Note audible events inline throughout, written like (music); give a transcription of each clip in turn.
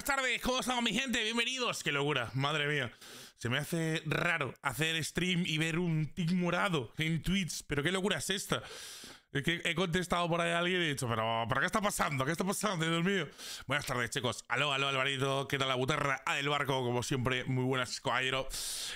buenas tardes, ¿cómo están, mi gente? Bienvenidos. Qué locura, madre mía. Se me hace raro hacer stream y ver un tic morado en Twitch, pero qué locura es esta. que he contestado por ahí a alguien y he dicho, pero, para qué está pasando? ¿Qué está pasando, Dios mío? Buenas tardes, chicos. Aló, aló, Alvarito. ¿Qué tal la buterra? Ah, del barco, como siempre. Muy buenas, caballero.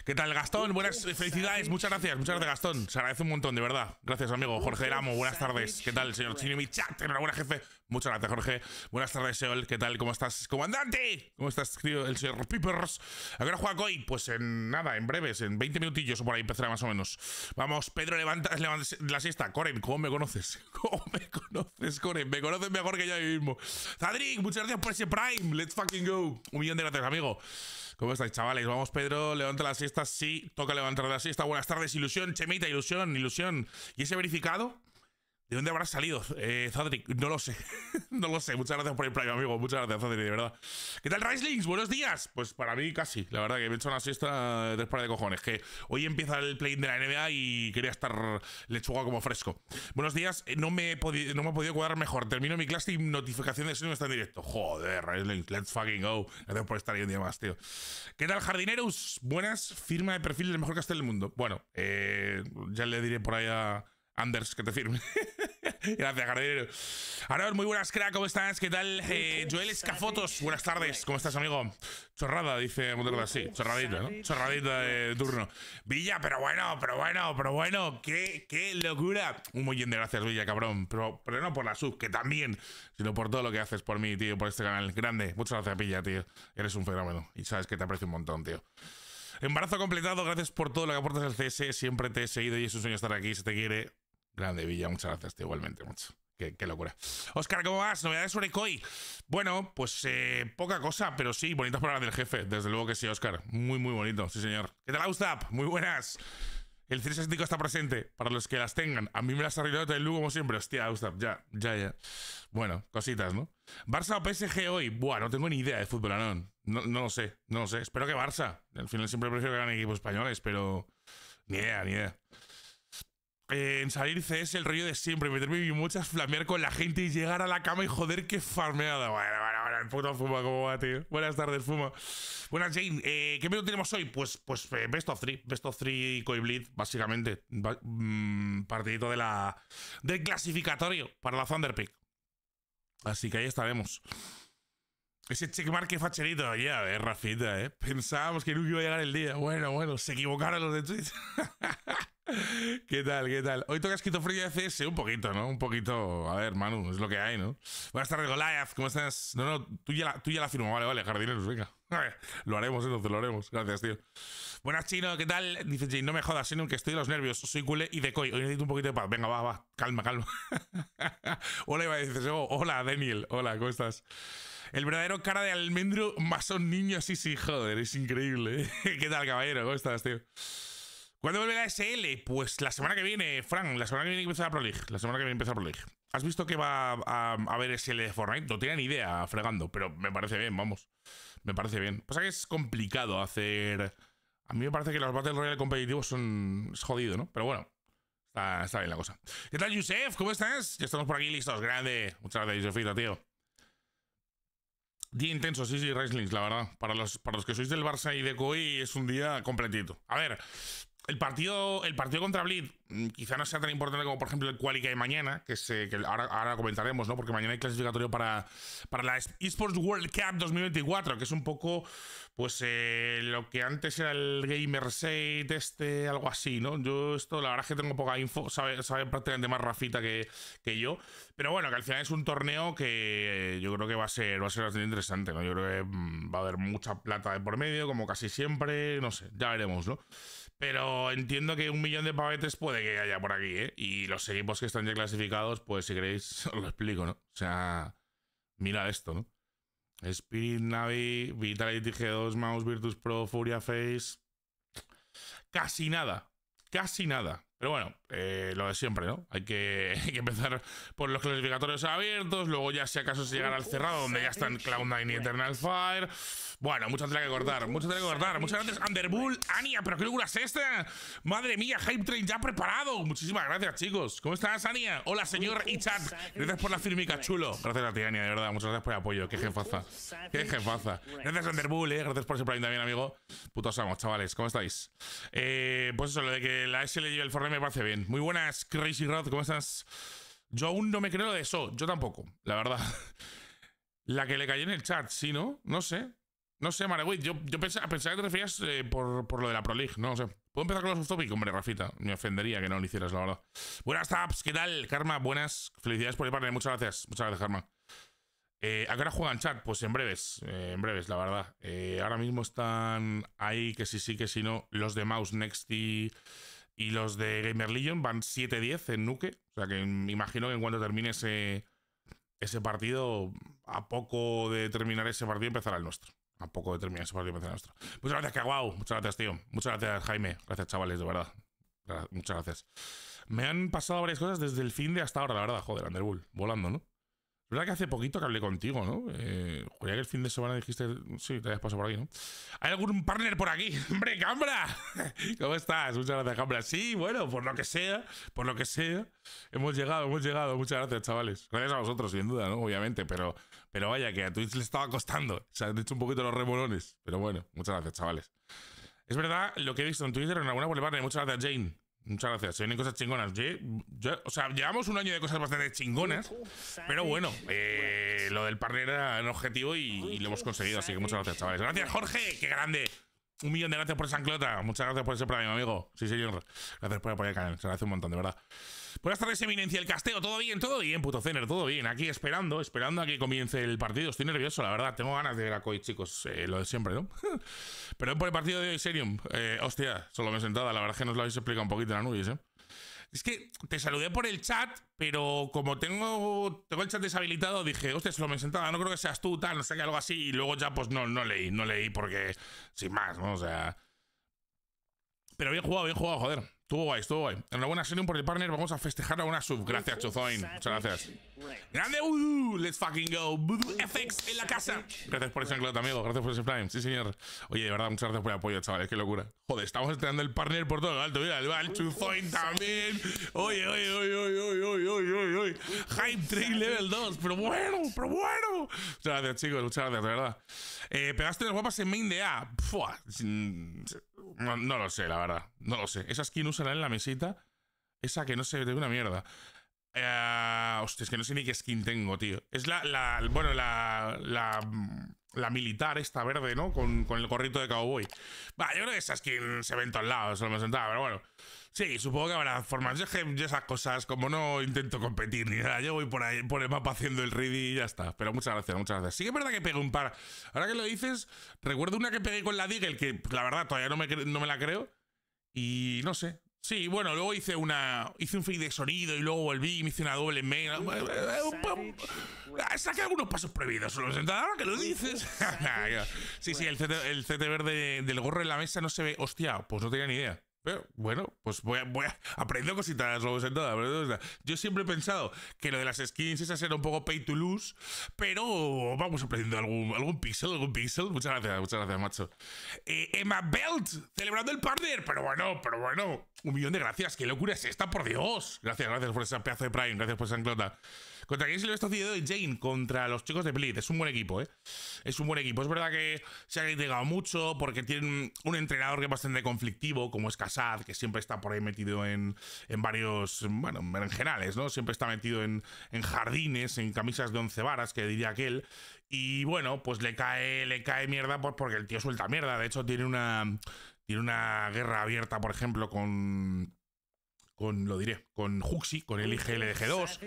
¿Qué tal, Gastón? Buenas felicidades. Muchas gracias. Muchas gracias, Gastón. Se agradece un montón, de verdad. Gracias, amigo. Jorge Ramo, buenas tardes. ¿Qué tal, señor Chino Mi chat? Enhorabuena, jefe. Muchas gracias, Jorge. Buenas tardes, Seol. ¿Qué tal? ¿Cómo estás, comandante? ¿Cómo estás, tío? El señor Pippers. ¿A qué hora juega hoy? Pues en nada, en breves, en 20 minutillos o por ahí empezará más o menos. Vamos, Pedro, levanta, la siesta. Coren, ¿cómo me conoces? (laughs) ¿Cómo me conoces, Coren? Me conoces mejor que yo mismo. Zadrik, muchas gracias por ese Prime. Let's fucking go. Un millón de gracias, amigo. ¿Cómo estáis, chavales? Vamos, Pedro, levanta la siesta. Sí, toca levantar la siesta. Buenas tardes, ilusión, Chemita, ilusión, ilusión. ¿Y ese verificado? ¿De dónde habrás salido? Eh, Zadrik, no lo sé. (laughs) no lo sé. Muchas gracias por el play, amigo. Muchas gracias, Zadrik, de verdad. ¿Qué tal, Riselings? Buenos días. Pues para mí casi. La verdad que me he hecho una siesta tres pares de cojones. Que hoy empieza el play de la NBA y quería estar lechuga como fresco. Buenos días. Eh, no me, he podido, no me he podido cuadrar mejor. Termino mi clase y notificación de no está en directo. Joder, Riselings, let's fucking go. Gracias por estar ahí un día más, tío. ¿Qué tal, jardineros? Buenas. Firma de perfil del mejor castel del mundo. Bueno, eh, ya le diré por ahí a Anders, que te firme. (laughs) Gracias, jardinero. Arnold, muy buenas, crack, ¿cómo estás? ¿Qué tal? Eh, Joel Escafotos, buenas tardes, ¿cómo estás, amigo? Chorrada, dice sí, chorradito, ¿no? Chorradita de turno. Villa, pero bueno, pero bueno, pero bueno, qué, locura. Un millón de gracias, Villa, cabrón, pero, pero no por la sub, que también, sino por todo lo que haces por mí, tío, por este canal. Grande, muchas gracias, Villa, tío. Eres un fenómeno y sabes que te aprecio un montón, tío. Embarazo completado, gracias por todo lo que aportas al CS, siempre te he seguido y es un sueño estar aquí, se te quiere. Grande Villa, muchas gracias, tío, igualmente, mucho. Qué, locura. Oscar, ¿cómo vas? Novedades sobre Koi. Bueno, pues eh, poca cosa, pero sí, bonitas palabras del jefe. Desde luego que sí, Oscar. Muy, muy bonito, sí, señor. ¿Qué tal, Austap? Muy buenas. El 365 está presente para los que las tengan. A mí me las arreglado el Lugo como siempre. Hostia, Austap, ya, ya, ya. Bueno, cositas, ¿no? Barça o PSG hoy. Buah, no tengo ni idea de fútbol, ¿no? No, no lo sé, no lo sé. Espero que Barça. Al final siempre prefiero que ganen equipos españoles, pero ni idea, ni idea en salir CS el rollo de siempre, meterme en muchas, flamear con la gente y llegar a la cama y joder, qué farmeada. Bueno, bueno, bueno, el puto Fuma, ¿cómo va, tío? Buenas tardes, Fuma. Buenas, Jane. Eh, ¿Qué menú tenemos hoy? Pues, pues eh, Best of Three, Best of Three y básicamente. Mm, partidito de la, de clasificatorio para la thunderpick Así que ahí estaremos. Ese checkmark que facherito. Ya, yeah, Rafita, ¿eh? Pensábamos que nunca iba a llegar el día. Bueno, bueno, se equivocaron los de Twitch. (laughs) ¿Qué tal? ¿Qué tal? Hoy toca esquizofrenia de CS, un poquito, ¿no? Un poquito. A ver, Manu, es lo que hay, ¿no? Buenas tardes, Goliath, ¿cómo estás? No, no, tú ya la, tú ya la firmo, vale, vale, jardineros, venga. lo haremos, entonces lo haremos. Gracias, tío. Buenas, Chino, ¿qué tal? Dice Jane, no me jodas, sino que estoy de los nervios, soy culé y decoy. Hoy necesito un poquito de paz. Venga, va, va, calma, calma. (laughs) hola, Iván. dices, oh, hola, Daniel, hola, ¿cómo estás? El verdadero cara de almendro, más un niño, sí, sí, joder, es increíble. ¿eh? (laughs) ¿Qué tal, caballero? ¿Cómo estás, tío? ¿Cuándo vuelve la SL? Pues la semana que viene, Fran. La semana que viene empieza la Pro League. La semana que viene empieza la Pro League. ¿Has visto que va a, haber SL de Fortnite? No tenía ni idea, fregando. Pero me parece bien, vamos. Me parece bien. Pasa que es complicado hacer... A mí me parece que los Battle Royale competitivos son... Es jodido, ¿no? Pero bueno. Está, bien la cosa. ¿Qué tal, Yusef? ¿Cómo estás? Ya estamos por aquí listos. Grande. Muchas gracias, Yusefita, tío. Día intenso, sí, sí, Wrestling, la verdad. Para los, para los que sois del Barça y de COI es un día completito. A ver, el partido, el partido contra Blitz mm, quizá no sea tan importante como, por ejemplo, el quali que hay mañana, que, se, que ahora, ahora, comentaremos, ¿no? Porque mañana hay clasificatorio para, para la Esports World Cup 2024, que es un poco, pues, eh, lo que antes era el Gamer 6, este, algo así, ¿no? Yo esto, la verdad es que tengo poca info, sabe, sabe prácticamente más Rafita que, que, yo, pero bueno, que al final es un torneo que eh, yo creo que va a ser, va a ser bastante interesante, ¿no? Yo creo que mm, va a haber mucha plata de por medio, como casi siempre, no sé, ya veremos, ¿no? Pero entiendo que un millón de pavetes puede que haya por aquí, ¿eh? Y los equipos que están ya clasificados, pues si queréis, (laughs) os lo explico, ¿no? O sea, mira esto, ¿no? Spirit, Navi, Vitality G2, Mouse, Virtus Pro, Furia Face. Casi nada. Casi nada. Pero bueno, eh, lo de siempre, ¿no? (laughs) Hay que, empezar por los clasificatorios abiertos, luego ya si acaso se llegara al cerrado, donde ya están Cloud9 y Eternal Fire. Bueno, mucho gracias que cortar, mucho gracias que cortar. Muchas gracias, Underbull, Ania, pero qué locura es esta. Madre mía, Hype Train ya preparado. Muchísimas gracias, chicos. ¿Cómo estás, Ania? Hola, señor y chat. Gracias por la firmica, chulo. Gracias a ti, Ania, de verdad. Muchas gracias por el apoyo. Qué jefaza. Qué jefaza. Gracias, Underbull, eh. Gracias por ese prime también, amigo. Putos amos, chavales. ¿Cómo estáis? Eh, pues eso, lo de que la S le lleve el Fortnite me parece bien. Muy buenas, Crazy Rod, ¿cómo estás? Yo aún no me creo de eso, yo tampoco, la verdad. (laughs) La que le cayó en el chat, ¿sí, no? No sé. No sé, Marewit, yo, yo pensaba, que te referías eh, por, lo de la Pro League, ¿no? O ¿puedo empezar con los off-topic? Hombre, Rafita, me ofendería que no lo hicieras, la verdad. Buenas taps, ¿qué tal? Karma, buenas. Felicidades por el partner, muchas gracias. Muchas gracias, Karma. Eh, ¿A qué hora juegan chat? Pues en breves, eh, en breves, la verdad. ahora mismo están ahí, que sí, sí, que sí, no. Los de Mouse Next y... Y los de Gamer Legion van 7-10 en Nuke. O sea que me imagino que en cuanto termine ese, ese partido, a poco de terminar ese partido empezará el nuestro. A poco de terminar ese partido empezará el nuestro. Muchas gracias, guau Muchas gracias, tío. Muchas gracias, Jaime. Gracias, chavales, de verdad. Muchas gracias. Me han pasado varias cosas desde el fin de hasta ahora, la verdad. Joder, Underbull. Volando, ¿no? Es verdad que hace poquito que hablé contigo, ¿no? Eh, que el fin de semana dijiste. Sí, te habías pasado por aquí, ¿no? ¿Hay algún partner por aquí? (laughs) ¡Hombre, Cambra! (laughs) ¿Cómo estás? Muchas gracias, Cambra. Sí, bueno, por lo que sea, por lo que sea. Hemos llegado, hemos llegado. Muchas gracias, chavales. Gracias a vosotros, sin duda, ¿no? Obviamente, pero, pero vaya, que a Twitch le estaba costando. Se han hecho un poquito los remolones. Pero bueno, muchas gracias, chavales. Es verdad lo que he visto en Twitter, en alguna partner. muchas gracias, Jane. Muchas gracias. Se vienen cosas chingonas. o sea, llevamos un año de cosas bastante chingonas. Pero bueno, eh, lo del partner era el objetivo y, y, lo hemos conseguido. Así que muchas gracias, chavales. Gracias, Jorge. ¡Qué grande! Un millón de gracias por San Clota. Muchas gracias por ese premio, amigo. Sí, señor. Gracias por apoyar el canal. Se agradece un montón, de verdad. Buenas tardes, Eminencia. El casteo. Todo bien, todo bien, puto Zener. Todo bien. Aquí esperando, esperando a que comience el partido. Estoy nervioso, la verdad. Tengo ganas de ver a Koi, chicos. Eh, lo de siempre, ¿no? (laughs) Pero por el partido de hoy, Serium. Eh, hostia, solo me he sentado. La verdad es que nos lo habéis explicado un poquito en la nube ¿eh? Es que te saludé por el chat, pero como tengo, tengo el chat deshabilitado, dije, hostia, se lo me sentaba, no creo que seas tú, tal, no sé qué, algo así. Y luego ya, pues no, no leí, no leí porque, sin más, ¿no? O sea. Pero bien jugado, bien jugado, joder. Estuvo guay, estuvo guay. Enhorabuena, un por el partner. Vamos a festejar a una sub. Gracias, Chozoin. Muchas gracias. ¡Grande! Uh, ¡Let's fucking go! FX en la casa! Gracias por ese cloud, amigo. Gracias por ese Prime. Sí, señor. Oye, de verdad, muchas gracias por el apoyo, chavales. Qué locura. Joder, estamos estrenando el partner por todo el alto. Mira, el Chozoin también. Oye, oye, oye, oye, oye, oye, oye, oye, oye. Hype Train Level 2. Pero bueno, pero bueno. Muchas gracias, chicos. Muchas gracias, de verdad. Eh, pegaste las guapas en main de A. No, lo sé, la verdad. No lo sé. Esa skin usará en la mesita. Esa que no se ve una mierda. Eh, hostia, es que no sé ni qué skin tengo, tío. Es la. la bueno, la, la. la militar esta verde, ¿no? Con, con el corrito de cowboy. Va, yo creo que esa skin se ve en lado lados, solo me sentaba, pero bueno. Sí, supongo que habrá formas. Yo, esas cosas, como no intento competir ni nada, yo voy por ahí por el mapa haciendo el ready y ya está. Pero muchas gracias, muchas gracias. Sí es verdad que pegué un par. Ahora que lo dices, recuerdo una que pegué con la Deagle, que pues, la verdad todavía no me, no me la creo. Y no sé. Sí, bueno, luego hice una. Hice un feed de sonido y luego volví y me hice una doble mega. Saqué algunos pasos prohibidos. Ahora que lo dices. (laughs) (laughs) sí, sí, el el CT verde del gorro en la mesa no se ve. Hostia, pues no tenía ni idea. Pero bueno, pues voy a, voy cositas, luego Yo siempre he pensado que lo de las skins esas era un poco pay to lose, pero vamos aprendiendo algún, algún pixel, algún pixel. Muchas gracias, muchas gracias, macho. Eh, Emma Belt, celebrando el partner, pero bueno, pero bueno. Un millón de gracias, qué locura es esta, por Dios. Gracias, gracias por esa pedazo de Prime, gracias por esa anclota. ¿Contra quién se lo está haciendo Jane? Contra los chicos de Blitz. Es un buen equipo, ¿eh? Es un buen equipo. Es verdad que se ha criticado mucho porque tienen un entrenador que es bastante conflictivo, como es Casad, que siempre está por ahí metido en, varios, bueno, en generales, ¿no? Siempre está metido en, jardines, en camisas de once varas, que diría aquel. Y bueno, pues le cae, le cae mierda porque el tío suelta mierda. De hecho, tiene una, tiene una guerra abierta, por ejemplo, con con, lo diré, con Huxi, con el IGLDG2.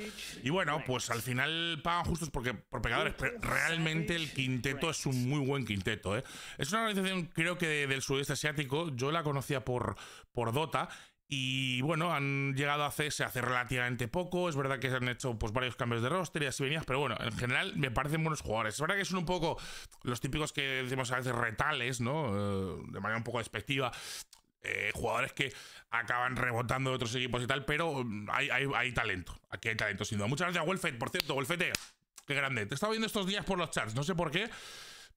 Y bueno, pues al final pagan justos porque, por pecadores, pero realmente el quinteto es un muy buen quinteto. ¿eh? Es una organización, creo que del sudeste asiático, yo la conocía por, por Dota. Y bueno, han llegado a hacerse hace relativamente poco. Es verdad que se han hecho pues, varios cambios de roster y así venías, pero bueno, en general me parecen buenos jugadores. Es verdad que son un poco los típicos que decimos a veces retales, ¿no? Eh, de manera un poco despectiva eh, jugadores que acaban rebotando de otros equipos y tal, pero mm, hay, talento. Aquí hay talento, sin duda. Muchas gracias, Wolfet, Por cierto, Wolfete. Eh, qué grande. Te he estado viendo estos días por los chats, no sé por qué.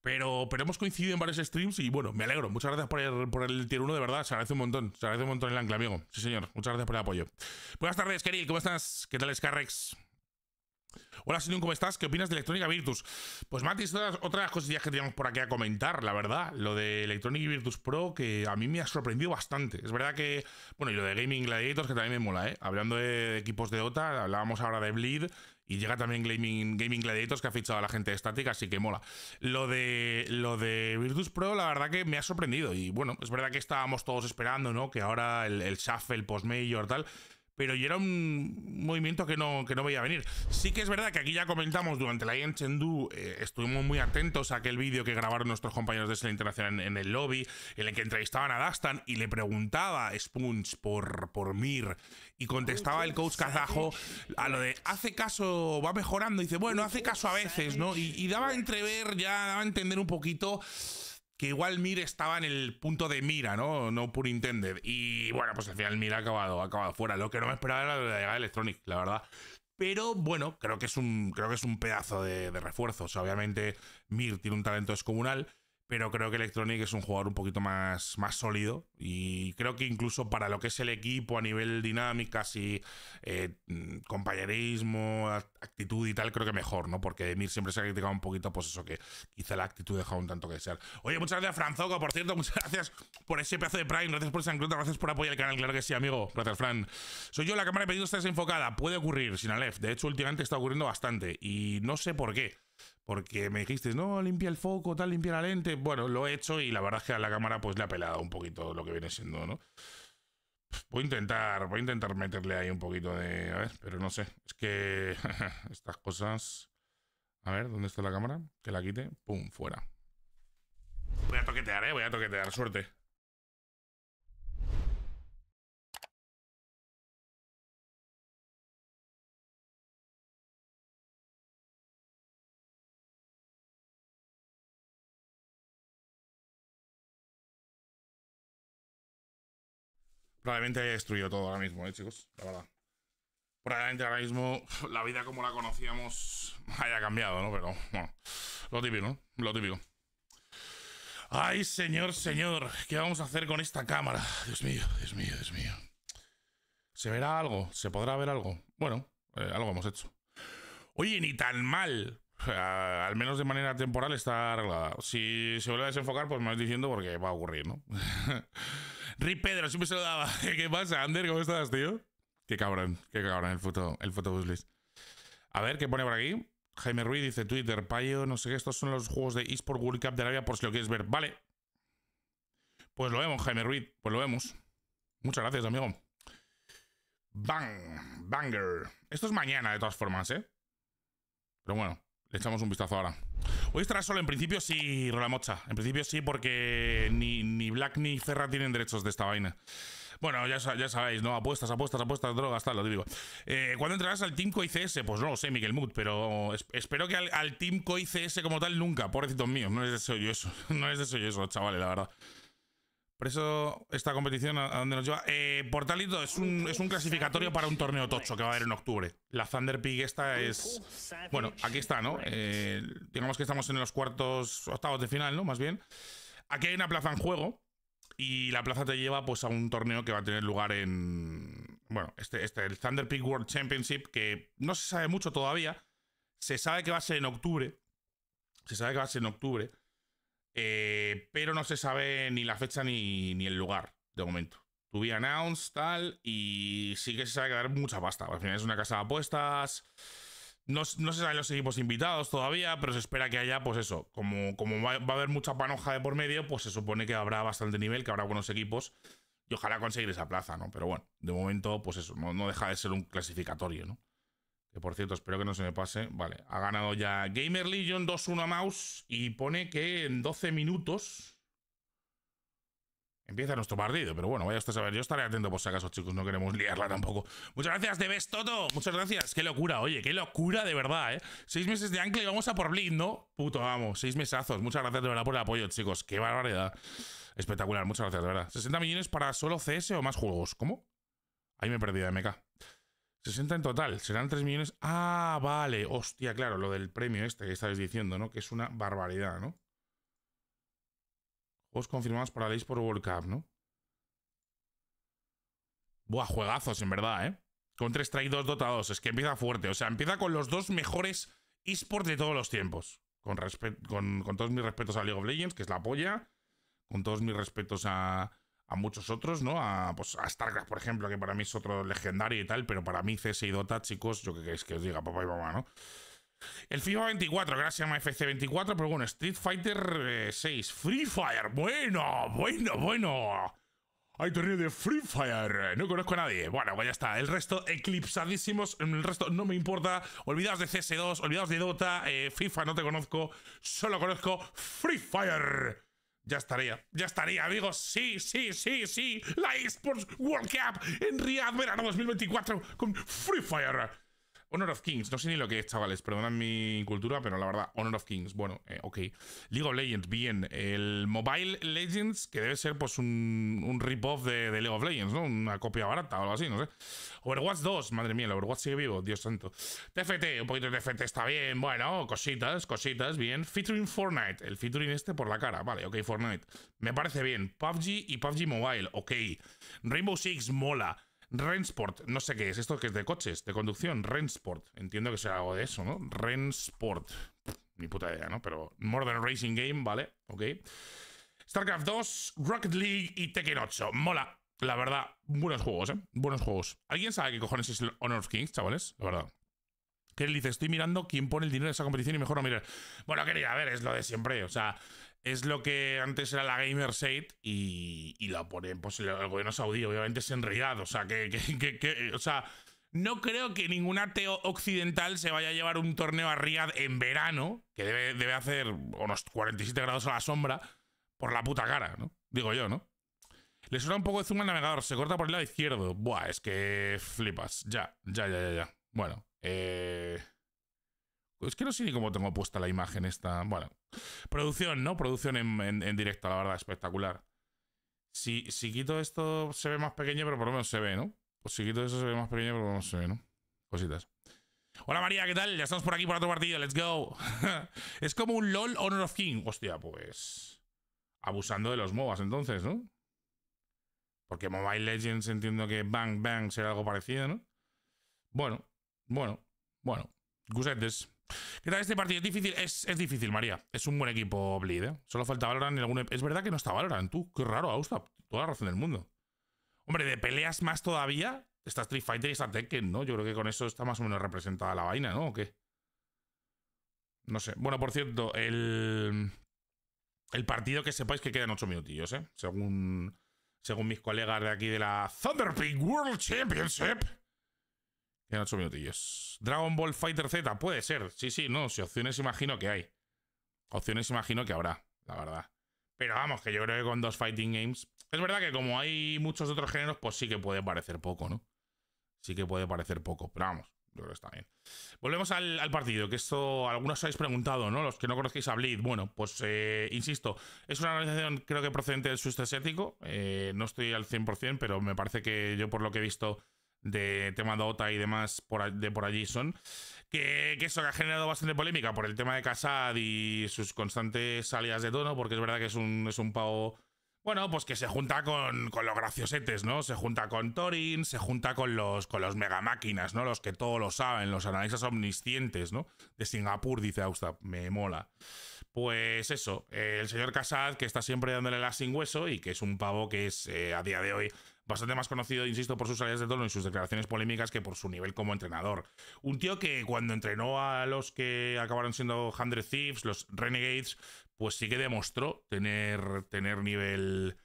Pero, pero hemos coincidido en varios streams y bueno, me alegro. Muchas gracias por el, por el tier 1, de verdad. Se agradece un montón. Se agradece un montón el ancla, amigo. Sí, señor. Muchas gracias por el apoyo. Buenas tardes, Keril. ¿Cómo estás? ¿Qué tal, Scarrex? Hola Sinun, ¿cómo estás? ¿Qué opinas de Electrónica Virtus? Pues Mati, otras, otras cosillas que teníamos por aquí a comentar, la verdad. Lo de Electronic Virtus Pro, que a mí me ha sorprendido bastante. Es verdad que, bueno, y lo de Gaming Gladiators, que también me mola, ¿eh? Hablando de equipos de OTA, hablábamos ahora de Bleed, y llega también Gaming, Gaming Gladiators, que ha fichado a la gente de así que mola. Lo de, lo de Virtus Pro, la verdad que me ha sorprendido. Y bueno, es verdad que estábamos todos esperando, ¿no? Que ahora el, el Post-Major, tal pero ya era un movimiento que no, que no veía venir. Sí que es verdad que aquí ya comentamos durante la IEM Chengdu, eh, estuvimos muy atentos a aquel vídeo que grabaron nuestros compañeros de Sela Internacional en, el lobby, en el que entrevistaban a Dastan y le preguntaba Spunch por, por Mir y contestaba el coach kazajo a lo de hace caso, va mejorando, y dice, bueno, hace caso a veces, ¿no? y daba a entrever, ya daba a entender un poquito que igual Mir estaba en el punto de mira, ¿no? No por intended. Y bueno, pues al final Mir ha acabado, acabado fuera. Lo que no me esperaba era la llegada de Electronic, la verdad. Pero bueno, creo que es un, creo que es un pedazo de, refuerzo. O sea, obviamente Mir tiene un talento descomunal pero creo que Electronic es un jugador un poquito más, más sólido y creo que incluso para lo que es el equipo a nivel dinámicas y eh, compañerismo, actitud y tal, creo que mejor, ¿no? Porque Emir siempre se ha criticado un poquito, pues eso, que quizá la actitud deja un tanto que desear. Oye, muchas gracias, Franzoco, por cierto, muchas gracias por ese pedazo de Prime, gracias por San Cruz, gracias por apoyar el canal, claro que sí, amigo. Gracias, Fran. Soy yo, la cámara de pedidos está desenfocada, puede ocurrir, sin Aleph. De hecho, últimamente está ocurriendo bastante y no sé por qué porque me dijiste, no, limpia el foco, tal, limpia la lente. Bueno, lo he hecho y la verdad es que a la cámara pues le ha pelado un poquito lo que viene siendo, ¿no? Voy a intentar, voy a intentar meterle ahí un poquito de... A ver, pero no sé. Es que (laughs) estas cosas... A ver, ¿dónde está la cámara? Que la quite. ¡Pum! Fuera. Voy a toquetear, ¿eh? Voy a toquetear. Suerte. Probablemente haya destruido todo ahora mismo, ¿eh, chicos? La verdad. Probablemente ahora mismo (laughs) la vida como la conocíamos (laughs) haya cambiado, ¿no? Pero, bueno, lo típico, ¿no? Lo típico. Ay, señor, señor, ¿qué vamos a hacer con esta cámara? Dios mío, Dios mío, Dios mío. ¿Se verá algo? ¿Se podrá ver algo? Bueno, eh, algo hemos hecho. Oye, ni tan mal. al menos de manera temporal está arreglada. Si se vuelve a desenfocar, pues me vas diciendo porque va a ocurrir, ¿no? (laughs) Rip Pedro, siempre se lo daba. (laughs) ¿Qué pasa, Ander? ¿Cómo estás, tío? Qué cabrón, qué cabrón el foto, el A ver, ¿qué pone por aquí? Jaime Ruiz dice Twitter, Payo, no sé qué, estos son los juegos de eSport World Cup de Arabia por si lo quieres ver. Vale. Pues lo vemos, Jaime Ruiz, pues lo vemos. Muchas gracias, amigo. Bang, banger. Esto es mañana, de todas formas, ¿eh? Pero bueno. Le echamos un vistazo ahora. Hoy estará solo, en principio sí, Rolamocha. En principio sí, porque ni, Black ni Ferra tienen derechos de esta vaina. Bueno, ya, ya sabéis, ¿no? Apuestas, apuestas, apuestas, drogas, tal, lo digo. Eh, ¿Cuándo entrarás al Team CS? Pues no lo sé, Miguel Mood, pero espero que al, team Team ICS como tal nunca, pobrecitos míos. No de eso yo eso, (laughs) no de eso yo eso, chavales, la verdad. Por eso esta competición a, dónde nos lleva. Eh, Portalito es un, clasificatorio para un torneo tocho que va a haber en octubre. La Thunder pig esta es... Bueno, aquí está, ¿no? Eh, digamos que estamos en los cuartos, octavos de final, ¿no? Más bien. Aquí hay una plaza en juego y la plaza te lleva pues a un torneo que va a tener lugar en... Bueno, este, este, el Thunder Peak World Championship, que no se sabe mucho todavía. Se sabe que va a ser en octubre. Se sabe que va a ser en octubre. Eh, pero no se sabe ni la fecha ni, ni el lugar, de momento. To be announced, tal, y sí que se sabe que quedar mucha pasta. Al final es una casa de apuestas. No, se saben los equipos invitados todavía, pero se espera que haya, pues eso, como, como va, a haber mucha panoja de por medio, pues se supone que habrá bastante nivel, que habrá buenos equipos y ojalá conseguir esa plaza, ¿no? Pero bueno, de momento, pues eso, no, no deja de ser un clasificatorio, ¿no? por cierto espero que no se me pase, vale, ha ganado ya Gamer Legion 2-1 a Mouse y pone que en 12 minutos empieza nuestro partido, pero bueno, vaya usted a saber, yo estaré atento por si acaso chicos, no queremos liarla tampoco. Muchas gracias, Debes todo. muchas gracias, qué locura, oye, qué locura de verdad, ¿eh? Seis meses de ancla y vamos a por Blink, ¿no? Puto, vamos, seis mesazos, muchas gracias de verdad por el apoyo chicos, qué barbaridad. Espectacular, muchas gracias, de verdad. 60 millones para solo CS o más juegos, ¿cómo? Ahí me perdido de MK. 60 en total, serán 3 millones. Ah, vale, hostia, claro, lo del premio este que estáis diciendo, ¿no? Que es una barbaridad, ¿no? Juegos confirmados para la Esport World Cup, ¿no? Buah, juegazos, en verdad, ¿eh? 3 Strike 2 dotados es que empieza fuerte. O sea, empieza con los dos mejores esports de todos los tiempos. Con, con, con todos mis respetos a League of Legends, que es la polla. Con todos mis respetos a, a muchos otros, ¿no? A, pues, StarCraft, por ejemplo, que para mí es otro legendario y tal, pero para mí CS y Dota, chicos, yo que queréis que os diga, papá y mamá, ¿no? El FIFA 24, gracias a mi FC24, pero bueno, Street Fighter 6, eh, Free Fire, bueno, bueno, bueno. Hay torneo de Free Fire. Eh, no conozco a nadie. Bueno, pues ya está. El resto eclipsadísimos. Mm, el resto no me importa. Olvidaos de CS2, olvidaos de Dota, eh, FIFA no te conozco. Solo conozco Free Fire. Ya estaría, ya estaría, amigos. Sí, sí, sí, sí. La eSports World Cup en Riyadh verano 2024 con Free Fire. Honor of Kings, no sé ni lo que es, chavales, perdonad mi cultura, pero la verdad, Honor of Kings, bueno, eh, ok. League of Legends, bien. El Mobile Legends, que debe ser pues un, rip-off de, de, League of Legends, ¿no? Una copia barata o algo así, no sé. Overwatch 2, madre mía, el Overwatch sigue vivo, Dios santo. TFT, un poquito de TFT está bien, bueno, cositas, cositas, bien. Featuring Fortnite, el featuring este por la cara, vale, ok, Fortnite. Me parece bien. PUBG y PUBG Mobile, ok. Rainbow Six mola. Rensport, no sé qué es esto que es de coches, de conducción, Rensport. Entiendo que sea algo de eso, ¿no? Rensport. Ni puta idea, ¿no? Pero More Than Racing Game, ¿vale? Ok. StarCraft 2, Rocket League y Tekken 8. Mola, la verdad. Buenos juegos, ¿eh? Buenos juegos. ¿Alguien sabe qué cojones es el Honor of Kings, chavales? La verdad. ¿Qué dice? Estoy mirando quién pone el dinero de esa competición y mejor no mirar. Bueno, querida, a ver, es lo de siempre. O sea, es lo que antes era la Gamergate y, y la ponen pues, el, gobierno saudí, obviamente es en Riyadh, O sea, que, que, que, o sea, no creo que ningún ateo occidental se vaya a llevar un torneo a Riyadh en verano, que debe, debe hacer unos 47 grados a la sombra, por la puta cara, ¿no? Digo yo, ¿no? Le suena un poco de zoom al navegador, se corta por el lado izquierdo. Buah, es que flipas. Ya, ya, ya, ya, ya. Bueno, eh... Es que no sé ni cómo tengo puesta la imagen esta. Bueno, producción, ¿no? Producción en, en, directo, la verdad, espectacular. Si, quito esto, se ve más pequeño, pero por lo menos se ve, ¿no? Pues si quito eso, se ve más pequeño, pero por lo menos se ve, ¿no? Cositas. Hola María, ¿qué tal? Ya estamos por aquí por otro partido, let's go. (laughs) es como un LOL Honor of King. Hostia, pues. Abusando de los MOBAs entonces, ¿no? Porque Mobile Legends entiendo que Bang Bang será algo parecido, ¿no? Bueno, bueno, bueno. Gusetes. ¿Qué tal este partido? Es difícil, es, difícil, María. Es un buen equipo Bleed, ¿eh? Solo falta Valorant en algún... Es verdad que no está Valorant, tú. Qué raro, Austa. Toda la razón del mundo. Hombre, de peleas más todavía, está Street Fighter y está Tekken, ¿no? Yo creo que con eso está más o menos representada la vaina, ¿no? ¿O qué? No sé. Bueno, por cierto, el... El partido que sepáis que quedan 8 minutillos, ¿eh? Según... Según mis colegas de aquí de la ¡THUNDERPINK World Championship. Quedan 8 minutillos. Dragon Ball Fighter Z, puede ser. Sí, sí, no. Si opciones imagino que hay. Opciones imagino que habrá, la verdad. Pero vamos, que yo creo que con dos fighting games. Es verdad que como hay muchos otros géneros, pues sí que puede parecer poco, ¿no? Sí que puede parecer poco, pero vamos, yo creo que está bien. Volvemos al, partido, que esto algunos os habéis preguntado, ¿no? Los que no conozcáis a Bleed. Bueno, pues eh, insisto, es una organización creo que procedente del sudeste asiático. Eh, no estoy al 100%, pero me parece que yo por lo que he visto de tema Dota y demás de por allí son. Que, eso que ha generado bastante polémica por el tema de Casad y sus constantes salidas de tono, porque es verdad que es un, es un pavo. Bueno, pues que se junta con, los graciosetes, ¿no? Se junta con Torin, se junta con los, con los mega máquinas, ¿no? Los que todo lo saben, los analistas omniscientes, ¿no? De Singapur, dice Austa, me mola. Pues eso, el señor Casad, que está siempre dándole la sin hueso y que es un pavo que es eh, a día de hoy bastante más conocido, insisto, por sus salidas de tono y sus declaraciones polémicas que por su nivel como entrenador. Un tío que cuando entrenó a los que acabaron siendo Hundred Thieves, los Renegades, pues sí que demostró tener, tener nivel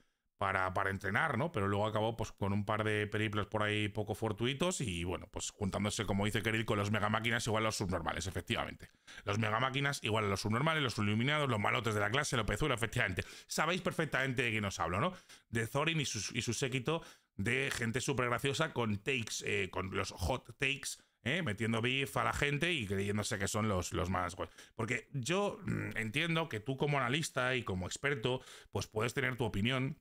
para, entrenar, ¿no? Pero luego acabó pues, con un par de periplos por ahí poco fortuitos y bueno, pues juntándose, como dice Keril, con los megamáquinas igual a los subnormales, efectivamente. Los megamáquinas igual a los subnormales, los iluminados, los malotes de la clase, lo pezura, efectivamente. Sabéis perfectamente de quién os hablo, ¿no? De Thorin y su, séquito de gente súper graciosa con takes, eh, con los hot takes. Eh, metiendo beef a la gente y creyéndose que son los, más... porque yo mm, entiendo que tú como analista y como experto, pues puedes tener tu opinión,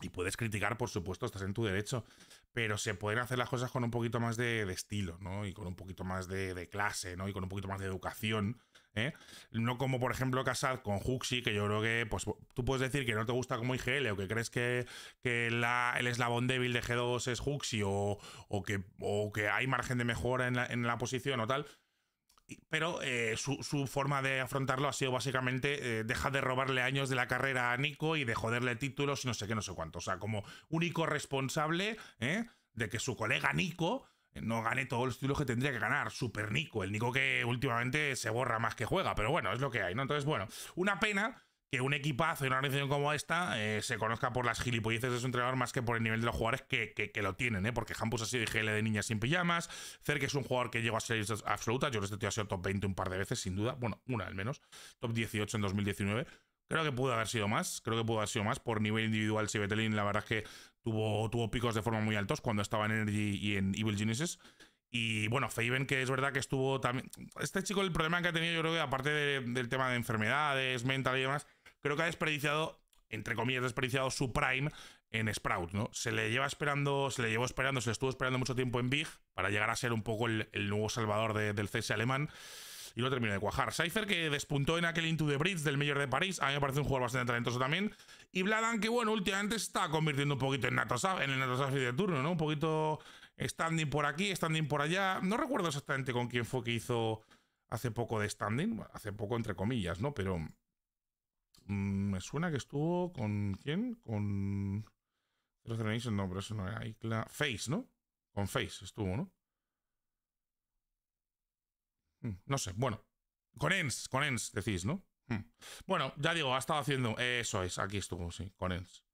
y puedes criticar, por supuesto, estás en tu derecho, pero se pueden hacer las cosas con un poquito más de, estilo, ¿no? Y con un poquito más de, clase, ¿no? Y con un poquito más de educación, ¿eh? No como, por ejemplo, Casar con Huxi, que yo creo que, pues, tú puedes decir que no te gusta como IGL o que crees que, que el eslabón débil de G2 es Huxi o, que, o que hay margen de mejora en la, en la posición o tal, pero eh, su, forma de afrontarlo ha sido básicamente eh, deja de robarle años de la carrera a Nico y de joderle títulos y no sé qué, no sé cuánto. O sea, como único responsable ¿eh? de que su colega Nico no gane todos los títulos que tendría que ganar. Super Nico, el Nico que últimamente se borra más que juega, pero bueno, es lo que hay, ¿no? Entonces, bueno, una pena que un equipazo y una organización como esta eh, se conozca por las gilipolleces de su entrenador más que por el nivel de los jugadores que, que, lo tienen, ¿eh? porque Hampus ha sido IGL de niñas sin pijamas, que es un jugador que llegó a ser absoluta, yo creo que este tío ha sido top 20 un par de veces, sin duda, bueno, una al menos, top 18 en 2019. Creo que pudo haber sido más, creo que pudo haber sido más por nivel individual. Si la verdad es que tuvo, tuvo picos de forma muy altos cuando estaba en Energy y en Evil Genesis. Y bueno, Faven, que es verdad que estuvo también. Este chico, el problema que ha tenido, yo creo que aparte del tema de enfermedades, mental y demás, creo que ha desperdiciado, entre comillas, desperdiciado su prime en Sprout, ¿no? Se le lleva esperando, se le llevó esperando, se le estuvo esperando mucho tiempo en Big para llegar a ser un poco el, nuevo salvador del CS alemán y lo terminó de cuajar. Cypher que despuntó en aquel Into the Bridge del Mayor de París, a mí me parece un jugador bastante talentoso también. Y Bladan que bueno, últimamente está convirtiendo un poquito en en el Natosav de turno, ¿no? Un poquito standing por aquí, standing por allá. No recuerdo exactamente con quién fue que hizo hace poco de standing, hace poco entre comillas, ¿no? Pero Mm, me suena que estuvo con. ¿Quién? Con. No, pero eso no era. Face, ¿no? Con Face estuvo, ¿no? Mm, no sé, bueno. Con ENS, con ENS decís, ¿no? Mm. Bueno, ya digo, ha estado haciendo. Eso es, aquí estuvo, sí, con ENS.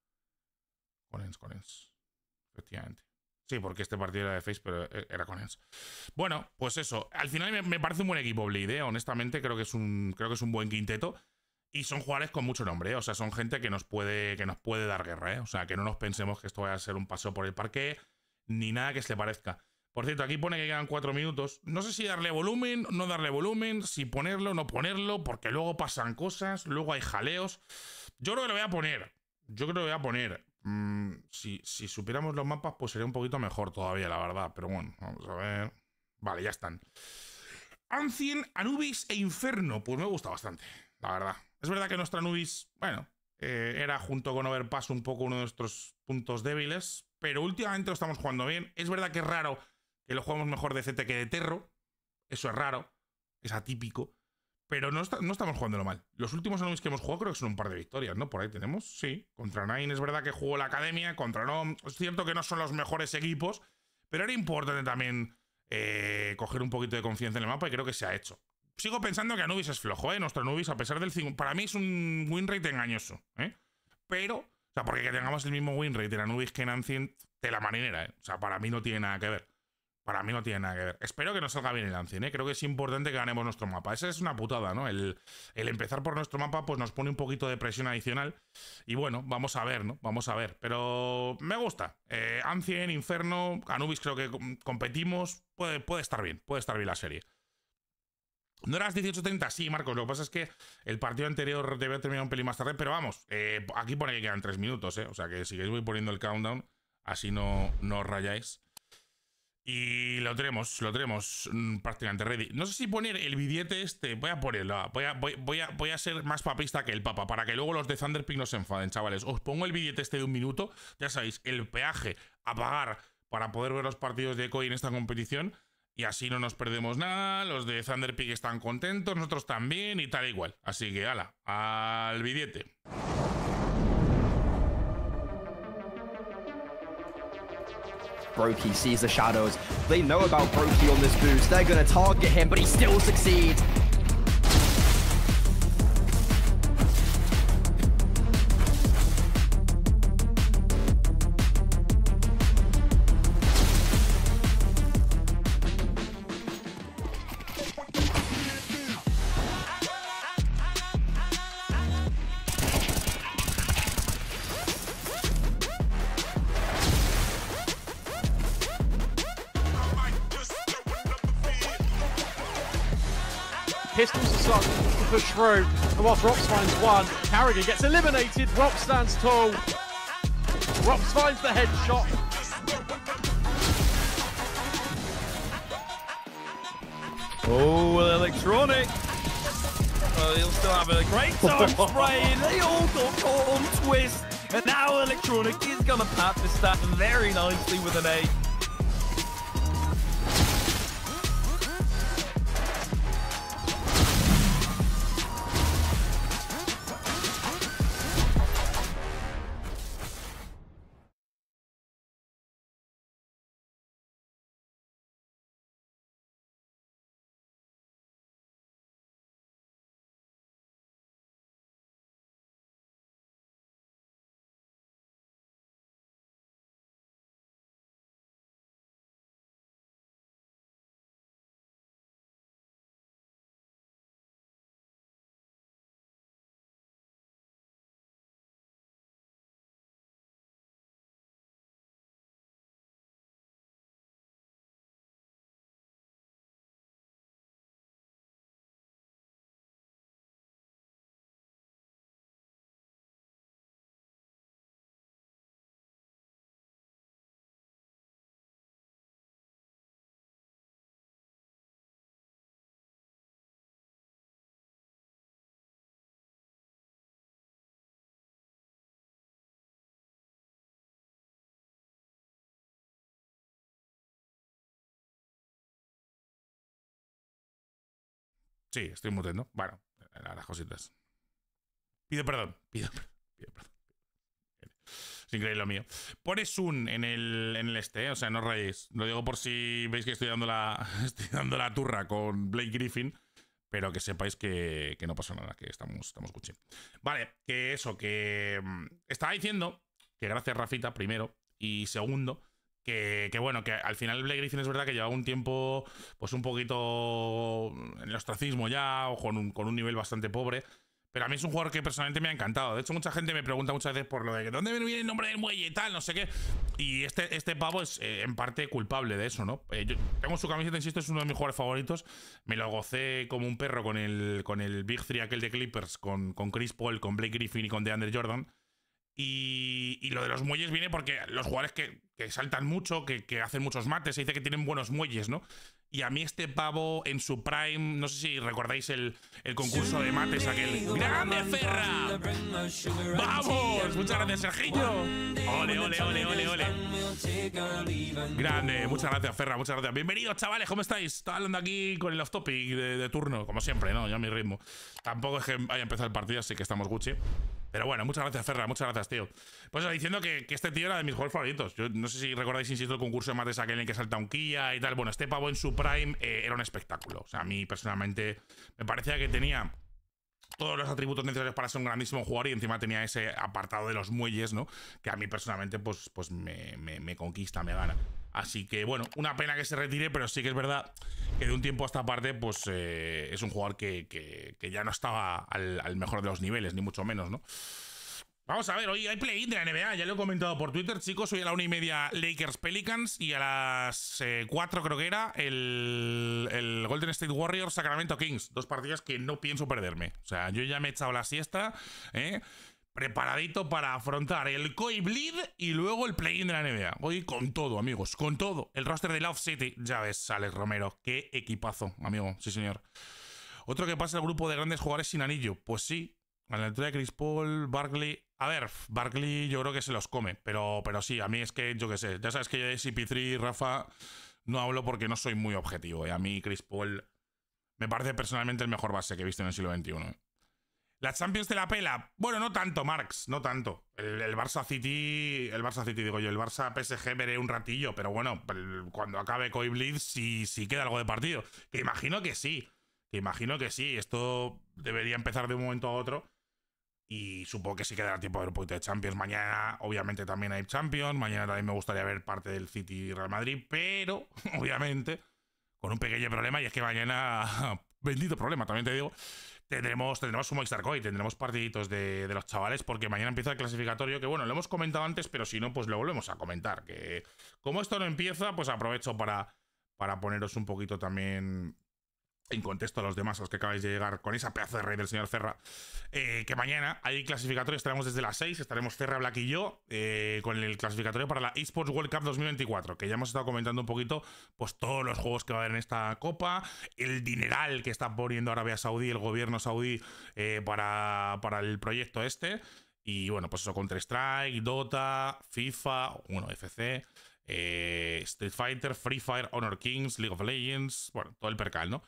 Con ENS, con ENS. Efectivamente. Sí, porque este partido era de Face, pero eh, era con ENS. Bueno, pues eso. Al final me, parece un buen equipo, Blade, ¿eh? honestamente. Creo que, es un, creo que es un buen quinteto. Y son jugadores con mucho nombre, ¿eh? o sea, son gente que nos puede, que nos puede dar guerra, ¿eh? o sea, que no nos pensemos que esto vaya a ser un paseo por el parque, ni nada que se le parezca. Por cierto, aquí pone que quedan cuatro minutos. No sé si darle volumen, no darle volumen, si ponerlo, no ponerlo, porque luego pasan cosas, luego hay jaleos. Yo creo que lo voy a poner. Yo creo que lo voy a poner. Mm, si, si supiéramos los mapas, pues sería un poquito mejor todavía, la verdad. Pero bueno, vamos a ver. Vale, ya están. Ancien, Anubis e Inferno. Pues me gusta bastante, la verdad. Es verdad que nuestra Nubis, bueno, eh, era junto con Overpass un poco uno de nuestros puntos débiles, pero últimamente lo estamos jugando bien. Es verdad que es raro que lo jugamos mejor de CT que de Terro. Eso es raro, es atípico. Pero no, estamos jugándolo mal. Los últimos Anubis que hemos jugado creo que son un par de victorias, ¿no? Por ahí tenemos, sí. Contra Nine es verdad que jugó la Academia, contra NOM. Es cierto que no son los mejores equipos, pero era importante también eh, coger un poquito de confianza en el mapa y creo que se ha hecho. Sigo pensando que Anubis es flojo, ¿eh? Nuestro Anubis, a pesar del... 5, para mí es un win rate engañoso, ¿eh? Pero, o sea, porque que tengamos el mismo win rate en Anubis que en Ancient, de la marinera, ¿eh? O sea, para mí no tiene nada que ver. Para mí no tiene nada que ver. Espero que nos salga bien el Ancient, ¿eh? Creo que es importante que ganemos nuestro mapa. Esa es una putada, ¿no? El, empezar por nuestro mapa, pues nos pone un poquito de presión adicional. Y bueno, vamos a ver, ¿no? Vamos a ver. Pero me gusta. Eh, Ancien, Inferno, Anubis creo que competimos. puede estar bien, puede estar bien la serie. ¿No eras 18.30? Sí, Marcos. Lo que pasa es que el partido anterior debe terminar un pelín más tarde, pero vamos, eh, aquí pone que quedan 3 minutos, ¿eh? O sea que sigáis voy poniendo el countdown, así no, no os rayáis. Y lo tenemos, lo tenemos Partido mm, prácticamente ready. No sé si poner el billete este, voy a ponerlo, voy a, voy, a, ser más papista que el papa, para que luego los de Thunderpick no se enfaden, chavales. Os pongo el billete este de un minuto, ya sabéis, el peaje a pagar para poder ver los partidos de Ecoy en esta competición y así no nos perdemos nada, los de Thunder están contentos, nosotros también y tal igual. Así que ala, al billete. Brokey sees the shadows. They know about Brokey on this boost. They're gonna target him, but he still succeeds. through. And whilst Rops finds one, Carrigan gets eliminated. Rops stands tall. Rops finds the headshot. Oh, electronic. Well, he'll still have a great time (laughs) spraying. They all got caught on twist. And now electronic is going to pat this stat very nicely with an A. Sí, estoy muriendo. Bueno, las cositas. Pido perdón, pido perdón, pido perdón. Es increíble lo mío. Pones un en el, en el este, ¿eh? o sea, no os rayéis. Lo digo por si veis que estoy dando la, (laughs) estoy dando la turra con Blake Griffin, pero que sepáis que, no pasa nada, que estamos, estamos Vale, que eso, que mm, estaba diciendo que gracias Rafita, primero, y segundo, que, bueno, que al final Blake Griffin es verdad que llevaba un tiempo, pues un poquito en el ostracismo ya, o con un, con un nivel bastante pobre. Pero a mí es un jugador que personalmente me ha encantado. De hecho, mucha gente me pregunta muchas veces por lo de dónde viene el nombre del muelle y tal, no sé qué. Y este, este pavo es eh, en parte culpable de eso, ¿no? Eh, yo tengo su camiseta, insisto, es uno de mis jugadores favoritos. Me lo gocé como un perro con el, con el Big Three, aquel de Clippers, con, con Chris Paul, con Blake Griffin y con DeAndre Jordan. Y, y, lo de los muelles viene porque los jugadores que, saltan mucho, que, hacen muchos mates, se dice que tienen buenos muelles, ¿no? Y a mí este pavo en su prime, no sé si recordáis el, concurso de mates aquel. ¡Grande Ferra! ¡Vamos! Muchas gracias, Sergillo. ¡Ole, ole, ole, ole, ole! Grande, muchas gracias, Ferra, muchas gracias. Bienvenidos, chavales, ¿cómo estáis? Estaba hablando aquí con el off-topic de, turno, como siempre, ¿no? Ya mi ritmo. Tampoco es que haya empezado el partido, así que estamos Gucci. Pero bueno, muchas gracias, Ferra, muchas gracias. Pues diciendo que, este tío era de mis juegos favoritos. Yo no sé si recordáis, insisto, el concurso de Mates aquel en que salta un Kia y tal. Bueno, este pavo en su prime eh, era un espectáculo. O sea, a mí personalmente me parecía que tenía todos los atributos necesarios para ser un grandísimo jugador y encima tenía ese apartado de los muelles, ¿no? Que a mí personalmente pues, pues me, conquista, me gana. Así que bueno, una pena que se retire, pero sí que es verdad que de un tiempo a esta parte pues eh, es un jugador que, ya no estaba al mejor de los niveles, ni mucho menos, ¿no? Vamos a ver, hoy hay play in de la NBA, ya lo he comentado por Twitter, chicos. Hoy a la una y media Lakers Pelicans y a las eh, cuatro creo que era el, Golden State Warriors Sacramento Kings. Dos partidas que no pienso perderme. O sea, yo ya me he echado la siesta, ¿eh? preparadito para afrontar el Koi Bleed y luego el play-in de la NBA. Hoy con todo, amigos, con todo. El roster de Love City, ya ves, Alex Romero, qué equipazo, amigo, sí señor. Otro que pasa el grupo de grandes jugadores sin anillo, pues sí, a la altura de Chris Paul, Barkley, a ver, Barkley yo creo que se los come, pero, pero sí, a mí es que, yo qué sé, ya sabes que yo de CP3, Rafa, no hablo porque no soy muy objetivo. Y ¿eh? a mí Chris Paul me parece personalmente el mejor base que he visto en el siglo XXI. ¿eh? ¿La Champions de la pela? Bueno, no tanto, Marx, no tanto. El, Barça City, el Barça City, digo yo, el Barça PSG veré un ratillo, pero bueno, cuando acabe Coy Blitz, si, si queda algo de partido. Que imagino que sí, que imagino que sí. Esto debería empezar de un momento a otro. Y supongo que sí quedará tiempo de ver un poquito de Champions. Mañana, obviamente, también hay Champions. Mañana también me gustaría ver parte del City y Real Madrid. Pero, (laughs) obviamente, con un pequeño problema. Y es que mañana, (laughs) bendito problema, también te digo, tendremos, tendremos un y y Tendremos partiditos de, los chavales. Porque mañana empieza el clasificatorio. Que bueno, lo hemos comentado antes. Pero si no, pues lo volvemos a comentar. Que como esto no empieza, pues aprovecho para, para poneros un poquito también en contexto a los demás a los que acabáis de llegar con esa pedazo de rey del señor Ferra, eh, que mañana hay clasificatorio, estaremos desde las 6, estaremos Ferra, Black y yo eh, con el clasificatorio para la eSports World Cup 2024, que ya hemos estado comentando un poquito pues todos los juegos que va a haber en esta copa, el dineral que está poniendo Arabia Saudí, el gobierno saudí eh, para, para el proyecto este, y bueno, pues eso, Counter-Strike, Dota, FIFA, bueno, FC... Street Fighter, Free Fire, Honor Kings, League of Legends, bueno, todo el percal, ¿no?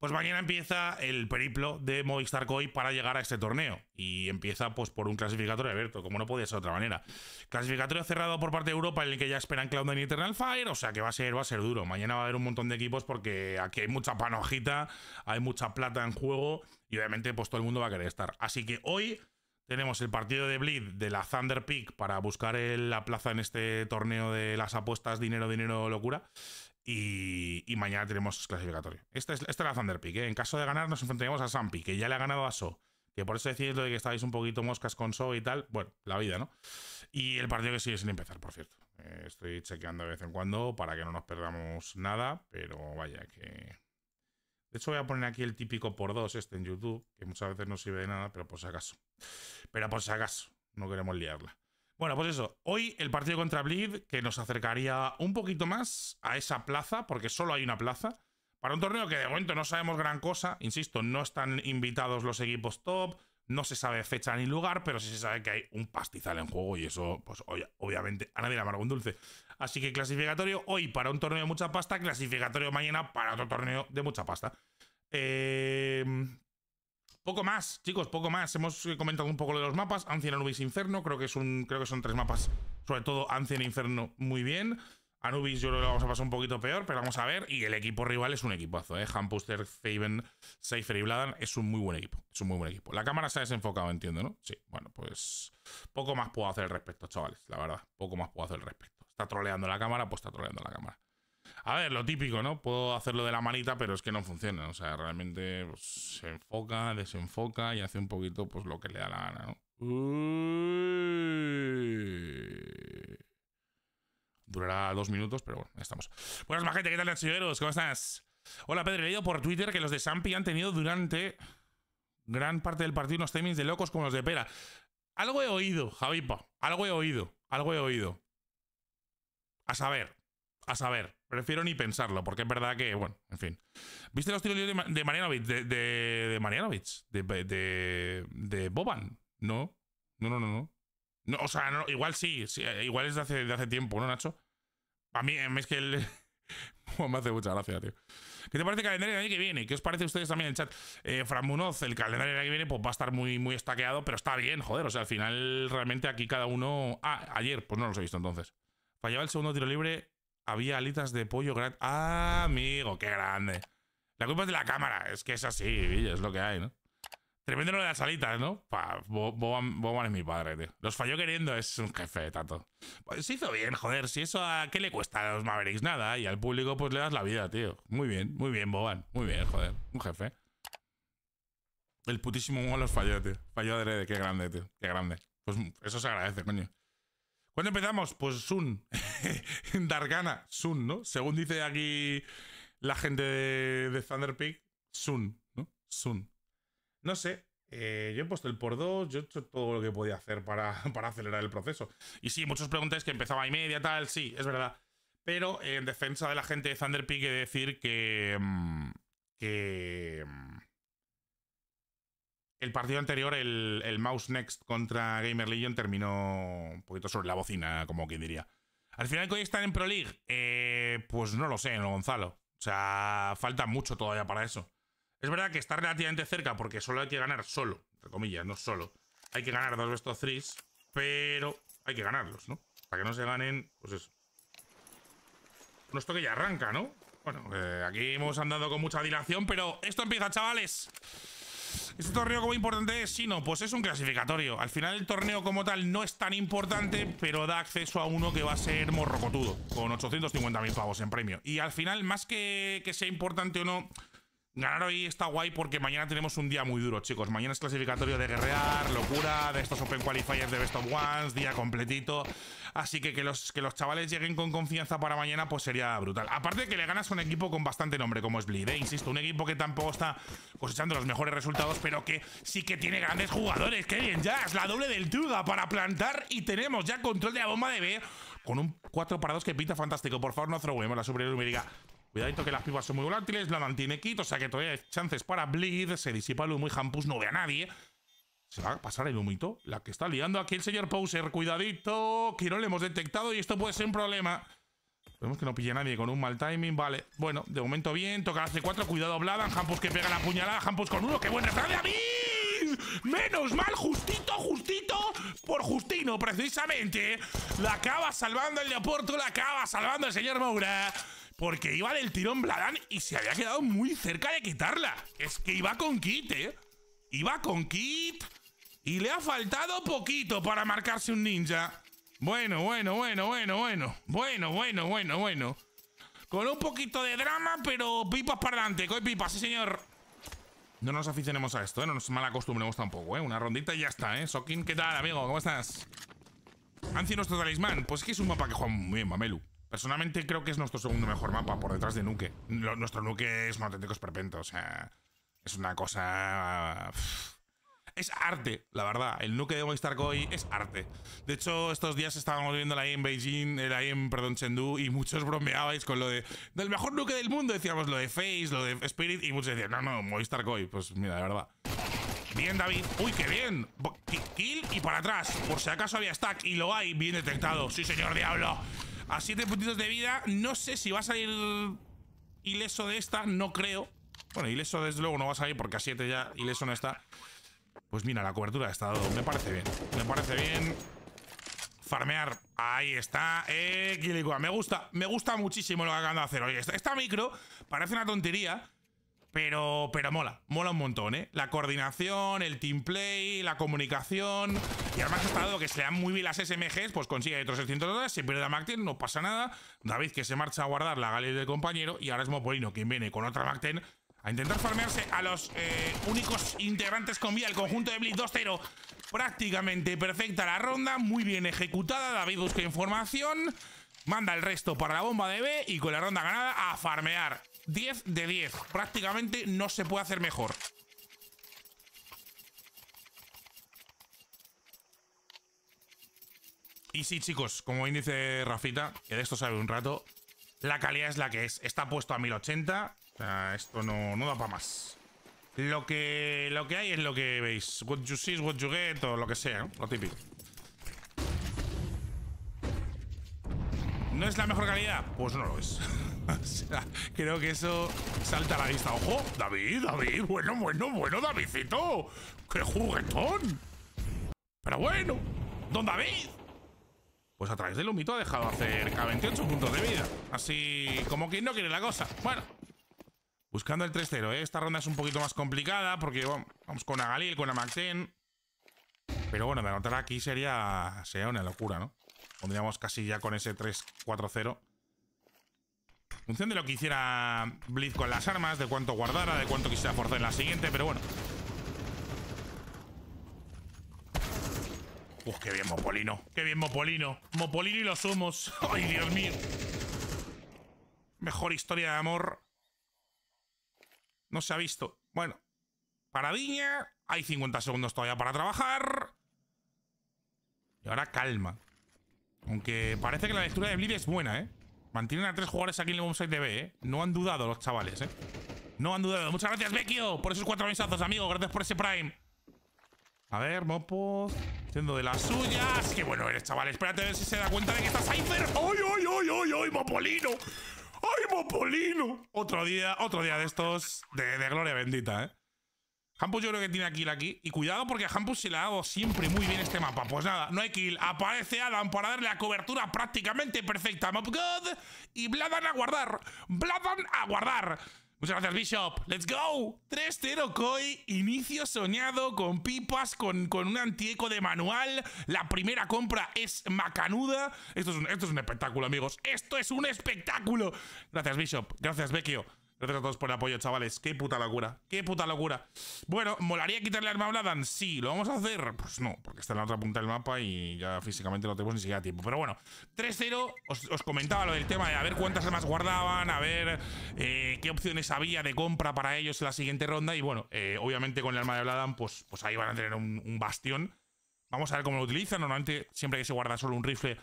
Pues mañana empieza el periplo de Movistar Coy para llegar a este torneo. Y empieza pues por un clasificatorio abierto, como no podía ser de otra manera. Clasificatorio cerrado por parte de Europa en el que ya esperan Cloud y Eternal Fire, o sea que va a ser, va a ser duro. Mañana va a haber un montón de equipos porque aquí hay mucha panojita, hay mucha plata en juego y obviamente pues todo el mundo va a querer estar. Así que hoy tenemos el partido de Bleed de la Thunder Peak para buscar la plaza en este torneo de las apuestas, dinero, dinero, locura. Y, mañana tenemos clasificatorio. Esta es, esta la Thunder ¿eh? En caso de ganar, nos enfrentaríamos a Sampi, que ya le ha ganado a So. Que por eso decís lo de que estáis un poquito moscas con So y tal. Bueno, la vida, ¿no? Y el partido que sigue sin empezar, por cierto. Eh, estoy chequeando de vez en cuando para que no nos perdamos nada, pero vaya que. De hecho, voy a poner aquí el típico por dos, este en YouTube, que muchas veces no sirve de nada, pero por si acaso. Pero por si acaso, no queremos liarla. Bueno, pues eso. Hoy el partido contra Bleed, que nos acercaría un poquito más a esa plaza, porque solo hay una plaza. Para un torneo que de momento no sabemos gran cosa, insisto, no están invitados los equipos top, no se sabe fecha ni lugar, pero sí se sabe que hay un pastizal en juego y eso, pues obviamente, a nadie le amarga un dulce. Así que clasificatorio hoy para un torneo de mucha pasta, clasificatorio mañana para otro torneo de mucha pasta. Eh, poco más, chicos, poco más. Hemos eh, comentado un poco de los mapas. Ancien, Anubis, Inferno. Creo que, es un, creo que son tres mapas. Sobre todo Ancien e Inferno muy bien. Anubis yo lo vamos a pasar un poquito peor, pero vamos a ver. Y el equipo rival es un equipazo, ¿eh? Hampuster, Faven, Seifer y Bladan es un muy buen equipo. Es un muy buen equipo. La cámara se ha desenfocado, entiendo, ¿no? Sí, bueno, pues poco más puedo hacer al respecto, chavales. La verdad, poco más puedo hacer al respecto. Está troleando la cámara, pues está troleando la cámara. A ver, lo típico, ¿no? Puedo hacerlo de la manita, pero es que no funciona. O sea, realmente pues, se enfoca, desenfoca y hace un poquito pues lo que le da la gana, ¿no? Durará dos minutos, pero bueno, ya estamos. Buenas, majete, ¿qué tal, ¿Cómo estás? Hola, Pedro. He leído por Twitter que los de Sampi han tenido durante gran parte del partido unos timings de locos como los de Pera. Algo he oído, Javipa. Algo he oído. Algo he oído. A saber. A saber. Prefiero ni pensarlo, porque es verdad que, bueno, en fin. ¿Viste los tiros de, Marianovich De, de, de Marianovic. De, Boban. No. No, no, no, no. o sea, igual sí, Igual es de hace, tiempo, ¿no, Nacho? A mí es que el. (laughs) me hace mucha gracia, tío. ¿Qué te parece el calendario del año que viene? ¿Qué os parece a ustedes también en el chat? Eh, Fran Munoz, el calendario del año que viene pues va a estar muy, muy estaqueado, pero está bien, joder. O sea, al final realmente aquí cada uno... Ah, ayer, pues no los he visto entonces. Fallaba el segundo tiro libre había alitas de pollo gratis. ¡Ah, amigo! ¡Qué grande! La culpa es de la cámara. Es que es así, es lo que hay, ¿no? Tremendo lo de las alitas, ¿no? Pa, Boban, es mi padre, tío. Los falló queriendo, es un jefe, tato. Pues se hizo bien, joder. Si eso a qué le cuesta a los Mavericks nada, y al público pues le das la vida, tío. Muy bien, muy bien, Boban. Muy bien, joder. Un jefe. El putísimo Boban los falló, tío. Falló de qué grande, tío. Qué grande. Pues eso se agradece, coño. ¿Cuándo empezamos? Pues Sun. (laughs) Dargana, Sun, ¿no? Según dice aquí la gente de, de Thunder Sun, ¿no? Sun. No sé, eh, yo he puesto el por dos. yo he hecho todo lo que podía hacer para, (laughs) acelerar el proceso. Y sí, muchos preguntas que empezaba y media, tal, sí, es verdad. Pero eh, en defensa de la gente de Thunder he de decir que. Mm, que. Mm, el partido anterior, el, Mouse Next contra Gamer Legion, terminó un poquito sobre la bocina, como quien diría. Al final, que están en Pro League, eh, pues no lo sé, lo Gonzalo. O sea, falta mucho todavía para eso. Es verdad que está relativamente cerca, porque solo hay que ganar solo, entre comillas, no solo. Hay que ganar dos de estos threes, pero hay que ganarlos, ¿no? Para que no se ganen, pues eso. esto que ya arranca, ¿no? Bueno, eh, aquí hemos andado con mucha dilación, pero esto empieza, chavales. ¿Este torneo como importante es? Sí, no, pues es un clasificatorio. Al final el torneo como tal no es tan importante, pero da acceso a uno que va a ser morrocotudo, con 850.000 pavos en premio. Y al final, más que, que sea importante o no, Ganar hoy está guay porque mañana tenemos un día muy duro, chicos. Mañana es clasificatorio de guerrear, locura, de estos Open Qualifiers de Best of Ones, día completito. Así que que los, que los chavales lleguen con confianza para mañana, pues sería brutal. Aparte de que le ganas a un equipo con bastante nombre, como es Bleed, ¿eh? insisto, un equipo que tampoco está cosechando los mejores resultados, pero que sí que tiene grandes jugadores. ¡Qué bien, ya es La doble del Tuga para plantar y tenemos ya control de la bomba de B con un 4 para 2 que pinta fantástico. Por favor, no throwemos la superior diga. Cuidadito que las pipas son muy volátiles. La mantiene kit, o sea que todavía hay chances para bleed. Se disipa el humo y Hampus no ve a nadie. ¿Se va a pasar el humito? La que está liando aquí el señor Poser, Cuidadito. que no le hemos detectado y esto puede ser un problema. Vemos que no pille nadie con un mal timing. Vale. Bueno, de momento bien. Toca la C4. Cuidado, Bladan. Hampus que pega la puñalada. Hampus con uno. ¡Qué buena tarde a mí! Menos mal, justito, justito por Justino, precisamente. La acaba salvando el deporto, la acaba salvando el señor Moura porque iba del tirón Bladán y se había quedado muy cerca de quitarla. Es que iba con kit, ¿eh? Iba con kit y le ha faltado poquito para marcarse un ninja. Bueno, bueno, bueno, bueno, bueno. Bueno, bueno, bueno, bueno. Con un poquito de drama, pero pipas para adelante. Coy pipas, sí señor. No nos aficionemos a esto, ¿eh? No nos malacostumbremos tampoco, ¿eh? Una rondita y ya está, ¿eh? Sokin, ¿qué tal, amigo? ¿Cómo estás? Anci nuestro talismán. Pues es que es un mapa que juega muy bien, Mamelu. Personalmente creo que es nuestro segundo mejor mapa por detrás de Nuke. nuestro Nuke es un auténtico esperpento, o sea, es una cosa... Es arte, la verdad. El Nuke de Movistar Koi es arte. De hecho, estos días estábamos viendo la e en Beijing, la e en, perdón, Chengdu, y muchos bromeabais con lo de del mejor Nuke del mundo. Decíamos lo de Face, lo de Spirit, y muchos decían, no, no, Movistar Pues mira, de verdad. Bien, David. Uy, qué bien. Kill y para atrás. Por si acaso había stack y lo hay bien detectado. Sí, señor Diablo. A 7 puntitos de vida. No sé si va a salir ileso de esta, no creo. Bueno, ileso desde luego no va a salir porque a 7 ya ileso no está. Pues mira, la cobertura ha estado, Me parece bien. Me parece bien. Farmear. Ahí está. Eh, me gusta. Me gusta muchísimo lo que acaban de hacer. Oye, esta micro parece una tontería. Pero, pero mola, mola un montón, ¿eh? La coordinación, el team play, la comunicación. Y además hasta dado que se dan muy bien las SMGs, pues consigue otros 600 dólares, se pierde a Macten, no pasa nada. David que se marcha a guardar la galería del compañero y ahora es Mopolino quien viene con otra Macten a intentar farmearse a los eh, únicos integrantes con vía. el conjunto de Blitz 2-0. Prácticamente perfecta la ronda, muy bien ejecutada. David busca información, manda el resto para la bomba de B y con la ronda ganada a farmear. 10 de 10. Prácticamente no se puede hacer mejor. Y sí, chicos, como bien dice Rafita, que de esto sabe un rato, la calidad es la que es. Está puesto a 1080. O esto no, da para más. Lo que, lo que hay es lo que veis. What you see what you get o lo que sea, Lo típico. ¿No es la mejor calidad? Pues no lo es. (laughs) creo que eso salta a la vista. ¡Ojo! ¡David, David! ¡Bueno, bueno, bueno, Davidcito! ¡Qué juguetón! Pero bueno, ¡Don David! Pues a través del humito ha dejado cerca 28 puntos de vida. Así como quien no quiere la cosa. Bueno, buscando el 3-0, ¿eh? Esta ronda es un poquito más complicada porque vamos con a con a Maxen. Pero bueno, de anotar aquí sería, sería una locura, ¿no? Pondríamos casi ya con ese 3-4-0. En función de lo que hiciera Blitz con las armas, de cuánto guardara, de cuánto quisiera forzar en la siguiente, pero bueno. Uf, qué bien Mopolino. Qué bien Mopolino. Mopolino y los humos. (laughs) Ay, Dios mío. Mejor historia de amor. No se ha visto. Bueno. Paradiña. Hay 50 segundos todavía para trabajar. Y ahora calma. Aunque parece que la lectura de Bleed es buena, ¿eh? Mantienen a tres jugadores aquí en el website ¿eh? No han dudado los chavales, ¿eh? No han dudado. Muchas gracias, Vecchio, por esos cuatro mensazos, amigo. Gracias por ese Prime. A ver, Mopo. Siendo de las suyas. Qué bueno eres, chaval. Espérate a ver si se da cuenta de que está Cypher. ¡Ay, ay, ay, ay, ay, Mopolino! ¡Ay, Mopolino! Otro día, otro día de estos de gloria bendita, ¿eh? Hampus yo creo que tiene kill aquí. Y cuidado porque a Hampus se le ha dado siempre muy bien este mapa. Pues nada, no hay kill. Aparece Adam para darle la cobertura prácticamente perfecta. Map God. Y Bladan a guardar. Bladan a guardar. Muchas gracias, Bishop. ¡Let's go! 3-0 Koi, inicio soñado con pipas, con, con, un antieco de manual. La primera compra es macanuda. Esto es, un, esto es un espectáculo, amigos. ¡Esto es un espectáculo! Gracias, Bishop. Gracias, Vecchio. Gracias a todos por el apoyo, chavales. Qué puta locura. Qué puta locura. Bueno, ¿molaría quitarle el arma a Bladan? Sí, ¿lo vamos a hacer? Pues no, porque está en la otra punta del mapa y ya físicamente no tenemos ni siquiera tiempo. Pero bueno, 3-0. Os, comentaba lo del tema de a ver cuántas armas guardaban, a ver eh, qué opciones había de compra para ellos en la siguiente ronda. Y bueno, eh, obviamente con el arma de Bladan, pues, pues ahí van a tener un, un bastión. Vamos a ver cómo lo utilizan. Normalmente, siempre que se guarda solo un rifle,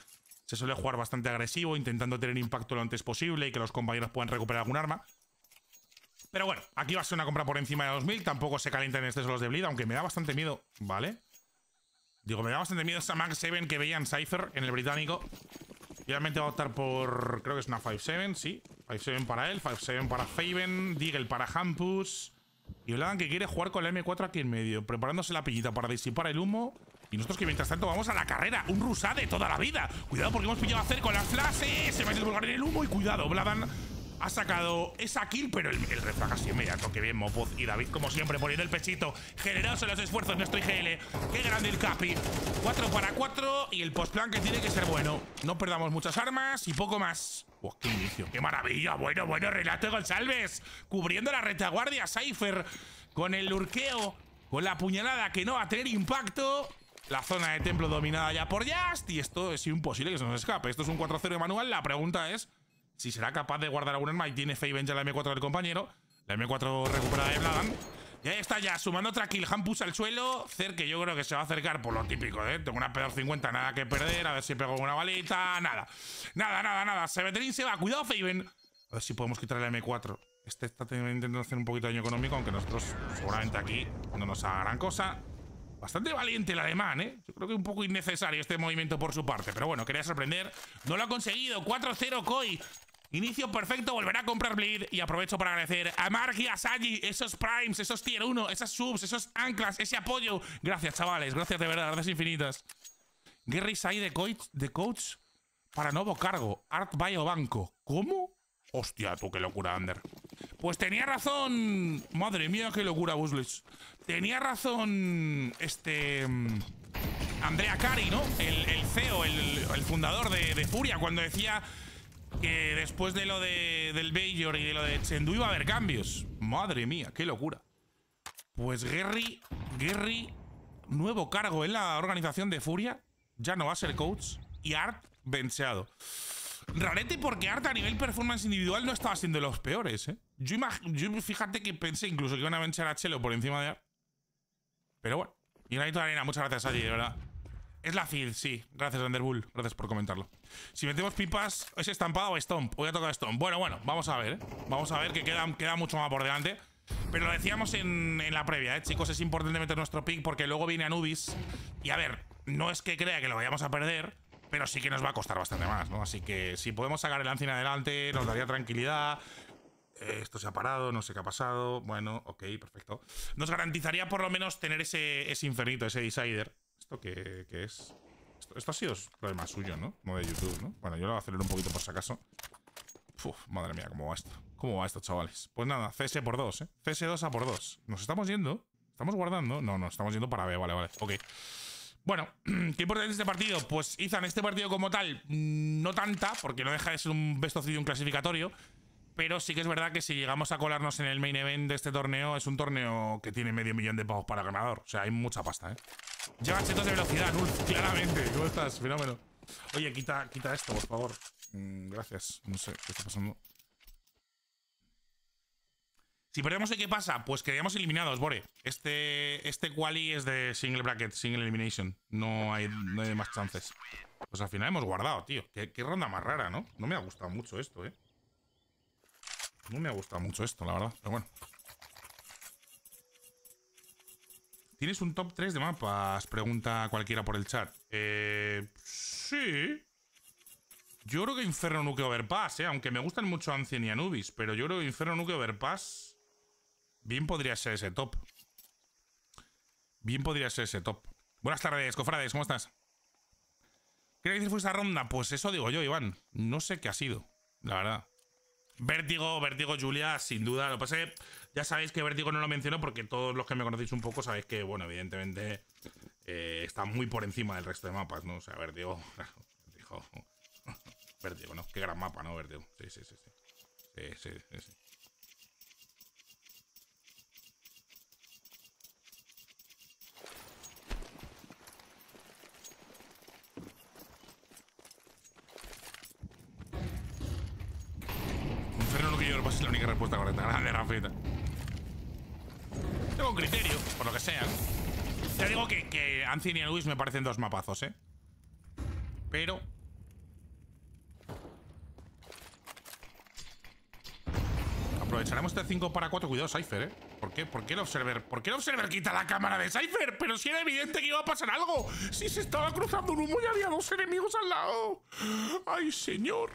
se suele jugar bastante agresivo, intentando tener impacto lo antes posible y que los compañeros puedan recuperar algún arma. Pero bueno, aquí va a ser una compra por encima de 2000. Tampoco se calientan estos los de Bleed, aunque me da bastante miedo. Vale. Digo, me da bastante miedo esa Max 7 que veía en Cypher, en el británico. obviamente va a optar por... Creo que es una 5-7, sí. 5-7 para él, 5-7 para Faven, Deagle para Hampus. Y Bladan que quiere jugar con la M4 aquí en medio, preparándose la pillita para disipar el humo. Y nosotros que mientras tanto vamos a la carrera. Un Rusade toda la vida. Cuidado porque hemos pillado a hacer con las flashes. Eh, se va a vulgar en el humo y cuidado, Bladan ha sacado esa kill, pero el, el así inmediato. Que bien, Mopuz y David, como siempre, poniendo el pechito. Generoso los esfuerzos, nuestro IGL. Qué grande el Capi. 4 para 4 y el postplan que tiene que ser bueno. No perdamos muchas armas y poco más. ¡Qué inicio! ¡Qué maravilla! Bueno, bueno, relato, González. Cubriendo la retaguardia, Cypher. Con el lurqueo, con la puñalada que no va a tener impacto. La zona de templo dominada ya por Just. Y esto es imposible que se nos escape. Esto es un 4-0 de manual. La pregunta es si será capaz de guardar algún arma y tiene Faven ya la M4 del compañero. La M4 recuperada de Blagan. Y ahí está ya, sumando otra kill. Hampus al suelo. Cerque yo creo que se va a acercar por lo típico, ¿eh? Tengo una pedal 50, nada que perder. A ver si pego una balita. Nada. Nada, nada, nada. Se Seveterin se va. Cuidado, Faven. A ver si podemos quitar la M4. Este está intentando hacer un poquito de daño económico, aunque nosotros seguramente aquí no nos haga gran cosa. Bastante valiente el alemán, ¿eh? Yo creo que un poco innecesario este movimiento por su parte. Pero bueno, quería sorprender. No lo ha conseguido. 4-0 Koi. Inicio perfecto, volverá a comprar Bleed y aprovecho para agradecer a Mark y a Sagi, esos primes, esos tier 1, esas subs, esos anclas, ese apoyo. Gracias, chavales, gracias de verdad, gracias infinitas. Gary Sai de coach, de coach para nuevo cargo, Art Bio Banco. ¿Cómo? Hostia, tú, qué locura, Ander. Pues tenía razón. Madre mía, qué locura, buslitz Tenía razón. Este. Mm, Andrea Cari, ¿no? El, CEO, el, fundador de Furia, cuando decía que después de lo del Bajor y de lo de Chengdu iba a haber cambios. Madre mía, qué locura. Pues Gary, Gary, nuevo cargo en la organización de Furia. Ya no va a ser coach. Y Art, venceado. Rarete porque Art a nivel performance individual no estaba siendo de los peores, ¿eh? Yo, fíjate que pensé incluso que iban a vencer a Chelo por encima de Art. Pero bueno. Y una de arena, muchas gracias allí, de verdad. Es la feed, sí. Gracias, Underbull. Gracias por comentarlo. Si metemos pipas, ¿es estampado o Stomp? Voy a tocar Stomp. Bueno, bueno, vamos a ver, ¿eh? Vamos a ver que queda, mucho más por delante. Pero lo decíamos en, la previa, ¿eh? Chicos, es importante meter nuestro pick porque luego viene Anubis. Y a ver, no es que crea que lo vayamos a perder, pero sí que nos va a costar bastante más, ¿no? Así que si podemos sacar el en adelante, nos daría tranquilidad. Eh, esto se ha parado, no sé qué ha pasado. Bueno, ok, perfecto. Nos garantizaría por lo menos tener ese, ese infernito, ese decider. ¿Esto qué, es? Esto, esto, ha sido problema suyo, ¿no? No de YouTube, ¿no? Bueno, yo lo voy a acelerar un poquito por si acaso. Uf, madre mía, ¿cómo va esto? ¿Cómo va esto, chavales? Pues nada, CS por 2, ¿eh? CS2 a por 2. ¿Nos estamos yendo? ¿Estamos guardando? No, no, estamos yendo para B, vale, vale. Ok. Bueno, (clears throat) ¿qué importante en este partido? Pues Izan, este partido como tal, no tanta, porque no deja de ser un best un clasificatorio. Pero sí que es verdad que si llegamos a colarnos en el main event de este torneo, es un torneo que tiene medio millón de pavos para ganador. O sea, hay mucha pasta, ¿eh? Lleva chetos de velocidad, Nulf, claramente. ¿Cómo estás? Fenómeno. Oye, quita, quita esto, por favor. Mm, gracias. No sé qué está pasando. Si perdemos ¿qué pasa? Pues quedamos eliminados, Bore. Este, este quali es de single bracket, single elimination. No hay, más chances. Pues al final hemos guardado, tío. qué ronda más rara, ¿no? No me ha gustado mucho esto, ¿eh? No me ha gustado mucho esto, la verdad, pero bueno. ¿Tienes un top 3 de mapas? Pregunta cualquiera por el chat. Eh, sí. Yo creo que Inferno Nuke Overpass, eh, aunque me gustan mucho Ancien y Anubis, pero yo creo que Inferno Nuke Overpass bien podría ser ese top. Bien podría ser ese top. Buenas tardes, cofrades, ¿cómo estás? ¿Qué decir fue esa ronda? Pues eso digo yo, Iván. No sé qué ha sido, la verdad. Vértigo, Vértigo Julia, sin duda. Lo que ya sabéis que Vértigo no lo menciono porque todos los que me conocéis un poco sabéis que, bueno, evidentemente eh, está muy por encima del resto de mapas, ¿no? O sea, Vértigo. (laughs) (laughs) Vértigo. ¿no? Qué gran mapa, ¿no? Vértigo. sí, sí. Sí, sí, sí. sí. es la única respuesta correcta. Grande, Rafita. Tengo un criterio, por lo que sea. Ya digo que, que Anthony y Luis me parecen dos mapazos, ¿eh? Pero... Aprovecharemos este 5 para 4. Cuidado, Cypher, ¿eh? ¿Por qué? ¿Por qué el Observer? ¿Por qué el Observer quita la cámara de Cypher? Pero si era evidente que iba a pasar algo. Si se estaba cruzando un humo y había dos enemigos al lado. ¡Ay, señor!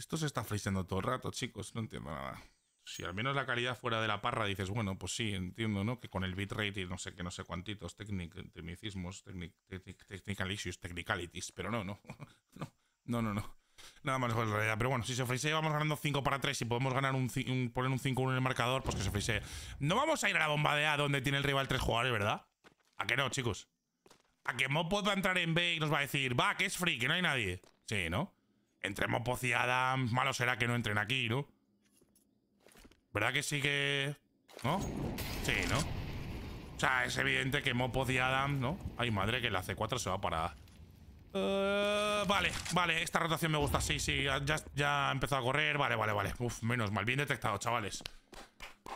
Esto se está freeseando todo el rato, chicos. No entiendo nada. Si al menos la calidad fuera de la parra dices, bueno, pues sí, entiendo, ¿no? Que con el bitrate y no sé qué, no sé cuantitos, tecnicismos, technicalities, pero no, (laughs) no. No, no, no. Nada más la realidad. Pero bueno, si se frisea vamos ganando 5 para 3 y podemos ganar un, poner un 5-1 en el marcador, pues que se frisee. No vamos a ir a la bomba de A donde tiene el rival 3 jugadores, ¿verdad? ¿A que no, chicos? ¿A que no va entrar en B y nos va a decir, va, que es free, que no hay nadie? Sí, ¿no? Entre Mopoz y Adam, malo será que no entren aquí, ¿no? ¿Verdad que sí que...? ¿No? Sí, ¿no? O sea, es evidente que Mopoz y Adam, ¿no? Ay, madre, que la C4 se va para... parar. Eh, vale, vale, esta rotación me gusta Sí, sí, ya, ya ha empezado a correr Vale, vale, vale, uf, menos mal, bien detectado, chavales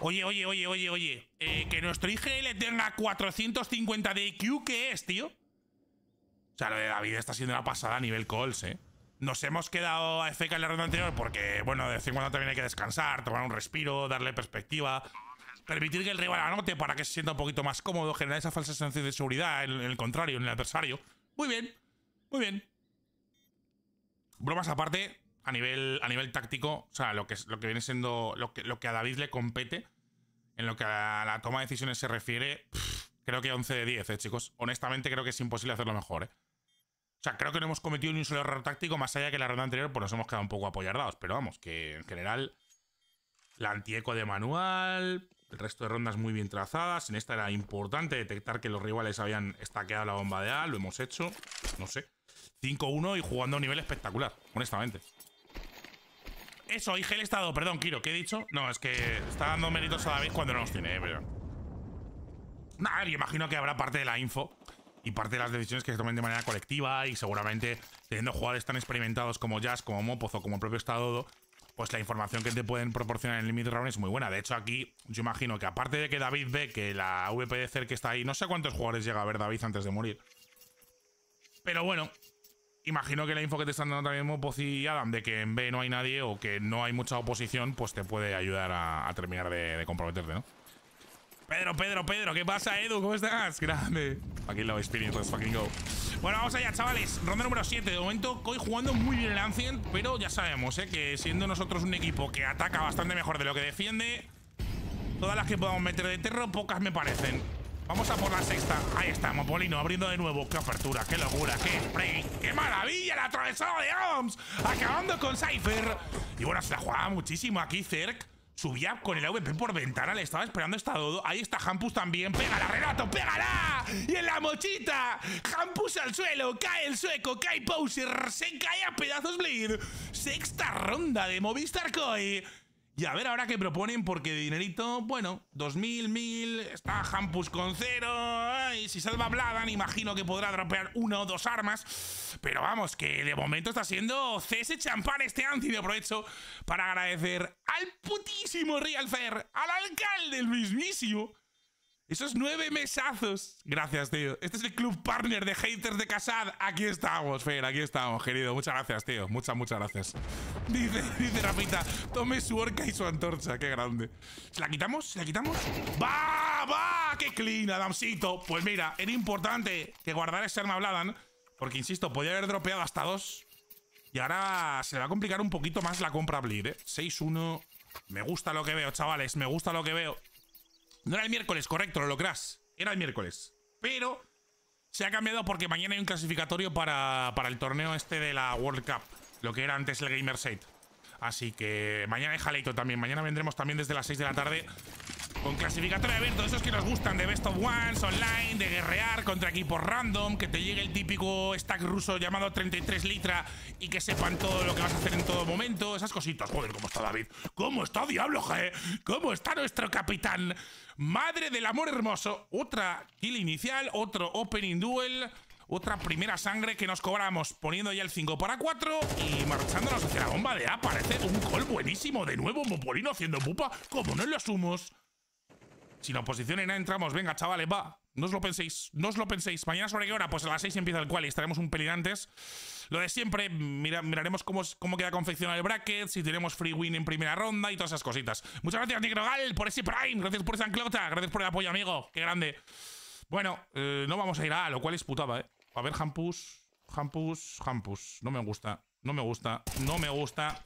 Oye, oye, oye, oye, oye eh, Que nuestro IGL tenga 450 de IQ ¿Qué es, tío? O sea, lo de David está siendo una pasada a nivel calls, eh nos hemos quedado a FK en la ronda anterior porque, bueno, de vez en cuando también hay que descansar, tomar un respiro, darle perspectiva, permitir que el rival anote para que se sienta un poquito más cómodo, generar esa falsa sensación de seguridad en, el contrario, en el adversario. Muy bien, muy bien. Bromas aparte, a nivel, a nivel táctico, o sea, lo que, lo que viene siendo lo que, lo que a David le compete, en lo que a la toma de decisiones se refiere, creo que 11 de 10, eh, chicos. Honestamente, creo que es imposible hacerlo mejor, eh. O sea, creo que no hemos cometido ni un solo error táctico, más allá que la ronda anterior, pues nos hemos quedado un poco apoyardados. Pero vamos, que en general, la antieco de manual, el resto de rondas muy bien trazadas. En esta era importante detectar que los rivales habían estaqueado la bomba de A, lo hemos hecho, no sé. 5-1 y jugando a un nivel espectacular, honestamente. Eso, el estado, perdón, Kiro, ¿qué he dicho? No, es que está dando méritos a David cuando no nos tiene, eh, pero... yo imagino que habrá parte de la info y parte de las decisiones que se tomen de manera colectiva y seguramente teniendo jugadores tan experimentados como Jazz, como Mopoz o como el propio Estado, pues la información que te pueden proporcionar en el Limit Round es muy buena. De hecho, aquí yo imagino que aparte de que David ve que la VP de que está ahí, no sé cuántos jugadores llega a ver David antes de morir. Pero bueno, imagino que la info que te están dando también Mopoz y Adam de que en B no hay nadie o que no hay mucha oposición, pues te puede ayudar a, terminar de comprometerte, ¿no? Pedro, Pedro, Pedro, ¿qué pasa, Edu? ¿Cómo estás? Grande. Aquí love experience, let's fucking go. Bueno, vamos allá, chavales. Ronda número 7. De momento, Koi jugando muy bien el Ancient, pero ya sabemos, ¿eh? Que siendo nosotros un equipo que ataca bastante mejor de lo que defiende, todas las que podamos meter de terror, pocas me parecen. Vamos a por la sexta. Ahí está, Mopolino abriendo de nuevo. ¡Qué apertura! ¡Qué locura! ¡Qué spray! ¡Qué maravilla! ¡La atravesada de Oms! Acabando con Cypher. Y bueno, se la jugaba muchísimo aquí, Zerk. Subía con el AVP por ventana, le estaba esperando esta Dodo. Ahí está Hampus también. ¡Pégala, Renato! ¡Pégala! ¡Y en la mochita! Hampus al suelo, cae el sueco, cae Poser, se cae a pedazos Bleed. Sexta ronda de Movistar Koi. Y a ver ahora qué proponen, porque de dinerito, bueno, dos 2000, mil, está Hampus con cero. Y si salva Bladan, imagino que podrá dropear una o dos armas. Pero vamos, que de momento está siendo cese champán este anti de aprovecho para agradecer al putísimo Real Fair, al alcalde, el mismísimo esos nueve mesazos. Gracias, tío. Este es el club partner de haters de Casad. Aquí estamos, Fer. Aquí estamos, querido. Muchas gracias, tío. Muchas, muchas gracias. (laughs) Dice, dice Rafita, tome su orca y su antorcha. Qué grande. ¿Se la quitamos? ¿Se la quitamos? ¡Va! ¡Va! ¡Qué clean, Adamsito! Pues mira, era importante que guardara ese arma blada, Porque, insisto, podía haber dropeado hasta dos. Y ahora se va a complicar un poquito más la compra Bleed, ¿eh? 6-1. Me gusta lo que veo, chavales. Me gusta lo que veo. No era el miércoles, correcto, lo lográs. Era el miércoles. Pero se ha cambiado porque mañana hay un clasificatorio para, para el torneo este de la World Cup. Lo que era antes el Gamer Así que mañana es Jaleito también. Mañana vendremos también desde las 6 de la tarde con clasificatoria de eventos, esos que nos gustan de Best of Ones, online, de guerrear contra equipos random, que te llegue el típico stack ruso llamado 33 litra y que sepan todo lo que vas a hacer en todo momento, esas cositas. Joder, ¿cómo está David? ¿Cómo está Diablo, G! ¿Cómo está nuestro capitán? Madre del amor hermoso. Otra kill inicial, otro opening duel. Otra primera sangre que nos cobramos poniendo ya el 5 para 4 y marchándonos hacia la bomba de A. Parece un gol buenísimo. De nuevo, Mopolino haciendo pupa, como no lo asumos. Si la posiciona y nada, entramos, venga, chavales, va. No os lo penséis, no os lo penséis. Mañana sobre qué hora, pues a las 6 empieza el cual y estaremos un pelín antes. Lo de siempre, miraremos cómo, cómo queda confeccionado el bracket, si tenemos free win en primera ronda y todas esas cositas. Muchas gracias, Nigrogal, por ese Prime, gracias por esa anclota! gracias por el apoyo, amigo. Qué grande. Bueno, eh, no vamos a ir a lo cual es putada, ¿eh? A ver, Hampus, Hampus, Hampus. No me gusta, no me gusta, no me gusta.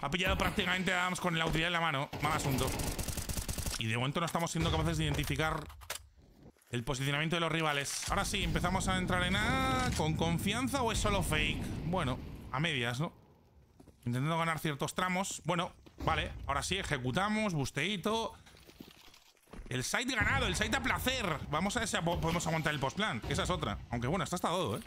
Ha pillado prácticamente a con la utilidad en la mano. Mal asunto. Y de momento no estamos siendo capaces de identificar el posicionamiento de los rivales. Ahora sí, empezamos a entrar en A con confianza o es solo fake. Bueno, a medias, ¿no? Intentando ganar ciertos tramos. Bueno, vale, ahora sí, ejecutamos, busteito. El site ganado, el site a placer. Vamos a ver si podemos aguantar el postplan. Esa es otra. Aunque bueno, está hasta todo, ¿eh?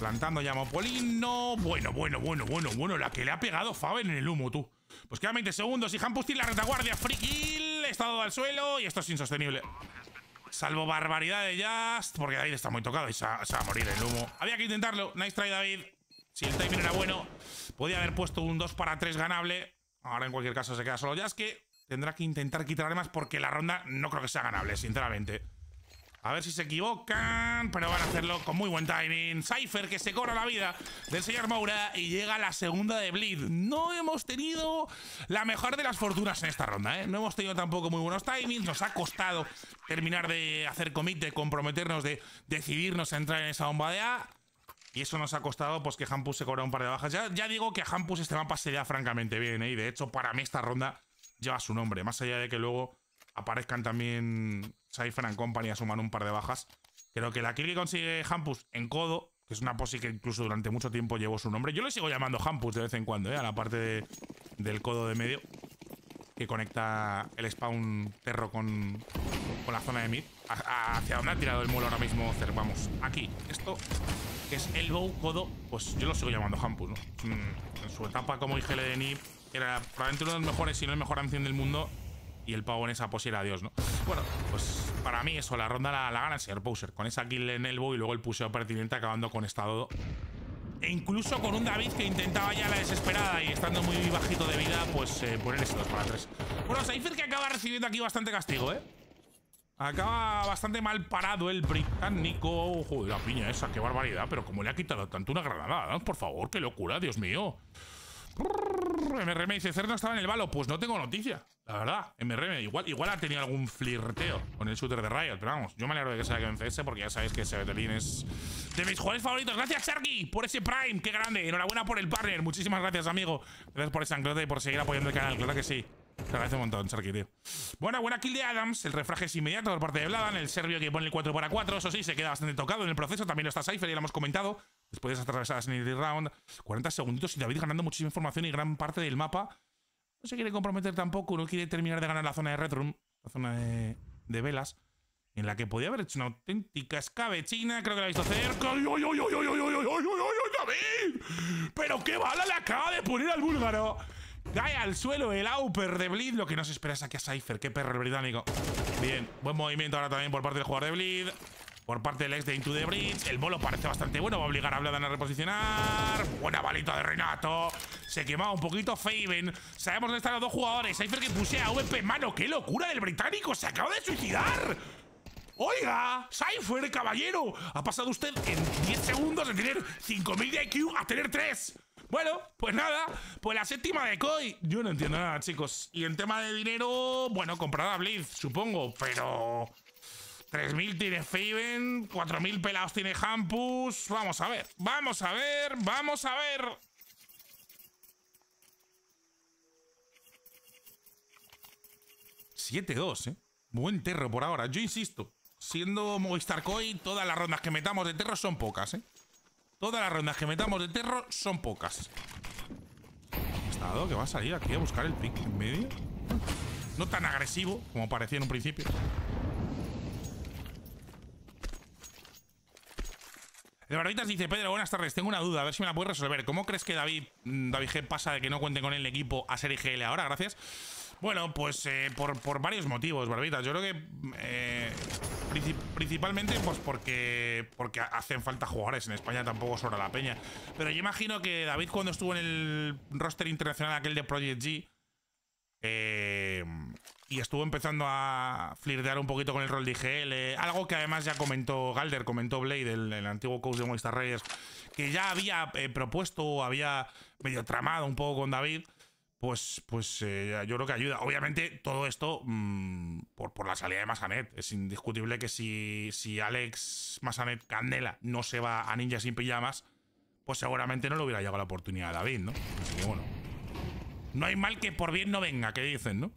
Plantando ya Mopolino. Bueno, bueno, bueno, bueno, bueno. La que le ha pegado Faber en el humo, tú. Pues quedan 20 segundos y Hampus la retaguardia. Free kill. Estado al suelo. Y esto es insostenible. Salvo barbaridad de Just. Porque David está muy tocado y se va, a morir el humo. Había que intentarlo. Nice try, David. Si el timing era bueno, podía haber puesto un 2 para 3 ganable. Ahora en cualquier caso se queda solo Jaske. Tendrá que intentar quitar armas porque la ronda no creo que sea ganable, sinceramente. A ver si se equivocan, pero van a hacerlo con muy buen timing. Cypher que se cobra la vida del señor Moura y llega la segunda de Bleed. No hemos tenido la mejor de las fortunas en esta ronda, ¿eh? No hemos tenido tampoco muy buenos timings, nos ha costado terminar de hacer commit, comprometernos, de decidirnos a entrar en esa bomba de A. Y eso nos ha costado pues que Hampus se cobra un par de bajas. Ya, digo que a Hampus este mapa se da francamente bien, ¿eh? Y de hecho, para mí esta ronda lleva su nombre. Más allá de que luego aparezcan también Cypher and Company a un par de bajas. Creo que la kill que consigue Hampus en codo, que es una posi que incluso durante mucho tiempo llevó su nombre. Yo le sigo llamando Hampus de vez en cuando, ¿eh? a la parte del codo de medio que conecta el spawn perro con, con la zona de mid. hacia donde ha tirado el muro ahora mismo Vamos, aquí. Esto que es el bow codo, pues yo lo sigo llamando Hampus, ¿no? Mm, en su etapa como IGL de NIP era probablemente uno de los mejores, si no el mejor anciano del mundo. Y el pavo en esa pose era Dios, ¿no? Bueno, pues para mí eso, la ronda la, la gana el señor Bowser. Con esa kill en el bow y luego el puseo pertinente acabando con estado. E incluso con un David que intentaba ya la desesperada y estando muy bajito de vida, pues eh, poner ese 2 para 3. Bueno, Seifer que acaba recibiendo aquí bastante castigo, ¿eh? Acaba bastante mal parado el británico. Joder, la piña esa, qué barbaridad. Pero como le ha quitado tanto una granada, por favor, qué locura, Dios mío. MRM dice, ¿Cerno no estaba en el balo. Pues no tengo noticia, la verdad. MRM, igual, igual ha tenido algún flirteo con el shooter de Riot. Pero vamos, yo me alegro de que que en CS porque ya sabéis que Betelín es de mis jugadores favoritos. Gracias, Sergi, por ese Prime. Qué grande. Enhorabuena por el partner. Muchísimas gracias, amigo. Gracias por ese anclota y por seguir apoyando el canal. Claro que sí. Te agradece un montón, Sergi, tío. Bueno, buena kill de Adams. El refraje es inmediato por parte de Vladan. El serbio que pone el 4 para 4. Eso sí, se queda bastante tocado en el proceso. También lo está Cypher, y lo hemos comentado después de esas atravesadas en el round, 40 segunditos y David ganando muchísima información y gran parte del mapa. No se quiere comprometer tampoco, no quiere terminar de ganar la zona de Red la zona de, velas, en la que podía haber hecho una auténtica escabechina, creo que la he visto cerca. David! ¡Pero qué bala le acaba de poner al búlgaro! Cae al suelo el Auper de Bleed. Lo que no se espera es aquí a Cypher. ¡Qué perro el británico! Bien, buen movimiento ahora también por parte del jugador de Bleed por parte del ex de Into the Bridge. El bolo parece bastante bueno. Va a obligar a Bladan a reposicionar. Buena balita de Renato. Se quemaba un poquito Faven. Sabemos dónde están los dos jugadores. Cypher que puse a VP. Mano, qué locura del británico. Se acaba de suicidar. Oiga, Cypher, caballero. Ha pasado usted en 10 segundos de tener 5000 de IQ a tener 3. Bueno, pues nada, pues la séptima de Koi. Yo no entiendo nada, chicos. Y en tema de dinero, bueno, comprar a Blitz, supongo, pero. 3.000 tiene Faven, 4.000 pelados tiene Hampus. Vamos a ver, vamos a ver, vamos a ver. ...7-2, ¿eh? Buen terro por ahora, yo insisto. Siendo Movistar todas las rondas que metamos de terro son pocas, ¿eh? Todas las rondas que metamos de terro son pocas. Estado que va a salir aquí a buscar el pick en medio. No tan agresivo como parecía en un principio. De Barbitas dice, Pedro, buenas tardes, tengo una duda, a ver si me la puedes resolver. ¿Cómo crees que David, mm, David G pasa de que no cuente con el equipo a ser IGL ahora? Gracias. Bueno, pues eh, por, varios motivos, Barbitas. Yo creo que eh, principalmente pues porque, porque hacen falta jugadores. En España tampoco sobra la peña. Pero yo imagino que David cuando estuvo en el roster internacional aquel de Project G... Eh, y estuvo empezando a flirtear un poquito con el rol de IGL. Algo que además ya comentó Galder, comentó Blade, el, antiguo coach de Moistar Reyes, que ya había eh, propuesto, había medio tramado un poco con David. Pues, pues eh, yo creo que ayuda. Obviamente, todo esto mm, por, por, la salida de Masanet. Es indiscutible que si, si Alex Masanet Candela no se va a Ninja sin pijamas, pues seguramente no le hubiera llegado la oportunidad a David, ¿no? Así que bueno. No hay mal que por bien no venga, que dicen, ¿no?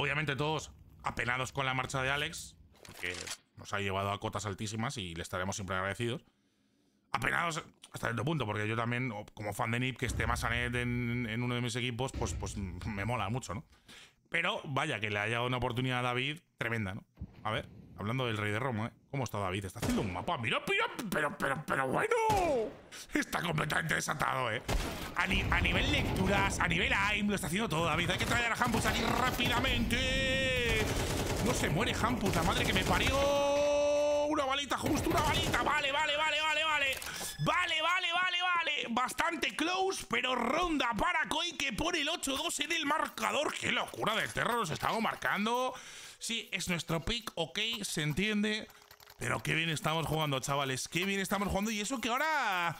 Obviamente todos apenados con la marcha de Alex, que nos ha llevado a cotas altísimas y le estaremos siempre agradecidos. Apenados hasta cierto punto, porque yo también, como fan de NIP, que esté más en, en uno de mis equipos, pues, pues me mola mucho, ¿no? Pero vaya, que le haya dado una oportunidad a David tremenda, ¿no? A ver. Hablando del rey de Roma, ¿eh? ¿Cómo está David? Está haciendo un mapa. ¡Mira, mira! ¡Pero, pero, pero bueno! Está completamente desatado, ¿eh? A, nivel lecturas, a nivel AIM, lo está haciendo todo, David. Hay que traer a Hampus aquí rápidamente. No se muere Hampus, la madre que me parió. Una balita, justo una balita. Vale, vale, vale, vale, vale. Vale, vale, vale, vale. Bastante close, pero ronda para Koike que pone el 8 en el marcador. ¡Qué locura de terror nos estamos marcando! Sí, es nuestro pick, ok, se entiende. Pero qué bien estamos jugando, chavales. Qué bien estamos jugando. Y eso que ahora...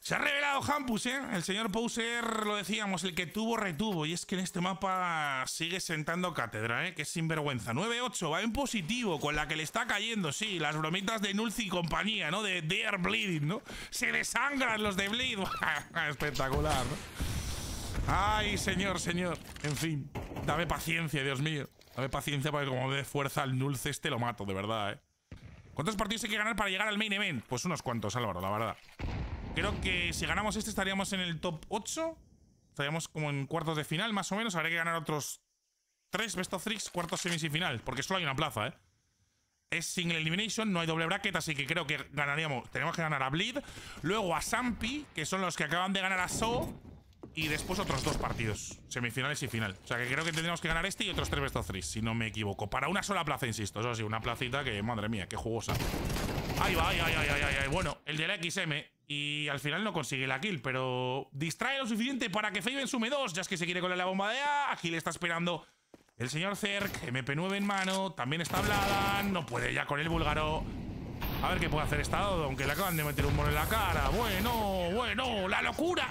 Se ha revelado Hampus, ¿eh? El señor Pouser, lo decíamos, el que tuvo, retuvo. Y es que en este mapa sigue sentando cátedra, ¿eh? Que es sinvergüenza. 9-8, va en positivo, con la que le está cayendo, sí. Las bromitas de Nulci y compañía, ¿no? De Dear Bleeding, ¿no? Se desangran los de Bleed. (laughs) Espectacular, ¿no? Ay, señor, señor. En fin, dame paciencia, Dios mío. Dame paciencia porque como ve dé fuerza al Nulce este lo mato, de verdad, ¿eh? ¿Cuántos partidos hay que ganar para llegar al main event? Pues unos cuantos, Álvaro, la verdad. Creo que si ganamos este estaríamos en el top 8. Estaríamos como en cuartos de final, más o menos. Habría que ganar otros 3 best of 3, cuartos semis y final. Porque solo hay una plaza, ¿eh? es single elimination, no hay doble bracket, así que creo que ganaríamos. Tenemos que ganar a Bleed, luego a Sampi, que son los que acaban de ganar a So, y después otros dos partidos, semifinales y final. O sea que creo que tendríamos que ganar este y otros tres best of si no me equivoco. Para una sola plaza, insisto. Eso sí, una placita que, madre mía, qué jugosa. Ahí va, ahí, ahí, ahí, ahí, Bueno, el de la XM. Y al final no consigue la kill, pero distrae lo suficiente para que Faven sume dos. Ya es que se quiere con la bomba de A. Aquí está esperando el señor Zerk, MP9 en mano. También está Bladan. No puede ya con el búlgaro. A ver qué puede hacer Estado, aunque le acaban de meter un mono en la cara. Bueno, bueno, la locura.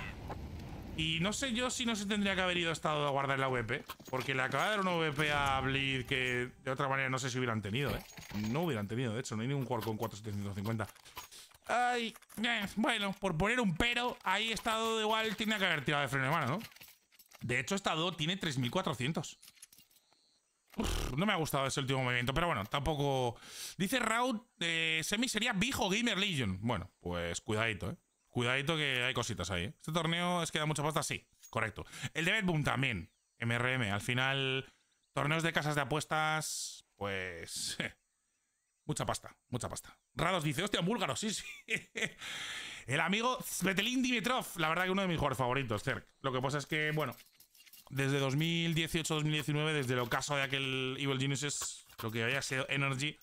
Y no sé yo si no se tendría que haber ido estado a guardar la VP. Porque le acaba de dar una VP a Bleed que de otra manera no sé si hubieran tenido, ¿eh? No hubieran tenido, de hecho, no hay ningún jugador con 4750. Ay, eh, bueno, por poner un pero, ahí estado igual tiene que haber tirado de freno de mano, ¿no? De hecho, estado tiene 3400. no me ha gustado ese último movimiento, pero bueno, tampoco. Dice Raúl, eh, semi sería Bijo Gamer Legion. Bueno, pues cuidadito, ¿eh? Cuidadito que hay cositas ahí. ¿eh? Este torneo es que da mucha pasta, sí. Correcto. El de Bedboom también. MRM. Al final, torneos de casas de apuestas, pues... Eh, mucha pasta, mucha pasta. Rados dice, hostia, búlgaro, sí, sí. (laughs) El amigo Svetelin Dimitrov. La verdad que uno de mis jugadores favoritos, Cerc. Lo que pasa es que, bueno, desde 2018-2019, desde el ocaso de aquel Evil Geniuses, lo que había sido Energy,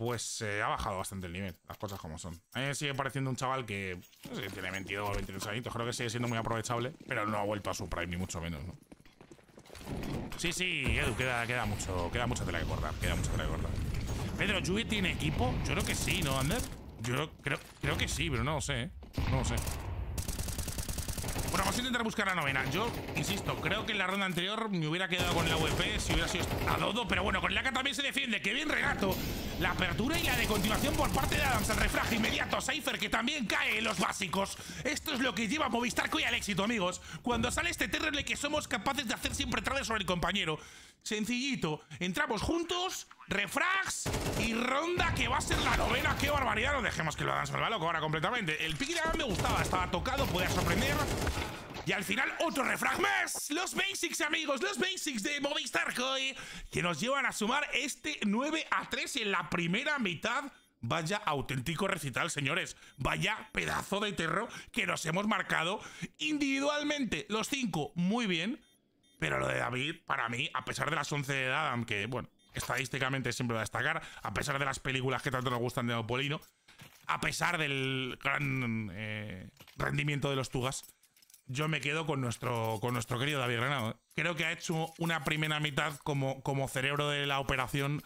pues se eh, ha bajado bastante el nivel, las cosas como son. A mí me sigue pareciendo un chaval que no sé, tiene 22 o 23 añitos, creo que sigue siendo muy aprovechable, pero no ha vuelto a su prime ni mucho menos, ¿no? Sí, sí, Edu, queda, queda mucho, queda mucho tela que cortar, queda mucha tela que cortar. Pedro, ¿Yui tiene equipo? Yo creo que sí, ¿no, Ander? Yo creo, creo que sí, pero no lo sé, ¿eh? No lo sé. Bueno, vamos pues a intentar buscar la novena. Yo, insisto, creo que en la ronda anterior me hubiera quedado con la UEP si hubiera sido a Dodo. Pero bueno, con AK también se defiende. Qué bien regato. La apertura y la de continuación por parte de Adams. El refraje inmediato Seifer que también cae en los básicos. Esto es lo que lleva a Movistar y al éxito, amigos. Cuando sale este terrible que somos capaces de hacer siempre traves sobre el compañero. Sencillito. Entramos juntos, refrags y ronda que va a ser la novena. ¡Qué barbaridad! No dejemos que lo hagan malo ahora completamente. El pick de me gustaba, estaba tocado, podía sorprender. Y al final, otro refrag más. Los basics, amigos, los basics de Movistar hoy que nos llevan a sumar este 9 a 3 en la primera mitad. Vaya auténtico recital, señores. Vaya pedazo de terror que nos hemos marcado individualmente. Los cinco, muy bien pero lo de David, para mí, a pesar de las 11 de Adam, que, bueno, estadísticamente siempre va a destacar, a pesar de las películas que tanto nos gustan de Apolino a pesar del gran eh, rendimiento de los Tugas, yo me quedo con nuestro, con nuestro querido David Granado. ¿eh? Creo que ha hecho una primera mitad como, como cerebro de la operación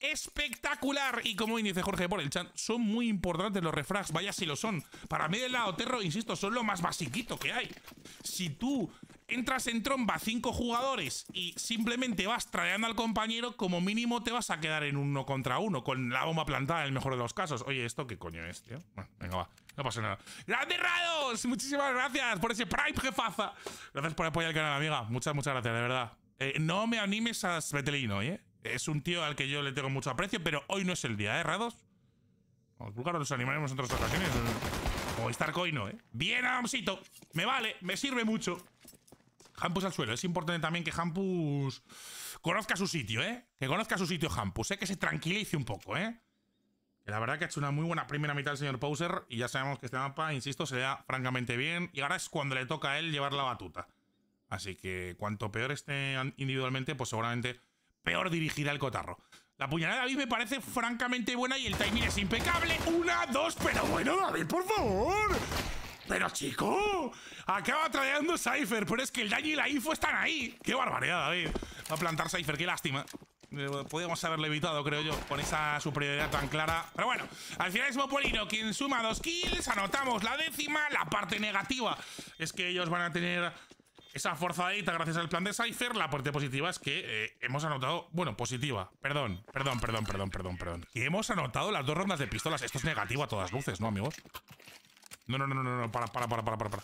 espectacular. Y como dice Jorge por el chat, son muy importantes los refrags, vaya si lo son. Para mí del lado terro, insisto, son lo más basiquito que hay. Si tú entras en tromba cinco jugadores y simplemente vas tradeando al compañero, como mínimo te vas a quedar en uno contra uno, con la bomba plantada en el mejor de los casos. Oye, ¿esto qué coño es, tío? Bueno, venga, va. No pasa nada. ¡Grande Rados! Muchísimas gracias por ese Prime, jefaza. Gracias por apoyar el canal, amiga. Muchas, muchas gracias, de verdad. Eh, no me animes a Svetelino, ¿eh? Es un tío al que yo le tengo mucho aprecio, pero hoy no es el día, ¿eh, Rados? Vamos, búlgaros, los animaremos en otras ocasiones. O starcoin no ¿eh? Bien, Adamsito! Me vale, me sirve mucho. Hampus al suelo. Es importante también que Hampus conozca su sitio, ¿eh? Que conozca su sitio Hampus, ¿eh? Que se tranquilice un poco, ¿eh? la verdad que ha hecho una muy buena primera mitad el señor Pouser y ya sabemos que este mapa, insisto, se le da francamente bien y ahora es cuando le toca a él llevar la batuta. Así que cuanto peor esté individualmente, pues seguramente peor dirigirá el cotarro. La puñalada de David me parece francamente buena y el timing es impecable. Una, dos, pero bueno, David, por favor. Pero chico, acaba trayendo Cypher, pero es que el daño y la info están ahí. ¡Qué barbaridad, David! Va a plantar Cypher, qué lástima. Eh, Podríamos haberle evitado, creo yo, con esa superioridad tan clara. Pero bueno, al final es Mopolino quien suma dos kills, anotamos la décima. La parte negativa es que ellos van a tener esa forzadita gracias al plan de Cypher. La parte positiva es que eh, hemos anotado... Bueno, positiva. Perdón, perdón, perdón, perdón, perdón, perdón. Y hemos anotado las dos rondas de pistolas. Esto es negativo a todas luces, ¿no, amigos? No, no, no, no, no, para, para, para, para, para.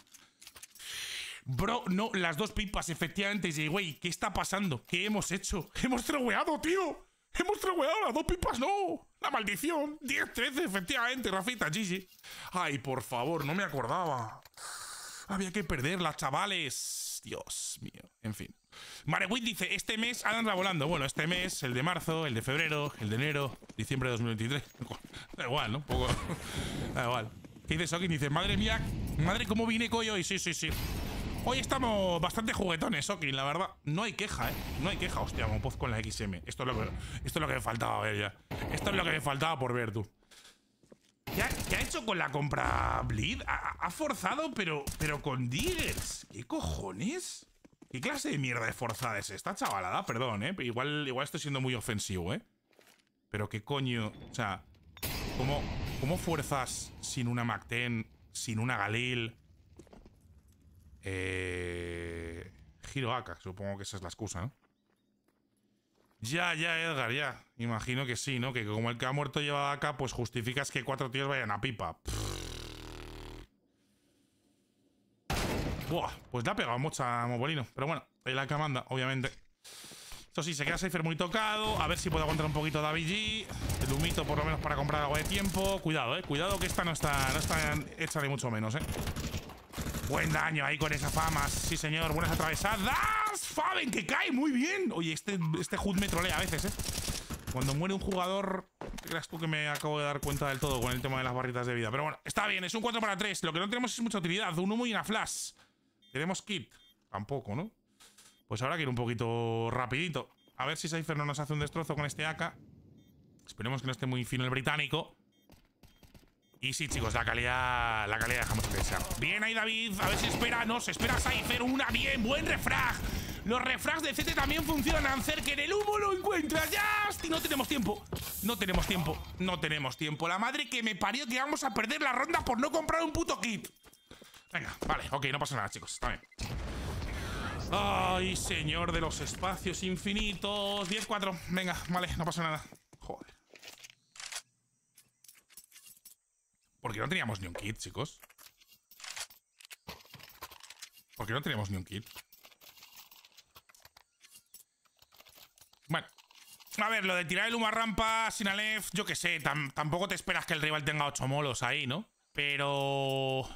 Bro, no, las dos pipas, efectivamente. Dice, güey, ¿qué está pasando? ¿Qué hemos hecho? (laughs) ¡Hemos tragueado, tío! ¡Hemos tragueado las dos pipas, no! ¡La maldición! 10-13, efectivamente, Rafita, GG. Ay, por favor, no me acordaba. Había que perderlas, chavales. Dios mío, en fin. Marewit dice, este mes andan volando. Bueno, este mes, el de marzo, el de febrero, el de enero, diciembre de 2023. (laughs) Da igual, ¿no? Un poco... (laughs) Da igual. ¿Qué dices, Sokin? dice... madre mía, madre, cómo vine coño! hoy. Sí, sí, sí. Hoy estamos bastante juguetones, Sokin, la verdad. No hay queja, ¿eh? No hay queja, hostia, como con la XM. Esto es lo que, esto es lo que me faltaba ver ya. Esto es lo que me faltaba por ver, tú. ¿Qué ha, hecho con la compra Bleed? Ha, forzado, pero, pero con Diggers. ¿Qué cojones? ¿Qué clase de mierda de forzada es esta chavalada? Perdón, ¿eh? Igual, igual estoy siendo muy ofensivo, ¿eh? Pero qué coño... O sea, ¿Cómo, cómo fuerzas sin una Macten, sin una Galil? Eh... Hiroaka, supongo que esa es la excusa, ¿no? Ya, ya, Edgar, ya. Imagino que sí, ¿no? Que como el que ha muerto lleva acá, pues justificas que cuatro tíos vayan a pipa. Buah, pues le ha pegado mucho a Mobolino. Pero bueno, el que manda, obviamente sí, se queda Seifer muy tocado. A ver si puedo aguantar un poquito de G. El humito por lo menos para comprar algo de tiempo. Cuidado, eh. Cuidado que esta no está, está hecha ni mucho menos, eh. Buen daño ahí con esa fama Sí, señor. Buenas atravesadas. Faben que cae muy bien. Oye, este, este HUD me trolea a veces, eh. Cuando muere un jugador, creas tú que me acabo de dar cuenta del todo con el tema de las barritas de vida. Pero bueno, está bien, es un 4 para 3. Lo que no tenemos es mucha utilidad. Un humo y una flash. Tenemos kit. Tampoco, ¿no? Pues ahora quiero un poquito rapidito. A ver si Cypher no nos hace un destrozo con este AK. Esperemos que no esté muy fino el británico. Y sí, chicos, la calidad la calidad dejamos que sea. Bien ahí, David. A ver si espera. No, se espera Cypher. Una bien. Buen refrag. Los refrags de CT también funcionan. Cerca en el humo lo encuentras. ¡Ya! Y No tenemos tiempo. No tenemos tiempo. No tenemos tiempo. La madre que me parió que vamos a perder la ronda por no comprar un puto kit. Venga, vale. Ok, no pasa nada, chicos. Está bien. Ay, señor de los espacios infinitos. 10-4. Venga, vale, no pasa nada. Joder. Porque no teníamos ni un kit, chicos. Porque no teníamos ni un kit. Bueno. A ver, lo de tirar el humarrampa rampa sin Alef, yo qué sé. tampoco te esperas que el rival tenga 8 molos ahí, ¿no? Pero...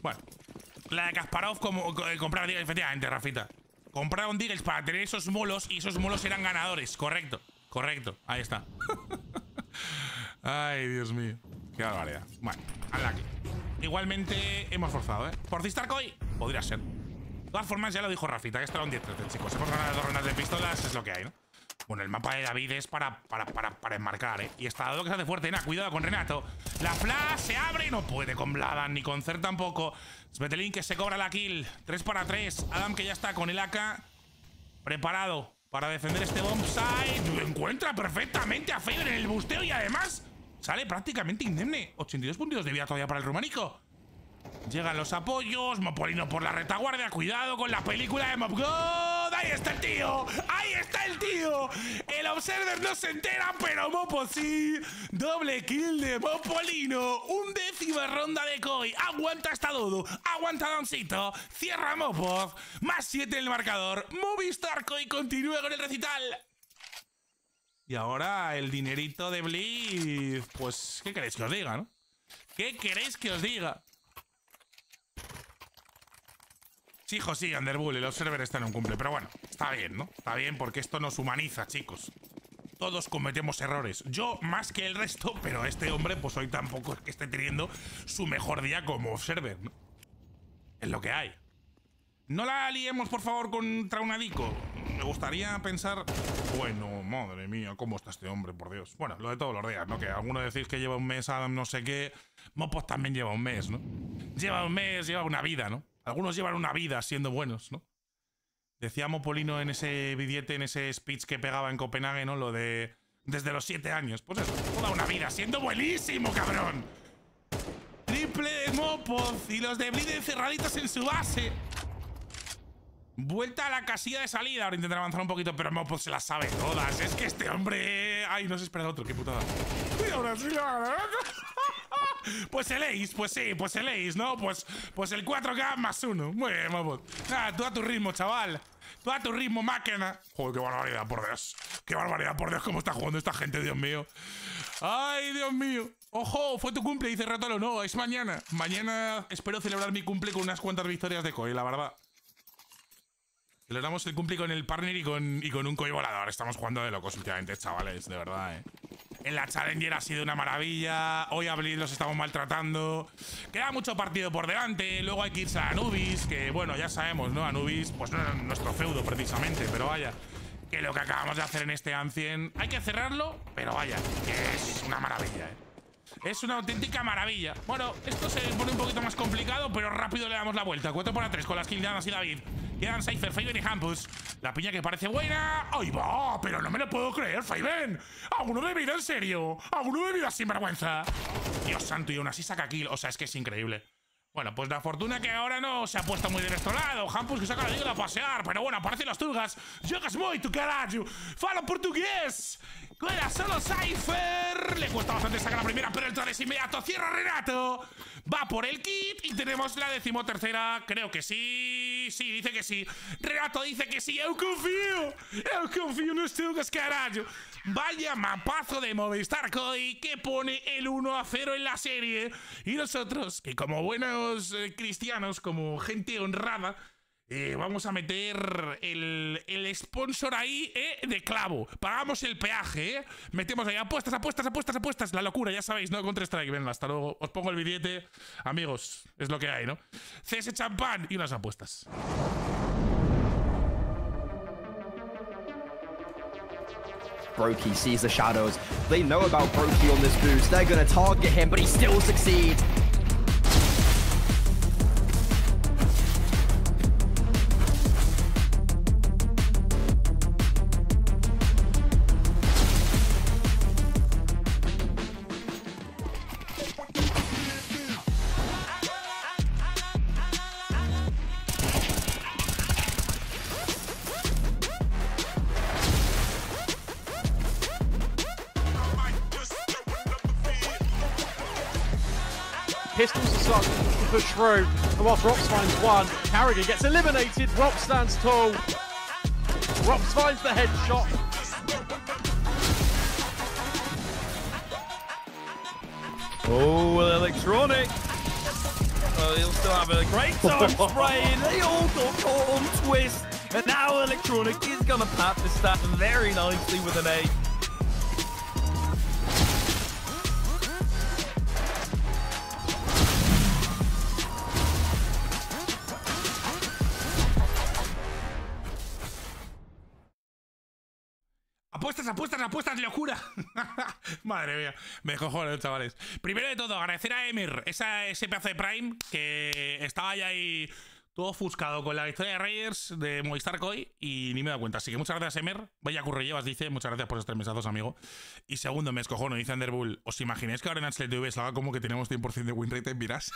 Bueno. La de Kasparov como, eh, comprar efectivamente, Rafita. Compraron Diggles para tener esos molos y esos molos eran ganadores, correcto. Correcto, ahí está. (laughs) Ay, Dios mío. Qué barbaridad. Bueno, aquí. Igualmente hemos forzado, ¿eh? ¿Por Zistarkoi? Podría ser. De todas formas, ya lo dijo Rafita, que esto era un 10-13, chicos. Hemos ganado dos rondas de pistolas, es lo que hay, ¿no? Bueno, el mapa de David es para, para, para, para enmarcar, ¿eh? Y está dado que se hace fuerte, Ena. Cuidado con Renato. La FLA se abre y no puede con Bladan ni con Cer tampoco. Svetelin que se cobra la kill. 3 para 3. Adam que ya está con el AK preparado para defender este bombsite. Lo encuentra perfectamente a Faber en el busteo y además sale prácticamente indemne. 82 puntos de vida todavía para el rumánico. Llegan los apoyos, Mopolino por la retaguardia, cuidado con la película de Mopgod, ¡Oh! Ahí está el tío, ahí está el tío. El Observer no se entera, pero Mopo sí. Doble kill de Mopolino, un décima ronda de Koi. Aguanta hasta Dodo, aguanta Doncito, cierra Mopo. Más 7 en el marcador. Movistar Koi continúa con el recital. Y ahora el dinerito de Blitz. Pues, ¿qué queréis que os diga, no? ¿Qué queréis que os diga? Sí, Underbull, el Observer está en un cumple. Pero bueno, está bien, ¿no? Está bien porque esto nos humaniza, chicos. Todos cometemos errores. Yo más que el resto, pero este hombre, pues hoy tampoco es que esté teniendo su mejor día como Observer, ¿no? Es lo que hay. No la aliemos por favor, contra un adico. Me gustaría pensar... Bueno, madre mía, ¿cómo está este hombre, por Dios? Bueno, lo de todos los días, ¿no? Que alguno decís que lleva un mes a no sé qué. Mopos también lleva un mes, ¿no? Lleva un mes, lleva una vida, ¿no? Algunos llevan una vida siendo buenos, ¿no? Decía Mopolino en ese billete, en ese speech que pegaba en Copenhague, ¿no? Lo de. Desde los siete años. Pues eso, toda una vida siendo buenísimo, cabrón. Triple de Mopoz y los de Bride encerraditos en su base. Vuelta a la casilla de salida. Ahora intentaré avanzar un poquito, pero Mopoz se las sabe todas. Es que este hombre. Eh, ay, no se espera otro, qué putada. Mira, ahora sí, pues el Ace, pues sí, pues el Ace, ¿no? Pues, pues el 4K más uno. Muy bien, vamos. tú a tu ritmo, chaval. Tú a tu ritmo, máquina. Joder, qué barbaridad, por Dios. Qué barbaridad, por Dios, cómo está jugando esta gente, Dios mío. Ay, Dios mío. Ojo, fue tu cumple, dice Ratalo. No, es mañana. Mañana espero celebrar mi cumple con unas cuantas victorias de COI, la verdad damos el cumple con el partner y con, un coy volador. Estamos jugando de locos últimamente, chavales, de verdad, eh. En la Challenger ha sido una maravilla. Hoy a Blitz los estamos maltratando. Queda mucho partido por delante. Luego hay que irse a Anubis, que bueno, ya sabemos, ¿no? Anubis, pues no es nuestro feudo precisamente, pero vaya. Que lo que acabamos de hacer en este Ancien hay que cerrarlo, pero vaya, que es una maravilla, ¿eh? Es una auténtica maravilla. Bueno, esto se pone un poquito más complicado, pero rápido le damos la vuelta. Cuatro para tres con las Kildanas y David. Quedan Cypher, Faven y Hampus. La piña que parece buena. ay va! Pero no me lo puedo creer, Faven. A uno de vida en serio. A uno de vida sin vergüenza. Dios santo, y aún así saca kill. O sea, es que es increíble. Bueno, pues la fortuna que ahora no se ha puesto muy de nuestro lado. Hampus que saca la liga a pasear. Pero bueno, aparecen las turgas. Llegas muy, tu carajo. Fala portugués. Cuida solo Cypher. Le cuesta bastante sacar la primera, pero el es inmediato. Cierra Renato. Va por el kit y tenemos la decimotercera. Creo que sí. Sí, dice que sí. Renato dice que sí. Eu confío. Eu confío nos turgas, carajo! Vaya mapazo de Movistar Coy, que pone el 1 a 0 en la serie. Y nosotros, que como buenos eh, cristianos, como gente honrada, eh, vamos a meter el, sponsor ahí eh, de clavo. Pagamos el peaje, Metemos ahí apuestas, apuestas, apuestas, apuestas. La locura, ya sabéis, ¿no? Contra Strike. Venga, hasta luego. Os pongo el billete. Amigos, es lo que hay, ¿no? CS Champán y unas apuestas. Brokey sees the shadows. They know about Brokey on this boost. They're going to target him, but he still succeeds. through. And whilst Rops finds one, Carrigan gets eliminated. Rops stands tall. Rops finds the headshot. Oh, electronic. Oh, he'll still have a great (laughs) time spraying. They all got caught on twist. And now electronic is going to pat this stat very nicely with an A. apuestas, apuestas, locura. (laughs) Madre mía, me cojo chavales. Primero de todo, agradecer a Emir, esa, ese pedazo de Prime que estaba ya ahí todo ofuscado con la victoria de Raiders de Movistar Coy y ni me da cuenta. Así que muchas gracias, Emer. Vaya curro llevas, dice. Muchas gracias por estar tres amigo. Y segundo, me no dice Underbull. ¿Os imagináis que ahora en Atlet salga como que tenemos 100% de win rate en Miras?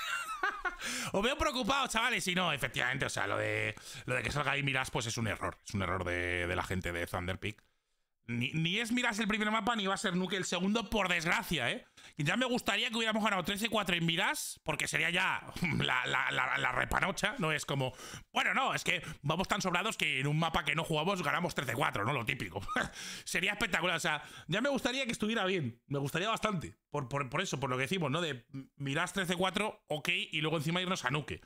(laughs) Os veo preocupado, chavales. Y no, efectivamente, o sea, lo de, lo de que salga ahí Miras, pues es un error. Es un error de, la gente de thunderpick ni, es Miras el primer mapa, ni va a ser Nuke el segundo, por desgracia, ¿eh? Ya me gustaría que hubiéramos ganado 13-4 en Miras, porque sería ya (laughs) la, repanocha, ¿no? Es como, bueno, no, es que vamos tan sobrados que en un mapa que no jugamos ganamos 13-4, ¿no? Lo típico. (laughs) sería espectacular, o sea, ya me gustaría que estuviera bien, me gustaría bastante, por, por eso, por lo que decimos, ¿no? De Miras 13-4, ok, y luego encima irnos a Nuke.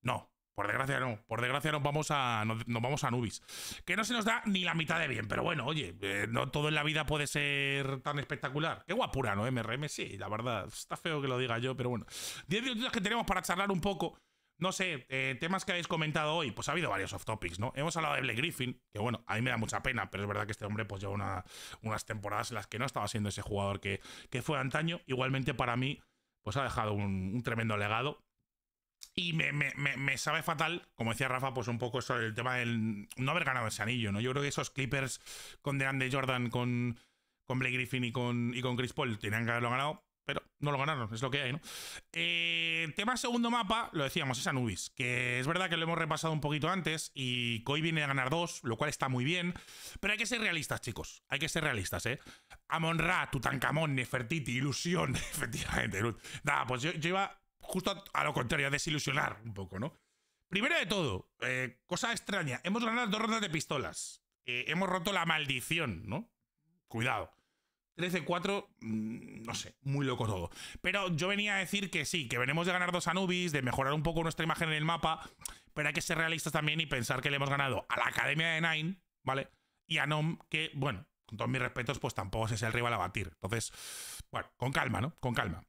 No, por desgracia no, por desgracia nos vamos a nos, vamos a Nubis, que no se nos da ni la mitad de bien, pero bueno, oye, eh, no todo en la vida puede ser tan espectacular. Qué guapura, ¿no? MRM, sí, la verdad, está feo que lo diga yo, pero bueno. Diez minutos que tenemos para charlar un poco. No sé, eh, temas que habéis comentado hoy, pues ha habido varios off topics, ¿no? Hemos hablado de Blake Griffin, que bueno, a mí me da mucha pena, pero es verdad que este hombre pues lleva unas temporadas en las que no estaba siendo ese jugador que, fue antaño. Igualmente para mí, pues ha dejado un tremendo legado y me, sabe fatal, como decía Rafa, pues un poco eso, el tema del no haber ganado ese anillo, ¿no? Yo creo que esos Clippers con DeAndre Jordan, con, con Blake Griffin y con, y con Chris Paul tenían que haberlo ganado, pero no lo ganaron, es lo que hay, ¿no? Eh, tema segundo mapa, lo decíamos, es Anubis, que es verdad que lo hemos repasado un poquito antes y Koi viene a ganar dos, lo cual está muy bien, pero hay que ser realistas, chicos, hay que ser realistas, ¿eh? Amon Ra, Tutankamón, Nefertiti, Ilusión, (laughs) efectivamente, Nada, pues yo iba justo a lo contrario, a desilusionar un poco, ¿no? Primero de todo, eh, cosa extraña, hemos ganado dos rondas de pistolas. Eh, hemos roto la maldición, ¿no? Cuidado. 13-4, mm, no sé, muy loco todo. Pero yo venía a decir que sí, que venimos de ganar dos Anubis, de mejorar un poco nuestra imagen en el mapa, pero hay que ser realistas también y pensar que le hemos ganado a la Academia de Nine, ¿vale? Y a Nom, que, bueno, con todos mis respetos, pues tampoco es el rival a batir. Entonces, bueno, con calma, ¿no? Con calma.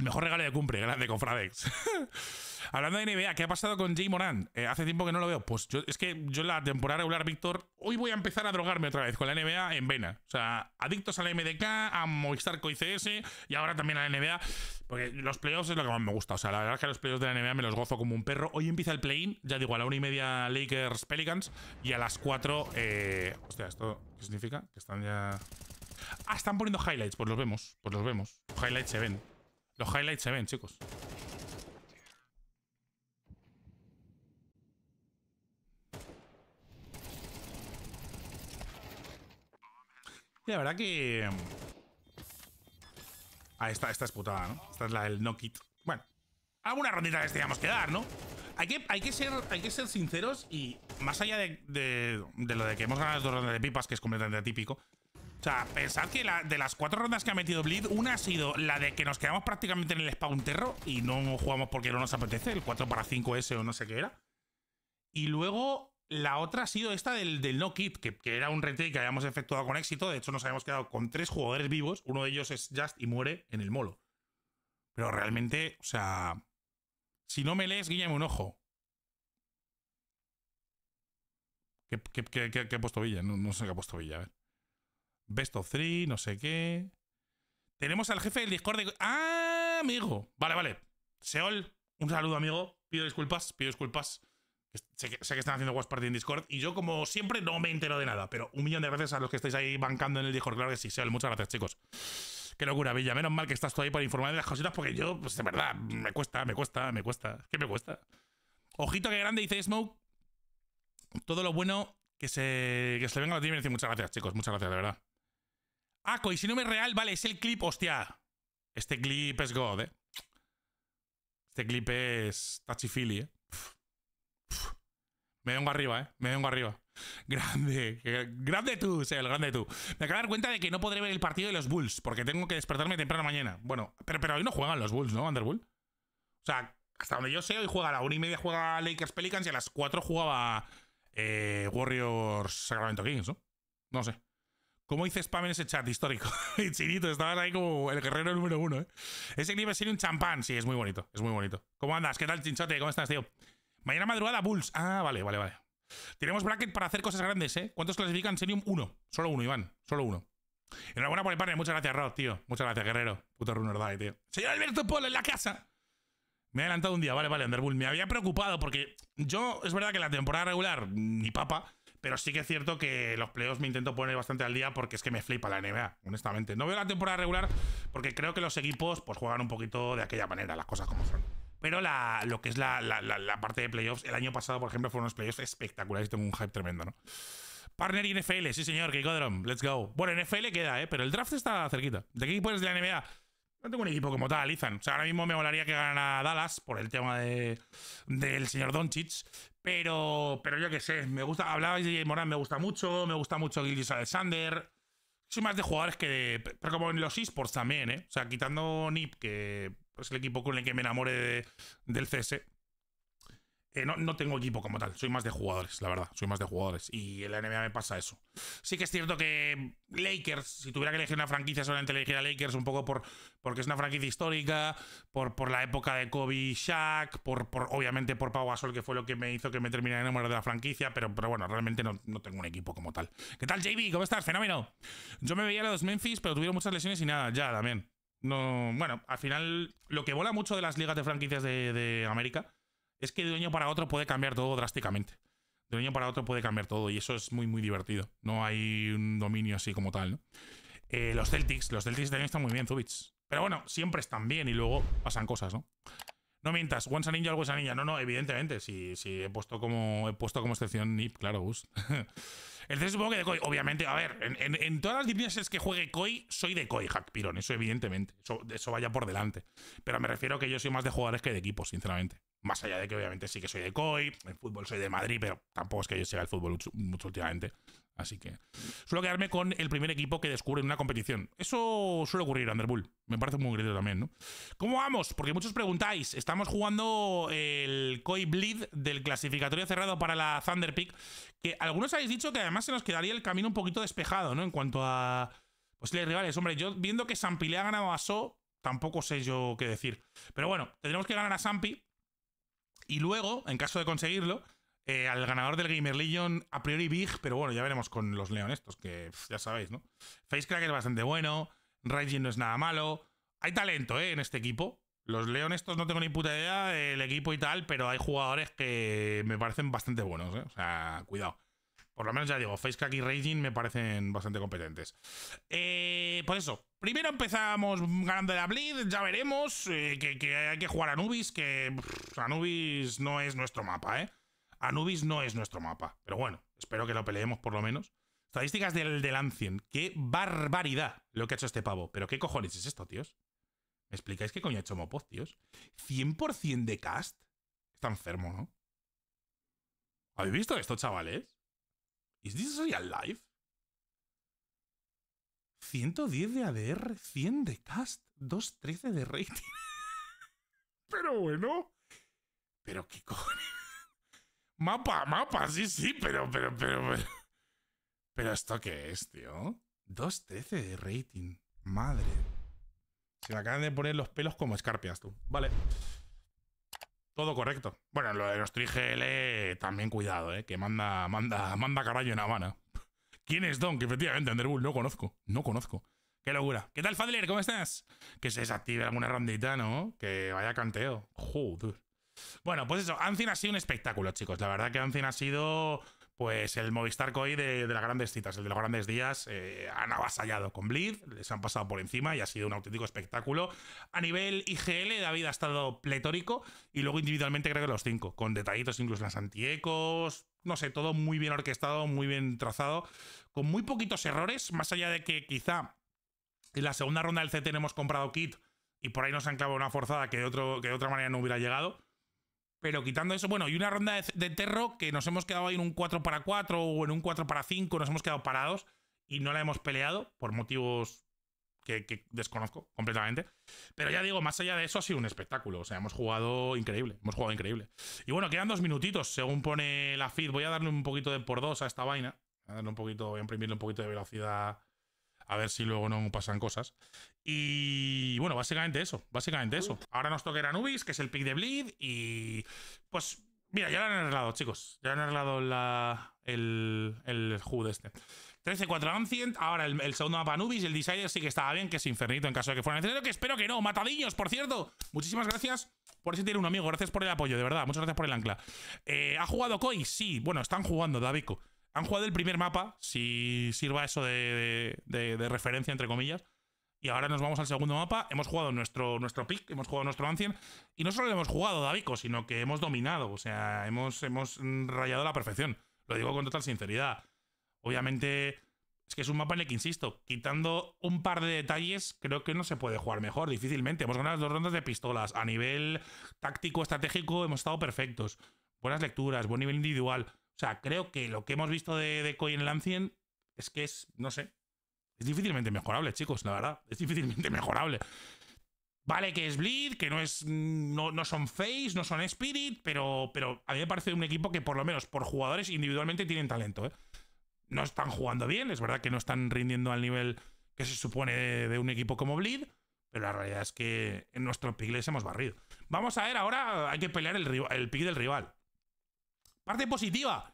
El mejor regalo de cumple, grande, Confradex. (laughs) Hablando de NBA, ¿qué ha pasado con Jay Moran? Eh, hace tiempo que no lo veo. Pues es que yo la temporada regular, Víctor, hoy voy a empezar a drogarme otra vez con la NBA en vena. O sea, adictos a la MDK, a y CS y ahora también a la NBA. Porque los playoffs es lo que más me gusta. O sea, la verdad es que los playoffs de la NBA me los gozo como un perro. Hoy empieza el play-in, ya digo, a la una y media Lakers Pelicans y a las cuatro... Eh... Hostia, ¿esto qué significa? Que están ya. Ah, están poniendo highlights. Pues los vemos, pues los vemos. Highlights se ven. Los highlights se ven, chicos. Y la verdad que... Ah, esta, es putada, ¿no? Esta es la del no kit. Bueno, alguna rondita les teníamos que dar, ¿no? Hay que, hay que, ser, hay que ser sinceros y más allá de, de, de lo de que hemos ganado dos rondas de pipas, que es completamente atípico, o sea, pensad que la, de las cuatro rondas que ha metido Bleed, una ha sido la de que nos quedamos prácticamente en el spawn terro y no jugamos porque no nos apetece, el 4 para 5S o no sé qué era. Y luego la otra ha sido esta del, del no kit, que, era un retake que habíamos efectuado con éxito. De hecho, nos habíamos quedado con tres jugadores vivos. Uno de ellos es Just y muere en el molo. Pero realmente, o sea, si no me lees, guíñame un ojo. ¿Qué, ha puesto Villa? No, no sé qué ha puesto Villa, a ver. Best of three, no sé qué. Tenemos al jefe del Discord ¡Ah, amigo! Vale, vale. Seol, un saludo, amigo. Pido disculpas, pido disculpas. Sé que, están haciendo watch party en Discord y yo, como siempre, no me entero de nada. Pero un millón de gracias a los que estáis ahí bancando en el Discord. Claro que sí, Seol. Muchas gracias, chicos. Qué locura, Villa. Menos mal que estás tú ahí para informar de las cositas porque yo, pues de verdad, me cuesta, me cuesta, me cuesta. ¿Qué me cuesta? Ojito que grande, dice Smoke. Todo lo bueno que se, que se le venga a la team. Muchas gracias, chicos. Muchas gracias, de verdad. Ah, y si no me real, vale, es el clip, hostia. Este clip es God, eh. Este clip es tachifili, eh. Me vengo arriba, eh. Me vengo arriba. Grande, grande tú, el grande tú. Me acabo de dar cuenta de que no podré ver el partido de los Bulls, porque tengo que despertarme temprano mañana. Bueno, pero, pero hoy no juegan los Bulls, ¿no, Underbull? O sea, hasta donde yo sé, hoy juega a la una y media juega Lakers Pelicans y a las 4 jugaba eh, Warriors Sacramento Kings, ¿no? No sé. ¿Cómo hice spam en ese chat histórico? (laughs) chinito, estabas ahí como el guerrero número uno, ¿eh? Ese nivel sería un champán. Sí, es muy bonito, es muy bonito. ¿Cómo andas? ¿Qué tal, chinchote? ¿Cómo estás, tío? Mañana madrugada, Bulls. Ah, vale, vale, vale. Tenemos bracket para hacer cosas grandes, ¿eh? ¿Cuántos clasifican Serium? Uno. Solo uno, Iván. Solo uno. Enhorabuena por el partner. Muchas gracias, Rod, tío. Muchas gracias, guerrero. Puto runner tío. Señor Alberto Polo en la casa. Me he adelantado un día. Vale, vale, Underbull. Me había preocupado porque yo, es verdad que la temporada regular, ni papa. Pero sí que es cierto que los playoffs me intento poner bastante al día porque es que me flipa la NBA, honestamente. No veo la temporada regular porque creo que los equipos pues juegan un poquito de aquella manera, las cosas como son. Pero lo que es la, parte de playoffs, el año pasado, por ejemplo, fueron unos playoffs espectaculares y tengo un hype tremendo, ¿no? Partner y NFL, sí señor, Kikodrom, let's go. Bueno, NFL queda, ¿eh? Pero el draft está cerquita. ¿De qué equipo eres de la NBA? No tengo un equipo como tal, Izan. O sea, ahora mismo me molaría que ganara Dallas por el tema de, del señor Doncic. Pero, pero yo qué sé, me gusta, hablabais de J. Morán, me gusta mucho, me gusta mucho Gilles Alexander. Soy más de jugadores que de. Pero como en los esports también, ¿eh? O sea, quitando Nip, que es el equipo con el que me enamore del CS, eh, no, tengo equipo como tal, soy más de jugadores, la verdad, soy más de jugadores. Y en la NBA me pasa eso. Sí que es cierto que Lakers, si tuviera que elegir una franquicia, solamente elegiría Lakers un poco por, porque es una franquicia histórica, por, por la época de Kobe y Shaq, por, obviamente por Pau Gasol, que fue lo que me hizo que me terminara enamorado de la franquicia, pero, pero bueno, realmente no, tengo un equipo como tal. ¿Qué tal, JB? ¿Cómo estás? Fenómeno. Yo me veía a los Memphis, pero tuvieron muchas lesiones y nada, ya también. No, bueno, al final, lo que bola mucho de las ligas de franquicias de, de América es que de un año para otro puede cambiar todo drásticamente. De un año para otro puede cambiar todo y eso es muy, muy divertido. No hay un dominio así como tal, ¿no? Eh, los Celtics, los Celtics también están muy bien, Zubits. Pero bueno, siempre están bien y luego pasan cosas, ¿no? No mientas, Once a Ninja, algo Ninja. No, no, evidentemente. Si, he puesto como he puesto como excepción NIP, claro, Gus. Entonces (laughs) supongo que de Koi, obviamente. A ver, en, todas las disciplinas que juegue Koi, soy de Koi, Hackpiron. Eso evidentemente. Eso, eso, vaya por delante. Pero me refiero que yo soy más de jugadores que de equipos, sinceramente. Más allá de que obviamente sí que soy de COI, en fútbol soy de Madrid, pero tampoco es que yo sea el fútbol mucho últimamente. Así que suelo quedarme con el primer equipo que descubre en una competición. Eso suele ocurrir, Underbull. Me parece muy grito también, ¿no? ¿Cómo vamos? Porque muchos preguntáis. Estamos jugando el Koi Bleed del clasificatorio cerrado para la Thunder Peak. Que algunos habéis dicho que además se nos quedaría el camino un poquito despejado, ¿no? En cuanto a posibles rivales. Hombre, yo viendo que Sampi le ha ganado a So, tampoco sé yo qué decir. Pero bueno, tendremos que ganar a Sampi y luego, en caso de conseguirlo, eh, al ganador del Gamer Legion, a priori Big, pero bueno, ya veremos con los Leonestos, estos, que ya sabéis, ¿no? Facecrack es bastante bueno, Raging no es nada malo. Hay talento, ¿eh? En este equipo. Los Leonestos estos no tengo ni puta idea del equipo y tal, pero hay jugadores que me parecen bastante buenos, ¿eh? O sea, cuidado. Por lo menos ya digo, FaceCack y Raging me parecen bastante competentes. Eh, pues eso. Primero empezamos ganando la Bleed, ya veremos. Eh, que, hay que jugar a Anubis, que Anubis no es nuestro mapa, ¿eh? Anubis no es nuestro mapa. Pero bueno, espero que lo peleemos por lo menos. Estadísticas del, del Ancien. Qué barbaridad lo que ha hecho este pavo. Pero qué cojones es esto, tíos. ¿Me explicáis qué coño ha hecho Mopoz, tíos? ¿100% de cast? Está enfermo, ¿no? ¿Habéis visto esto, chavales? ¿Is this real life? 110 de ADR, 100 de cast, 213 de rating. (laughs) pero bueno. Pero qué cojones. (laughs) Mapa, mapa, sí, sí, pero, pero, pero, pero. Pero esto qué es, tío. 213 de rating. Madre. Se me acaban de poner los pelos como escarpias, tú. Vale. Todo correcto. Bueno, lo de los TriGL también cuidado, ¿eh? Que manda, manda, manda carayo en Habana. ¿Quién es Don? Que efectivamente Underbull. no conozco. No conozco. Qué locura. ¿Qué tal, Fadler? ¿Cómo estás? Que se desactive alguna rondita, ¿no? Que vaya canteo. Joder. Bueno, pues eso. Ancin ha sido un espectáculo, chicos. La verdad que Ancin ha sido pues el Movistar COI de, de, las grandes citas, el de los grandes días, eh, han avasallado con Blitz, les han pasado por encima y ha sido un auténtico espectáculo. A nivel IGL, David ha estado pletórico y luego individualmente creo que los cinco, con detallitos incluso en las antiecos, no sé, todo muy bien orquestado, muy bien trazado, con muy poquitos errores, más allá de que quizá en la segunda ronda del CTN hemos comprado kit y por ahí nos han clavado una forzada que otro, que de otra manera no hubiera llegado pero quitando eso, bueno, y una ronda de, terro que nos hemos quedado ahí en un 4 para 4 o en un 4 para 5, nos hemos quedado parados y no la hemos peleado por motivos que, desconozco completamente. Pero ya digo, más allá de eso ha sido un espectáculo. O sea, hemos jugado increíble, hemos jugado increíble. Y bueno, quedan dos minutitos, según pone la feed. Voy a darle un poquito de por dos a esta vaina. darle un poquito, voy a imprimirle un poquito de velocidad a ver si luego no pasan cosas. Y bueno, básicamente eso. Básicamente eso. Ahora nos toca ir a Nubis, que es el pick de Bleed. Y pues, mira, ya lo han arreglado, chicos. Ya han arreglado la, el, el HUD este. 13 4 Ancient. Ahora el, segundo mapa Nubis. El Desire sí que estaba bien, que es Infernito en caso de que fuera necesario. Que espero que no. Matadillos, por cierto. Muchísimas gracias por ese tiene un amigo. Gracias por el apoyo, de verdad. Muchas gracias por el ancla. Eh, ¿Ha jugado Koi? Sí. Bueno, están jugando, Davico. Han jugado el primer mapa, si sirva eso de, referencia, entre comillas. Y ahora nos vamos al segundo mapa. Hemos jugado nuestro, nuestro pick, hemos jugado nuestro Ancien. Y no solo lo hemos jugado, Davico, sino que hemos dominado. O sea, hemos, hemos rayado a la perfección. Lo digo con total sinceridad. Obviamente, es que es un mapa en el que, insisto, quitando un par de detalles, creo que no se puede jugar mejor, difícilmente. Hemos ganado dos rondas de pistolas. A nivel táctico, estratégico, hemos estado perfectos. Buenas lecturas, buen nivel individual. O sea, creo que lo que hemos visto de, de Coy en el es que es, no sé, es difícilmente mejorable, chicos, la verdad. Es difícilmente (laughs) mejorable. Vale que es Bleed, que no es. No, son Face, no son Spirit, pero, pero a mí me parece un equipo que por lo menos por jugadores individualmente tienen talento. ¿eh? No están jugando bien, es verdad que no están rindiendo al nivel que se supone de, un equipo como Bleed, pero la realidad es que en nuestro pick les hemos barrido. Vamos a ver, ahora hay que pelear el, el pick del rival parte positiva.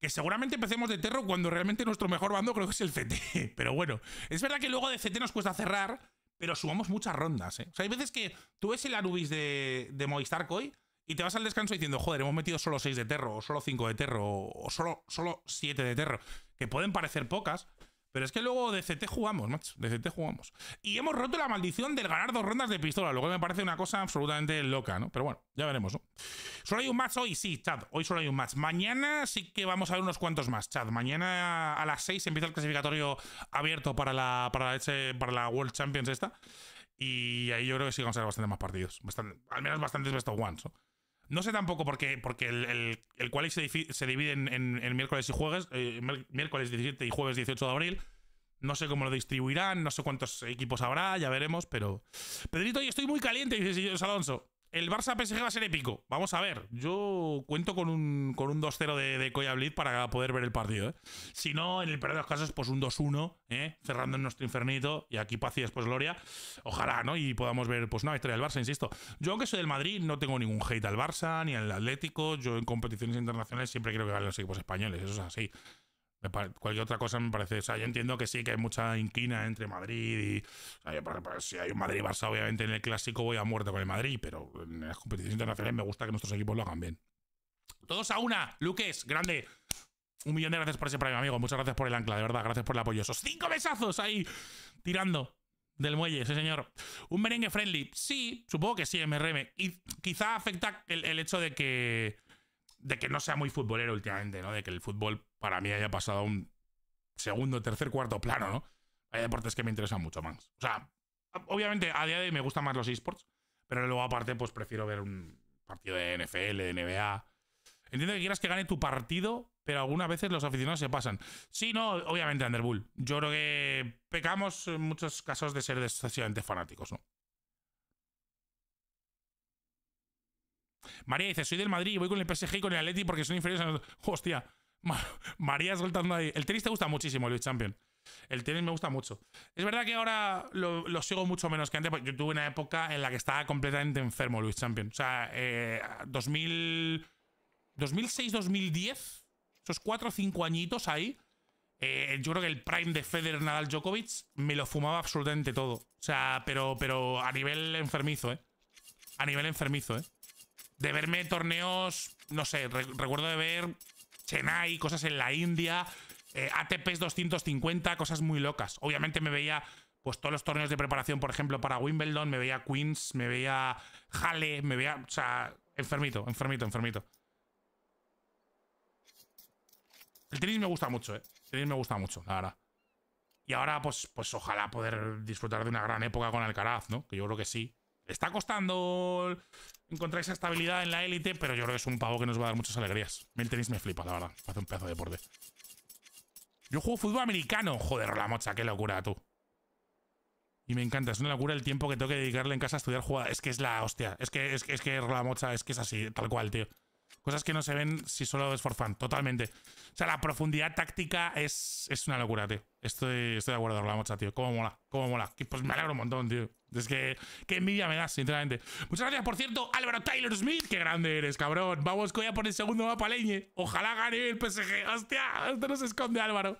Que seguramente empecemos de Terro cuando realmente nuestro mejor bando creo que es el CT. (laughs) Pero bueno, es verdad que luego de CT nos cuesta cerrar, pero sumamos muchas rondas, ¿eh? O sea, hay veces que tú ves el Anubis de, de y te vas al descanso diciendo, joder, hemos metido solo 6 de Terro, o solo 5 de Terro, o solo 7 siete de Terro, que pueden parecer pocas, pero es que luego de CT jugamos, macho. De CT jugamos. Y hemos roto la maldición del ganar dos rondas de pistola, lo cual me parece una cosa absolutamente loca, ¿no? Pero bueno, ya veremos, ¿no? Solo hay un match hoy, sí, Chad. Hoy solo hay un match. Mañana sí que vamos a ver unos cuantos más, Chad. Mañana a las 6 empieza el clasificatorio abierto para la, para, para la World Champions esta. Y ahí yo creo que sí vamos a ver bastante más partidos. al menos bastantes best of ones, ¿no? No sé tampoco por qué, porque el, el, se, divide en, miércoles y jueves, eh, miércoles 17 y jueves 18 de abril. No sé cómo lo distribuirán, no sé cuántos equipos habrá, ya veremos, pero. Pedrito, estoy muy caliente, dice Alonso. El Barça PSG va a ser épico. Vamos a ver. Yo cuento con un, con un 2-0 de, de Blitz para poder ver el partido. ¿eh? Si no, en el peor de los casos, pues un 2-1, ¿eh? cerrando en nuestro infernito. Y aquí paz y después gloria. Ojalá, ¿no? Y podamos ver pues una victoria del Barça, insisto. Yo, aunque soy del Madrid, no tengo ningún hate al Barça ni al Atlético. Yo en competiciones internacionales siempre creo que ganan los equipos españoles. Eso es así. Cualquier otra cosa me parece. O sea, yo entiendo que sí, que hay mucha inquina entre Madrid y. si hay un Madrid-Barça, obviamente en el clásico voy a muerte con el Madrid, pero en las competiciones internacionales me gusta que nuestros equipos lo hagan bien. Todos a una, Luques, grande. Un millón de gracias por ese premio, amigo. Muchas gracias por el ancla, de verdad. Gracias por el apoyo. Esos cinco besazos ahí tirando del muelle, ese señor. Un merengue friendly. Sí, supongo que sí, MRM. Y quizá afecta el, el hecho de que. de que no sea muy futbolero últimamente, ¿no? De que el fútbol para mí haya pasado un segundo, tercer, cuarto plano, ¿no? Hay deportes que me interesan mucho más. O sea, obviamente a día de hoy me gustan más los esports, pero luego aparte pues prefiero ver un partido de NFL, de NBA. Entiendo que quieras que gane tu partido, pero algunas veces los aficionados se pasan. Sí, no, obviamente, Underbull. Yo creo que pecamos en muchos casos de ser excesivamente fanáticos, ¿no? María dice, soy del Madrid y voy con el PSG y con el Atleti porque son inferiores a nosotros. Hostia, (laughs) María soltando ahí. El tenis te gusta muchísimo, Luis Champion. El tenis me gusta mucho. Es verdad que ahora lo, sigo mucho menos que antes, porque yo tuve una época en la que estaba completamente enfermo, Luis Champion. O sea, eh, 2000, 2006, 2010, esos cuatro o cinco añitos ahí. Eh, yo creo que el prime de Federer, Nadal, Djokovic me lo fumaba absolutamente todo. O sea, pero, pero a nivel enfermizo, ¿eh? A nivel enfermizo, ¿eh? De verme torneos, no sé, recuerdo de ver Chennai, cosas en la India, eh, ATPs 250, cosas muy locas. Obviamente me veía pues todos los torneos de preparación, por ejemplo, para Wimbledon, me veía Queens, me veía Halle, me veía, o sea, enfermito, enfermito, enfermito. El tenis me gusta mucho, ¿eh? El tenis me gusta mucho, la verdad. Y ahora, pues, pues ojalá poder disfrutar de una gran época con Alcaraz, ¿no? Que yo creo que sí está costando encontrar esa estabilidad en la élite, pero yo creo que es un pavo que nos va a dar muchas alegrías. El tenis me flipa, la verdad. Hace un pedazo de deporte. Yo juego fútbol americano. Joder, la mocha, qué locura, tú. Y me encanta, es una locura el tiempo que tengo que dedicarle en casa a estudiar jugada. Es que es la hostia. Es que es, que, es la mocha, es que es así, tal cual, tío. Cosas que no se ven si solo esforzan, totalmente. O sea, la profundidad táctica es, es una locura, tío. Estoy, de acuerdo con la mocha, tío. Cómo mola, cómo mola. Pues me alegro un montón, tío. Es que qué envidia me das, sinceramente. Muchas gracias, por cierto, Álvaro Tyler Smith. Qué grande eres, cabrón. Vamos, coña, por el segundo mapa leñe. Ojalá gane el PSG. Hostia, esto no se esconde, Álvaro.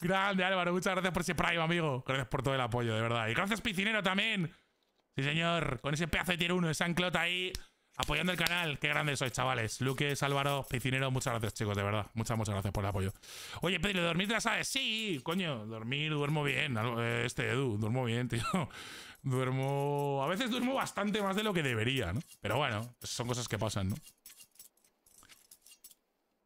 Grande, Álvaro. Muchas gracias por ese Prime, amigo. Gracias por todo el apoyo, de verdad. Y gracias, Picinero, también. Sí, señor. Con ese pedazo de tier 1 ese San ahí apoyando el canal. Qué grandes sois, chavales. Luque, Álvaro, Piscinero, muchas gracias, chicos, de verdad. Muchas, muchas gracias por el apoyo. Oye, Pedro, ¿dormir la sabes? Sí, coño, dormir, duermo bien. Eh, este, Edu, duermo bien, (laughs) tío. Duermo. A veces duermo bastante más de lo que debería, ¿no? Pero bueno, son cosas que pasan, ¿no?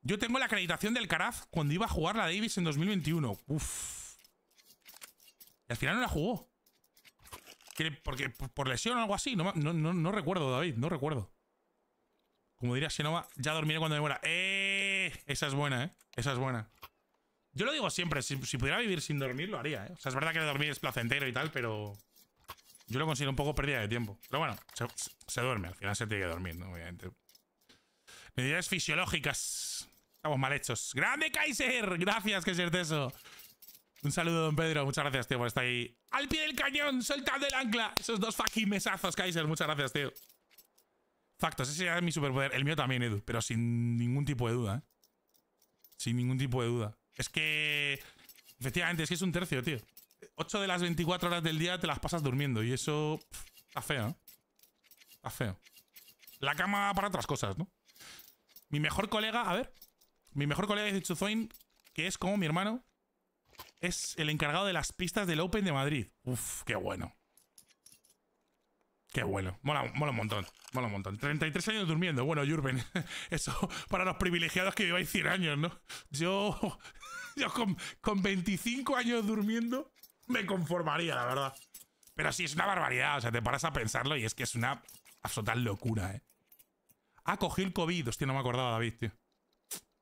Yo tengo la acreditación del Caraz cuando iba a jugar la Davis en 2021. Uf. Y al final no la jugó. Porque por lesión o algo así, no recuerdo, David, no recuerdo. Como diría Xenova, ya dormiré cuando me muera. ¡Eh! Esa es buena, ¿eh? Esa es buena. Yo lo digo siempre, si, pudiera vivir sin dormir lo haría, ¿eh? O sea, es verdad que dormir es placentero y tal, pero... Yo lo considero un poco pérdida de tiempo. Pero bueno, se, duerme, al final se tiene que dormir, Obviamente. Medidas fisiológicas. Estamos mal hechos. ¡Grande Kaiser! Gracias, que qué eso. Un saludo, don Pedro. Muchas gracias, tío, por estar ahí. ¡Al pie del cañón! ¡Soltad del ancla! Esos dos fucking mesazos, Kaiser. Muchas gracias, tío. Facto, ese es mi superpoder. El mío también, Edu, pero sin ningún tipo de duda, ¿eh? Sin ningún tipo de duda. Es que... Efectivamente, es que es un tercio, tío. 8 de las 24 horas del día te las pasas durmiendo y eso... está feo, ¿eh? Está feo. La cama para otras cosas, ¿no? Mi mejor colega, a ver... Mi mejor colega de Chuzoin, que es como mi hermano, es el encargado de las pistas del Open de Madrid. Uf, qué bueno. Qué bueno. Mola, un montón. Mola un montón. 33 años durmiendo. Bueno, Jurben, (laughs) eso para los privilegiados que viváis 100 años, ¿no? Yo, (laughs) yo con, 25 años durmiendo me conformaría, la verdad. Pero sí, es una barbaridad. O sea, te paras a pensarlo y es que es una absoluta locura, ¿eh? Ah, cogí el COVID. Hostia, no me acordaba, David, tío.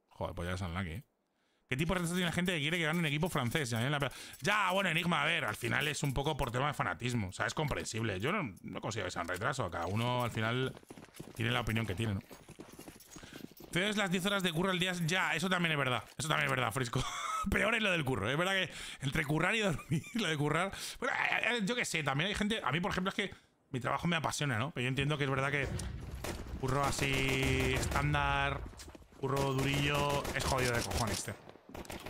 Joder, pues ya salen aquí, ¿eh? ¿Qué tipo de retraso tiene gente que quiere que gane un equipo francés? Ya, bueno, Enigma, a ver, al final es un poco por tema de fanatismo. O sea, es comprensible. Yo no, consigo considero retraso. Cada uno al final tiene la opinión que tiene, ¿no? Entonces las 10 horas de curro al día. Ya, eso también es verdad. Eso también es verdad, Frisco. (laughs) Peor es lo del curro. ¿eh? Es verdad que entre currar y dormir, (laughs) lo de currar. Eh, eh, yo qué sé, también hay gente. A mí, por ejemplo, es que mi trabajo me apasiona, ¿no? Pero yo entiendo que es verdad que curro así estándar, curro durillo, es jodido de cojones, tío.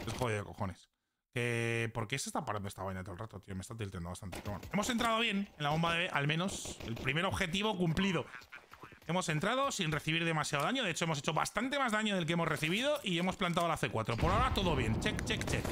Es jodido de cojones. ¿Por qué se está parando esta vaina todo el rato, tío? Me está tilteando bastante. hemos entrado bien en la bomba de B, al menos. El primer objetivo cumplido. Hemos entrado sin recibir demasiado daño. De hecho, hemos hecho bastante más daño del que hemos recibido y hemos plantado la C4. Por ahora todo bien. Check, check, check.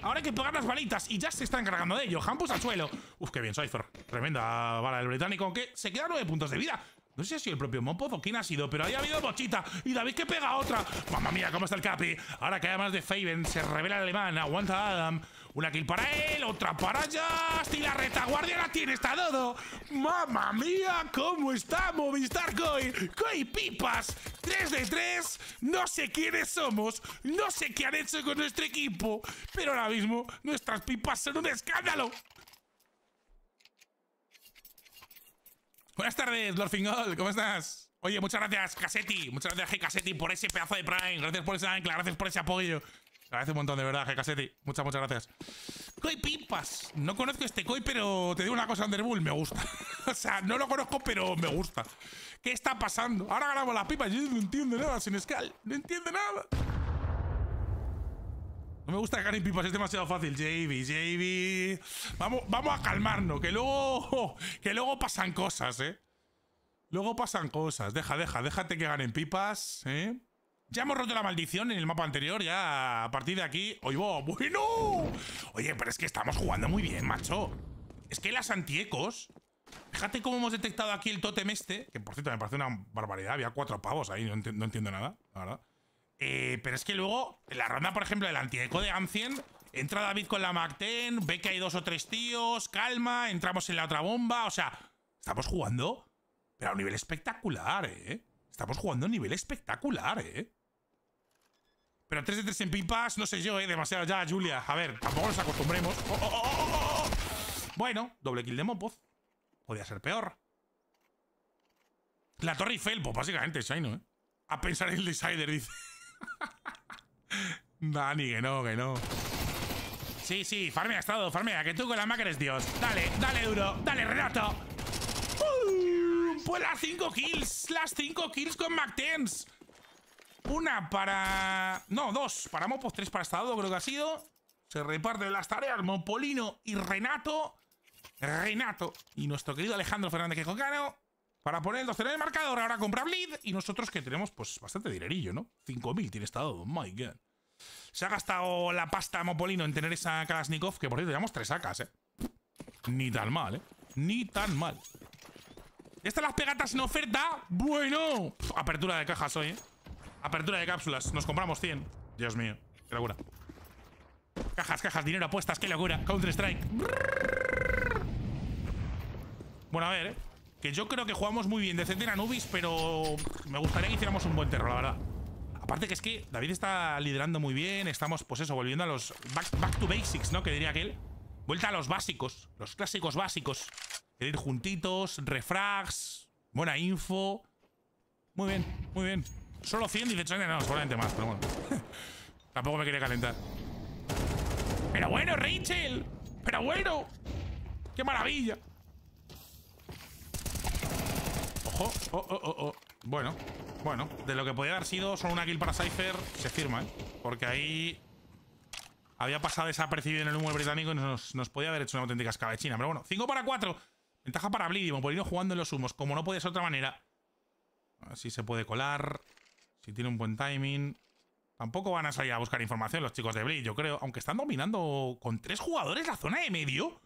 Ahora hay que pegar las balitas y ya se están cargando de ello. Hampus al suelo. Uf, qué bien, Cypher. Tremenda bala del británico, que se queda nueve puntos de vida. No sé si el propio Mopod o quién ha sido, pero había ha habido bochita. Y David que pega otra. Mamma mía, cómo está el Capi. Ahora que además de Faven se revela el alemán. Aguanta Adam. Una kill para él, otra para Just. Y la retaguardia la tiene está todo. Mamma mía, cómo está Movistar Koi. Koi Pipas. tres de tres No sé quiénes somos. No sé qué han hecho con nuestro equipo. Pero ahora mismo nuestras pipas son un escándalo. Buenas tardes, Lord ¿cómo estás? Oye, muchas gracias, Cassetti. Muchas gracias, G. por ese pedazo de Prime. Gracias por ese ancla, gracias por ese apoyo. Gracias un montón, de verdad, G. Muchas, muchas gracias. Koi Pipas. No conozco este Koi, pero te digo una cosa, Underbull, me gusta. (laughs) o sea, no lo conozco, pero me gusta. ¿Qué está pasando? Ahora grabo las pipas. Yo no entiendo nada sin escal. No entiendo nada. No me gusta ganen Pipas, es demasiado fácil. JB, Javy Vamos, vamos a calmarnos, que luego. (laughs) Que luego pasan cosas, ¿eh? Luego pasan cosas. Deja, deja, déjate que ganen pipas, ¿eh? Ya hemos roto la maldición en el mapa anterior, ya a partir de aquí... ¡Oye, bueno! Oye, pero es que estamos jugando muy bien, macho. Es que las antiecos... Fíjate cómo hemos detectado aquí el totem este, que por cierto me parece una barbaridad, había cuatro pavos ahí, no, no entiendo nada, la verdad. Eh, pero es que luego, en la ronda, por ejemplo, del antieco de Ancien, entra David con la Mac 10, ve que hay dos o tres tíos, calma, entramos en la otra bomba, o sea, estamos jugando, pero a un nivel espectacular, ¿eh? Estamos jugando a un nivel espectacular, ¿eh? Pero 3 de 3 en pipas, no sé yo, ¿eh? Demasiado ya, Julia. A ver, tampoco nos acostumbremos. Oh, oh, oh, bueno, doble kill de Mopoz. Podría ser peor. La Torre y felpo pues básicamente, Shino, ¿eh? A pensar en el Decider, dice. (laughs) Dani, que no, que no. Sí, sí, farmea estado, farmea, que tú con la Mac eres Dios. Dale, dale duro, dale Renato. Pues las 5 kills, las 5 kills con MacTens. Una para... No, dos para Mopos, tres para Estado, creo que ha sido. Se reparten las tareas Mopolino y Renato. Renato y nuestro querido Alejandro Fernández Quejocano para poner el 2 en el marcador, ahora comprar Bleed. Y nosotros que tenemos, pues, bastante dinerillo, ¿no? 5.000 tiene estado, my god. Se ha gastado la pasta Mopolino en tener esa Kalashnikov, que por cierto llevamos tres sacas, ¿eh? Ni tan mal, ¿eh? Ni tan mal. Estas las pegatas en oferta. Bueno. apertura de cajas hoy, ¿eh? Apertura de cápsulas. Nos compramos 100. Dios mío. Qué locura. Cajas, cajas, dinero, apuestas. Qué locura. Counter Strike. Bueno, a ver, ¿eh? Que yo creo que jugamos muy bien decente a Nubis, pero me gustaría que hiciéramos un buen terror, la verdad. Aparte que es que David está liderando muy bien, estamos, pues eso, volviendo a los back, to basics, ¿no? Que diría aquel. Vuelta a los básicos, los clásicos básicos. ir juntitos, refrags, buena info. Muy bien, muy bien. Solo 100, dice no, solamente más, pero bueno. (laughs) Tampoco me quería calentar. Pero bueno, Rachel, pero bueno. ¡Qué maravilla! Ojo, oh, oh, oh, oh, Bueno, bueno. De lo que podía haber sido solo una kill para Cypher, se firma, ¿eh? Porque ahí había pasado desapercibido en el humo británico y nos, podía haber hecho una auténtica China. Pero bueno, 5 para 4. Ventaja para Blidimo por ir jugando en los humos. Como no puede ser de otra manera. Así se puede colar. Si tiene un buen timing. Tampoco van a salir a buscar información los chicos de Blid, yo creo. Aunque están dominando con tres jugadores la zona de medio.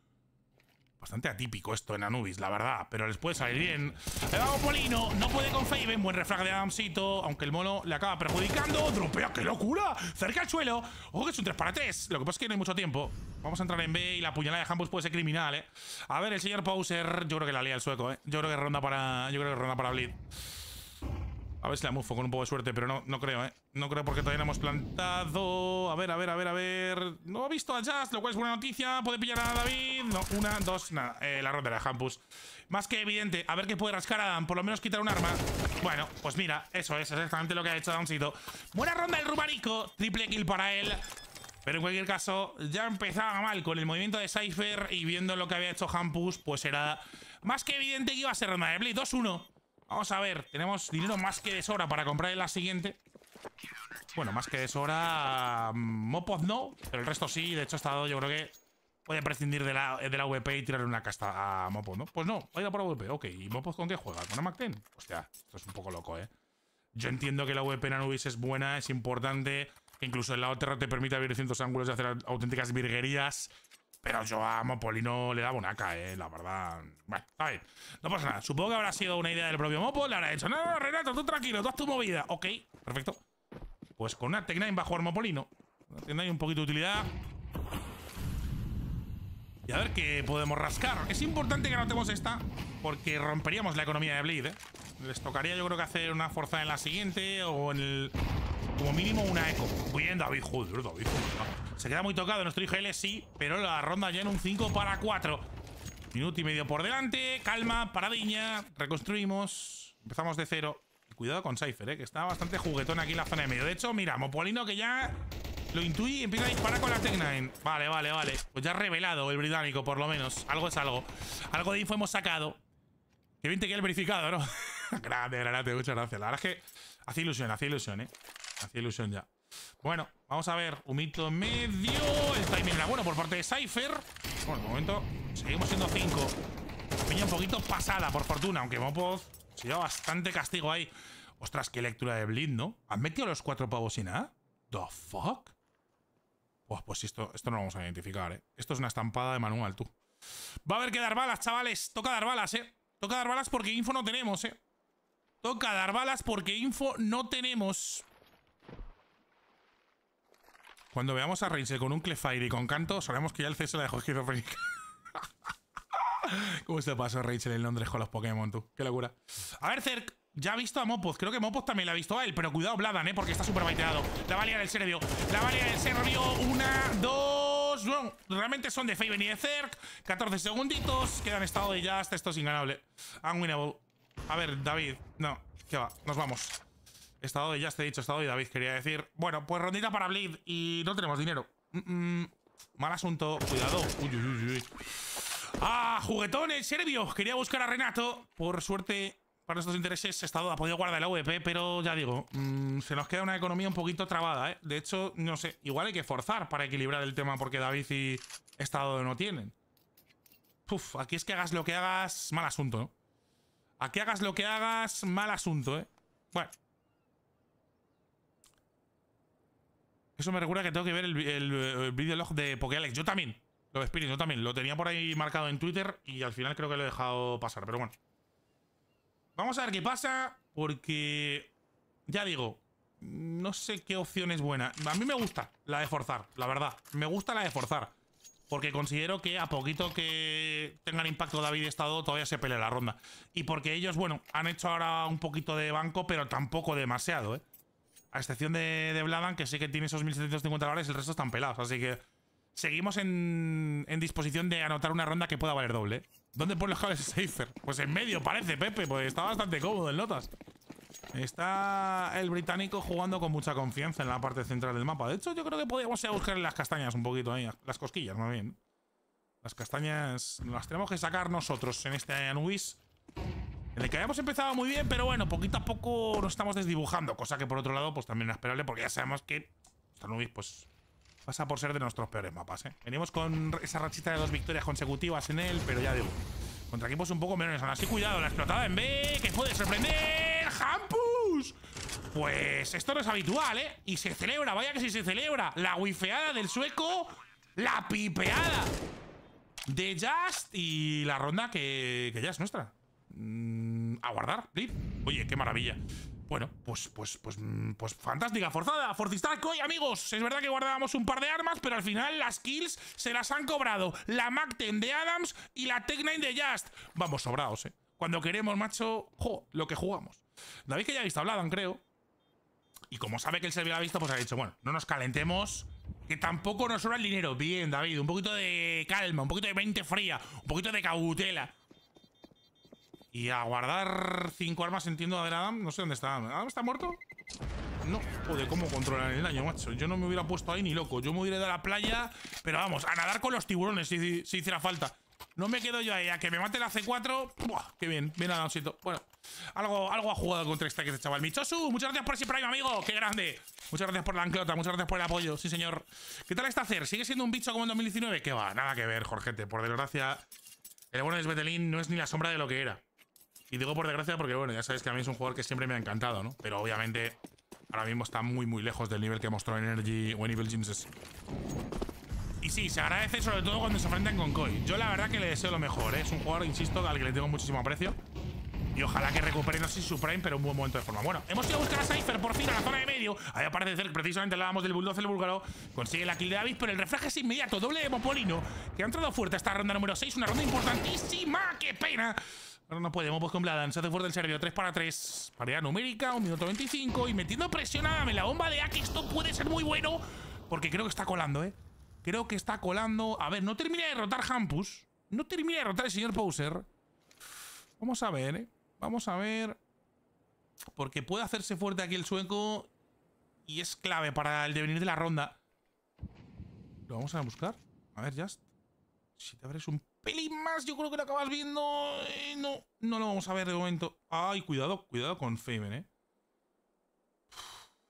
Bastante atípico esto en Anubis, la verdad. Pero les puede salir bien. Le vamos Polino. No puede con Faven. Buen refrag de Adamsito. Aunque el mono le acaba perjudicando. Dropea, ¡qué locura! Cerca al suelo. Ojo que es un 3 para 3. Lo que pasa es que no hay mucho tiempo. Vamos a entrar en B y la puñalada de Hambus puede ser criminal, ¿eh? A ver, el señor Pauser. Yo creo que la lía el sueco, ¿eh? Yo creo que ronda para, yo creo que ronda para Blitz. A ver si la mufo con un poco de suerte, pero no, no creo, ¿eh? No creo porque todavía no hemos plantado. A ver, a ver, a ver, a ver. No ha visto a Jazz, lo cual es buena noticia. Puede pillar a David. No, una, dos, nada. Eh, la ronda de Hampus. Más que evidente. A ver qué puede rascar Adam. Por lo menos quitar un arma. Bueno, pues mira, eso es exactamente lo que ha hecho Adamcito. Buena ronda el rubarico. Triple kill para él. Pero en cualquier caso, ya empezaba mal con el movimiento de Cypher y viendo lo que había hecho Hampus, pues era más que evidente que iba a ser ronda de Blitz. 2-1. Vamos a ver, tenemos dinero más que de sobra para comprar en la siguiente. Bueno, más que de sobra... Mm, Mopoz no, pero el resto sí. De hecho, estado yo creo que puede prescindir de la, eh, de VP y tirarle una casta a Mopod. ¿no? Pues no, va a por la VP. Ok, ¿y Mopoz con qué juega? ¿Con Mac 10? Hostia, esto es un poco loco, ¿eh? Yo entiendo que la VP en Anubis es buena, es importante. Incluso el lado terra te permite abrir cientos ángulos y hacer auténticas virguerías. Pero yo a Mopolino le da bonaca, eh, la verdad. Bueno, a ver, no pasa nada. Supongo que habrá sido una idea del propio Mopo. Le habrá dicho, no, no, Renato, tú tranquilo, tú haz tu movida. Ok, perfecto. Pues con una Tech9 va a jugar Mopolino. ahí un poquito de utilidad. Y a ver qué podemos rascar. Es importante que notemos esta, porque romperíamos la economía de Blade, eh. Les tocaría yo creo que hacer una fuerza en la siguiente o en el... Como mínimo una eco. Bien, David. Joder, David. Se queda muy tocado nuestro IGL, sí, pero la ronda ya en un 5 para 4. Minuto y medio por delante. Calma, paradiña. Reconstruimos. Empezamos de cero. cuidado con Cypher, ¿eh? que está bastante juguetón aquí en la zona de medio. De hecho, mira, Mopolino que ya lo intuí y empieza a disparar con la T9. Vale, vale, vale. Pues ya ha revelado el británico, por lo menos. Algo es algo. Algo de info hemos sacado. Que bien te queda el verificado, ¿no? (laughs) (laughs) grande, granate, muchas gracias. La verdad es que hace ilusión, hace ilusión, ¿eh? Hace ilusión ya. Bueno, vamos a ver. Humito mito medio. El timing era bueno por parte de Cypher. Bueno, de momento seguimos siendo cinco. Peña un poquito pasada, por fortuna. Aunque Mopoz se lleva bastante castigo ahí. Ostras, qué lectura de Blind, ¿no? ¿Han metido los cuatro pavos y nada? ¿The fuck? Pues, pues esto, esto no lo vamos a identificar, ¿eh? Esto es una estampada de manual, tú. Va a haber que dar balas, chavales. Toca dar balas, ¿eh? Toca dar balas porque info no tenemos, ¿eh? Toca dar balas porque info no tenemos. Cuando veamos a Reinse con un Clefire y con canto, sabemos que ya el CS la dejó esquizofrénica. (laughs) ¿Cómo se pasó Rachel en Londres con los Pokémon, tú? Qué locura. A ver, Zerk. ya ha visto a Mopoz. Creo que Mopoz también la ha visto a él. Pero cuidado, Bladan, ¿eh? Porque está súper baiteado. La valía del La valía del serbio. Una, dos... realmente son de Faven y de Zerk. 14 segunditos. Quedan estado de hasta Esto es inganable. Unwinnable. A ver, David, no, ¿qué va, nos vamos. Estado y ya te he dicho, estado y David quería decir. Bueno, pues rondita para Bleed y no tenemos dinero. Mal asunto, cuidado. Uy, uy, uy, ¡Ah, juguetones serbios! Quería buscar a Renato. Por suerte, para nuestros intereses, Estado ha podido guardar la VP, pero ya digo, mm, se nos queda una economía un poquito trabada, ¿eh? De hecho, no sé, igual hay que forzar para equilibrar el tema porque David y Estado no tienen. Uf, aquí es que hagas lo que hagas, mal asunto, ¿no? A que hagas lo que hagas, mal asunto, ¿eh? Bueno. Eso me recuerda que tengo que ver el, el, eh, videolog de Pokéalex. Yo también. Lo de Spirit, yo también. Lo tenía por ahí marcado en Twitter y al final creo que lo he dejado pasar. Pero bueno. Vamos a ver qué pasa porque... Ya digo, no sé qué opción es buena. A mí me gusta la de forzar, la verdad. Me gusta la de forzar. Porque considero que a poquito que tengan impacto David Estado, todavía se pelea la ronda. Y porque ellos, bueno, han hecho ahora un poquito de banco, pero tampoco demasiado, ¿eh? A excepción de, de Bladan, que sé que tiene esos 1.750 dólares, el resto están pelados. Así que seguimos en, disposición de anotar una ronda que pueda valer doble. ¿eh? ¿Dónde pones los cables Safer? Pues en medio parece, Pepe, pues está bastante cómodo en notas. Está el británico jugando con mucha confianza en la parte central del mapa. De hecho, yo creo que podríamos ir a buscar las castañas un poquito ahí. Las cosquillas, más bien. Las castañas las tenemos que sacar nosotros en este Anubis. En el que habíamos empezado muy bien, pero bueno, poquito a poco nos estamos desdibujando. Cosa que por otro lado, pues también es esperable, porque ya sabemos que este Anubis, pues, pasa por ser de nuestros peores mapas, ¿eh? Venimos con esa rachita de dos victorias consecutivas en él, pero ya digo, contra equipos un poco menores. así, cuidado, la explotada en B, que puede sorprender campus! Pues esto no es habitual, ¿eh? Y se celebra, vaya que sí se celebra. La wifeada del sueco, la pipeada de Just y la ronda que, ya es nuestra. Mm, a guardar, please. Oye, qué maravilla. Bueno, pues, pues, pues, mm, pues fantástica, forzada, forzistarco y amigos. Es verdad que guardábamos un par de armas, pero al final las kills se las han cobrado la Mac de Adams y la Tech de Just. Vamos sobrados, eh. Cuando queremos, macho, lo que jugamos. David que ya ha visto Vladan, creo. Y como sabe que él se había visto, pues ha dicho, bueno, no nos calentemos. Que tampoco nos sobra el dinero. Bien, David, un poquito de calma, un poquito de mente fría, un poquito de cautela. Y a guardar cinco armas, entiendo, a Adam. No sé dónde está. ¿Adam está muerto? No, joder, cómo controlar el daño, macho. Yo no me hubiera puesto ahí ni loco. Yo me hubiera de a la playa, pero vamos, a nadar con los tiburones si, si, hiciera falta. No me quedo yo ahí. A que me mate la C4. ¡Buah! ¡Qué bien! Bien, siento Bueno, algo, algo ha jugado contra este, chaval. Michosu, muchas gracias por ese prime, amigo. Qué grande. Muchas gracias por la anclota, muchas gracias por el apoyo. Sí, señor. ¿Qué tal está hacer? ¿Sigue siendo un bicho como en 2019? ¿Qué va, nada que ver, Jorgete. Por desgracia, el bueno de Svetelin no es ni la sombra de lo que era. Y digo por desgracia porque, bueno, ya sabéis que a mí es un jugador que siempre me ha encantado, ¿no? Pero obviamente ahora mismo está muy, muy lejos del nivel que mostró Energy o Evil Y sí, se agradece sobre todo cuando se enfrentan con Koi. Yo la verdad que le deseo lo mejor, ¿eh? Es un jugador, insisto, al que le tengo muchísimo aprecio. Y ojalá que recupere, no sé si su prime, pero un buen momento de forma. Bueno, hemos ido a buscar a Cypher por fin a la zona de medio. Ahí aparece precisamente, precisamente hablábamos del bulldozer búlgaro. Consigue la kill de Davis, pero el refraje es inmediato. Doble de Mopolino, que ha entrado fuerte esta ronda número 6. Una ronda importantísima, qué pena. Pero no podemos, pues con Bladan. Se hace fuerte el servidor 3 para 3. Paridad numérica, un minuto 25. Y metiendo presión a la bomba de A, esto puede ser muy bueno. Porque creo que está colando, ¿eh? Creo que está colando. A ver, no termina de derrotar Hampus. No termina de derrotar el señor Pouser. Vamos a ver, ¿eh? Vamos a ver. Porque puede hacerse fuerte aquí el sueco. Y es clave para el devenir de la ronda. Lo vamos a buscar. A ver, Just. Si te abres un pelín más, yo creo que lo acabas viendo. Eh, no, no lo vamos a ver de momento. Ay, cuidado, cuidado con Faven, eh.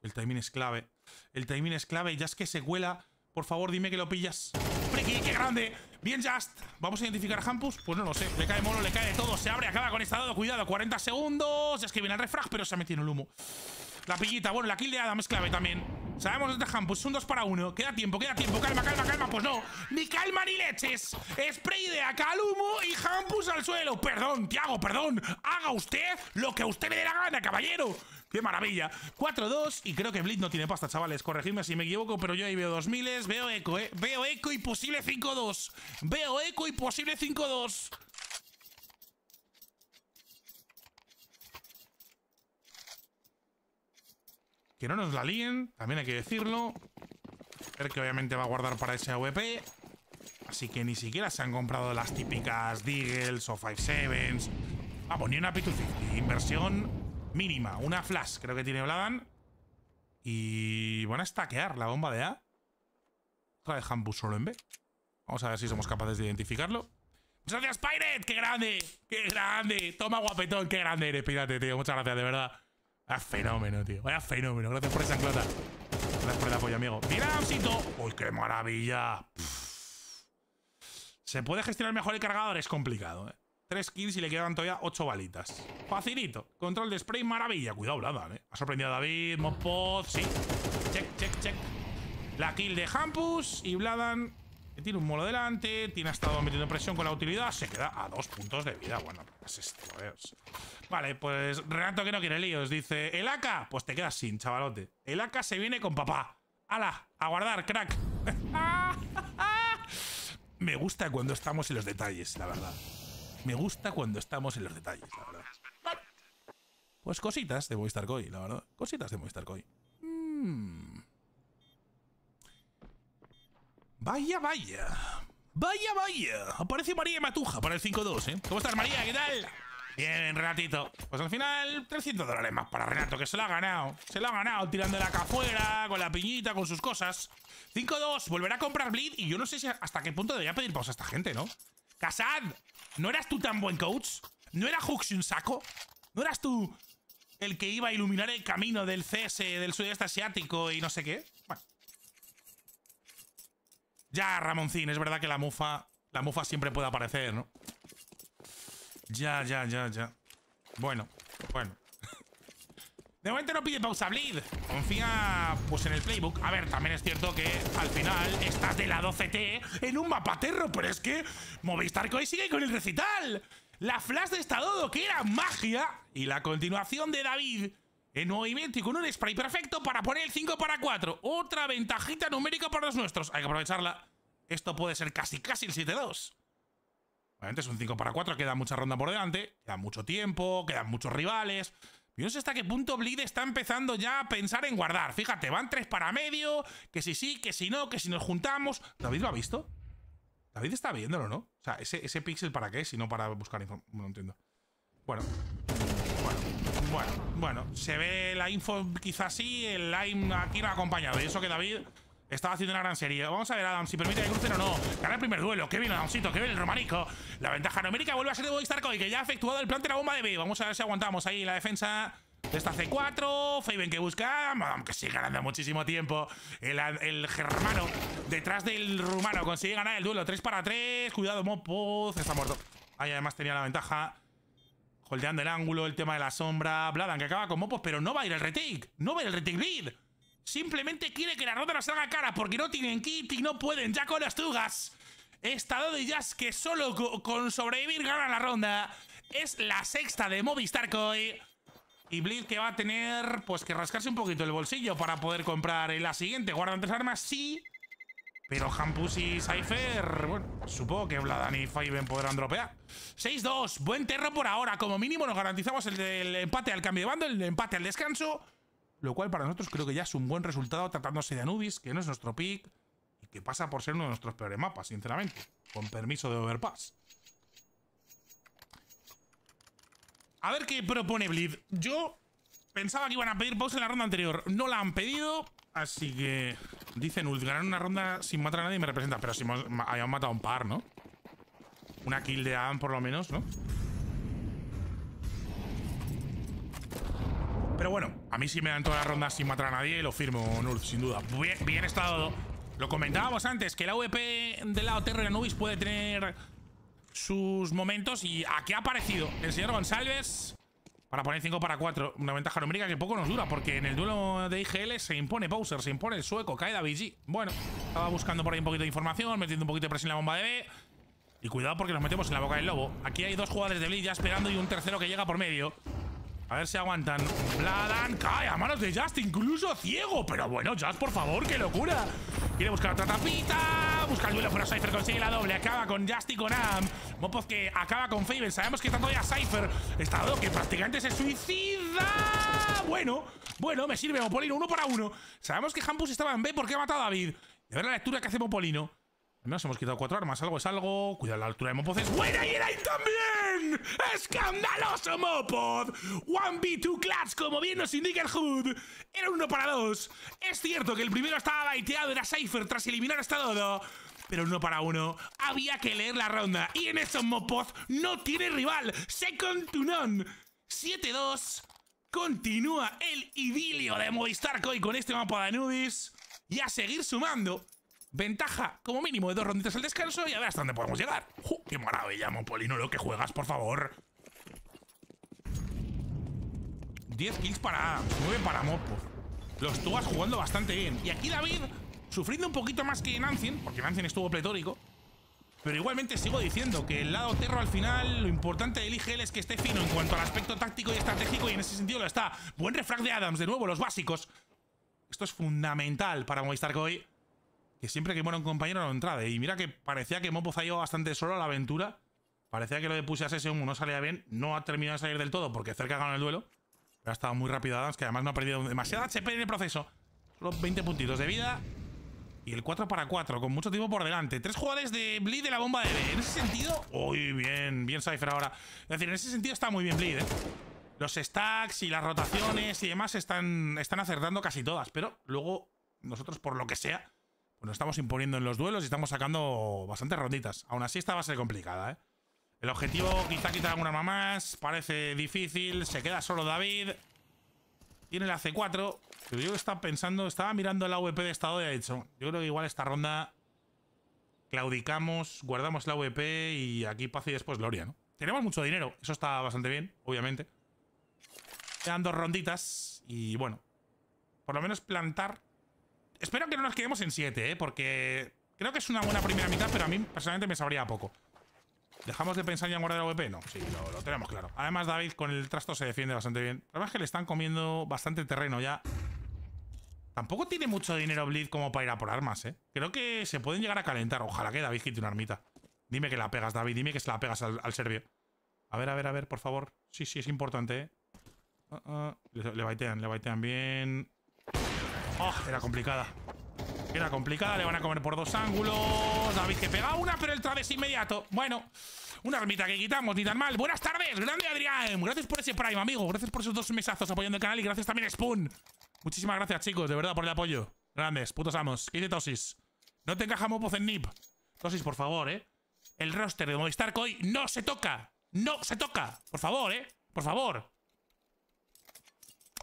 el timing es clave. El timing es clave. Ya es que se cuela. Por favor, dime que lo pillas qué grande. Bien, Just. ¿Vamos a identificar a Hampus? Pues no lo sé. Le cae mono, le cae todo. Se abre, acaba con dado Cuidado, 40 segundos. Es que viene el refrag, pero se ha metido en el humo. La pillita, bueno, la kill de Adam es clave también. Sabemos dónde está Hampus. Un 2 para 1. Queda tiempo, queda tiempo. Calma, calma, calma. Pues no. Ni calma ni leches. Spray de acá al humo y Hampus al suelo. Perdón, Tiago, perdón. Haga usted lo que a usted le dé la gana, caballero. ¡Qué maravilla! 4-2 y creo que Blitz no tiene pasta, chavales. Corregidme si me equivoco, pero yo ahí veo 2000, veo eco, ¿eh? Veo eco y posible 5-2. Veo eco y posible 5-2. Que no nos la líen, también hay que decirlo. Ver que obviamente va a guardar para ese AVP. Así que ni siquiera se han comprado las típicas Deagles o 5-7s. Vamos, ni una p Inversión Mínima, una flash creo que tiene Bladan. Y van a stackear la bomba de A. Otra de Hambus solo en B. Vamos a ver si somos capaces de identificarlo. ¡Muchas gracias, Pirate! ¡Qué grande! ¡Qué grande! Toma, guapetón, qué grande eres, pirate, tío. Muchas gracias, de verdad. Vaya fenómeno, tío. Vaya fenómeno. Gracias por esa clota! Gracias por el apoyo, amigo. ¡Mira, Amsito! ¡Uy, qué maravilla! ¿Se puede gestionar mejor el cargador? Es complicado, ¿eh? Tres kills y le quedan todavía ocho balitas. Facilito. Control de spray, maravilla. Cuidado, Bladan, ¿eh? Ha sorprendido a David, Mopod, sí. Check, check, check. La kill de Hampus y Bladan Le tiene un molo delante, tiene estado metiendo presión con la utilidad, se queda a dos puntos de vida. Bueno, es esto? ¿eh? Vale, pues Renato que no quiere líos, dice, ¿el AK? Pues te quedas sin, chavalote. El AK se viene con papá. ¡Hala! A guardar, crack. (laughs) Me gusta cuando estamos en los detalles, la verdad. Me gusta cuando estamos en los detalles, la verdad. Pues cositas de Movistar Koi, la verdad. Cositas de Movistar Koi. Hmm. Vaya, vaya. Vaya, vaya. Aparece María Matuja para el 5-2, ¿eh? ¿Cómo estás, María? ¿Qué tal? Bien, ratito. Pues al final, 300 dólares más para Renato, que se lo ha ganado. Se lo ha ganado tirando la acá afuera, con la piñita, con sus cosas. 5-2, volverá a comprar Bleed y yo no sé si hasta qué punto debería pedir pausa a esta gente, ¿no? Casad, ¿no eras tú tan buen coach? ¿No era Hux un saco? ¿No eras tú el que iba a iluminar el camino del CS del sudeste asiático y no sé qué? Bueno. Ya, Ramoncín, es verdad que la mufa, la mufa siempre puede aparecer, ¿no? Ya, ya, ya, ya. Bueno, bueno. De momento no pide pausa bleed. Confía pues en el playbook. A ver, también es cierto que al final estás de la 12T en un mapaterro, pero es que Movistar y sigue con el recital. La flash de Estado que era magia, y la continuación de David en movimiento y con un spray perfecto para poner el 5 para 4. Otra ventajita numérica para los nuestros. Hay que aprovecharla. Esto puede ser casi casi el 7-2. Obviamente es un 5 para 4, queda mucha ronda por delante, queda mucho tiempo, quedan muchos rivales no sé hasta qué punto Bleed está empezando ya a pensar en guardar. Fíjate, van tres para medio, que si sí, que si no, que si nos juntamos. ¿David lo ha visto? David está viéndolo, ¿no? O sea, ¿ese, ese pixel para qué? Si no para buscar información. No entiendo. Bueno. Bueno, bueno, bueno. Se ve la info quizás sí, el line aquí lo ha acompañado. Y eso que David estaba haciendo una gran serie. Vamos a ver, Adam, si permite que cruce o no. Gana el primer duelo. Qué bien, Adamcito. Qué bien el romanico. La ventaja América vuelve a ser de Boy y que ya ha efectuado el plante de la bomba de B. Vamos a ver si aguantamos ahí la defensa. De esta C4, Faven que busca, que sigue ganando muchísimo tiempo. El, el, germano detrás del rumano consigue ganar el duelo. 3 para 3. Cuidado, Mopoz. Está muerto. Ahí además tenía la ventaja. Holdeando el ángulo, el tema de la sombra. Bladan que acaba con Mopos, pero no va a ir el retake. No va a ir el retake lead. Simplemente quiere que la ronda nos salga cara porque no tienen kit y no pueden ya con las tugas. Estado de Jazz que solo con sobrevivir gana la ronda. Es la sexta de Movistar Koi. Y Blitz que va a tener pues que rascarse un poquito el bolsillo para poder comprar la siguiente. Guardan tres armas, sí. Pero Hampus y Cypher, bueno, supongo que Vladan y Five podrán dropear. 6-2, buen terro por ahora. Como mínimo nos garantizamos el, el empate al cambio de bando, el empate al descanso lo cual para nosotros creo que ya es un buen resultado tratándose de Anubis, que no es nuestro pick y que pasa por ser uno de nuestros peores mapas, sinceramente, con permiso de Overpass. A ver qué propone Bleed. Yo pensaba que iban a pedir boss en la ronda anterior. No la han pedido, así que... Dicen ult. ganar una ronda sin matar a nadie me representa. Pero si hayan matado a un par, ¿no? Una kill de Adam por lo menos, ¿no? Pero bueno, a mí sí me dan todas las rondas sin matar a nadie, lo firmo Nur, sin duda. Bien, estado. Lo comentábamos antes, que la VP de la Terra Anubis puede tener sus momentos. Y aquí ha aparecido el señor González para poner 5 para 4. Una ventaja numérica que poco nos dura, porque en el duelo de IGL se impone Bowser, se impone el sueco, cae David Bueno, estaba buscando por ahí un poquito de información, metiendo un poquito de presión en la bomba de B. Y cuidado porque nos metemos en la boca del lobo. Aquí hay dos jugadores de Blitz ya esperando y un tercero que llega por medio. A ver si aguantan. Bladan cae a manos de Just, incluso ciego. Pero bueno, Just, por favor, qué locura. Quiere buscar otra tapita. Busca el duelo, pero Cypher consigue la doble. Acaba con Just y con Am. Mopoz que acaba con Faven. Sabemos que está todavía Cypher. Está Estado que prácticamente se suicida. Bueno, bueno, me sirve Mopolino. Uno para uno. Sabemos que Hampus estaba en B porque ha matado a David. de ver la lectura que hace Mopolino. Nos hemos quitado cuatro armas. Algo es algo. Cuidado la altura de Mopoz. ¡Es buena y el también! ¡Escandaloso Mopod! 1v2 Clutch, como bien nos indica el HUD. Era uno para dos. Es cierto que el primero estaba baiteado, era Cypher tras eliminar hasta Dodo pero uno para uno. Había que leer la ronda. Y en eso Mopoz no tiene rival. Second to none. 7-2. Continúa el idilio de Movistar Koi con este mapa de Anubis. Y a seguir sumando. Ventaja, como mínimo, de dos ronditas al descanso y a ver hasta dónde podemos llegar. ¡Qué maravilla, Mopolino, lo que juegas, por favor! 10 kills para A. 9 para Mopo. Los tuvas jugando bastante bien. Y aquí David sufriendo un poquito más que Nancien, porque Nancien estuvo pletórico. Pero igualmente sigo diciendo que el lado terro al final, lo importante del IGL es que esté fino en cuanto al aspecto táctico y estratégico, y en ese sentido lo está. Buen refrag de Adams, de nuevo, los básicos. Esto es fundamental para Movistar Goy que siempre que muera un compañero no entrada Y mira que parecía que Mopo salió bastante solo a la aventura. Parecía que lo de Pusias a 1 no salía bien. No ha terminado de salir del todo porque cerca ganó el duelo. Pero ha estado muy rápido Adams, que además no ha perdido demasiada HP en el proceso. Solo 20 puntitos de vida. Y el 4 para 4, con mucho tiempo por delante. Tres jugadores de Bleed de la bomba de B. En ese sentido... Uy, bien, bien Cypher ahora. Es decir, en ese sentido está muy bien Bleed, ¿eh? Los stacks y las rotaciones y demás están, están acertando casi todas. Pero luego nosotros, por lo que sea, bueno, estamos imponiendo en los duelos y estamos sacando bastantes ronditas. Aún así, esta va a ser complicada, ¿eh? El objetivo quizá quitar alguna arma más. Parece difícil. Se queda solo David. Tiene la C4. Pero yo estaba pensando... Estaba mirando la VP de estado y ha dicho... Yo creo que igual esta ronda... Claudicamos, guardamos la VP y aquí paz y después gloria, ¿no? Tenemos mucho dinero. Eso está bastante bien, obviamente. Quedan dos ronditas y bueno. Por lo menos plantar Espero que no nos quedemos en 7, ¿eh? Porque creo que es una buena primera mitad, pero a mí personalmente me sabría poco. ¿Dejamos de pensar ya en guardar la VP? No, sí, lo, tenemos claro. Además, David con el trasto se defiende bastante bien. La verdad es que le están comiendo bastante terreno ya. Tampoco tiene mucho dinero Blitz como para ir a por armas, ¿eh? Creo que se pueden llegar a calentar. Ojalá que David quite una armita. Dime que la pegas, David. Dime que se la pegas al, serbio. A ver, a ver, a ver, por favor. Sí, sí, es importante, ¿eh? Uh, uh. Le, le baitean, le baitean bien. Oh, era complicada. Era complicada, le van a comer por dos ángulos. David que pega una, pero el es inmediato. Bueno, una armita que quitamos, ni tan mal. Buenas tardes, grande Adrián. Gracias por ese Prime, amigo. Gracias por esos dos mesazos apoyando el canal y gracias también Spoon. Muchísimas gracias, chicos, de verdad, por el apoyo. Grandes, putos amos. ¿Qué Tosis? No te encaja mopos en NIP. Tosis, por favor, ¿eh? El roster de Movistar hoy no se toca. No se toca. Por favor, ¿eh? Por favor.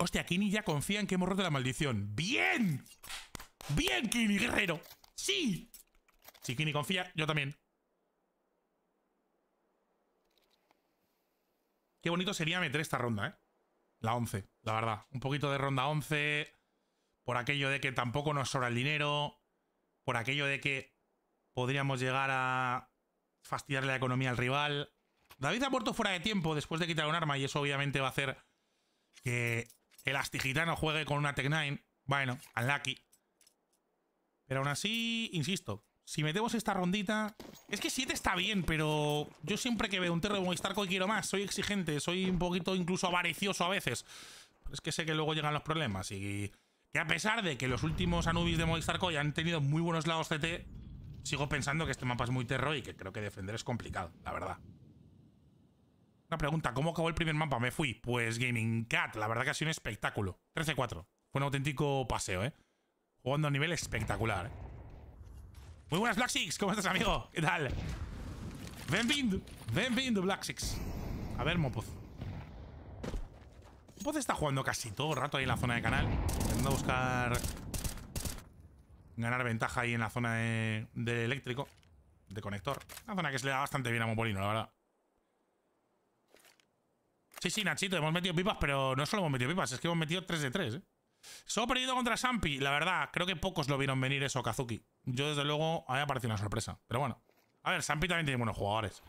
Hostia, Kini ya confía en que hemos roto la maldición. ¡Bien! ¡Bien, Kini, guerrero! ¡Sí! Si Kini confía, yo también. Qué bonito sería meter esta ronda, ¿eh? La 11, la verdad. Un poquito de ronda 11. Por aquello de que tampoco nos sobra el dinero. Por aquello de que podríamos llegar a fastidiarle la economía al rival. David ha muerto fuera de tiempo después de quitar un arma y eso obviamente va a hacer que el astigitano juegue con una Tech 9. Bueno, unlucky. Pero aún así, insisto, si metemos esta rondita... Es que 7 está bien, pero yo siempre que veo un terror de Starco quiero más. Soy exigente, soy un poquito incluso avaricioso a veces. Pero es que sé que luego llegan los problemas y... Que a pesar de que los últimos Anubis de Movistar han tenido muy buenos lados CT, sigo pensando que este mapa es muy terror y que creo que defender es complicado, la verdad. Una pregunta, ¿cómo acabó el primer mapa? Me fui. Pues Gaming Cat, la verdad que ha sido un espectáculo. 13-4. Fue un auténtico paseo, ¿eh? Jugando a nivel espectacular. Muy buenas, Black Six. ¿Cómo estás, amigo? ¿Qué tal? Bienvenido. Bienvenido, Black Six. A ver, Mopoz. Mopoz está jugando casi todo el rato ahí en la zona de canal. Intentando buscar... Ganar ventaja ahí en la zona de, de eléctrico. De conector. Una zona que se le da bastante bien a Mopolino, la verdad. Sí, sí, Nachito, hemos metido pipas, pero no solo hemos metido pipas, es que hemos metido 3 de 3, ¿eh? Solo perdido contra Sampi, la verdad, creo que pocos lo vieron venir eso, Kazuki. Yo, desde luego, a mí una sorpresa, pero bueno. A ver, Sampi también tiene buenos jugadores.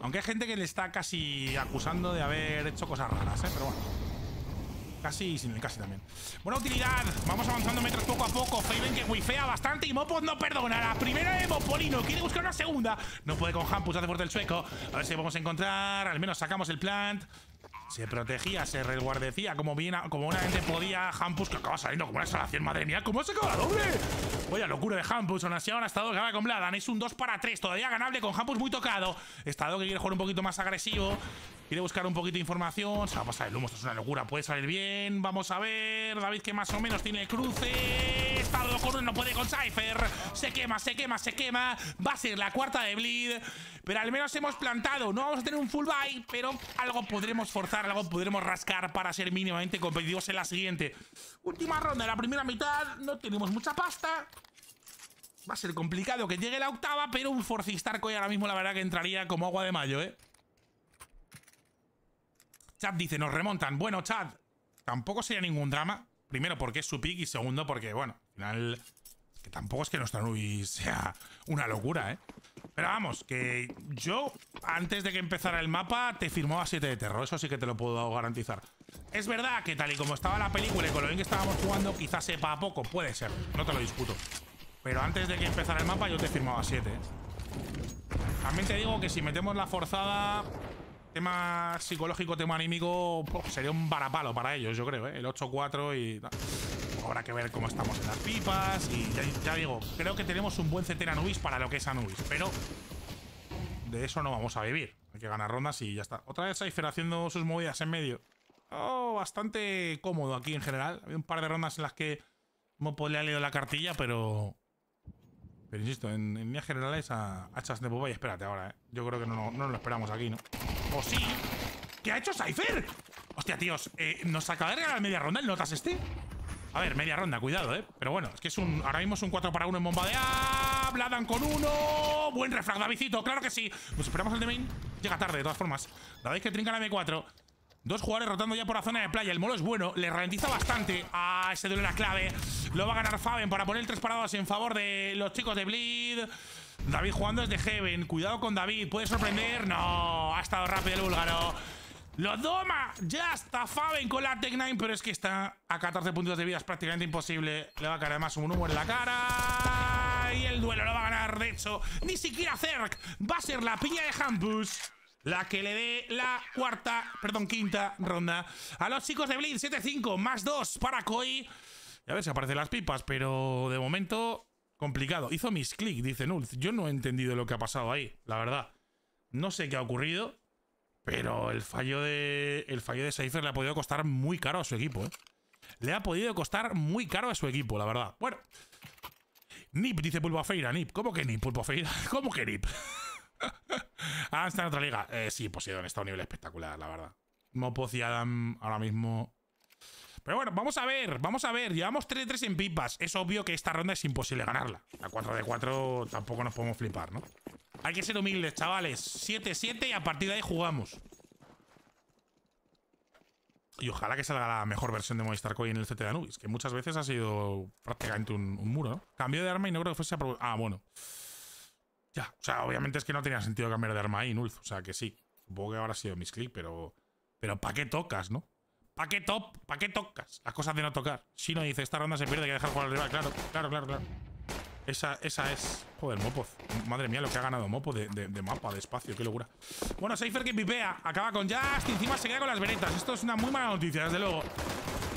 Aunque hay gente que le está casi acusando de haber hecho cosas raras, ¿eh? Pero bueno. Casi sin casi también. Buena utilidad. Vamos avanzando metros poco a poco. Faven que wifea bastante y Mopos no perdona. La primera de Mopolino. Quiere buscar una segunda. No puede con Hampus. Hace fuerte el sueco. A ver si podemos encontrar. Al menos sacamos el plant. Se protegía, se resguardecía como bien, como una gente podía. Hampus que acaba saliendo como una instalación, madre mía, ¿cómo se acaba la doble? Vaya locura de Hampus, aún así ahora estado que con Bladan. Es un 2 para 3, todavía ganable con Hampus muy tocado. Estado que quiere jugar un poquito más agresivo. Quiere buscar un poquito de información. Vamos a ver, el es una locura. Puede salir bien. Vamos a ver. David que más o menos tiene cruces. cruce. Está loco, no puede con Cypher. Se quema, se quema, se quema. Va a ser la cuarta de Bleed. Pero al menos hemos plantado. No vamos a tener un full buy, pero algo podremos forzar, algo podremos rascar para ser mínimamente competitivos en la siguiente. Última ronda, de la primera mitad. No tenemos mucha pasta. Va a ser complicado que llegue la octava, pero un Forcistarco y ahora mismo la verdad que entraría como agua de mayo, ¿eh? Chad dice, nos remontan. Bueno, Chad, tampoco sería ningún drama. Primero, porque es su pick. Y segundo, porque, bueno, al final... Que tampoco es que nuestra sea una locura, ¿eh? Pero vamos, que yo, antes de que empezara el mapa, te firmó a 7 de terror. Eso sí que te lo puedo garantizar. Es verdad que tal y como estaba la película y con lo bien que estábamos jugando, quizás sepa poco. Puede ser, no te lo discuto. Pero antes de que empezara el mapa, yo te firmaba a 7. ¿eh? También te digo que si metemos la forzada, Tema psicológico, tema anímico, sería un varapalo para ellos, yo creo, ¿eh? El 8-4 y... Habrá que ver cómo estamos en las pipas y ya, digo, creo que tenemos un buen CT Anubis para lo que es Anubis, pero de eso no vamos a vivir. Hay que ganar rondas y ya está. Otra vez Cypher haciendo sus movidas en medio. Oh, bastante cómodo aquí en general. Había un par de rondas en las que le ha leer la cartilla, pero pero insisto, en, en líneas generales a hachas de boba y espérate ahora, ¿eh? Yo creo que no, no, lo esperamos aquí, ¿no? ¡O ¡Oh, sí! ¿Qué ha hecho Cypher? Hostia, tíos, eh, nos acaba de regalar media ronda el notas este. A ver, media ronda, cuidado, ¿eh? Pero bueno, es que es un. Ahora mismo es un 4 para 1 en bomba de A. Bladan con uno. Buen refrag, Davidito, claro que sí. Pues esperamos el de main. Llega tarde, de todas formas. La vez que trinca la M4. Dos jugadores rotando ya por la zona de playa. El molo es bueno, le ralentiza bastante. a ah, ese duelo la clave. Lo va a ganar Faben para poner tres parados en favor de los chicos de Bleed. David jugando desde Heaven. Cuidado con David, puede sorprender. No, ha estado rápido el búlgaro. ¡Lo doma! Ya está Faben con la Tech 9, pero es que está a 14 puntos de vida. Es prácticamente imposible. Le va a caer además un humo en la cara. Y el duelo lo va a ganar, de hecho. Ni siquiera Zerk. Va a ser la piña de Hampus la que le dé la cuarta, perdón, quinta ronda a los chicos de blind 7-5, más 2 para Koi. Ya si aparecen las pipas, pero de momento complicado. Hizo mis click, dice Nulz. Yo no he entendido lo que ha pasado ahí, la verdad. No sé qué ha ocurrido, pero el fallo de el fallo de Seifer le ha podido costar muy caro a su equipo, ¿eh? Le ha podido costar muy caro a su equipo, la verdad. Bueno, Nip dice Pulpafeira, Nip. ¿Cómo que Nip, Pulpafeira? (laughs) ¿Cómo que Nip? ah, está en otra liga. Eh, sí, Poseidón pues está a un nivel espectacular, la verdad. Mopoz y Adam ahora mismo. Pero bueno, vamos a ver, vamos a ver. Llevamos 3-3 en pipas. Es obvio que esta ronda es imposible ganarla. La 4 de 4 tampoco nos podemos flipar, ¿no? Hay que ser humildes, chavales. 7-7 y a partir de ahí jugamos. Y ojalá que salga la mejor versión de Movistar Coin en el CT de Anubis, que muchas veces ha sido prácticamente un, muro, Cambio de arma y no creo que fuese a... Ah, bueno. Ya, o sea, obviamente es que no tenía sentido cambiar de arma ahí, Nulf. O sea, que sí. Supongo que ha sido mis Click, pero. Pero ¿para qué tocas, no? ¿Para qué top? ¿Para qué tocas? Las cosas de no tocar. Si no dice, esta ronda se pierde, hay que dejar jugar al rival. Claro, claro, claro, claro. Esa, esa es... Joder, Mopoz. Madre mía, lo que ha ganado Mopo de, mapa, de espacio. Qué locura. Bueno, Seifer que pipea. Acaba con Just y encima se queda con las veretas. Esto es una muy mala noticia, desde luego.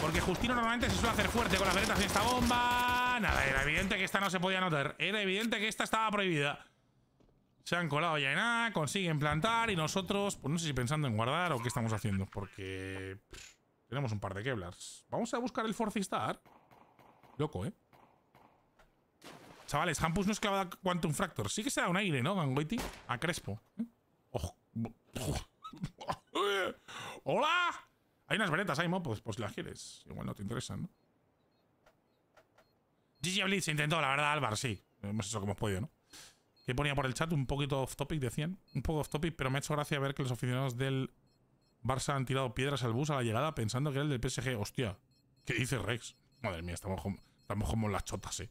Porque Justino normalmente se suele hacer fuerte con las veretas en esta bomba. Nada, era evidente que esta no se podía notar. Era evidente que esta estaba prohibida se han colado ya en A, consiguen plantar y nosotros, pues no sé si pensando en guardar o qué estamos haciendo, porque tenemos un par de Keblars. Vamos a buscar el Forcistar. Loco, ¿eh? Chavales, Hampus no es clavada Quantum Fractor. Sí que se da un aire, ¿no, Gangoiti? A Crespo. Oh, oh. (laughs) ¡Hola! Hay unas veretas ahí, ¿no? Pues, pues las quieres. Igual no te interesan, ¿no? GG Blitz intentó, la verdad, Álvaro, sí. Hemos hecho como hemos podido, ¿no? que ponía por el chat, un poquito off topic, decían. Un poco off topic, pero me ha hecho gracia ver que los aficionados del Barça han tirado piedras al bus a la llegada pensando que era el del PSG. Hostia, ¿qué dice Rex? Madre mía, estamos como, estamos como las chotas, eh.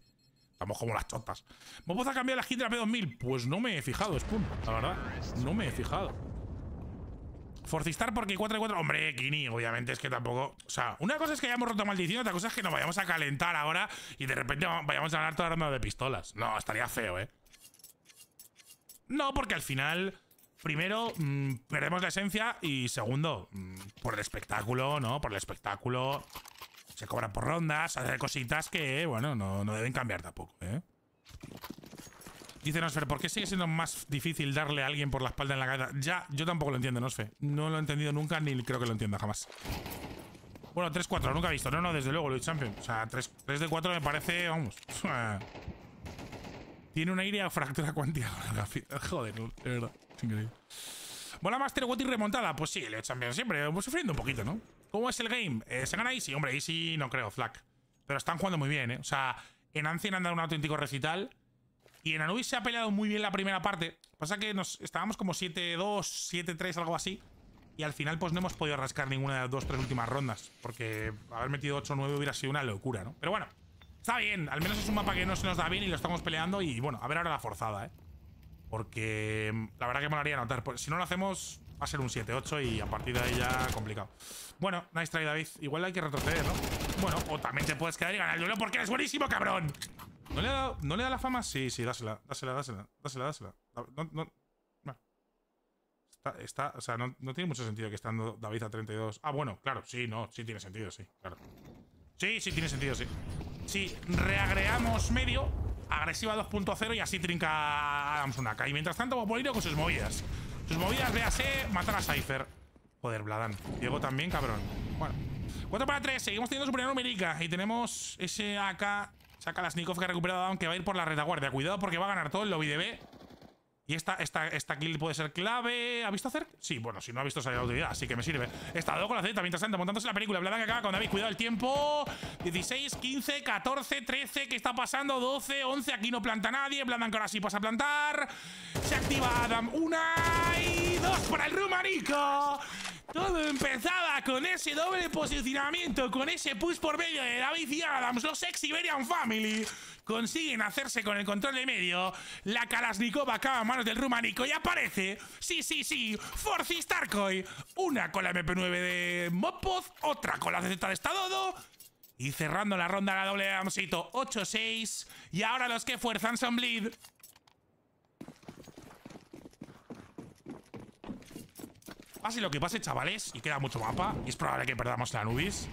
Estamos como las chotas. ¿Vamos a cambiar la kit de la P2000? Pues no me he fijado, Spoon. La verdad, no me he fijado. Forcistar porque 4 y 4. Hombre, Kini, obviamente es que tampoco. O sea, una cosa es que hayamos roto maldición, otra cosa es que nos vayamos a calentar ahora y de repente vayamos a ganar toda la arma de pistolas. No, estaría feo, ¿eh? No, porque al final, primero, mm, perdemos la esencia y segundo, mm, por el espectáculo, ¿no? Por el espectáculo se cobra por rondas, hacer cositas que, bueno, no, deben cambiar tampoco, ¿eh? Dice Nosfer, ¿por qué sigue siendo más difícil darle a alguien por la espalda en la cara? Ya, yo tampoco lo entiendo, Nosfer. No lo he entendido nunca, ni creo que lo entienda jamás. Bueno, 3-4, nunca he visto. No, no, desde luego, Luis Champion. O sea, 3, 3 de 4 me parece, vamos. (laughs) Tiene un aire a fractura cuántica. (laughs) Joder, de verdad. Es increíble. Bola Master y remontada. Pues sí, el Champions siempre sufriendo un poquito, ¿no? ¿Cómo es el game? Eh, ¿Se gana Easy? Hombre, Easy no creo, Flack. Pero están jugando muy bien, ¿eh? O sea, en Ancien han dado un auténtico recital. Y en Anubis se ha peleado muy bien la primera parte. Pasa que nos estábamos como 7-2, 7-3, algo así. Y al final, pues no hemos podido rascar ninguna de las dos, tres últimas rondas. Porque haber metido 8-9 hubiera sido una locura, ¿no? Pero bueno. Está bien, al menos es un mapa que no se nos da bien y lo estamos peleando. Y bueno, a ver ahora la forzada, ¿eh? Porque mm, la verdad que me molaría notar pues, Si no lo hacemos, va a ser un 7-8 y a partir de ahí ya complicado. Bueno, nice try, David. Igual hay que retroceder, ¿no? Bueno, o también te puedes quedar y ganar el duelo porque eres buenísimo, cabrón. ¿No le, da, la fama? Sí, sí, dásela, dásela, dásela, dásela, dásela. No, Está, o sea, no, no tiene mucho sentido que estando David a 32. Ah, bueno, claro, sí, no, sí tiene sentido, sí, claro. Sí, sí tiene sentido, sí si reagreamos medio, agresiva 2.0 y así trinca un AK. Y mientras tanto, Popolino con sus movidas. Sus movidas, véase, matar a Cypher. Joder, Bladán. Diego también, cabrón. Bueno. 4 para 3, seguimos teniendo superior numérica. Y tenemos ese AK, saca las Snikov que ha recuperado, aunque va a ir por la retaguardia. Cuidado porque va a ganar todo el lobby de B. Y esta, esta, esta kill puede ser clave. ¿Ha visto hacer? Sí, bueno, si no ha visto salir la utilidad, así que me sirve. Está todo con la Z mientras tanto, montándose la película. Blada que acaba con David. Cuidado el tiempo. 16, 15, 14, 13. ¿Qué está pasando? 12, 11. Aquí no planta nadie. Blandan, que ahora sí pasa a plantar. Se activa Adam. Una y dos para el rumanico. Todo empezaba con ese doble posicionamiento, con ese push por medio de David y Adams, los ex Iberian Family consiguen hacerse con el control de medio, la Kalashnikov acaba en manos del rumanico y aparece, sí, sí, sí, Forzi Starkoy. Una con la MP9 de Mopoz, otra con la ZZ de Stadodo, Y cerrando la ronda la doble de 8-6. Y ahora los que fuerzan son Bleed. Pase lo que pase, chavales, y queda mucho mapa. Y es probable que perdamos la Nubis.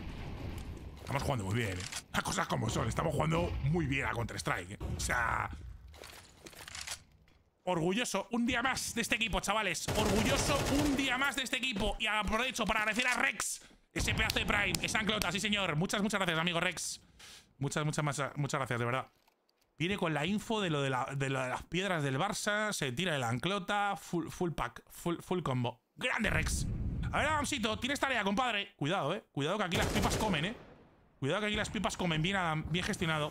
Estamos jugando muy bien, ¿eh? Las cosas como son. Estamos jugando muy bien a Counter-Strike, ¿eh? O sea... Orgulloso un día más de este equipo, chavales. Orgulloso un día más de este equipo. Y aprovecho para agradecer a Rex, ese pedazo de Prime, es anclota sí señor. Muchas, muchas gracias, amigo Rex. Muchas, muchas, muchas gracias, de verdad. Viene con la info de lo de, las piedras del Barça, se tira el Anclota, full, full pack, full, full combo. ¡Grande, Rex! A ver, Adamcito. tienes tarea, compadre. Cuidado, eh. Cuidado que aquí las pipas comen, eh. Cuidado que aquí las pipas comen bien, Bien gestionado.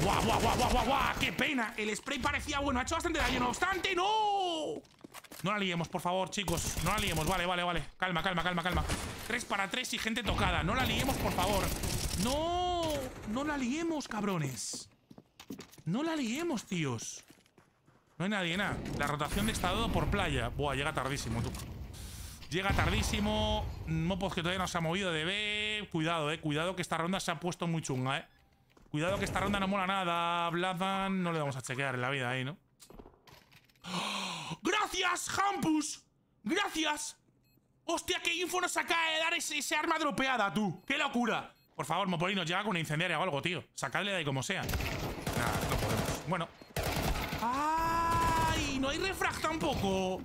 ¡Guau, guau, guau, guau, guau, guau! qué pena! El spray parecía bueno. Ha hecho bastante daño. No obstante, ¡no! No la liemos, por favor, chicos. No la liemos. Vale, vale, vale. Calma, calma, calma, calma. Tres para tres y gente tocada. No la liemos, por favor. ¡No! No la liemos, cabrones. No la liemos, tíos. No hay nadie, nada. La rotación de estado por playa. Buah, llega tardísimo, tú. Llega tardísimo. Mopos pues que todavía no se ha movido de B. Cuidado, eh. Cuidado que esta ronda se ha puesto muy chunga, eh. Cuidado que esta ronda no mola nada. Blazan no le vamos a chequear en la vida ahí, ¿no? ¡Oh! ¡Gracias, Hampus! ¡Gracias! ¡Hostia, qué info nos acaba de dar ese, arma dropeada, tú! ¡Qué locura! Por favor, Mopolino, llega con una incendiaria o algo, tío. Sacadle de ahí como sea. no podemos. Bueno. ¡Ay! No hay refrag tampoco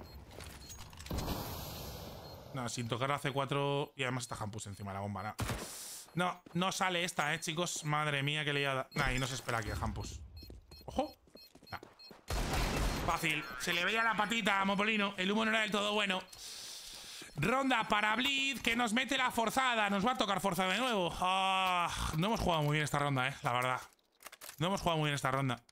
sin tocar la C4... y además está Hampus encima de la bomba, no. No, no sale esta, eh, chicos. Madre mía, que liada. Nah, y no se espera aquí a Hampus. ¡Ojo! Fácil. Se le veía la patita a Mopolino. El humo no era del todo bueno. Ronda para Blitz, que nos mete la forzada. Nos va a tocar forzada de nuevo. Ah, no hemos jugado muy bien esta ronda, eh, la verdad. No hemos jugado muy bien esta ronda.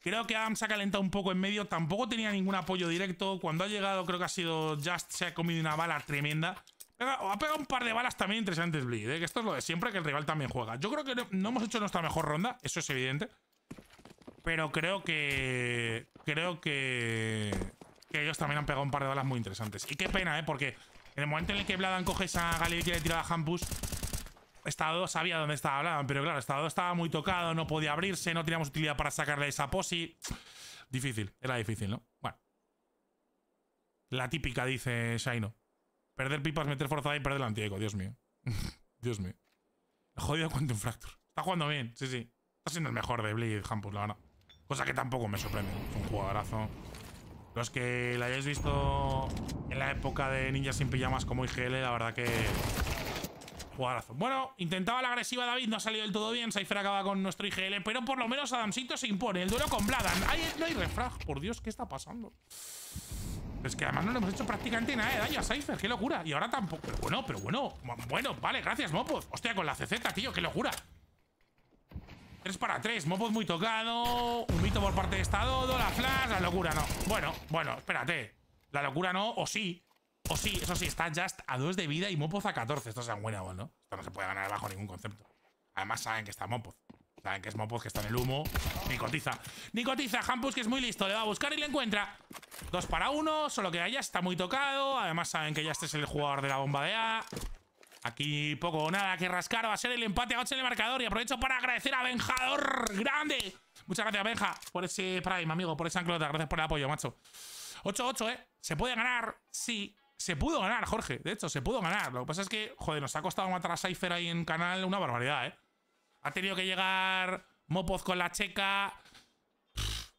Creo que Adam se ha calentado un poco en medio. Tampoco tenía ningún apoyo directo. Cuando ha llegado, creo que ha sido Just. Se ha comido una bala tremenda. Ha pegado un par de balas también interesantes, Bleed. ¿eh? Que esto es lo de siempre, que el rival también juega. Yo creo que no, hemos hecho nuestra mejor ronda. Eso es evidente. Pero creo que... Creo que... Que ellos también han pegado un par de balas muy interesantes. Y qué pena, ¿eh? Porque en el momento en el que Bladan coge esa Galil y quiere tira a Hampus, Estado sabía dónde estaba hablando pero claro, Estado estaba muy tocado, no podía abrirse, no teníamos utilidad para sacarle esa posi. Difícil, era difícil, ¿no? Bueno. La típica, dice Shino. Perder pipas, meter forzada y perder el anti-eco, Dios mío. (laughs) Dios mío. Jodido Quantum Fracture. Está jugando bien, sí, sí. Está siendo el mejor de Blade, Hampus, la verdad. Cosa que tampoco me sorprende. Es un jugadorazo. Los que la hayáis visto en la época de Ninja sin Pijamas como IGL, la verdad que bueno, intentaba la agresiva David, no ha salido del todo bien. Cypher acaba con nuestro IGL, pero por lo menos Adamcito se impone. El duelo con Bladan. no hay refrag. Por Dios, ¿qué está pasando? es que además no le hemos hecho prácticamente nada de daño a Cypher, qué locura. Y ahora tampoco. Pero bueno, pero bueno. Bueno, vale, gracias, Mopos. Hostia, con la CZ, tío, qué locura. 3 para 3, Mopos muy tocado. Un mito por parte de Estado. la flash, la locura no. Bueno, bueno, espérate. La locura no, o sí. O sí, eso sí, está Just a 2 de vida y Mopoz a 14. Esto es buena ¿no? Esto no se puede ganar bajo ningún concepto. Además saben que está Mopoz. Saben que es Mopoz, que está en el humo. Nicotiza. Nicotiza, Hampus, que es muy listo. Le va a buscar y le encuentra. Dos para uno, solo que ya está muy tocado. Además saben que ya este es el jugador de la bomba de A. Aquí poco o nada que rascar. Va a ser el empate a 8 en el marcador. Y aprovecho para agradecer a Benjador. ¡Grande! Muchas gracias, Benja, por ese Prime, amigo, por esa anclota. Gracias por el apoyo, macho. 8-8, ¿eh? ¿Se puede ganar? Sí. Se pudo ganar, Jorge. De hecho, se pudo ganar. Lo que pasa es que, joder, nos ha costado matar a Cypher ahí en canal una barbaridad, ¿eh? Ha tenido que llegar Mopoz con la checa.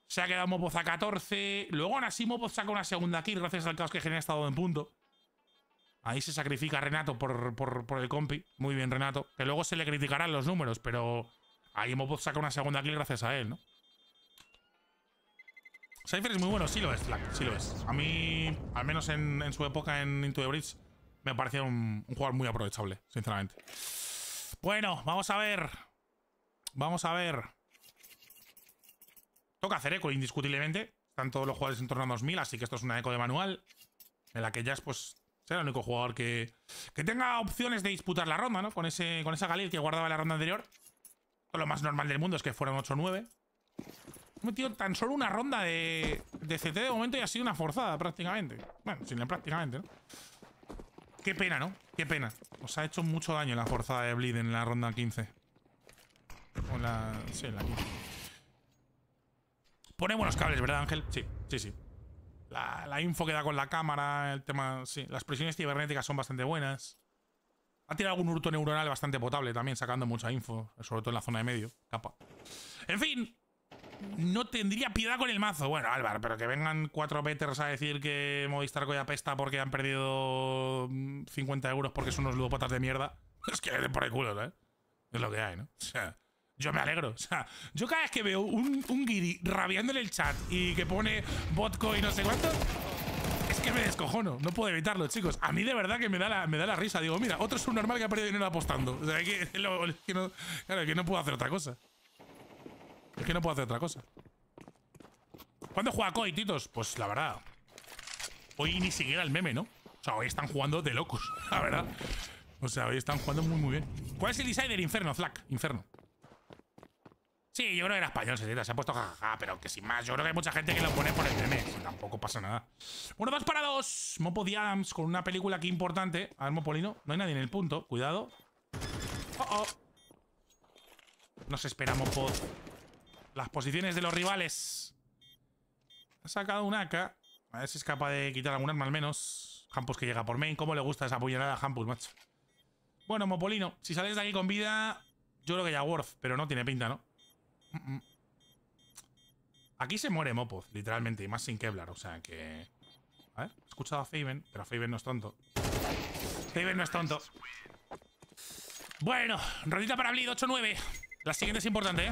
se ha quedado Mopoz a 14. Luego, aún así, Mopoz saca una segunda kill gracias al caos que genera estado en punto. Ahí se sacrifica Renato por, por, por, el compi. Muy bien, Renato. Que luego se le criticarán los números, pero ahí Mopoz saca una segunda kill gracias a él, ¿no? Cypher es muy bueno, sí lo es, sí lo es. A mí, al menos en, su época en Into the Bridge, me parecía un, jugador muy aprovechable, sinceramente. Bueno, vamos a ver. Vamos a ver. Toca hacer eco, indiscutiblemente. Están todos los jugadores en torno a 2000, así que esto es una eco de manual. En la que Jazz, pues, será el único jugador que, que tenga opciones de disputar la ronda, ¿no? Con, ese, con esa Galil que guardaba la ronda anterior. Lo más normal del mundo es que fueran 8-9 metido tan solo una ronda de, de CT de momento y ha sido una forzada prácticamente. Bueno, sin prácticamente, ¿no? Qué pena, ¿no? Qué pena. Os ha hecho mucho daño la forzada de Bleed en la ronda 15. O la... Sí, la 15. Pone buenos cables, ¿verdad, Ángel? Sí, sí, sí. La, info que da con la cámara, el tema... Sí, las presiones cibernéticas son bastante buenas. Ha tirado algún hurto neuronal bastante potable también, sacando mucha info, sobre todo en la zona de medio. Capa. En fin, no tendría piedad con el mazo. Bueno, Álvaro, pero que vengan cuatro betters a decir que Movistar Coya pesta porque han perdido 50 mm, euros porque son unos ludopatas de mierda. (laughs) Es que por el culo, eh. Es lo que hay, ¿no? O sea, yo me alegro. O sea, yo cada vez que veo un, un guiri rabiando en el chat y que pone botco y no sé cuánto, es que me descojono. No puedo evitarlo, chicos. A mí de verdad que me da la, me da la risa. Digo, mira, otro es un normal que ha perdido dinero apostando. O sea, (laughs) claro, que no puedo hacer otra cosa. Es que no puedo hacer otra cosa. ¿Cuándo juega Koi, titos? Pues la verdad. Hoy ni siquiera el meme, ¿no? O sea, hoy están jugando de locos, (laughs) la verdad. O sea, hoy están jugando muy, muy bien. ¿Cuál es el Insider Inferno, Flak. Inferno. Sí, yo creo que era español, se, ha puesto jajaja, pero que sin más, yo creo que hay mucha gente que lo pone por el meme, tampoco pasa nada. Bueno, dos para dos, Mopo con una película aquí importante. A ver, Mopolino, no hay nadie en el punto, cuidado. Oh, oh. Nos esperamos por las posiciones de los rivales. Ha sacado un AK. A ver si es capaz de quitar algún arma al menos. Hampus que llega por main. ¿Cómo le gusta esa puñalada a Hampus, macho? Bueno, Mopolino, si sales de aquí con vida, yo creo que ya Worth, pero no tiene pinta, ¿no? Mm, mm. Aquí se muere Mopoz, literalmente, y más sin Kevlar, o sea que... A ver, he escuchado a Faven, pero Faven no es tonto. Faven no es tonto. Bueno, rodita para Bleed 8-9. La siguiente es importante, ¿eh?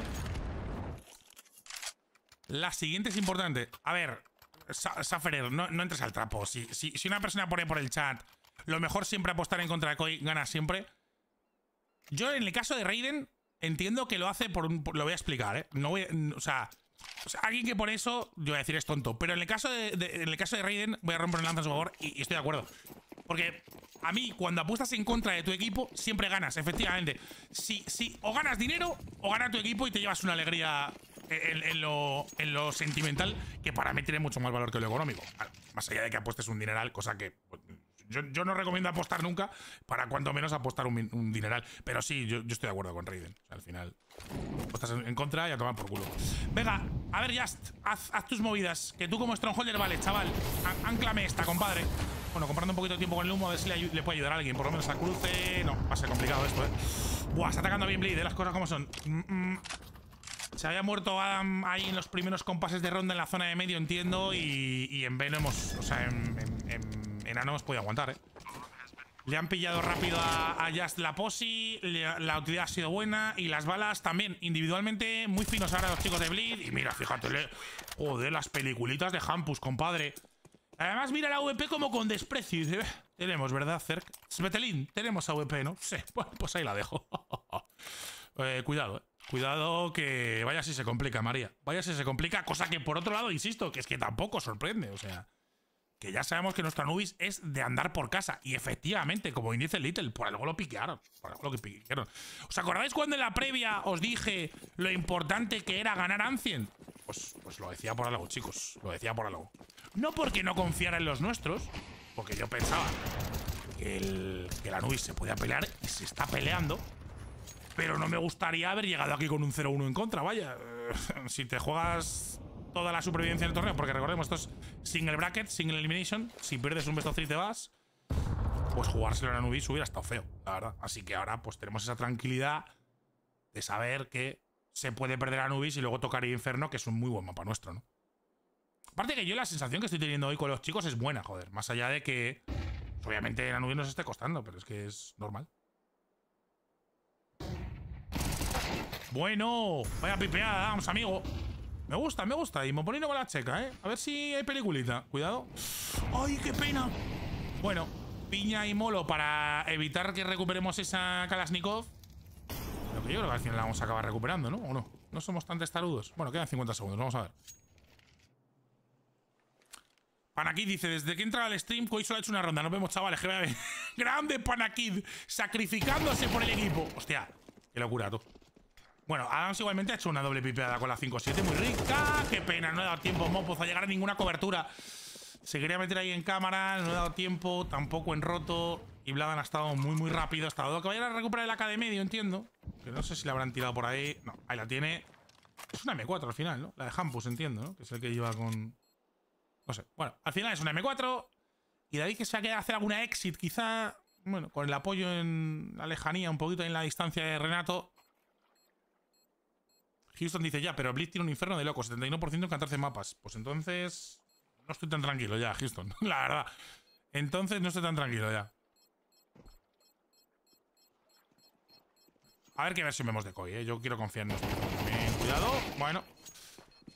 La siguiente es importante. A ver, Saferer, no, entres al trapo. Si, una persona pone por el chat, lo mejor siempre apostar en contra de Koi, ganas siempre. Yo en el caso de Raiden, entiendo que lo hace por un... lo voy a explicar, ¿eh? No voy, o sea, o sea, alguien que por eso, yo voy a decir es tonto. Pero en el caso de, en el caso de Raiden, voy a romper el lanza a favor y, estoy de acuerdo. Porque a mí, cuando apuestas en contra de tu equipo, siempre ganas, efectivamente. Si, si o ganas dinero o gana tu equipo y te llevas una alegría en, lo, sentimental, que para mí tiene mucho más valor que lo económico. más allá de que apuestes un dineral, cosa que pues, yo, no recomiendo apostar nunca, para cuanto menos apostar un, dineral. Pero sí, yo, estoy de acuerdo con Raiden. al final, apostas en, contra y a tomar por culo. Venga, a ver, Just, haz, tus movidas. Que tú como Strongholder, vale, chaval. Anclame esta, compadre. Bueno, comprando un poquito de tiempo con el humo, a ver si le, puede ayudar a alguien. Por lo menos a cruce. No, va a ser complicado esto, eh. Buah, está atacando bien Blade, ¿eh? las cosas como son. Mm, mm. Se había muerto Adam ahí en los primeros compases de ronda en la zona de medio, entiendo. Y, en B no hemos. O sea, en, A no hemos podido aguantar, ¿eh? Le han pillado rápido a, Just la posi, la utilidad ha sido buena y las balas también, individualmente, muy finos ahora los chicos de Bleed. Y mira, fíjate, o joder, las peliculitas de Hampus, compadre. Además, mira la VP como con desprecio. Eh, tenemos, ¿verdad, Zerk? Svetelin, tenemos a VP, ¿no? Sí, (laughs) pues ahí la dejo. (laughs) Eh, cuidado, ¿eh? Cuidado que vaya si se complica, María. Vaya si se complica, cosa que por otro lado, insisto, que es que tampoco sorprende. O sea, que ya sabemos que nuestra Nubis es de andar por casa. Y efectivamente, como dice Little, por algo lo piquearon. Por algo lo piquearon. ¿Os acordáis cuando en la previa os dije lo importante que era ganar Ancient? Pues, pues lo decía por algo, chicos. Lo decía por algo. No porque no confiara en los nuestros, porque yo pensaba que, que la Nubis se podía pelear y se está peleando. Pero no me gustaría haber llegado aquí con un 0-1 en contra, vaya. (laughs) si te juegas toda la supervivencia en el torneo, porque recordemos, esto es single bracket, single elimination. Si pierdes un best of three te vas. Pues jugárselo en Anubis hubiera estado feo, la verdad. Así que ahora pues tenemos esa tranquilidad de saber que se puede perder Anubis y luego tocar Inferno, que es un muy buen mapa nuestro, ¿no? Aparte que yo la sensación que estoy teniendo hoy con los chicos es buena, joder. Más allá de que obviamente Anubis nos esté costando, pero es que es normal. Bueno, vaya pipeada, vamos, amigo. Me gusta, me gusta. Y me Mopolino con la checa, ¿eh? A ver si hay peliculita. Cuidado. ¡Ay, qué pena! Bueno, piña y molo para evitar que recuperemos esa Kalashnikov. Lo que yo creo que al final la vamos a acabar recuperando, ¿no? ¿O no? No somos tan testarudos. Bueno, quedan 50 segundos, vamos a ver. Panakid dice, desde que entra al stream, Koi solo ha hecho una ronda. Nos vemos, chavales. (laughs) Grande Panakid, sacrificándose por el equipo. Hostia, qué locura, tú. Bueno, Adams igualmente ha hecho una doble pipeada con la 5-7. Muy rica. Qué pena, no he dado tiempo, Mopus, a llegar a ninguna cobertura. Se quería meter ahí en cámara, no he dado tiempo, tampoco en roto. Y Bladan ha estado muy, muy rápido. Ha estado que vayan a recuperar el AK de medio, entiendo. Que no sé si la habrán tirado por ahí. No, ahí la tiene. Es una M4 al final, ¿no? La de Hampus, entiendo, ¿no? Que es el que lleva con... No sé. Bueno, al final es una M4. Y David que se ha quedado hacer alguna exit, quizá... Bueno, con el apoyo en la lejanía, un poquito en la distancia de Renato. Houston dice, ya, pero Blitz tiene un inferno de loco, 71% en 14 mapas. Pues entonces... No estoy tan tranquilo ya, Houston, (laughs) la verdad. Entonces no estoy tan tranquilo ya. A ver qué versión vemos de Koi, ¿eh? Yo quiero confiar en nosotros Cuidado. Bueno.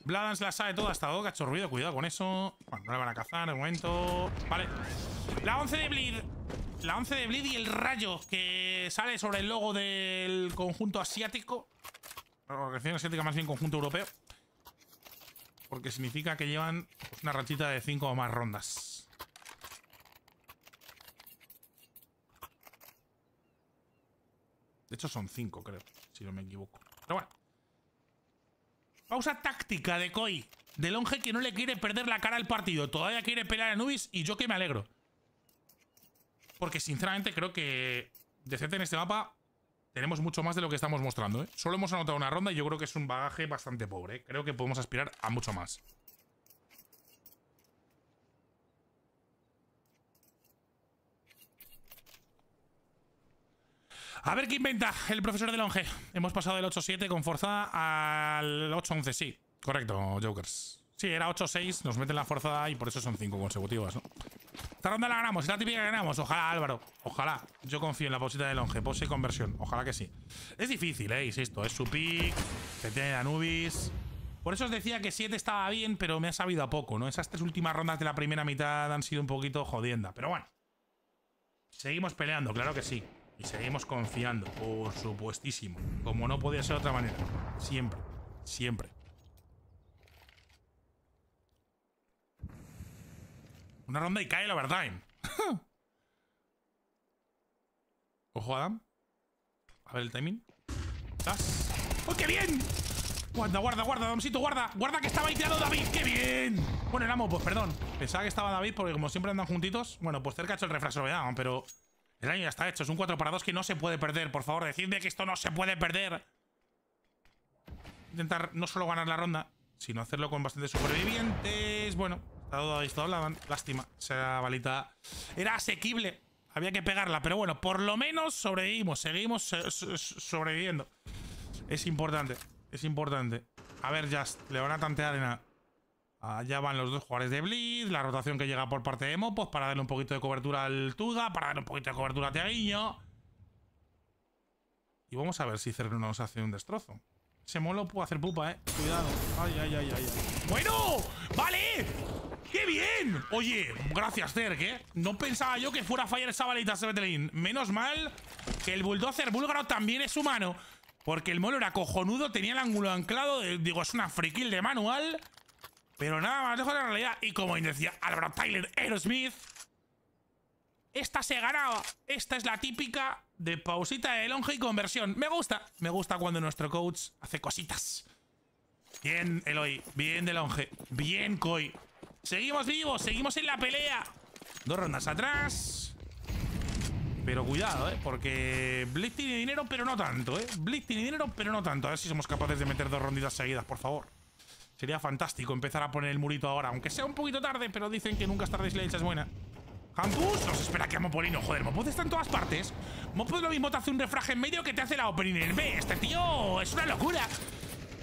Bladans la sabe toda, hasta ha ruido. Cuidado con eso. Bueno, no le van a cazar el momento. Vale. La 11 de Bleed. La 11 de Bleed y el rayo que sale sobre el logo del conjunto asiático. Organización Asiática más bien conjunto europeo. Porque significa que llevan una rachita de cinco o más rondas. De hecho son 5, creo, si no me equivoco. Pero bueno. Pausa táctica de Koi. De Longe que no le quiere perder la cara al partido. Todavía quiere pelear a Nubis y yo que me alegro. Porque sinceramente creo que... Decente en este mapa tenemos mucho más de lo que estamos mostrando. ¿eh? Solo hemos anotado una ronda y yo creo que es un bagaje bastante pobre. ¿eh? Creo que podemos aspirar a mucho más. A ver qué inventa el profesor de longe. Hemos pasado del 8-7 con forzada al 8-11. Sí, correcto, Jokers. Sí, era 8-6, nos meten la forzada y por eso son 5 consecutivas, ¿no? Esta ronda la ganamos, es la típica que ganamos. Ojalá, Álvaro. Ojalá. Yo confío en la posita de longe. Pose y conversión. Ojalá que sí. Es difícil, eh, insisto. Es su pick. Se tiene Anubis. Por eso os decía que 7 estaba bien, pero me ha sabido a poco, ¿no? Esas tres últimas rondas de la primera mitad han sido un poquito jodienda. Pero bueno. Seguimos peleando, claro que sí. Y seguimos confiando, por supuestísimo. Como no podía ser de otra manera. Siempre. Siempre. Una ronda y cae el overtime. ¿eh? (laughs) Ojo, Adam. A ver el timing. ¡Oh, qué bien! Guarda, guarda, guarda, Domcito, guarda. Guarda que estaba David. ¡Qué bien! Bueno, el amo, pues perdón. Pensaba que estaba David porque como siempre andan juntitos. Bueno, pues cerca ha hecho el refrasero, Pero el año ya está hecho. Es un 4 para 2 que no se puede perder. Por favor, decidme que esto no se puede perder. Intentar no solo ganar la ronda, sino hacerlo con bastantes supervivientes. Bueno, ha la lástima. Esa balita era asequible. Había que pegarla, pero bueno, por lo menos sobrevivimos. Seguimos eh, sobreviviendo. Es importante, es importante. A ver, Just, le van a tantear A. Allá van los dos jugadores de Blitz, la rotación que llega por parte de Mopos para darle un poquito de cobertura al Tuga, para darle un poquito de cobertura a Teaguiño. Y vamos a ver si Cerno nos hace un destrozo. Ese molo puede hacer pupa, eh. Cuidado. ay, ay, ay. ay. ¡Bueno! ¡Vale! ¡Qué bien! Oye, gracias, Zerg. ¿eh? No pensaba yo que fuera a fallar esa balita, Menos mal que el bulldozer búlgaro también es humano. Porque el molo era cojonudo, tenía el ángulo anclado. Eh, digo, es una friquil de manual. Pero nada más lejos de la realidad. Y como decía Álvaro Tyler Aerosmith, esta se ganaba. Esta es la típica de pausita de longe y conversión. Me gusta. Me gusta cuando nuestro coach hace cositas. Bien, Eloy. Bien de longe. Bien, Koi. Seguimos vivos, seguimos en la pelea. Dos rondas atrás. Pero cuidado, ¿eh? Porque Blitz tiene dinero, pero no tanto, ¿eh? Blitz tiene dinero, pero no tanto. A ver si somos capaces de meter dos ronditas seguidas, por favor. Sería fantástico empezar a poner el murito ahora. Aunque sea un poquito tarde, pero dicen que nunca es tarde si la hecha es buena. Hampus, nos espera que a Mopolino. Joder, Mopuz está en todas partes. Mopuz lo mismo te hace un refraje en medio que te hace la opening en B. Este tío es una locura.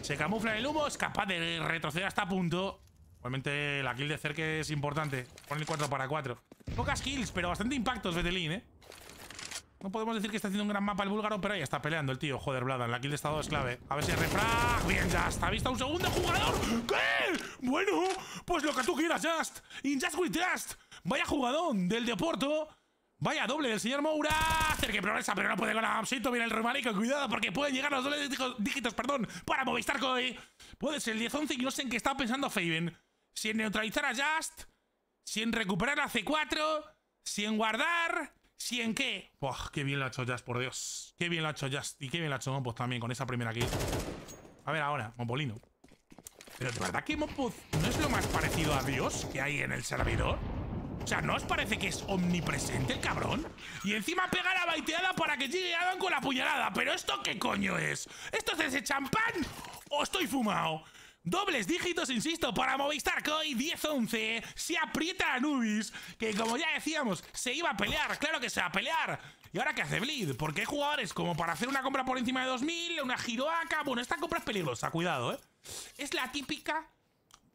Se camufla en el humo, es capaz de retroceder hasta punto. Obviamente la kill de cerca es importante. Pon el 4 para 4. Pocas kills, pero bastante impactos, Betelín, ¿eh? No podemos decir que está haciendo un gran mapa el búlgaro, pero ahí está peleando el tío. Joder, Bladan, la kill de estado es clave. A ver si refrag. Bien, Just. ¿Ha visto un segundo jugador? ¿Qué? Bueno, pues lo que tú quieras, Just. Injust with Just. Vaya jugadón del Deporto. Vaya doble del señor Moura. Hacer que progresa, pero no puede ganar. Amsito. bien el Romarico. Cuidado, porque pueden llegar los dobles dígitos, perdón, para Movistar Coy. Puede ser el 10-11 no sé en qué está pensando Faven sin neutralizar a Just, sin recuperar a C4, sin guardar, sin qué. Buah, qué bien lo ha hecho Just, por Dios. Qué bien lo ha hecho Just. Y qué bien lo ha hecho Mopoz también con esa primera aquí. A ver ahora, Mopolino. Pero de verdad que Mopoz no es lo más parecido a Dios que hay en el servidor. O sea, ¿no os parece que es omnipresente el cabrón? Y encima pega la baiteada para que llegue Adam con la puñalada. ¿Pero esto qué coño es? ¿Esto es ese champán o estoy fumado? Dobles dígitos, insisto, para Movistar hoy 10-11. Se aprieta Nubis, que como ya decíamos, se iba a pelear. Claro que se va a pelear. ¿Y ahora qué hace Bleed? Porque hay jugadores como para hacer una compra por encima de 2.000, una giroaca... Bueno, esta compra es peligrosa, cuidado, ¿eh? Es la típica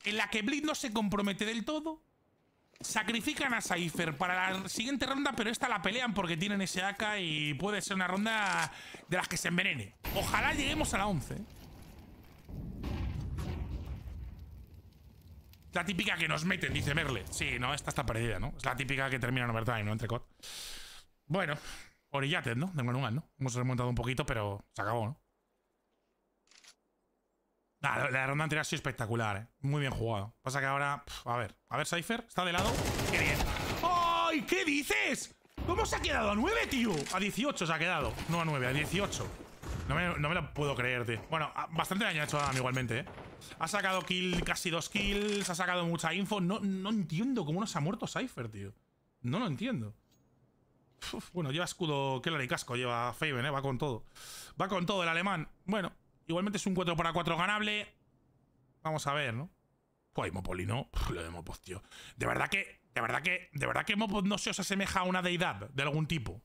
en la que Bleed no se compromete del todo. Sacrifican a Cypher para la siguiente ronda, pero esta la pelean porque tienen ese AK y puede ser una ronda de las que se envenene. Ojalá lleguemos a la 11, ¿eh? La típica que nos meten, dice Merle. Sí, no, esta está perdida, ¿no? Es la típica que termina en overtime, ¿no? Entre COD. Bueno, orillate ¿no? Tengo manual, ¿no? Hemos remontado un poquito, pero se acabó, ¿no? La, ronda anterior ha sido espectacular, ¿eh? Muy bien jugado. Pasa que ahora... a ver. A ver, Cypher. Está de lado. ¡Qué bien! ¡Ay! ¿Qué dices? ¿Cómo se ha quedado? ¿A 9, tío? A 18 se ha quedado. No a 9, a 18. No me, lo puedo creer, tío. Bueno, ah, bastante daño ha hecho Adam igualmente, ¿eh? Ha sacado kill, casi dos kills, ha sacado mucha info. No, no entiendo cómo no se ha muerto Cypher, tío. No lo entiendo. bueno, lleva escudo Keller y casco, lleva Faven, ¿eh? Va con todo. Va con todo el alemán. Bueno, igualmente es un 4 para 4 ganable. Vamos a ver, ¿no? Mopoli, no. lo de Mopos, tío. De verdad que, de verdad que, de verdad que Mopos no se os asemeja a una deidad de algún tipo.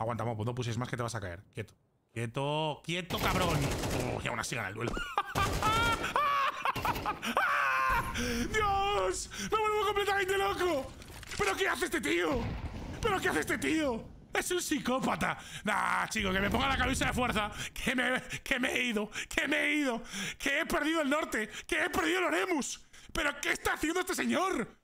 Aguanta, no pusies más que te vas a caer. Quieto. Quieto, quieto, cabrón. Oh, y aún así gana el duelo. (laughs) ¡Dios! ¡Me vuelvo completamente loco! ¿Pero qué hace este tío? ¿Pero qué hace este tío? Es un psicópata. Nah, chico, que me ponga la camisa de fuerza. Que me, que me he ido. Que me he ido. Que he perdido el norte. Que he perdido el Oremus. ¿Pero qué está haciendo este señor?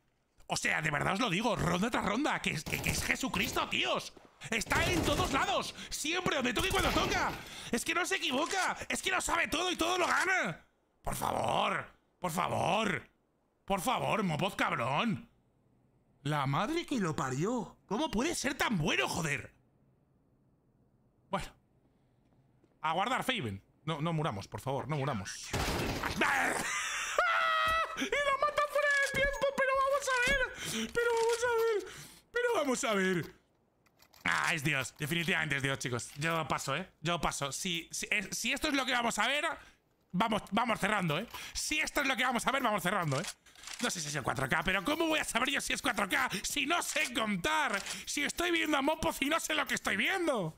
O sea, de verdad os lo digo, ronda tras ronda, que que es Jesucristo, tíos. Está en todos lados. Siempre donde toca y cuando toca. Es que no se equivoca. Es que lo sabe todo y todo lo gana. Por favor. Por favor. Por favor, mopoz cabrón. La madre que lo parió. ¿Cómo puede ser tan bueno, joder? Bueno. Aguardar, Faven. No, no muramos, por favor, no muramos. (laughs) ¡Y lo mata fuera de tiempo! ¡Pero vamos a ver! ¡Pero vamos a ver! ¡Pero vamos a ver! Ah, es Dios. Definitivamente es Dios, chicos. Yo paso, ¿eh? Yo paso. Si, eh, si, esto es lo que vamos a ver, vamos, vamos cerrando, ¿eh? Si esto es lo que vamos a ver, vamos cerrando, ¿eh? No sé si es el 4K, pero ¿cómo voy a saber yo si es 4K? Si no sé contar. Si estoy viendo a mopo y no sé lo que estoy viendo.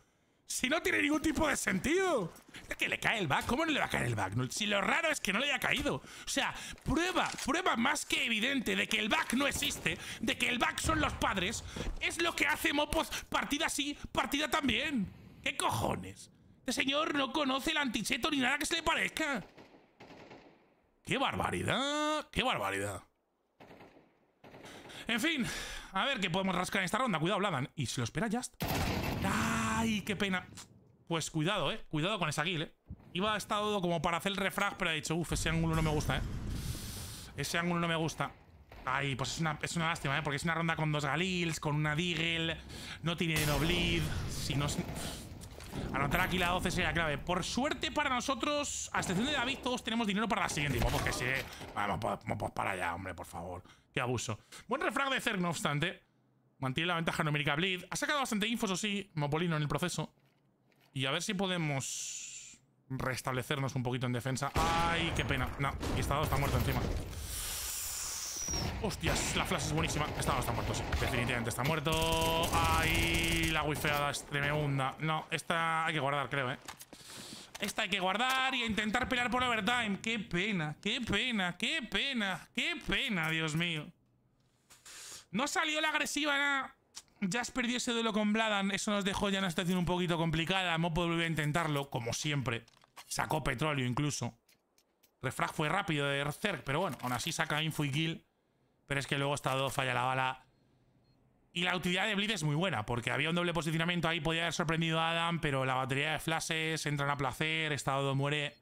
Si no tiene ningún tipo de sentido. Es que le cae el back. ¿Cómo no le va a caer el back? Si lo raro es que no le haya caído. O sea, prueba, prueba más que evidente de que el back no existe, de que el back son los padres, es lo que hace Mopos partida sí, partida también. ¿Qué cojones? Este señor no conoce el anticheto ni nada que se le parezca. ¡Qué barbaridad! ¡Qué barbaridad! En fin, a ver qué podemos rascar en esta ronda. Cuidado, Bladan. Y si lo espera Just. ¡Ay, qué pena! Pues cuidado, eh. Cuidado con esa kill, eh. Iba a estado como para hacer el refrag, pero ha dicho, uff, ese ángulo no me gusta, eh. Ese ángulo no me gusta. Ay, pues es una, lástima, ¿eh? Porque es una ronda con dos Galils, con una Deagle, no tiene bleed. Si no Anotar aquí la 12 sería clave. Por suerte para nosotros, a excepción de David, todos tenemos dinero para la siguiente. Vamos que sí. Eh. Vamos, pues para allá, hombre, por favor. Qué abuso. Buen refrag de Zerg, no obstante. Mantiene la ventaja numérica bleed. Ha sacado bastante infos o sí, Mopolino en el proceso. Y a ver si podemos restablecernos un poquito en defensa. ¡Ay, qué pena! No, y está, está muerto encima. Hostias, la flash es buenísima. Está, está muerto, sí. Definitivamente está muerto. Ay, la wifeada es tremenda. No, esta hay que guardar, creo, ¿eh? Esta hay que guardar y intentar pelear por overtime. ¡Qué pena! ¡Qué pena! ¡Qué pena! ¡Qué pena! ¡Dios mío! No salió la agresiva, nada. Jazz perdió ese duelo con Bladan. Eso nos dejó ya una situación un poquito complicada. Mopo volvió a intentarlo, como siempre. Sacó petróleo incluso. Refrag fue rápido de Zerg, pero bueno, aún así saca info y kill. Pero es que luego estado falla la bala. Y la utilidad de Blitz es muy buena, porque había un doble posicionamiento ahí, podía haber sorprendido a Adam, pero la batería de flashes entran a placer, estado muere.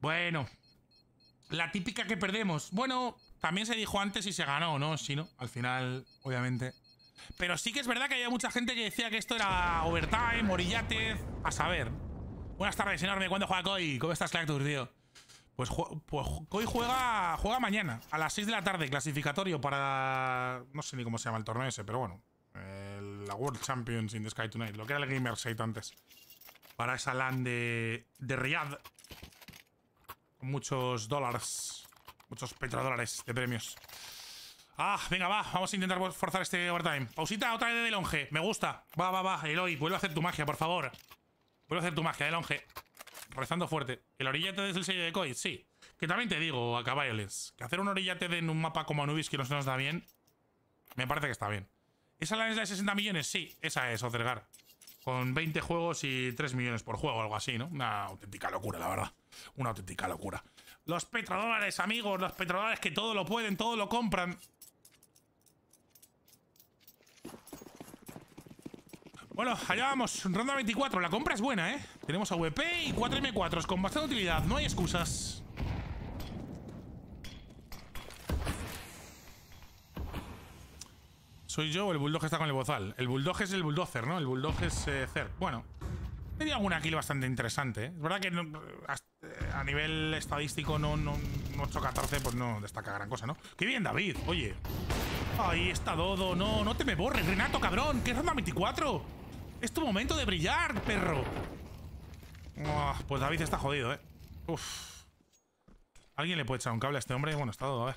Bueno, la típica que perdemos. Bueno, también se dijo antes si se ganó o no, si no. Al final, obviamente. Pero sí que es verdad que había mucha gente que decía que esto era overtime, orillatez. a saber. Buenas tardes, enorme. ¿Cuándo juega Koi? ¿Cómo estás, Clactus, tío? Pues, pues Koi juega, juega mañana, a las 6 de la tarde, clasificatorio para... No sé ni cómo se llama el torneo ese, pero bueno. la World Champions in the Sky Tonight, lo que era el Gamer site antes. Para esa LAN de, de Riyadh. muchos dólares. Muchos petrodólares de premios. Ah, venga, va. Vamos a intentar forzar este overtime. Pausita, otra vez de longe. Me gusta. Va, va, va. Eloy, vuelve a hacer tu magia, por favor. Vuelve a hacer tu magia, de longe. Rezando fuerte. ¿El orillate desde el sello de Coit? Sí. Que también te digo, caballoles, que hacer un orillate en un mapa como Anubis que no se nos da bien, me parece que está bien. ¿Esa es la de 60 millones? Sí, esa es, Ocergar. Con 20 juegos y 3 millones por juego, algo así, ¿no? Una auténtica locura, la verdad. Una auténtica locura. Los petrodólares, amigos, los petrodólares que todo lo pueden, todo lo compran. Bueno, allá vamos, ronda 24, la compra es buena, ¿eh? Tenemos VP y 4M4s con bastante utilidad, no hay excusas. ¿Soy yo o el bulldog está con el bozal? El bulldog es el bulldozer, ¿no? El bulldog es eh, Cer. Bueno, tenía alguna kill bastante interesante, ¿eh? Es verdad que a nivel estadístico no, no, 14 pues no destaca gran cosa, ¿no? ¡Qué bien, David! Oye. Ahí está Dodo. No, no te me borres, Renato, cabrón. ¿Qué ronda 24? Es tu momento de brillar, perro. pues David está jodido, ¿eh? Uf. ¿Alguien le puede echar un cable a este hombre? Bueno, está Dodo, a ver.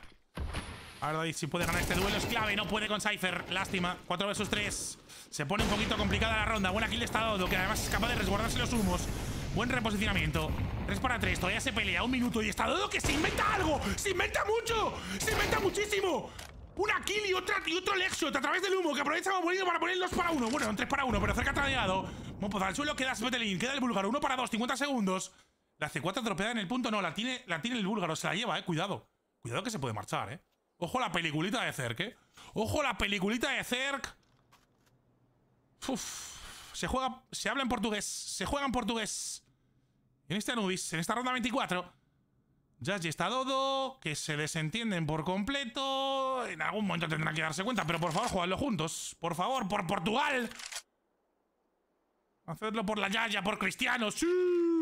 A David, si puede ganar este duelo es clave. No puede con Cypher. Lástima. 4 versus 3. Se pone un poquito complicada la ronda. Buena kill está Dodo, que además es capaz de resguardarse los humos. Buen reposicionamiento. 3 para 3, todavía se pelea un minuto y está dado que se inventa algo. Se inventa mucho, se inventa muchísimo. Una kill y, otro legshot a través del humo que aprovecha bonito para poner 2 para 1. Bueno, son 3 para 1, pero cerca tradeado. llegado. Mopoza al suelo, queda queda el búlgaro. 1 para 2, 50 segundos. La C4 atropellada en el punto, no, la tiene, la tiene el búlgaro, se la lleva, eh. Cuidado. Cuidado que se puede marchar, eh. Ojo a la peliculita de Zerk, eh. Ojo a la peliculita de Zerk. Uf. Se juega, se habla en portugués, se juega en portugués en este Anubis, en esta ronda 24, Jazzy está todo, que se desentienden por completo. En algún momento tendrán que darse cuenta, pero por favor, jugadlo juntos. Por favor, por Portugal. Hacedlo por la Yaya, por Cristiano, sí,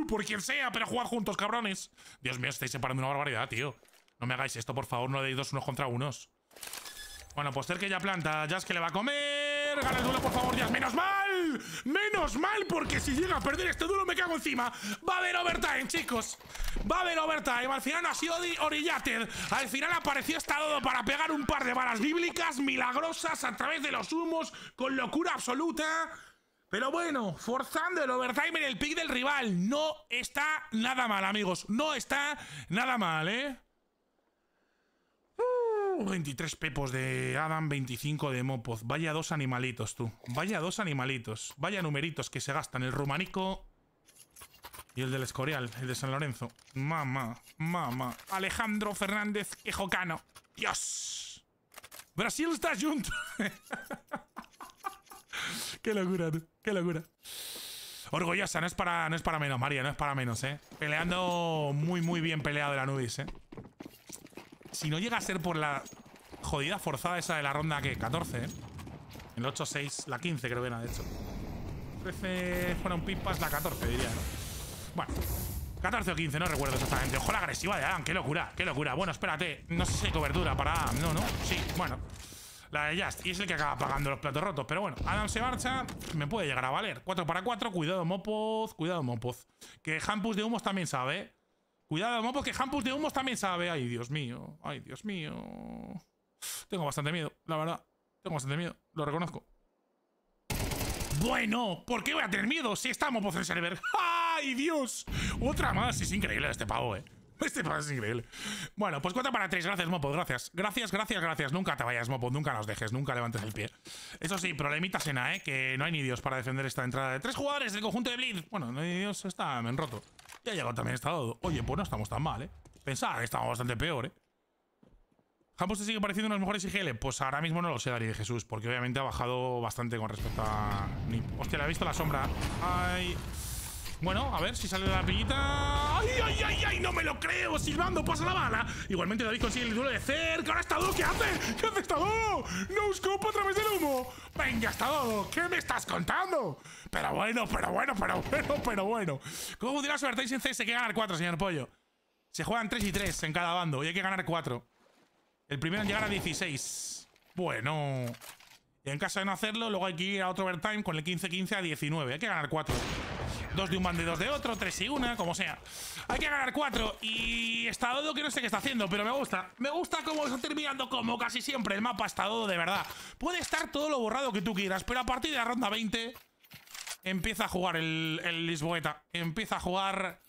por quien sea, pero jugad juntos, cabrones. Dios mío, estáis separando una barbaridad, tío. No me hagáis esto, por favor, no deis dos unos contra unos. Bueno, pues ser que ya planta, Jazz que le va a comer. Gana el duelo, por favor, Jazz, menos mal. ¡Menos mal! Porque si llega a perder este duro me cago encima. Va a haber overtime, chicos. Va a haber overtime. Al final ha sido Orillated. Al final apareció dodo para pegar un par de balas bíblicas milagrosas a través de los humos con locura absoluta. Pero bueno, forzando el overtime en el pick del rival. No está nada mal, amigos. No está nada mal, ¿eh? 23 pepos de Adam, 25 de Mopoz. Vaya dos animalitos, tú. Vaya dos animalitos. Vaya numeritos que se gastan. El rumanico y el del Escorial, el de San Lorenzo. Mamá, mamá. Alejandro Fernández Quejocano. Dios. Brasil está junto. (laughs) Qué locura, tú. Qué locura. Orgullosa, no es para, no es para menos, María, no es para menos, ¿eh? Peleando muy, muy bien peleado la Nubis, ¿eh? Si no llega a ser por la jodida forzada esa de la ronda, que 14, ¿eh? El 8, 6, la 15 creo que era, de hecho. 13 fueron pipas, la 14 diría, ¿no? Bueno, 14 o 15, no recuerdo exactamente. Ojo la agresiva de Adam, qué locura, qué locura. Bueno, espérate, no sé si hay cobertura para Adam, ¿no? ¿No? Sí, bueno. La de Just, y es el que acaba pagando los platos rotos. Pero bueno, Adam se marcha, me puede llegar a valer. 4 para 4, cuidado Mopoz, cuidado Mopoz. Que Hampus de Humos también sabe, ¿eh? Cuidado, Mopo, que Hampus de Humos también sabe. Ay, Dios mío. Ay, Dios mío. Tengo bastante miedo, la verdad. Tengo bastante miedo, lo reconozco. Bueno, ¿por qué voy a tener miedo si está Mopo en server? ¡Ay, Dios! Otra más. Es increíble este pavo, eh. Este pavo es increíble. Bueno, pues cuenta para tres. Gracias, Mopo. Gracias. Gracias, gracias, gracias. Nunca te vayas, Mopo. Nunca nos dejes. Nunca levantes el pie. Eso sí, problemita Sena, ¿eh? Que no hay ni Dios para defender esta entrada de tres jugadores del conjunto de Blitz. Bueno, no hay ni Dios. Está en roto. Ya llegó también también estado. Oye, pues no estamos tan mal, ¿eh? Pensaba que estábamos bastante peor, ¿eh? ¿Campos se sigue pareciendo unas mejores IGL? Pues ahora mismo no lo sé, Darío de Jesús, porque obviamente ha bajado bastante con respecto a... Hostia, le ha visto la sombra. Ay... Bueno, a ver si sale la pillita. ¡Ay, ay, ay, ay! ¡No me lo creo! ¡Silbando pasa la bala! Igualmente David consigue el duelo de cerca. ¡Ahora está todo! ¿Qué hace? ¿Qué hace Estado? ¡No scope a través del humo! ¡Venga, está todo! ¿Qué me estás contando? Pero bueno, pero bueno, pero bueno, pero bueno. ¿Cómo funciona su en CS? Hay que ganar 4, señor Pollo. Se juegan 3 y 3 en cada bando y hay que ganar cuatro. El primero en llegar a 16. Bueno. Y en caso de no hacerlo, luego hay que ir a otro overtime con el 15-15 a 19. Hay que ganar cuatro. Dos de un bando y dos de otro, tres y una, como sea. Hay que ganar cuatro. Y está Dodo que no sé qué está haciendo, pero me gusta. Me gusta cómo está terminando como casi siempre el mapa está todo de verdad. Puede estar todo lo borrado que tú quieras, pero a partir de la ronda 20 empieza a jugar el, Lisboeta. Empieza a jugar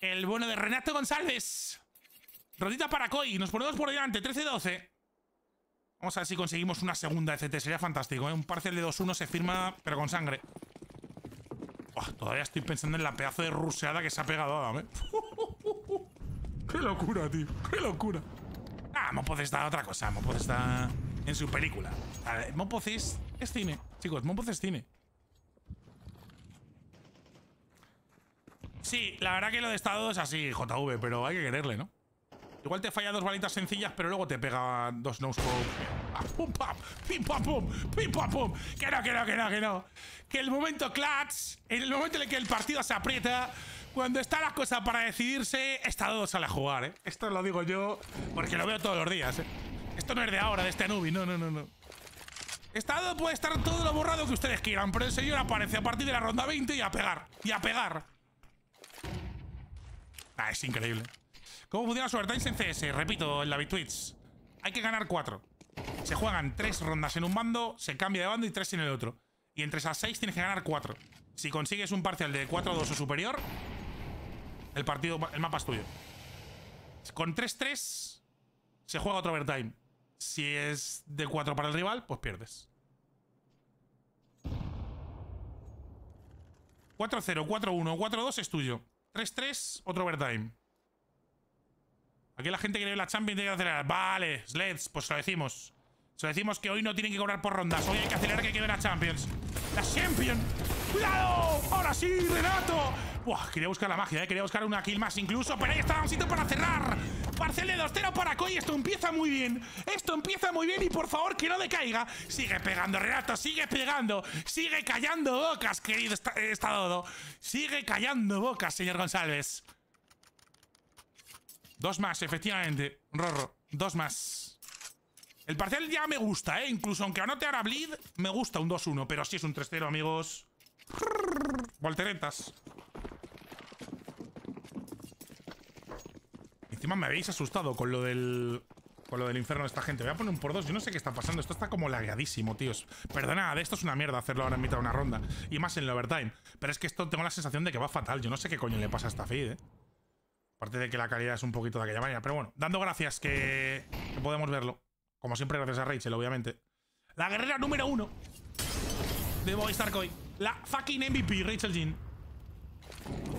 el bueno de Renato González. Rodita para Koi. Nos ponemos por delante, 13-12. Vamos a ver si conseguimos una segunda ECT. Sería fantástico, ¿eh? Un parcel de 2-1 se firma, pero con sangre. Ah, todavía estoy pensando en la pedazo de ruseada que se ha pegado ¿eh? (laughs) ¡Qué locura, tío! ¡Qué locura! Ah, Mopoz está otra cosa. Mopoz está en su película. Ver, es cine. Chicos, Mopoz es cine. Sí, la verdad que lo de Estado es así, JV, pero hay que quererle, ¿no? Igual te falla dos balitas sencillas, pero luego te pega dos no ah, ¡Pum, pam! ¡Pim, pam, pum! pum! ¡Que no, que no, que no, que no! Que el momento clutch, en el momento en el que el partido se aprieta, cuando está las cosa para decidirse, está sale a jugar, ¿eh? Esto lo digo yo porque lo veo todos los días, ¿eh? Esto no es de ahora, de este Nubi, no, no, no, no. Estado puede estar todo lo borrado que ustedes quieran, pero el señor aparece a partir de la ronda 20 y a pegar, y a pegar. Ah, es increíble. ¿Cómo funciona los Overtime en CS? Repito, en la Twitch. Hay que ganar 4. Se juegan 3 rondas en un bando, se cambia de bando y 3 en el otro. Y entre esas 6 tienes que ganar 4. Si consigues un parcial de 4-2 o superior, el el mapa es tuyo. Con 3-3 se juega otro overtime. Si es de 4 para el rival, pues pierdes. 4-0, 4-1, 4-2 es tuyo. 3-3, otro overtime. Aquí la gente quiere ver la Champions tiene que acelerar. Vale, Sleds, pues lo decimos. Se lo decimos que hoy no tienen que cobrar por rondas. Hoy hay que acelerar que hay que ver la Champions. ¡La Champions! ¡Cuidado! ¡Ahora sí, Renato! Buah, quería buscar la magia, eh, quería buscar una kill más incluso. Pero ahí está, un sitio para cerrar. Parcel de 2-0 para Koi. Esto empieza muy bien. Esto empieza muy bien y por favor que no decaiga. Sigue pegando, Renato. Sigue pegando. Sigue callando bocas, querido eh, estado. Sigue callando bocas, señor González. Dos más, efectivamente. Rorro, dos más. El parcial ya me gusta, ¿eh? Incluso aunque ahora bleed, me gusta un 2-1. Pero sí es un 3-0, amigos. Volteretas. Encima me habéis asustado con lo del... Con lo del infierno de esta gente. Voy a poner un por dos. Yo no sé qué está pasando. Esto está como lagadísimo, tíos. Perdona, de esto es una mierda hacerlo ahora en mitad de una ronda. Y más en el overtime. Pero es que esto tengo la sensación de que va fatal. Yo no sé qué coño le pasa a esta feed, eh. Aparte de que la calidad es un poquito de aquella manera. Pero bueno, dando gracias que, podemos verlo. Como siempre, gracias a Rachel, obviamente. La guerrera número uno de estar Coin. La fucking MVP, Rachel Jean.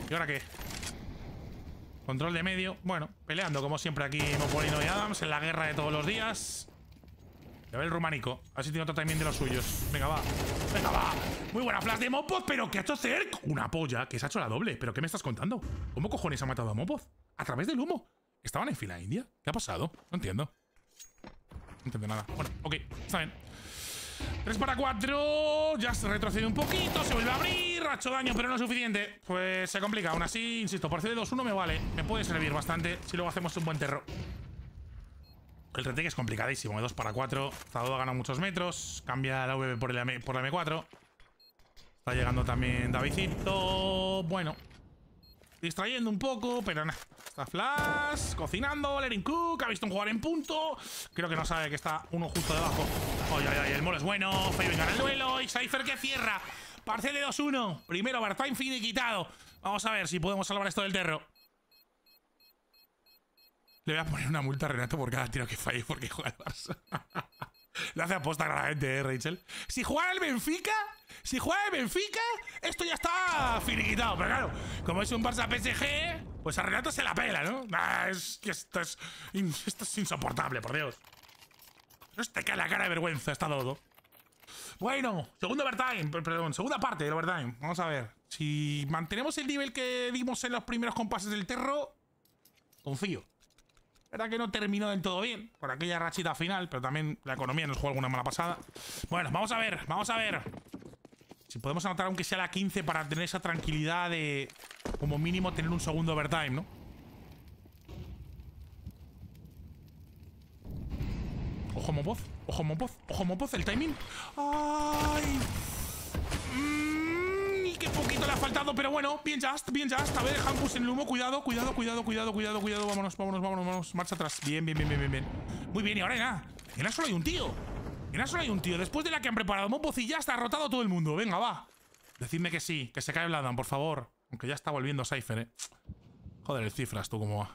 ¿Y ahora qué? Control de medio. Bueno, peleando como siempre aquí Mopolino y Adams en la guerra de todos los días. Ya ver el románico. A ver si tiene otro también de los suyos. Venga, va. Venga, va. Muy buena flash de Mopoz, pero ¿qué ha hecho hacer? Una polla, que se ha hecho la doble. ¿Pero qué me estás contando? ¿Cómo cojones ha matado a Mopoz? A través del humo. ¿Estaban en fila india? ¿Qué ha pasado? No entiendo. No entiendo nada. Bueno, ok, está bien. 3 para 4. Ya se retrocede un poquito. Se vuelve a abrir. Ha daño, pero no es suficiente. Pues se complica. Aún así, insisto, por de 2-1 me vale. Me puede servir bastante si luego hacemos un buen terror. El retake es complicadísimo, de 2 para 4. ha ganado muchos metros. Cambia la V por, la M4. Está llegando también Davidito. Bueno. Distrayendo un poco, pero nada. Está Flash, cocinando, Lering Cook, ha visto un jugador en punto. Creo que no sabe que está uno justo debajo. Ay, ay, ay, el molo es bueno. Faye gana el duelo y Cypher que cierra. Parcel de 2-1. Primero Bartime de quitado. Vamos a ver si podemos salvar esto del terro. Le voy a poner una multa a Renato por cada tiro que falle porque juega al Barça. Lo (laughs) hace aposta claramente, ¿eh, Rachel? Si juega el Benfica, si juega el Benfica, esto ya está finiquitado. Pero claro, como es un Barça PSG, pues a Renato se la pela, ¿no? Ah, es que esto es, insoportable, por Dios. Este cae la cara de vergüenza, está todo. Bueno, segundo overtime, perdón, segunda parte del overtime. Vamos a ver. Si mantenemos el nivel que dimos en los primeros compases del terro, confío verdad que no terminó del todo bien por aquella rachita final, pero también la economía nos jugó alguna mala pasada. Bueno, vamos a ver, vamos a ver. Si podemos anotar aunque sea la 15 para tener esa tranquilidad de como mínimo tener un segundo overtime, ¿no? Ojo Mopoz, ojo Mopoz, ojo Mopoz, el timing. ¡Ay! Mm. Que poquito le ha faltado, pero bueno, bien just, bien just. A ver, Hampus en el humo, cuidado, cuidado, cuidado, cuidado, cuidado, cuidado. Vámonos, vámonos, vámonos, vámonos. Marcha atrás. Bien, bien, bien, bien, bien. Muy bien, y ahora nada. En la solo hay un tío. En la solo hay un tío. Después de la que han preparado Mopos y ya está rotado todo el mundo. Venga, va. Decidme que sí, que se cae Bladan, por favor. Aunque ya está volviendo Cypher, eh. Joder, el cifras, tú cómo va.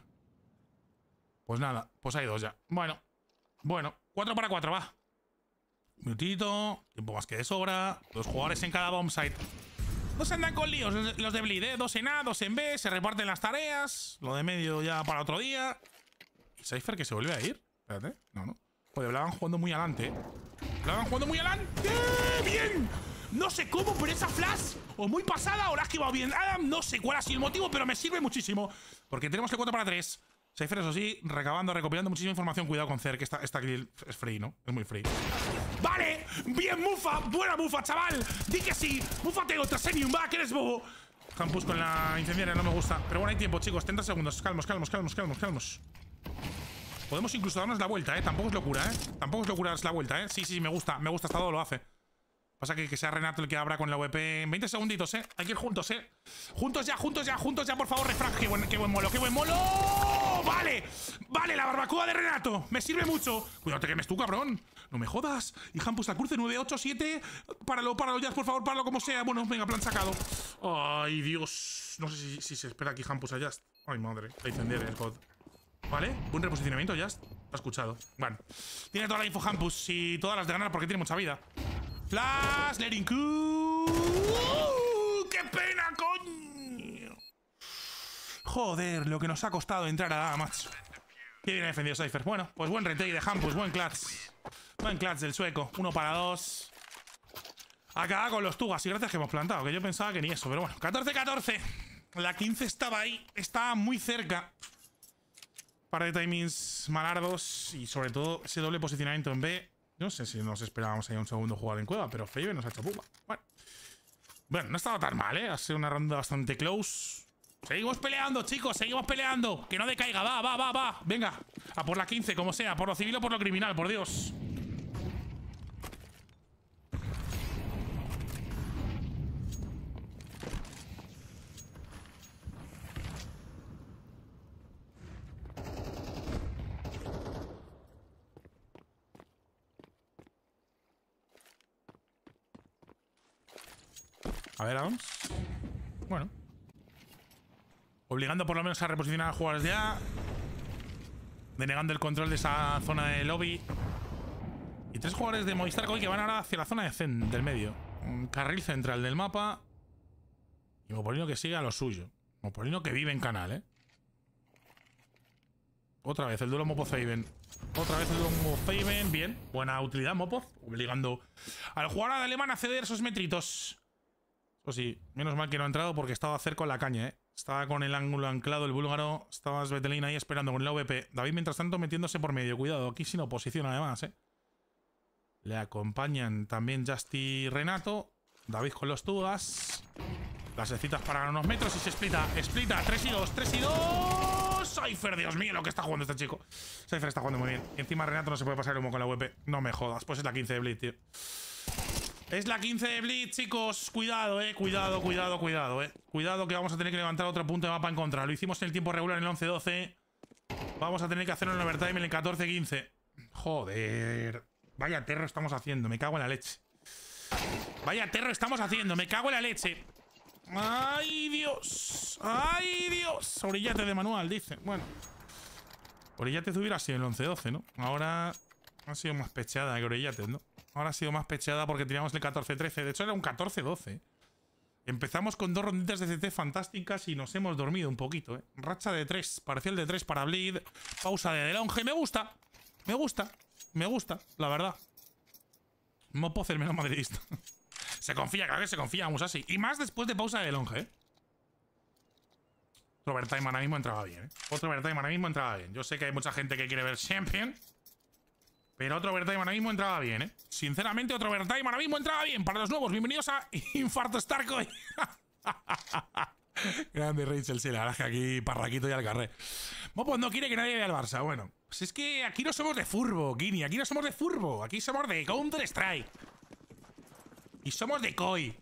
Pues nada, pues hay dos ya. Bueno, bueno, Cuatro para cuatro, va. Un minutito, tiempo más que de sobra. Dos jugadores en cada bombsite se pues andan con líos los de Bleed, Dos en A, dos en B, se reparten las tareas. Lo de medio ya para otro día. ¿Y que se vuelve a ir? Espérate. No, no. La van jugando muy adelante, ¿eh? van jugando muy adelante. ¡Bien! No sé cómo, pero esa flash o muy pasada o la ha esquivado bien. Adam, no sé cuál ha sido el motivo, pero me sirve muchísimo. Porque tenemos el 4 para tres Seis eso sí, recabando, recopilando muchísima información. Cuidado con Cer, que esta, esta grill es free, ¿no? Es muy free. ¡Vale! ¡Bien, Mufa! ¡Buena Mufa, chaval! ¡Di que sí! tengo otra semi, que ¡Eres bobo! Campus con la incendiaria no me gusta. Pero bueno, hay tiempo, chicos. 30 segundos. Calmos, calmos, calmos, calmos, calmos. Podemos incluso darnos la vuelta, ¿eh? Tampoco es locura, ¿eh? Tampoco es locura darse la vuelta, ¿eh? Sí, sí, me gusta. Me gusta, todo lo hace. Pasa que, que sea Renato el que abra con la VP 20 segunditos, ¿eh? Hay que ir juntos, ¿eh? Juntos ya, juntos ya, juntos ya, por favor, refrag. qué buen molo, qué buen molo! ¡Vale! ¡Vale! La barbacoa de Renato. Me sirve mucho. Cuidado, que quemes tú, cabrón. No me jodas. Y Hampus la cruce 987. Páralo, páralo, ya, por favor, páralo como sea. Bueno, venga, plan sacado. Ay, Dios. No sé si, se espera aquí Hampus a Just. Ay, madre. A encender el God. Vale, buen reposicionamiento, Just. ha escuchado. Bueno. Tiene toda la info Hampus y todas las de ganar porque tiene mucha vida. Flash, letting ¡Uh! ¡Qué pena, coño! Joder, lo que nos ha costado entrar a Damax. Qué bien ha defendido Cypher. Bueno, pues buen retake de Hampus, buen clutch. Buen clutch del sueco. Uno para dos. Acá con los Tugas y gracias que hemos plantado, que yo pensaba que ni eso, pero bueno. 14-14. La 15 estaba ahí, estaba muy cerca. Par de timings malardos y sobre todo ese doble posicionamiento en B. No sé si nos esperábamos ahí un segundo jugador en cueva, pero Fave nos ha hecho pupa. Bueno. bueno, no estado tan mal, ¿eh? Ha sido una ronda bastante close. Seguimos peleando, chicos, seguimos peleando Que no decaiga, va, va, va, va Venga, a por la 15, como sea Por lo civil o por lo criminal, por Dios A ver, vamos. Bueno Obligando por lo menos a reposicionar a jugadores de A. Denegando el control de esa zona de lobby. Y tres jugadores de Movistar que van ahora hacia la zona de del medio. carril central del mapa. Y Mopolino que sigue a lo suyo. Mopolino que vive en canal, ¿eh? Otra vez el duelo mopo faven Otra vez el duelo Mopo faven Bien. Buena utilidad Mopoz. Obligando al jugador alemán a ceder esos metritos. o sí, menos mal que no ha entrado porque estaba cerca con la caña, ¿eh? Estaba con el ángulo anclado el búlgaro. Estaba Svetelin ahí esperando con la VP. David, mientras tanto, metiéndose por medio. Cuidado, aquí no posiciona, además, ¿eh? Le acompañan también Justy y Renato. David con los Tugas. escitas para unos metros y se explita. Explita. 3 y 2, 3 y 2. Cypher, Dios mío, lo que está jugando este chico. Cypher está jugando muy bien. encima Renato no se puede pasar humo con la VP. No me jodas. Pues es la 15 de blitz, tío. Es la 15 de Blitz, chicos. Cuidado, eh. Cuidado, cuidado, cuidado, eh. Cuidado que vamos a tener que levantar otro punto de mapa en contra. Lo hicimos en el tiempo regular en el 11-12. Vamos a tener que hacerlo en el overtime en el 14-15. Joder. Vaya terror estamos haciendo. Me cago en la leche. Vaya terror estamos haciendo. Me cago en la leche. ¡Ay, Dios! ¡Ay, Dios! Orillate de manual, dice. Bueno. Orillate hubiera sido el 11-12, ¿no? Ahora ha sido más pechada que Orillate, ¿no? Ahora ha sido más pecheada porque teníamos el 14-13. De hecho, era un 14-12. Empezamos con dos ronditas de CT fantásticas y nos hemos dormido un poquito, ¿eh? Racha de 3, parcial de 3 para Bleed. Pausa de longe Me gusta. Me gusta. Me gusta, la verdad. No puedo hacerme la madridista. (laughs) se confía, claro que se confía, vamos así. Y más después de pausa de longe ¿eh? y ahora mismo entraba bien, ¿eh? Otro overtime ahora mismo entraba bien. Yo sé que hay mucha gente que quiere ver Champion. Pero otro overtime ahora mismo entraba bien, ¿eh? Sinceramente, otro overtime ahora mismo entraba bien. Para los nuevos, bienvenidos a (laughs) Infarto Starcoy. (laughs) Grande Rachel, sí, la verdad que aquí parraquito y al carré. pues no quiere que nadie vea el Barça. Bueno, pues es que aquí no somos de furbo, Guinea. Aquí no somos de furbo. Aquí somos de Counter-Strike. Y somos de COI.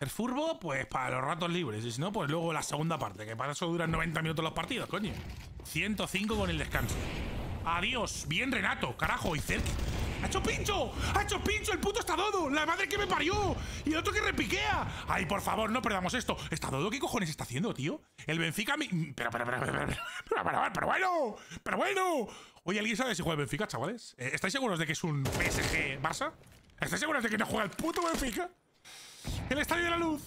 El furbo, pues para los ratos libres. Y si no, pues luego la segunda parte. Que para eso duran 90 minutos los partidos, coño. 105 con el descanso. Adiós. Bien, Renato. Carajo, y cerca. ¡Ha hecho pincho! ¡Ha hecho pincho! ¡El puto está dodo! ¡La madre que me parió! ¡Y el otro que repiquea! ¡Ay, por favor, no perdamos esto! ¿Está dodo? ¿Qué cojones está haciendo, tío? El Benfica mi... Mm, pero, pero, pero, pero, pero, pero, pero bueno! ¡Pero bueno! Oye, ¿alguien sabe si juega el Benfica, chavales? Eh, ¿Estáis seguros de que es un PSG Barça? ¿Estáis seguros de que no juega el puto Benfica? ¡El Estadio de la Luz!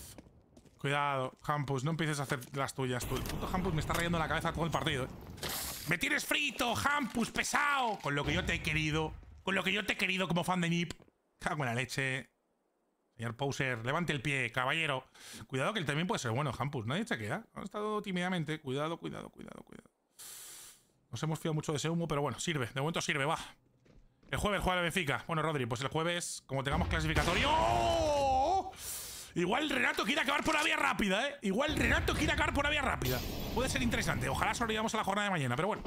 Cuidado, Hampus, no empieces a hacer las tuyas. Tú. El puto Hampus me está rayando la cabeza todo el partido, eh. Me tienes frito, hampus, pesado. Con lo que yo te he querido. Con lo que yo te he querido como fan de Nip. Cago la leche. Señor Poser, levante el pie, caballero. Cuidado que él también puede ser bueno, Hampus. Nadie se queda. Han estado tímidamente. Cuidado, cuidado, cuidado, cuidado. Nos hemos fiado mucho de ese humo, pero bueno, sirve. De momento sirve, va. El jueves juega la Benfica. Bueno, Rodri, pues el jueves, como tengamos clasificatorio... ¡oh! Igual Renato quiere acabar por la vía rápida, ¿eh? Igual Renato quiere acabar por la vía rápida. Puede ser interesante. Ojalá sobrevivamos a la jornada de mañana, pero bueno.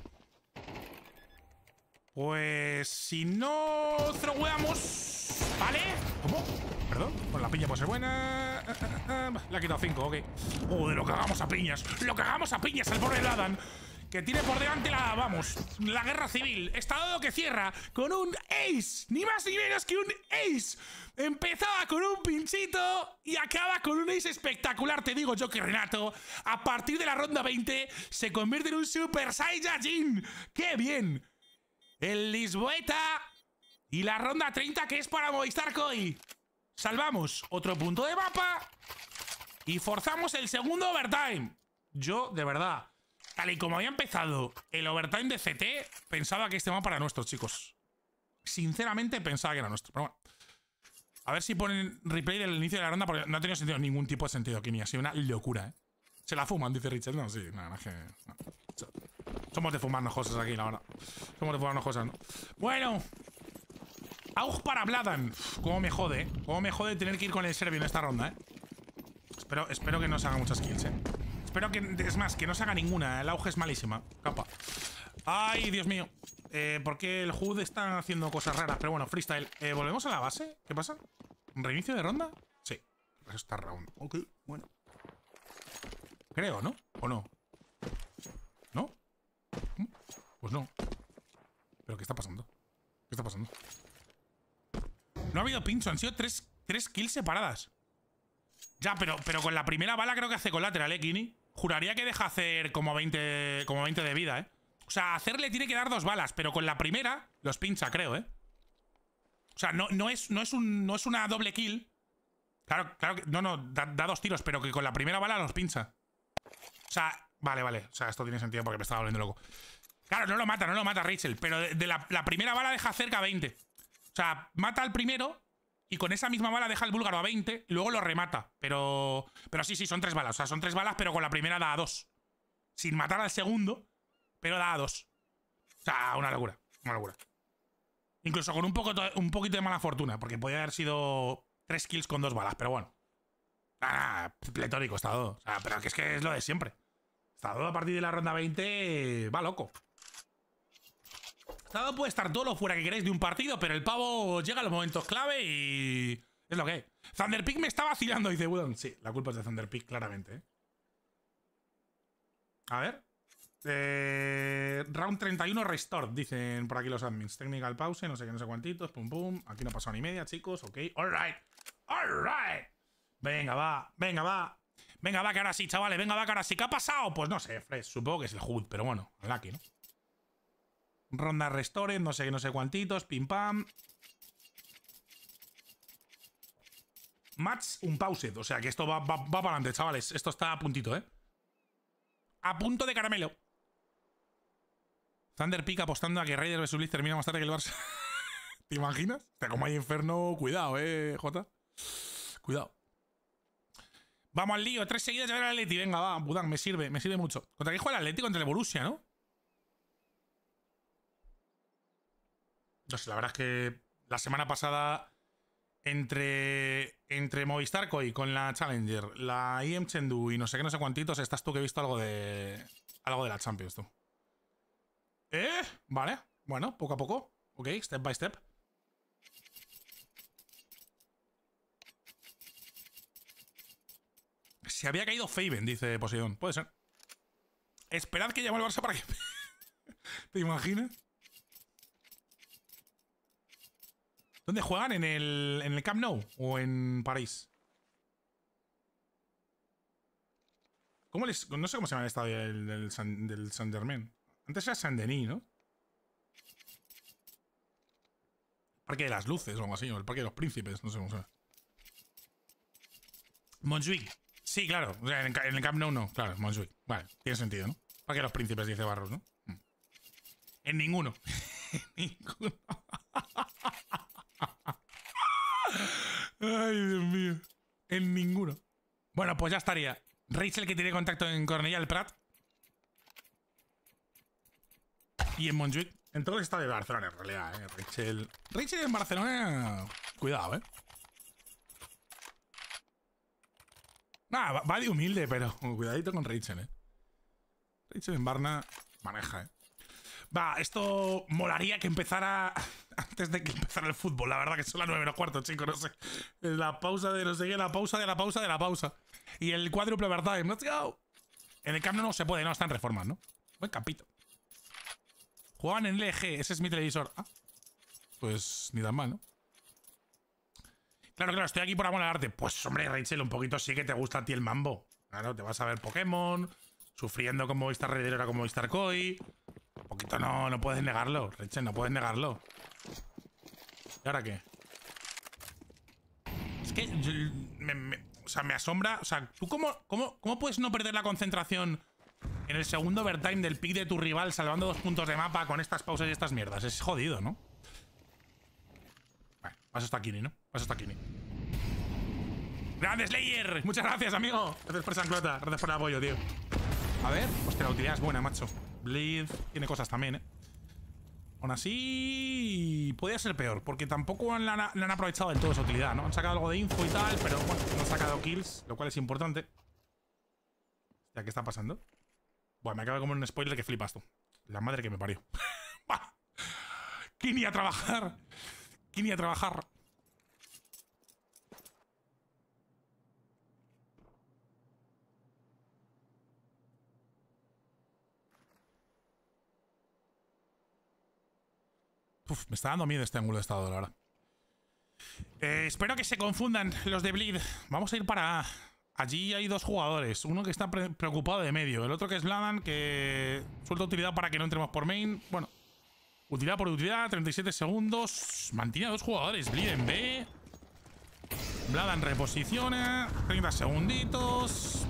Pues si no throweamos... ¿Vale? ¿Cómo? Perdón, Bueno, pues la piña puede ser buena. Le ha quitado 5, ok. Joder, lo cagamos a piñas. Lo cagamos a piñas al pobre Adam que tiene por delante la, vamos, la guerra civil. Estado que cierra con un ace, ni más ni menos que un ace. Empezaba con un pinchito y acaba con un ace espectacular, te digo yo que Renato, a partir de la ronda 20 se convierte en un Super Saiyajin. ¡Qué bien! El Lisboeta y la ronda 30 que es para Movistar Koi. Salvamos otro punto de mapa y forzamos el segundo overtime. Yo, de verdad, Tal y como había empezado el overtime de CT, pensaba que este mapa para nuestro, chicos. Sinceramente pensaba que era nuestro, pero bueno. A ver si ponen replay del inicio de la ronda porque no ha tenido sentido, ningún tipo de sentido aquí ni ha una locura, ¿eh? Se la fuman, dice Richard. No, sí, nada, es que... Somos de fumarnos cosas aquí, la verdad. Somos de fumarnos cosas, ¿no? Bueno. Aug para Bladan. cómo me jode, ¿eh? Cómo me jode tener que ir con el Serbio en esta ronda, ¿eh? Espero, espero que no se haga muchas kills, ¿eh? Espero que... Es más, que no se haga ninguna. ¿eh? El auge es malísima. Capa. Ay, Dios mío. Porque eh, ¿Por qué el HUD está haciendo cosas raras? Pero bueno, freestyle. Eh, ¿Volvemos a la base? ¿Qué pasa? ¿Reinicio de ronda? Sí. Pues está round. Ok, bueno. Creo, ¿no? ¿O no? ¿No? ¿Mm? Pues no. ¿Pero qué está pasando? ¿Qué está pasando? No ha habido pincho. Han sido tres kills separadas. Ya, pero, pero con la primera bala creo que hace colateral, ¿eh, Kini? Juraría que deja hacer como 20, como 20 de vida, ¿eh? O sea, hacerle tiene que dar dos balas, pero con la primera los pincha, creo, ¿eh? O sea, no, no, es, no, es, un, no es una doble kill. Claro, claro, que, no, no, da, dos tiros, pero que con la primera bala los pincha. O sea, Vale, vale. O sea, esto tiene sentido porque me estaba volviendo loco. Claro, no lo mata, no lo mata Rachel. Pero de, la, la, primera bala deja cerca 20. O sea, mata al primero y con esa misma bala deja el búlgaro a 20 luego lo remata. Pero, pero sí, sí, son tres balas. O sea, son tres balas, pero con la primera da a dos. Sin matar al segundo, pero da a dos. O sea, una locura, una locura. Incluso con un, poco, un poquito de mala fortuna, porque podía haber sido tres kills con dos balas, pero bueno. Ah, pletórico, está todo. O sea, pero que es que es lo de siempre. Está todo a partir de la ronda 20 va loco puede estar todo lo fuera que queréis de un partido, pero el pavo llega a los momentos clave y... Es lo que es. Thunderpick me está vacilando, dice Willon. Sí, la culpa es de Thunderpick, claramente. ¿eh? A ver. Eh, round 31 Restored, dicen por aquí los admins. Technical pause, no sé qué, no sé cuántitos, pum pum. Aquí no ha ni media, chicos, ok. Alright, alright. Venga, va, venga, va. Venga, va, que ahora sí, chavales, venga, va, que ahora sí. ¿Qué ha pasado? Pues no sé, Fresh, supongo que es el hood pero bueno, el aquí, ¿no? Ronda restore, no sé qué, no sé cuantitos, pim pam. Match un pause. O sea que esto va, va, para adelante, chavales. Esto está a puntito, ¿eh? A punto de caramelo. Thunder Peak apostando a que Raiders vs Blitz termina más tarde que el Barça. (laughs) ¿Te imaginas? O sea, como hay inferno, cuidado, eh, Jota. Cuidado. Vamos al lío. Tres seguidas de ver al Atleti. Venga, va, Budán, me sirve, me sirve mucho. ¿Contra qué juega el Atleti? Contra el Borussia, ¿no? No sé, la verdad es que la semana pasada, entre, entre Movistar Koi con la Challenger, la IM Chengdu y no sé qué, no sé cuántitos, estás tú que he visto algo de, algo de la Champions, tú. ¿Eh? Vale. Bueno, poco a poco. Ok, step by step. Se había caído Faven, dice Poseidón. Puede ser. Esperad que llame el Barça para que... (laughs) ¿Te imaginas? ¿Dónde juegan? ¿En el, en el Camp Nou o en París? ¿Cómo les, no sé cómo se llama el estadio del, del, Saint Germain. Antes era Saint Denis, ¿no? Parque de las Luces o algo así, o el Parque de los Príncipes, no sé cómo se llama. Montjuic. Sí, claro. En, en el Camp Nou no, claro, Montjuic. Vale, tiene sentido, ¿no? Parque de los Príncipes, dice Barros, ¿no? Mm. En ninguno. (laughs) en ninguno. (laughs) Ay, Dios mío. En ninguno. Bueno, pues ya estaría. Rachel que tiene contacto en Cornellà el Prat. Y en Montjuic. En todo está de Barcelona, en realidad, ¿eh? Rachel. Rachel en Barcelona. Cuidado, ¿eh? Nada, va de humilde, pero cuidadito con Rachel, ¿eh? Rachel en Barna maneja, ¿eh? Va, esto molaría que empezara antes de que empezara el fútbol. La verdad que son las nueve menos cuarto, chicos, no sé. La pausa de no sé qué, la pausa de la pausa de la pausa. Y el cuádruple verdad, let's go. En el campo no se puede, no, están reformas ¿no? Buen capito. Juegan en LG, ese es mi televisor. Ah, pues ni tan mal, ¿no? Claro, claro, estoy aquí por amor arte. Pues hombre, Rachel, un poquito sí que te gusta a ti el mambo. Claro, te vas a ver Pokémon, sufriendo como esta Red como Movistar Koi. Un poquito no, no puedes negarlo, Rachel, no puedes negarlo. ¿Y ahora qué? Es que... Me, o sea, me asombra... O sea, ¿tú cómo, cómo, cómo puedes no perder la concentración en el segundo overtime del pick de tu rival salvando dos puntos de mapa con estas pausas y estas mierdas? Es jodido, ¿no? Vale, paso hasta Kini, ¿no? Vas hasta Kini. ¡Grande Slayer! Muchas gracias, amigo. Gracias por esa Sanclota. Gracias por el apoyo, tío. A ver, hostia, la utilidad es buena, macho. Bleed tiene cosas también, ¿eh? Aún así, podía ser peor, porque tampoco le han aprovechado del todo esa utilidad, ¿no? Han sacado algo de info y tal, pero bueno, no han sacado kills, lo cual es importante. Ya ¿qué está pasando? Bueno, me acaba de comer un spoiler que flipas tú. La madre que me parió. ¿Quién (laughs) iba a trabajar! iba a trabajar! me está dando miedo este ángulo de estado, la verdad. Eh, espero que se confundan los de Bleed. Vamos a ir para A. Allí hay dos jugadores. Uno que está preocupado de medio. El otro que es Bladan, que suelta utilidad para que no entremos por main. Bueno, utilidad por utilidad, 37 segundos. Mantiene a dos jugadores. Bleed en B. Bladan reposiciona. 30 segunditos.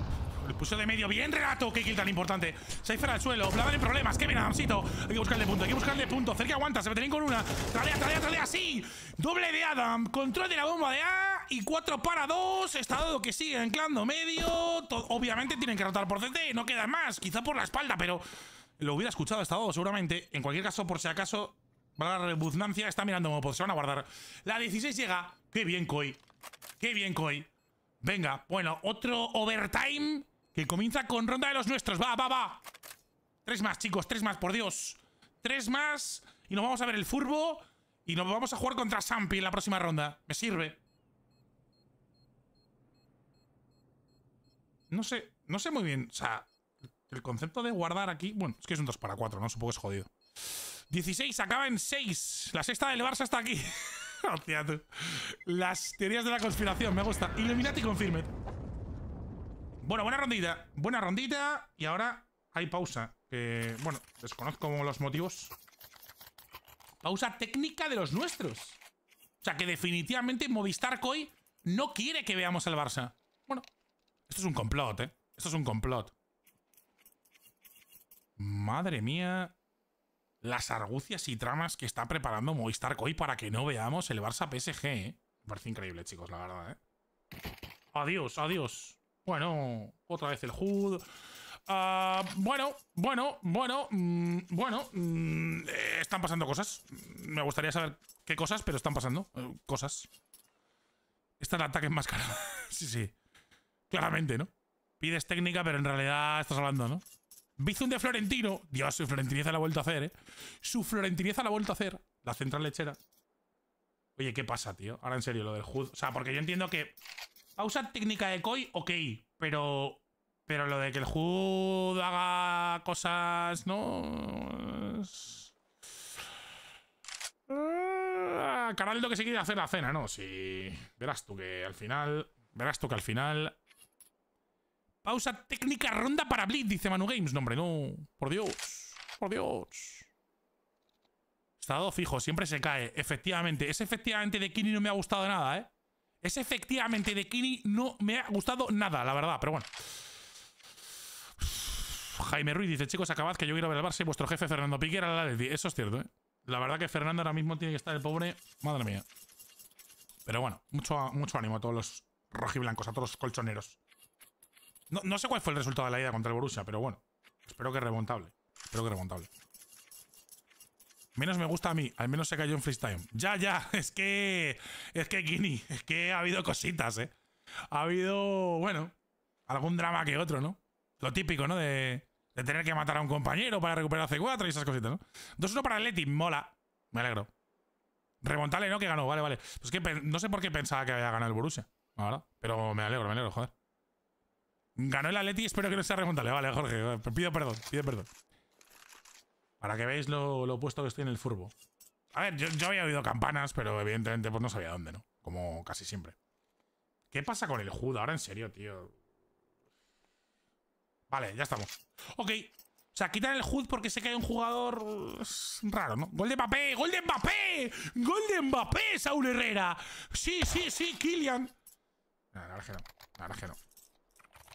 Le puso de medio. Bien, relato. Qué kill tan importante. Cypher al suelo. Blavar en problemas. Qué bien, Adamcito. Hay que buscarle punto. Hay que buscarle punto. Cerca aguanta. Se meten con una. Tralea, tralea, tralea. Sí. Doble de Adam. Control de la bomba de A. Y 4 para 2. Estado que sigue anclando medio. obviamente tienen que rotar por CT. No queda más. Quizá por la espalda, pero lo hubiera escuchado Estado seguramente. En cualquier caso, por si acaso, para la rebuznancia está mirando como pues, se van a guardar. La 16 llega. Qué bien, Koi. Qué bien, Koi. Venga, bueno, otro overtime que comienza con ronda de los nuestros. Va, va, va. Tres más, chicos. Tres más, por Dios. Tres más. Y nos vamos a ver el furbo. Y nos vamos a jugar contra Sampi en la próxima ronda. Me sirve. No sé. No sé muy bien. O sea, el concepto de guardar aquí... Bueno, es que es un 2 para 4, ¿no? Supongo que es jodido. 16, acaba en 6. La sexta de elevarse hasta aquí. (laughs) Hostia, Las teorías de la conspiración, me gusta. y confirme. Bueno, buena rondita. Buena rondita. Y ahora hay pausa. Que, bueno, desconozco los motivos. Pausa técnica de los nuestros. O sea, que definitivamente Movistar Koi no quiere que veamos el Barça. Bueno, esto es un complot, ¿eh? Esto es un complot. Madre mía. Las argucias y tramas que está preparando Movistar Koi para que no veamos el Barça PSG, ¿eh? parece increíble, chicos, la verdad, ¿eh? Adiós, adiós. Bueno, otra vez el HUD. Ah, bueno, bueno, bueno, mm, bueno, mm, eh, están pasando cosas. Me gustaría saber qué cosas, pero están pasando eh, cosas. Están es el ataque más cara (laughs) sí, sí. Claramente, ¿no? Pides técnica, pero en realidad estás hablando, ¿no? Bizum de Florentino. Dios, su florentinieza la ha vuelto a hacer, ¿eh? Su florentinieza la ha vuelto a hacer. La central lechera. Oye, ¿qué pasa, tío? Ahora en serio, lo del HUD. O sea, porque yo entiendo que Pausa técnica de koi, ok, pero pero lo de que el HUD haga cosas, ¿no? Ah, que se quiere hacer la cena, ¿no? Sí. Verás tú que al final... Verás tú que al final... Pausa técnica ronda para Blitz, dice Manu Games. No, hombre, no. Por Dios. Por Dios. Estado fijo, siempre se cae. Efectivamente. Ese efectivamente de Kini no me ha gustado nada, ¿eh? Es efectivamente de Kini. No me ha gustado nada, la verdad, pero bueno. Jaime Ruiz dice, chicos, acabad que yo quiero ver el Barça y vuestro jefe Fernando Piqué era la de Eso es cierto, ¿eh? La verdad que Fernando ahora mismo tiene que estar el pobre... Madre mía. Pero bueno, mucho, mucho ánimo a todos los rojiblancos, a todos los colchoneros. No, sé cuál fue el resultado de la ida contra el Borussia, pero bueno. Espero que remontable. Espero que remontable. Menos me gusta a mí, al menos se cayó en freestyle. Ya, ya, (laughs) es que. Es que, Guinea, es que ha habido cositas, ¿eh? Ha habido, bueno, algún drama que otro, ¿no? Lo típico, ¿no? De, de tener que matar a un compañero para recuperar C4 y esas cositas, ¿no? 2-1 para Leti, mola. Me alegro. Remontale, ¿no? Que ganó, vale, vale. Pues que no sé por qué pensaba que había ganado el Borussia. Ahora, pero me alegro, me alegro, joder. Ganó el Atleti, espero que no sea remontale Vale, Jorge, pido perdón, pido perdón. Para que veáis lo, lo puesto que estoy en el furbo. A ver, yo, había oído campanas, pero evidentemente pues no sabía dónde, ¿no? Como casi siempre. ¿Qué pasa con el HUD ahora en serio, tío? Vale, ya estamos. Ok. O sea, quitan el HUD porque sé que hay un jugador raro, ¿no? ¡Gol de Mbappé! ¡Gol de Mbappé! ¡Gol de Mbappé, Saúl Herrera! Sí, sí, sí, Kylian. No, la que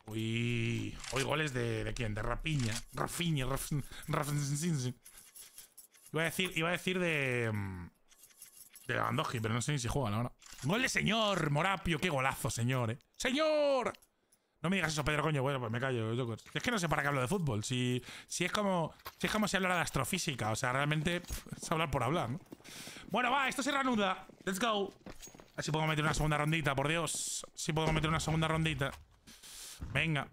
Uy, hoy goles de, de quién? De Rapiña. Rafiña. Rafi... iba a decir, iba a decir de. Mm, de andoji pero no sé ni si juegan ahora. Gol de señor, Morapio. Qué golazo, señor. ¿eh? ¡Señor! No me digas eso, Pedro, coño. Bueno, pues me callo, Es que no sé para qué hablo de fútbol. Si, si, es como, si es como si hablara de astrofísica. O sea, realmente es hablar por hablar, ¿no? Bueno, va, esto se reanuda. Let's go. Así si puedo meter una segunda rondita, por Dios. Si puedo meter una segunda rondita. Venga.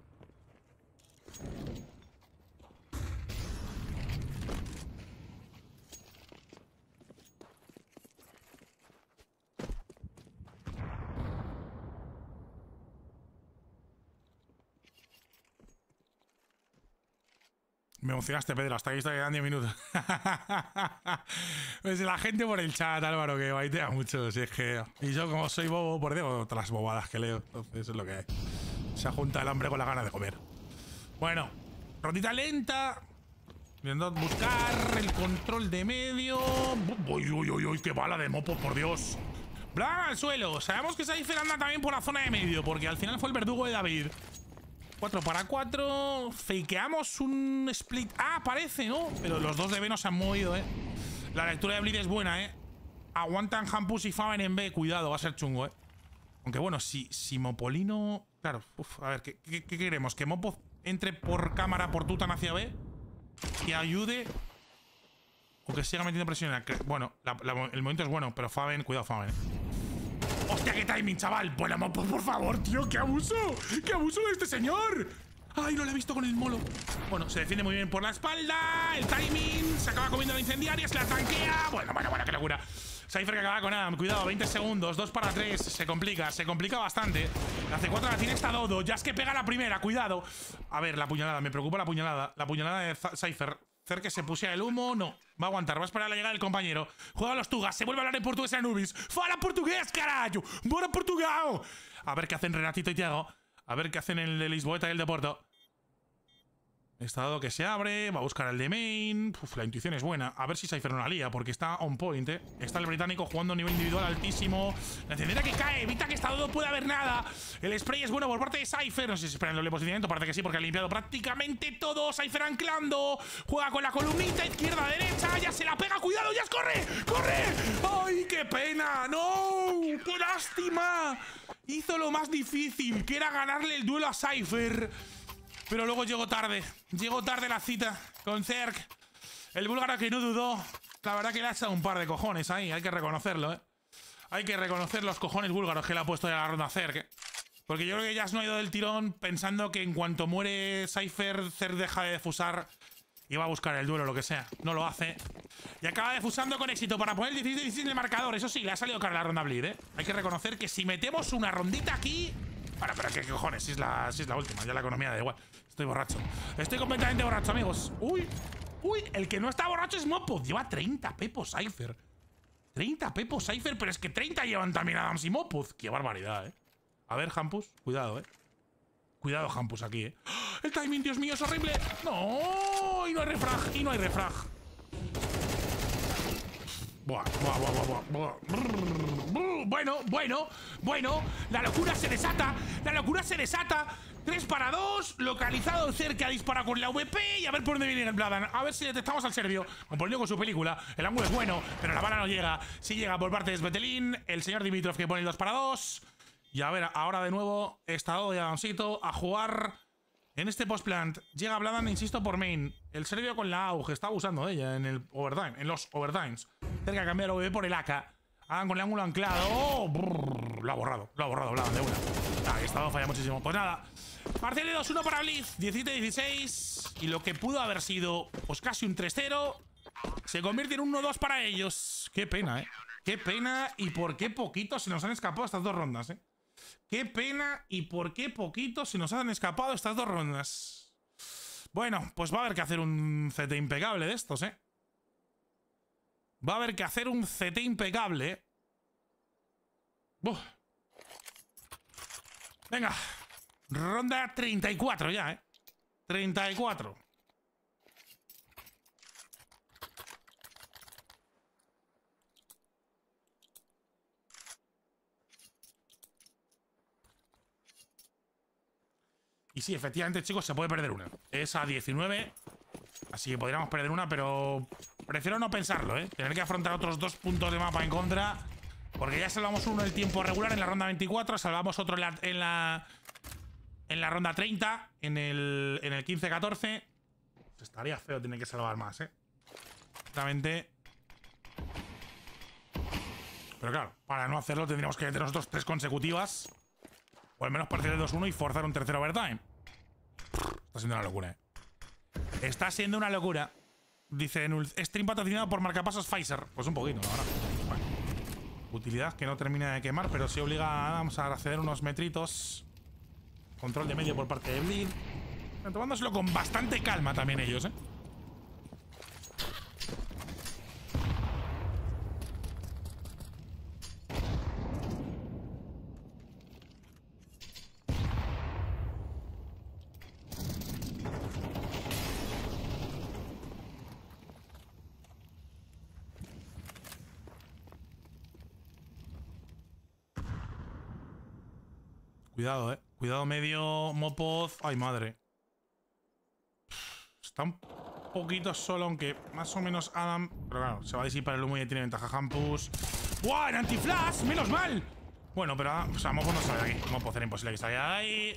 Me emocionaste, Pedro. Hasta aquí está quedando 10 minutos. (laughs) pues la gente por el chat, Álvaro, que baitea mucho. Si es que... Y yo, como soy bobo, por debo otras bobadas que leo. Entonces, eso es lo que hay. Se junta el hambre con la gana de comer. Bueno, Rotita lenta. buscar el control de medio. Uy, uy, uy, uy, qué bala de mopo, por Dios. Blan al suelo. Sabemos que Saifer anda también por la zona de medio, porque al final fue el verdugo de David. Cuatro para cuatro. Fakeamos un split. Ah, parece, ¿no? Pero los dos de B no se han movido, ¿eh? La lectura de Blitz es buena, ¿eh? Aguantan Hampus y Faven en B. Cuidado, va a ser chungo, ¿eh? Aunque bueno, si, si Mopolino Claro, uf, a ver, ¿qué, queremos? ¿Que Mopo entre por cámara por Tutan hacia B? ¿Que ayude? ¿O que siga metiendo presión en Bueno, el momento es bueno, pero Faben, cuidado Faben. ¡Hostia, qué timing, chaval! Bueno, Mopo por favor, tío, qué abuso. ¡Qué abuso de este señor! ¡Ay, no lo he visto con el molo! Bueno, se defiende muy bien por la espalda. El timing. Se acaba comiendo la incendiaria. Se la tanquea. Bueno, bueno, bueno, qué locura. Cypher que acaba con AM. Cuidado, 20 segundos. Dos para tres. Se complica, se complica bastante. La C4 la tiene está Dodo. Ya es que pega la primera. Cuidado. A ver, la puñalada. Me preocupa la puñalada. La puñalada de Cypher. Cer que se pusiera el humo. No. Va a aguantar. Va a esperar la llegada del compañero. Juega a los Tugas. Se vuelve a hablar en portugués a Nubis. ¡Fala portugués, carajo! ¡Buena Portugal! A ver qué hacen Renatito y Tiago. A ver qué hacen el de Lisboeta y el de Porto. Estado que se abre, va a buscar al de main. Uf, la intuición es buena. A ver si Cypher no la lía, porque está on point, eh. Está el británico jugando a nivel individual altísimo. La encendida que cae, evita que estado dado pueda haber nada. El spray es bueno por parte de Cypher. No sé si esperan el doble posicionamiento, parece que sí, porque ha limpiado prácticamente todo. Cypher anclando, juega con la columnita izquierda-derecha, ya se la pega, cuidado, ya corre, corre. ¡Ay, qué pena! ¡No! ¡Qué lástima! Hizo lo más difícil, que era ganarle el duelo a Cypher. Pero luego llegó tarde. Llegó tarde la cita con Zerk. El búlgaro que no dudó. La verdad que le ha echado un par de cojones ahí. Hay que reconocerlo, ¿eh? Hay que reconocer los cojones búlgaros que le ha puesto a la ronda Zerk. ¿eh? Porque yo creo que Jazz no ha ido del tirón pensando que en cuanto muere Cypher, Zerk deja de defusar y va a buscar el duelo, lo que sea. No lo hace. Y acaba defusando con éxito para poner el 16 el marcador. Eso sí, le ha salido cara la ronda Bleed, ¿eh? Hay que reconocer que si metemos una rondita aquí... Bueno, pero qué cojones, si la, si es la última, ya la economía da igual. Estoy borracho. Estoy completamente borracho, amigos. Uy, uy, el que no está borracho es Mopo. Lleva 30 Pepo Cypher. 30 Pepo Cypher, pero es que 30 llevan también Adams y Mopuz. Qué barbaridad, eh. A ver, Hampus, cuidado, eh. Cuidado, Hampus, aquí, eh. ¡Ah! ¡El timing, Dios mío, es horrible! ¡No! Y no hay refrag, y no hay refrag. Bueno, bueno, bueno. La locura se desata. La locura se desata. 3 para 2. Localizado cerca. Dispara con la VP. Y a ver por dónde viene el Bladan. A ver si detectamos al serbio. ponió con su película. El ángulo es bueno, pero la bala no llega. Si sí llega por parte de Svetelin. El señor Dimitrov que pone el 2 para 2. Y a ver, ahora de nuevo. Estado de avancito a jugar. En este post-plant llega Bladan, insisto, por main. El serbio con la auge. está usando de ella en el overtime, en los overtimes. Cerca cambiar bebé por el AK. Hagan con el ángulo anclado. Oh, brrr, lo ha borrado, lo ha borrado, Blan, de una. Ah, estaba falla muchísimo. Pues nada. Parcial de 2-1 para Blitz. 17-16. Y lo que pudo haber sido pues casi un 3-0. Se convierte en 1-2 para ellos. Qué pena, ¿eh? Qué pena y por qué poquito se nos han escapado estas dos rondas, ¿eh? Qué pena y por qué poquito se nos han escapado estas dos rondas. Bueno, pues va a haber que hacer un CT impecable de estos, ¿eh? Va a haber que hacer un CT impecable. Venga. Ronda 34 ya, ¿eh? 34. Y sí, efectivamente, chicos, se puede perder una. Es a 19. Así que podríamos perder una, pero Prefiero no pensarlo, ¿eh? Tener que afrontar otros dos puntos de mapa en contra. Porque ya salvamos uno en el tiempo regular en la ronda 24. Salvamos otro en la... En la, ronda 30. En el, en el 15-14. estaría feo tiene que salvar más, ¿eh? Exactamente. Pero claro, para no hacerlo tendríamos que meter dos tres consecutivas. O al menos partir de 2-1 y forzar un tercer overtime. Está siendo una locura, ¿eh? Está siendo una locura. Dice stream patrocinado por marcapasos Pfizer. Pues un poquito, la utilidad que no termina de quemar, pero sí obliga a Vamos a acceder unos metritos. Control de medio por parte de Bleed. Tomándoselo con bastante calma también ellos, ¿eh? Cuidado, eh. Cuidado medio, Mopoz. Ay, madre. Está un poquito solo, aunque más o menos Adam... Pero claro, se va a disipar el humo y tiene ventaja Hampus. ¡Buah! ¡En antiflash! ¡Menos mal! Bueno, pero... a Mopoz no sale aquí. Mopoz era imposible que saliera ahí.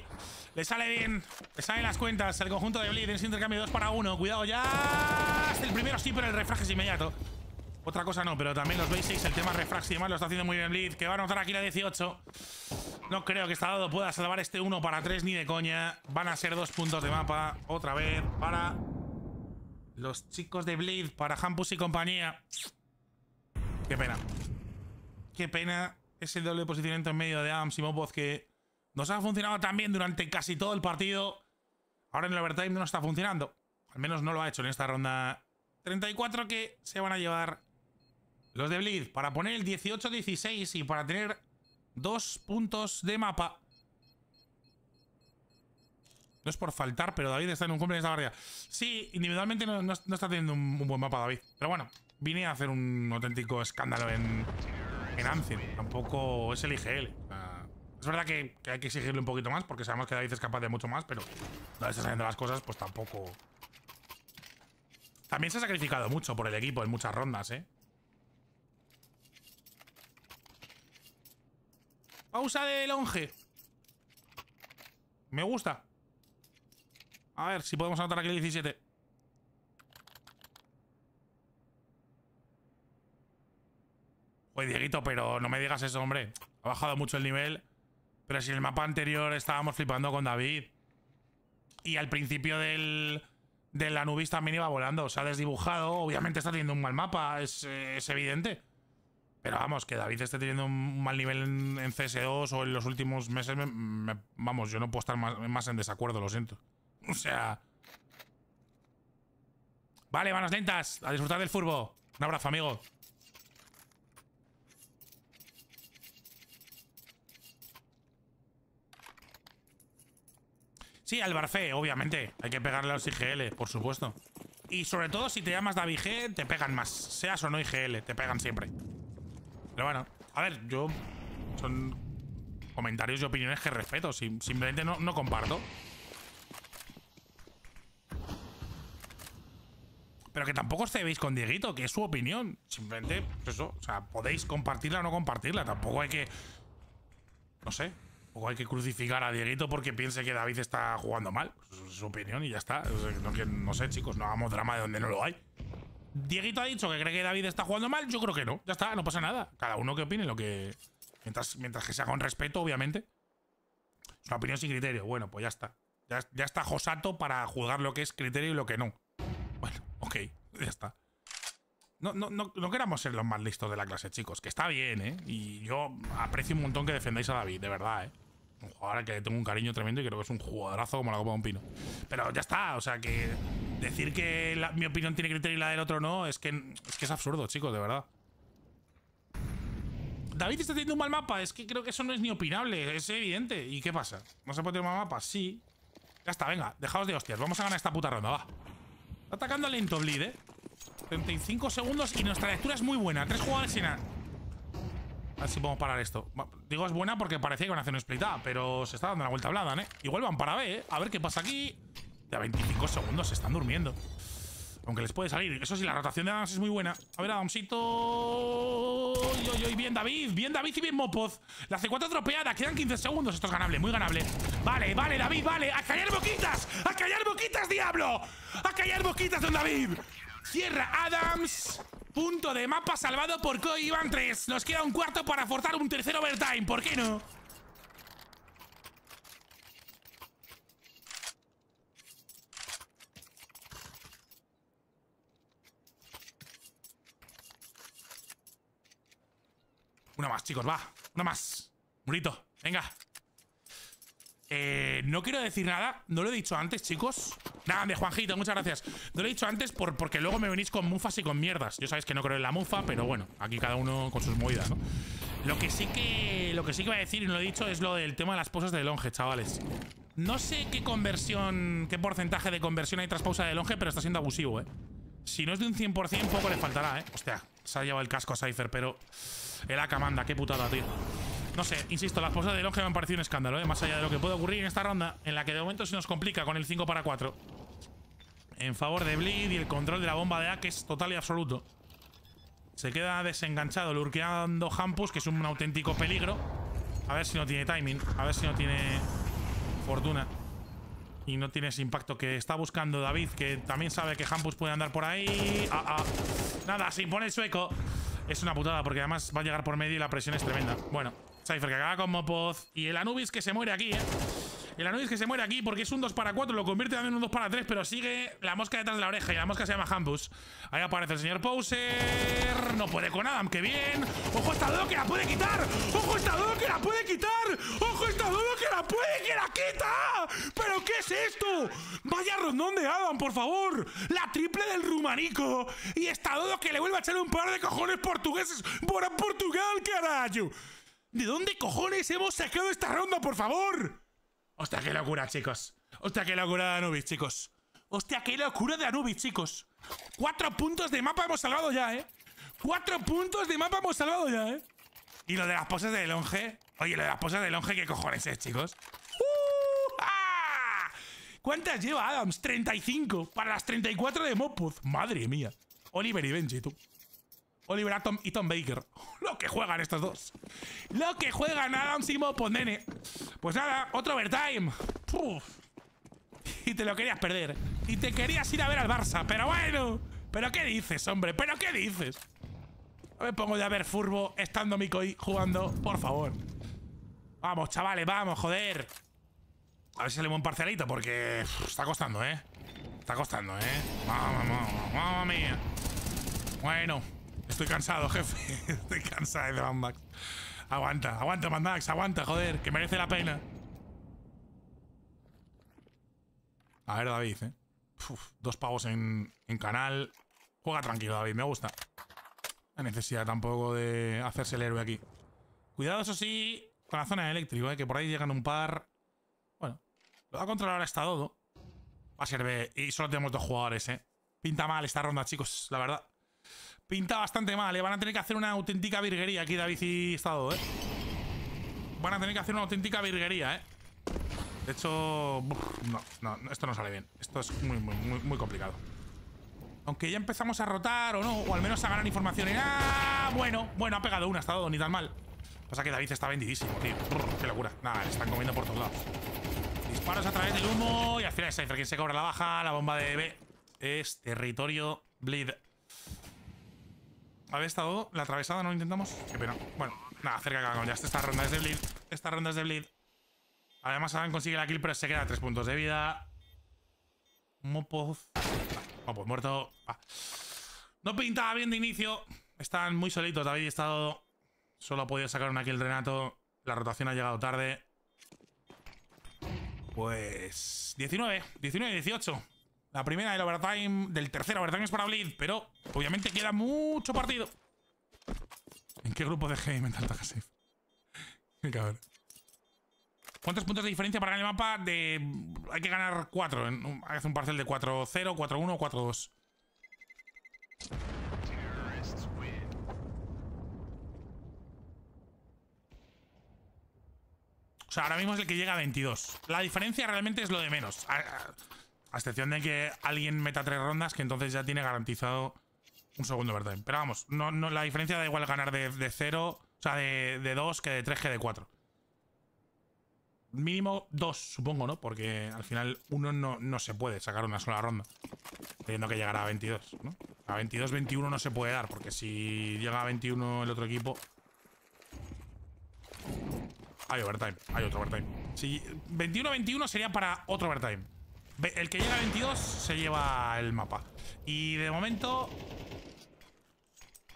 Le sale bien. Le salen las cuentas. El conjunto de Bleed en ese intercambio 2 para 1. Cuidado ya. el primero sí, pero el refraje es inmediato. Otra cosa no, pero también los basics, el tema refrax y demás lo está haciendo muy bien Blitz, que va a anotar aquí la 18. No creo que dado pueda salvar este 1 para 3 ni de coña. Van a ser dos puntos de mapa otra vez para los chicos de Blitz, para Hampus y compañía. Qué pena. Qué pena ese doble posicionamiento en medio de Adams y Mopoz que nos ha funcionado tan bien durante casi todo el partido. Ahora en el overtime no está funcionando. Al menos no lo ha hecho en esta ronda 34 que se van a llevar los de Blitz, para poner el 18-16 y para tener dos puntos de mapa. No es por faltar, pero David está en un cumple de esta barrera. Sí, individualmente no, está teniendo un, buen mapa David. Pero bueno, vine a hacer un auténtico escándalo en, en Tampoco es el IGL. es verdad que, hay que exigirle un poquito más, porque sabemos que David es capaz de mucho más, pero no está saliendo las cosas, pues tampoco... También se ha sacrificado mucho por el equipo en muchas rondas, ¿eh? Pausa de longe. Me gusta. A ver si podemos anotar aquí el 17. Oye, Dieguito, pero no me digas eso, hombre. Ha bajado mucho el nivel. Pero si en el mapa anterior estábamos flipando con David. Y al principio del, la Anubis también iba volando. Se ha desdibujado. Obviamente está teniendo un mal mapa. es, eh, es evidente. Pero vamos, que David esté teniendo un mal nivel en, CS2 o en los últimos meses, vamos, yo no puedo estar más, en desacuerdo, lo siento. (laughs) O sea... Vale, manos lentas, a disfrutar del furbo. Un abrazo, amigo. Sí, al Barfé, obviamente. Hay que pegarle a los IGL, por supuesto. Y sobre todo si te llamas David G, te pegan más. Seas o no IGL, te pegan siempre. Pero bueno, a ver, yo... Son comentarios y opiniones que respeto. simplemente no, no comparto. Pero que tampoco os cebéis con Dieguito, que es su opinión. Simplemente, pues eso, o sea, podéis compartirla o no compartirla. Tampoco hay que... No sé. Tampoco hay que crucificar a Dieguito porque piense que David está jugando mal. Pues es su opinión y ya está. No, no sé, chicos, no hagamos drama de donde no lo hay. Dieguito ha dicho que cree que David está jugando mal. Yo creo que no. Ya está, no pasa nada. Cada uno que opine lo que. Mientras, mientras que sea con respeto, obviamente. Es una opinión sin criterio. Bueno, pues ya está. Ya, está Josato para juzgar lo que es criterio y lo que no. Bueno, (laughs) ok, ya está. No, no, no, queramos ser los más listos de la clase, chicos. Que está bien, ¿eh? Y yo aprecio un montón que defendáis a David, de verdad, ¿eh? Un jugador que tengo un cariño tremendo y creo que es un jugadorazo como la copa de un pino. Pero ya está, o sea que decir que mi opinión tiene criterio y la del otro no, es que es, absurdo, chicos, de verdad. David está haciendo un mal mapa, es que creo que eso no es ni opinable, es evidente. ¿Y qué pasa? ¿No se puede tener un mal mapa? Sí. Ya está, venga, dejaos de hostias, vamos a ganar esta puta ronda, va. Está atacando lento Bleed, eh. 35 segundos y nuestra lectura es muy buena. Tres jugadores sin nada si podemos parar esto. Digo, es buena porque parecía que van a hacer un split A, pero se está dando la vuelta a Bladan, ¿eh? Igual van para B, ¿eh? A ver qué pasa aquí. Ya 25 segundos, se están durmiendo. Aunque les puede salir. Eso sí, la rotación de Adams es muy buena. A ver, Adamsito. Oy, oy, Bien, David. Bien, David y bien Mopoz. La C4 tropeada. Quedan 15 segundos. Esto es ganable, muy ganable. Vale, vale, David, vale. ¡A callar boquitas! ¡A callar boquitas, diablo! ¡A callar boquitas, don David! Sierra Adams. Punto de mapa salvado por Koivan Ivan 3. Nos queda un cuarto para forzar un tercer overtime. ¿Por qué no? Una más, chicos, va. Una más. Murito, venga. Eh, no quiero decir nada, no lo he dicho antes, chicos Nada, de Juanjito, muchas gracias No lo he dicho antes porque luego me venís con mufas y con mierdas Yo sabéis que no creo en la mufa, pero bueno Aquí cada uno con sus movidas, ¿no? Lo que sí que, lo que, sí que a decir y no lo he dicho Es lo del tema de las pausas de longe, chavales No sé qué conversión Qué porcentaje de conversión hay tras pausa de longe Pero está siendo abusivo, ¿eh? Si no es de un 100% poco le faltará, ¿eh? Hostia, se ha llevado el casco a Cypher, pero... El Akamanda, qué putada, tío no sé, insisto, las posadas de Longe me han parecido un escándalo, ¿eh? Más allá de lo que puede ocurrir en esta ronda, en la que de momento se nos complica con el 5 para 4. En favor de Bleed y el control de la bomba de A, que es total y absoluto. Se queda desenganchado, lurqueando Hampus, que es un auténtico peligro. A ver si no tiene timing, a ver si no tiene fortuna. Y no tiene ese impacto que está buscando David, que también sabe que Hampus puede andar por ahí. Ah, ah. Nada, sin pone sueco. Es una putada, porque además va a llegar por medio y la presión es tremenda. Bueno, Cypher que acaba con Mopoz. Y el Anubis que se muere aquí, ¿eh? El Anubis que se muere aquí porque es un 2 para 4, lo convierte también en un 2 para 3, pero sigue la mosca detrás de la oreja y la mosca se llama Hambus Ahí aparece el señor Poser. No puede con Adam, qué bien. ¡Ojo está dudo que la puede quitar! ¡Ojo está dudo que la puede quitar! ¡Ojo está dudo que la puede que la quita! ¿Pero qué es esto? Vaya rondón de Adam, por favor. La triple del rumanico. Y está dudo que le vuelva a echar un par de cojones portugueses por Portugal, carajo. ¿De dónde cojones hemos sacado esta ronda, por favor? Hostia, qué locura, chicos. Hostia, qué locura de Anubis, chicos. Hostia, qué locura de Anubis, chicos. Cuatro puntos de mapa hemos salvado ya, ¿eh? Cuatro puntos de mapa hemos salvado ya, ¿eh? Y lo de las poses de longe. Oye, lo de las poses de longe, ¿qué cojones es, chicos? ¡Uh! ¡Ah! ¿Cuántas lleva Adams? 35. Para las 34 de Mopuz. Madre mía. Oliver y Benji, tú. Oliver Atom y Tom Baker. (laughs) Lo que juegan estos dos. Lo que juegan Adam Simo Pondene. Pues nada, otro overtime. Y te lo querías perder. Y te querías ir a ver al Barça. Pero bueno. ¿Pero qué dices, hombre? ¿Pero qué dices? me pongo de a ver Furbo estando Mikoy jugando. Por favor. Vamos, chavales, vamos, joder. A ver si salimos un parcelito porque está costando, ¿eh? Está costando, ¿eh? vamos! ¡Vamos, mía. Bueno, Estoy cansado, jefe. (laughs) Estoy cansado de Mad Max. Aguanta, aguanta, Mad aguanta, joder, que merece la pena. A ver, David, ¿eh? dos pavos en, canal. Juega tranquilo, David, me gusta. No necesidad tampoco de hacerse el héroe aquí. Cuidado, eso sí, con la zona eléctrica, ¿eh? que por ahí llegan un par. Bueno, lo va a controlar hasta Dodo. Va a ser B. Y solo tenemos dos jugadores, ¿eh? Pinta mal esta ronda, chicos, la verdad. Pinta bastante mal, ¿eh? Van a tener que hacer una auténtica virguería aquí David y Estado, ¿eh? Van a tener que hacer una auténtica virguería, ¿eh? De hecho... no, no, esto no sale bien. Esto es muy, muy, muy, complicado. Aunque ya empezamos a rotar o no, o al menos a ganar información. ¡Ah! Bueno, bueno, ha pegado una, estado ni tan mal. Pasa que David está vendidísimo, tío. qué locura. Nada, le están comiendo por todos lados. Disparos a través del humo y al final es Cypher quien se cobra la baja. La bomba de B es territorio Bleed. ¿Habéis estado? la atravesada no lo intentamos. Qué pena. Bueno, nada, cerca cagón. Ya esta ronda es de bleed. Esta ronda es de bleed. Además, Adam consigue la kill, pero se queda tres puntos de vida. Mopoz. Ah, mopo, muerto. Ah. No pintaba bien de inicio. Están muy solitos. David Estado solo ha podido sacar una kill Renato. La rotación ha llegado tarde. Pues... 19. 19 y 18. La primera del overtime, del tercer overtime es para Blitz, pero obviamente queda mucho partido. ¿En qué grupo de Game Mental Safe? (laughs) cabrón. ¿Cuántos puntos de diferencia para ganar el mapa? De... Hay que ganar 4. Hace un parcel de 4-0, 4-1, 4-2. O sea, ahora mismo es el que llega a 22. La diferencia realmente es lo de menos. A excepción de que alguien meta tres rondas, que entonces ya tiene garantizado un segundo overtime. Pero vamos, no, no, la diferencia da igual ganar de, de cero, o sea, de, de dos que de tres que de cuatro. Mínimo dos, supongo, ¿no? Porque al final uno no, se puede sacar una sola ronda. Teniendo que llegar a 22, ¿no? A 22, 21 no se puede dar, porque si llega a 21 el otro equipo... Hay overtime, hay otro overtime. Si 21-21 sería para otro overtime. El que llega a 22 se lleva el mapa. Y de momento...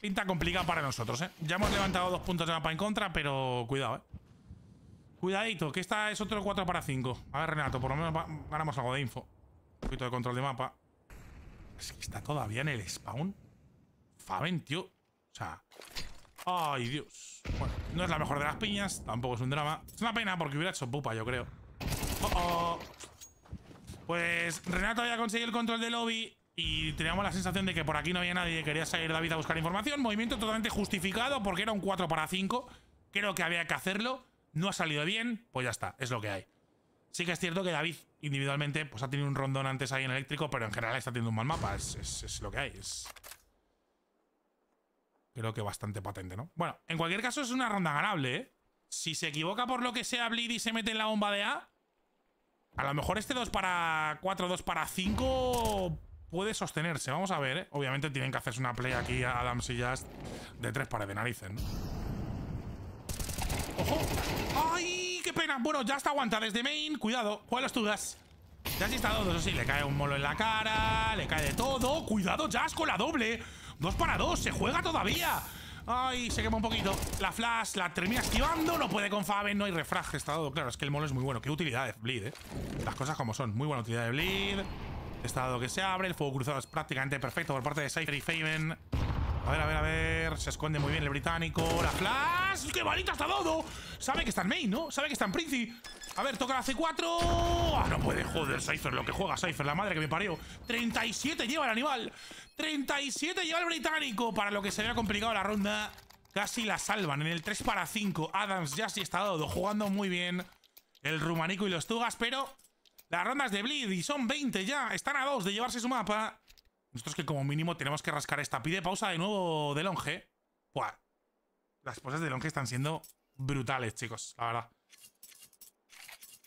Pinta complicada para nosotros, ¿eh? Ya hemos levantado dos puntos de mapa en contra, pero cuidado, ¿eh? Cuidadito, que esta es otro 4 para 5. A ver, Renato, por lo menos ganamos algo de info. Un poquito de control de mapa. Es que está todavía en el spawn. Faven, tío. O sea... ¡Ay, Dios! Bueno, no es la mejor de las piñas, tampoco es un drama. Es una pena porque hubiera hecho pupa, yo creo. ¡Oh, oh! Pues Renato había conseguido el control del lobby y teníamos la sensación de que por aquí no había nadie. Quería salir David a buscar información. Movimiento totalmente justificado porque era un 4 para 5. Creo que había que hacerlo. No ha salido bien. Pues ya está, es lo que hay. Sí que es cierto que David individualmente pues ha tenido un rondón antes ahí en eléctrico, pero en general está teniendo un mal mapa. Es, lo que hay. Creo que bastante patente, ¿no? Bueno, en cualquier caso es una ronda ganable, ¿eh? Si se equivoca por lo que sea Bleed y se mete en la bomba de A, a lo mejor este 2 para 4, 2 para 5 puede sostenerse. Vamos a ver, ¿eh? Obviamente tienen que hacerse una play aquí a Adams y Just de tres para de narices, ¿no? ¡Ojo! ¡Ay! ¡Qué pena! Bueno, Just aguanta desde main. Cuidado. Juega los tugas. Jazz está 2 eso sí, le cae un molo en la cara, le cae de todo. Cuidado, Just con la doble. Dos para dos, se juega todavía. Ay, se quema un poquito. La flash la termina esquivando. No puede con Faben, no hay refraje. Está dado claro. Es que el Molo es muy bueno. Qué utilidad de Bleed, eh. Las cosas como son. Muy buena utilidad de Bleed. Está dado que se abre. El fuego cruzado es prácticamente perfecto por parte de Cypher y Faven. A ver, a ver, a ver. Se esconde muy bien el británico. La flash. ¡Qué bonito está dado! Sabe que está en main, ¿no? Sabe que está en Princi. A ver, toca la C4. Ah, no puede! Joder, Cypher, lo que juega Cypher, la madre que me parió. 37 lleva el animal. 37 lleva el británico. Para lo que se había complicado la ronda, casi la salvan. En el 3 para 5, Adams, ya sí está dado, jugando muy bien. El rumanico y los Tugas, pero las rondas de Bleed y son 20 ya. Están a dos de llevarse su mapa. Nosotros que como mínimo tenemos que rascar esta. Pide pausa de nuevo de Longe. ¿eh? Las cosas de Longe están siendo brutales, chicos, la verdad.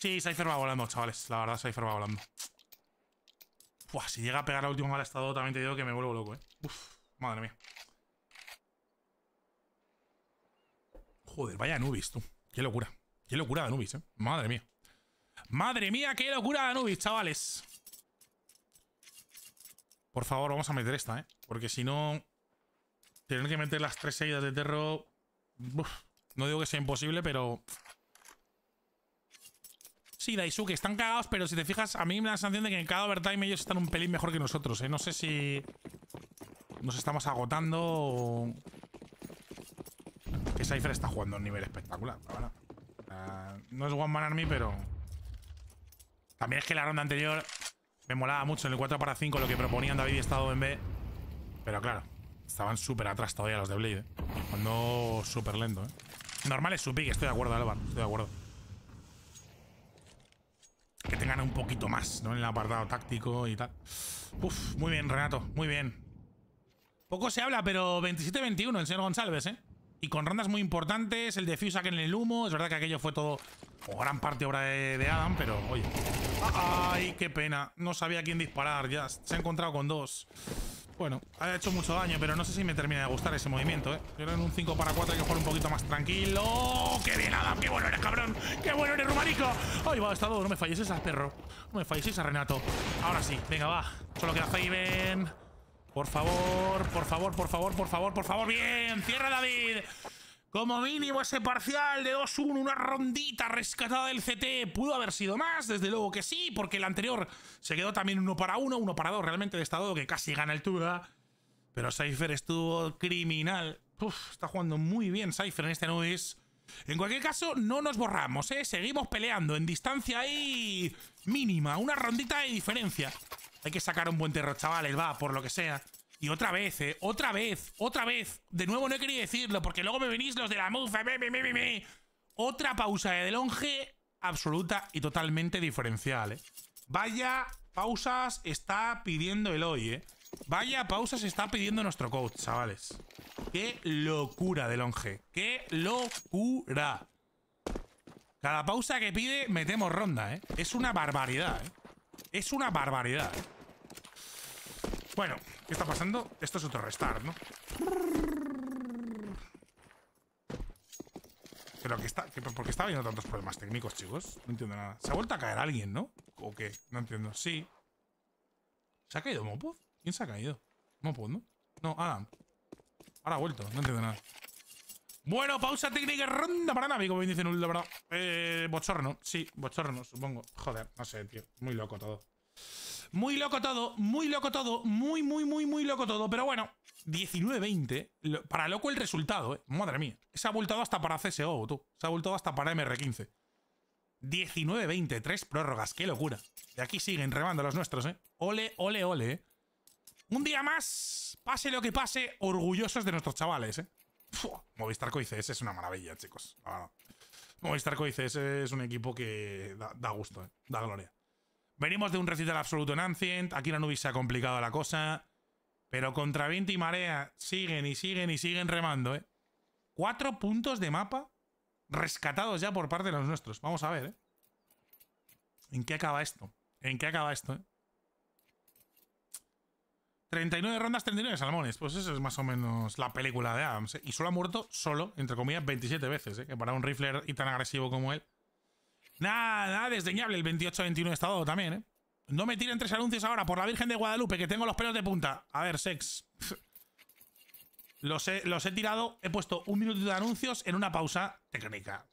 Sí, Cypher va volando, chavales. La verdad, Cypher va volando si llega a pegar la último mal estado, también te digo que me vuelvo loco, eh. madre mía. Joder, vaya Anubis, tú. Qué locura. Qué locura de Anubis, eh. Madre mía. Madre mía, qué locura de Anubis, chavales. Por favor, vamos a meter esta, eh. Porque si no. Tener que meter las tres seguidas de terror. no digo que sea imposible, pero. Sí, Daisuke, están cagados, pero si te fijas, a mí me da la sensación de que en cada overtime ellos están un pelín mejor que nosotros, ¿eh? No sé si nos estamos agotando o... Que Cypher está jugando a un nivel espectacular, la verdad. Eh, no es One Man Army, pero... También es que la ronda anterior me molaba mucho en el 4 para 5 lo que proponían David y Estado en B. Pero claro, estaban súper atrás todavía los de Blade. ¿eh? Cuando súper lento, ¿eh? Normal es su pick, estoy de acuerdo, Álvaro, estoy de acuerdo que tengan un poquito más, ¿no? En el apartado táctico y tal. Uf, muy bien, Renato, muy bien. Poco se habla, pero 27-21 el señor González, ¿eh? Y con rondas muy importantes, el defuse en el humo. Es verdad que aquello fue todo, o gran parte obra de, Adam, pero oye. ¡Ay, qué pena! No sabía quién disparar, ya se ha encontrado con dos. Bueno, ha hecho mucho daño, pero no sé si me termina de gustar ese movimiento, ¿eh? Yo en un 5 para 4 hay que jugar un poquito más tranquilo. ¡Oh, ¡Qué bien, Adam! ¡Qué bueno eres, cabrón! ¡Qué bueno eres, rumanico! ¡Ay, va, está No me falles esa, perro. No me falles a Renato. Ahora sí, venga, va. Solo queda Faven. Por favor, por favor, por favor, por favor, por favor. ¡Bien! ¡Cierra, David! Como mínimo ese parcial de 2-1, una rondita rescatada del CT, pudo haber sido más, desde luego que sí, porque el anterior se quedó también uno para uno, uno para dos realmente de estado que casi gana el Pero Cypher estuvo criminal. está jugando muy bien Cypher en este es. En cualquier caso, no nos borramos, ¿eh? Seguimos peleando en distancia ahí mínima, una rondita de diferencia. Hay que sacar un buen terror, chavales, va, por lo que sea. Y otra vez, ¿eh? Otra vez, otra vez. De nuevo no he querido decirlo porque luego me venís los de la mufa. otra pausa de longe absoluta y totalmente diferencial, ¿eh? Vaya pausas está pidiendo el hoy, ¿eh? Vaya pausas está pidiendo nuestro coach, chavales. Qué locura de longe. Qué locura. Cada pausa que pide metemos ronda, ¿eh? Es una barbaridad, ¿eh? Es una barbaridad, eh. Bueno, ¿qué está pasando? Esto es otro restart, ¿no? Pero que está, ¿por qué está habiendo tantos problemas técnicos, chicos? No entiendo nada. ¿Se ha vuelto a caer alguien, no? ¿O qué? No entiendo. Sí. ¿Se ha caído Mopud? ¿Quién se ha caído? Mopuz? ¿no? No, Adam. Ahora ha vuelto. No entiendo nada. Bueno, pausa técnica ronda para nada, como me dicen, un verdad. Eh, bochorno. Sí, bochorno, supongo. Joder, no sé, tío. Muy loco todo. Muy loco todo, muy loco todo, muy, muy, muy, muy loco todo. Pero bueno, 19-20. Para loco el resultado, ¿eh? Madre mía. Se ha voltado hasta para CSO, tú. Se ha voltado hasta para MR15. 19-20, tres prórrogas. Qué locura. Y aquí siguen remando los nuestros, ¿eh? Ole, ole, ole, eh. Un día más, pase lo que pase, orgullosos de nuestros chavales, ¿eh? Movistar Coices es una maravilla, chicos. Movistar es un equipo que da, da gusto, ¿eh? Da gloria. Venimos de un recital absoluto en Ancient. Aquí la nubis se ha complicado la cosa. Pero contra Vinti y marea siguen y siguen y siguen remando, ¿eh? Cuatro puntos de mapa rescatados ya por parte de los nuestros. Vamos a ver, ¿eh? ¿En qué acaba esto? ¿En qué acaba esto, eh? 39 rondas, 39 salmones. Pues eso es más o menos la película de Adams. ¿eh? Y solo ha muerto, solo, entre comillas, 27 veces. ¿eh? Que para un rifler y tan agresivo como él, Nada, nada desdeñable el 28-21 estado también, ¿eh? No me tiren tres anuncios ahora por la Virgen de Guadalupe, que tengo los pelos de punta. A ver, sex. Los he, los he tirado, he puesto un minuto de anuncios en una pausa técnica.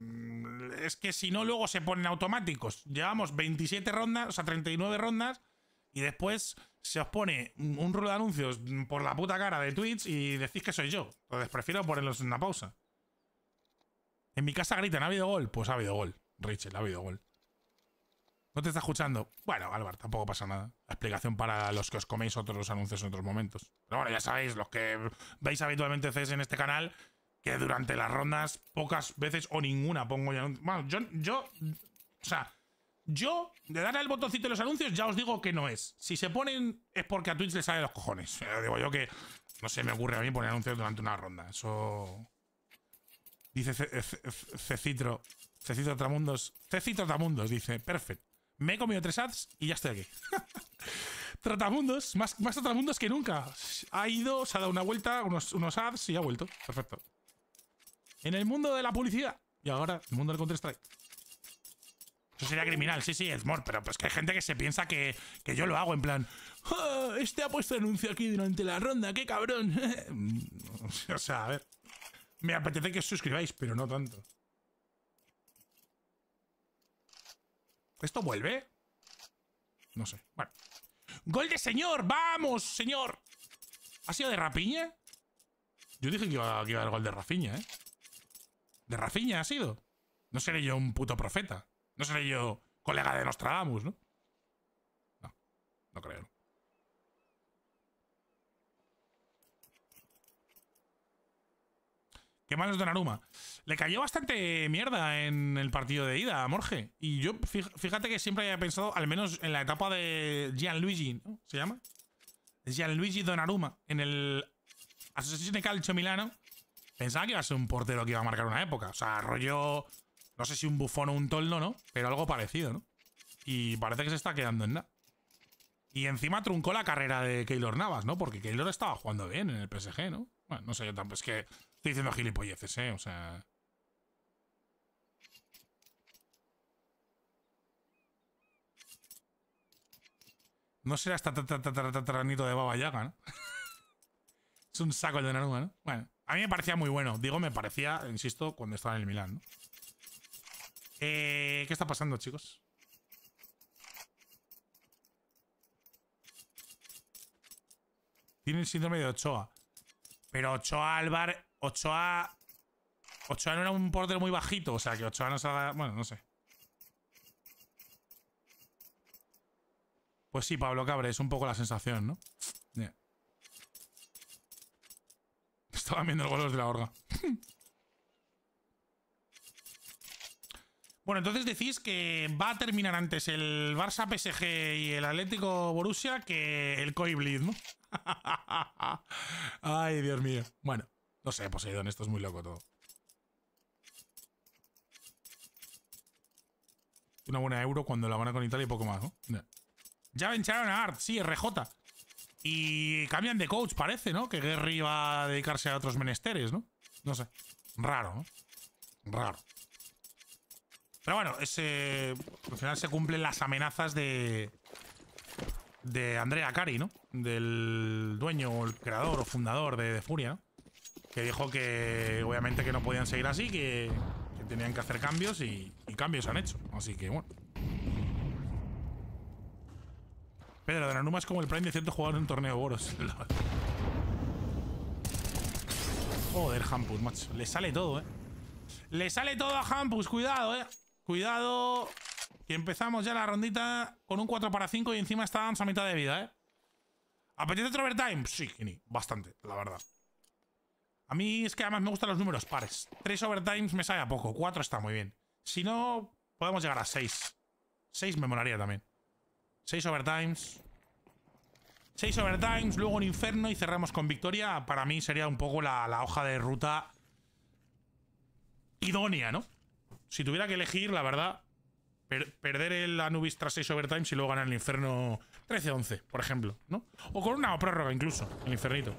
Mm, es que si no, luego se ponen automáticos. Llevamos 27 rondas, o sea, 39 rondas, y después se os pone un rulo de anuncios por la puta cara de Twitch y decís que soy yo. Entonces prefiero ponerlos en una pausa. En mi casa gritan, ¿ha habido gol? Pues ha habido gol. Richard, ha habido gol. No te está escuchando. Bueno, Álvaro, tampoco pasa nada. La explicación para los que os coméis otros anuncios en otros momentos. Pero bueno, ya sabéis, los que veis habitualmente CS en este canal, que durante las rondas pocas veces o ninguna pongo ya Bueno, yo, yo... O sea, yo, de darle el botoncito de los anuncios, ya os digo que no es. Si se ponen, es porque a Twitch le sale los cojones. digo yo que no se me ocurre a mí poner anuncios durante una ronda. Eso... Dice Cecitro, Ceci Tramundos. Cecito Tramundos dice, perfecto, Me he comido tres ads y ya estoy aquí. (laughs) Trotamundos, más, más Trotamundos que nunca. Ha ido, se ha dado una vuelta, unos, unos ads y ha vuelto. Perfecto. En el mundo de la publicidad. Y ahora, el mundo del Counter-Strike. Eso sería criminal, sí, sí, Edmore, pero pues que hay gente que se piensa que, yo lo hago en plan. Ah, este ha puesto anuncio aquí durante la ronda, qué cabrón. (laughs) o sea, a ver. Me apetece que os suscribáis, pero no tanto. ¿Esto vuelve? No sé. Bueno. ¡Gol de señor! ¡Vamos, señor! ¿Ha sido de Rapiña? Yo dije que iba, a haber gol de Rafiña, ¿eh? ¿De Rafiña ha sido? No seré yo un puto profeta. No seré yo colega de Nostradamus, ¿no? No, no creo. Qué mal es Donnarumma. Le cayó bastante mierda en el partido de ida a Morge. Y yo, fíjate que siempre había pensado, al menos en la etapa de Gianluigi, ¿no? ¿Se llama? Gianluigi Donnarumma. En el de Calcio Milano. Pensaba que iba a ser un portero que iba a marcar una época. O sea, rollo... No sé si un bufón o un toldo, ¿no? Pero algo parecido, ¿no? Y parece que se está quedando en nada. Y encima truncó la carrera de Keylor Navas, ¿no? Porque Keylor estaba jugando bien en el PSG, ¿no? Bueno, no sé, yo tampoco. Es que Estoy diciendo gilipolleces, ¿eh? O sea... No será hasta ...ranito de Baba Yaga, ¿no? (laughs) es un saco el de Naruma, ¿no? Bueno, a mí me parecía muy bueno. Digo, me parecía, insisto, cuando estaba en el Milan, ¿no? Eh, ¿Qué está pasando, chicos? Tiene el síndrome de Ochoa. Pero Ochoa Álvar Ochoa... Ochoa no era un portero muy bajito, o sea que Ochoa no salga... Bueno, no sé. Pues sí, Pablo Cabre, es un poco la sensación, ¿no? (laughs) Estaba viendo el golos de la orga. (laughs) bueno, entonces decís que va a terminar antes el Barça PSG y el Atlético Borussia que el Blitz, ¿no? (laughs) Ay, Dios mío. Bueno. No sé, Poseidón, esto es muy loco todo. Una buena euro cuando la van a con Italia y poco más, ¿no? Ya vencharon a Art, sí, RJ. Y cambian de coach, parece, ¿no? Que Gary va a dedicarse a otros menesteres, ¿no? No sé. Raro, ¿no? Raro. Pero bueno, ese, al final se cumplen las amenazas de. De Andrea Cari, ¿no? Del dueño, o el creador o fundador de, Furia, que dijo que obviamente que no podían seguir así, que, tenían que hacer cambios y, cambios cambios han hecho. Así que bueno. Pedro, de la Numa es como el prime de cierto jugador en un torneo Boros. (laughs) Joder, Hampus, macho. Le sale todo, ¿eh? Le sale todo a Hampus. Cuidado, ¿eh? Cuidado. y empezamos ya la rondita con un 4 para 5 y encima está a mitad de vida, ¿eh? ¿Apetece overtime? Sí, Bastante, la verdad. A mí es que además me gustan los números pares. Tres overtimes me sale a poco. Cuatro está muy bien. Si no, podemos llegar a seis. Seis me molaría también. Seis overtimes. Seis overtimes, luego un inferno y cerramos con victoria. Para mí sería un poco la hoja de ruta idónea, ¿no? Si tuviera que elegir, la verdad, perder el Anubis tras 6 overtime si luego ganar el Inferno 13-11, por ejemplo, ¿no? O con una prórroga incluso, el Infernito.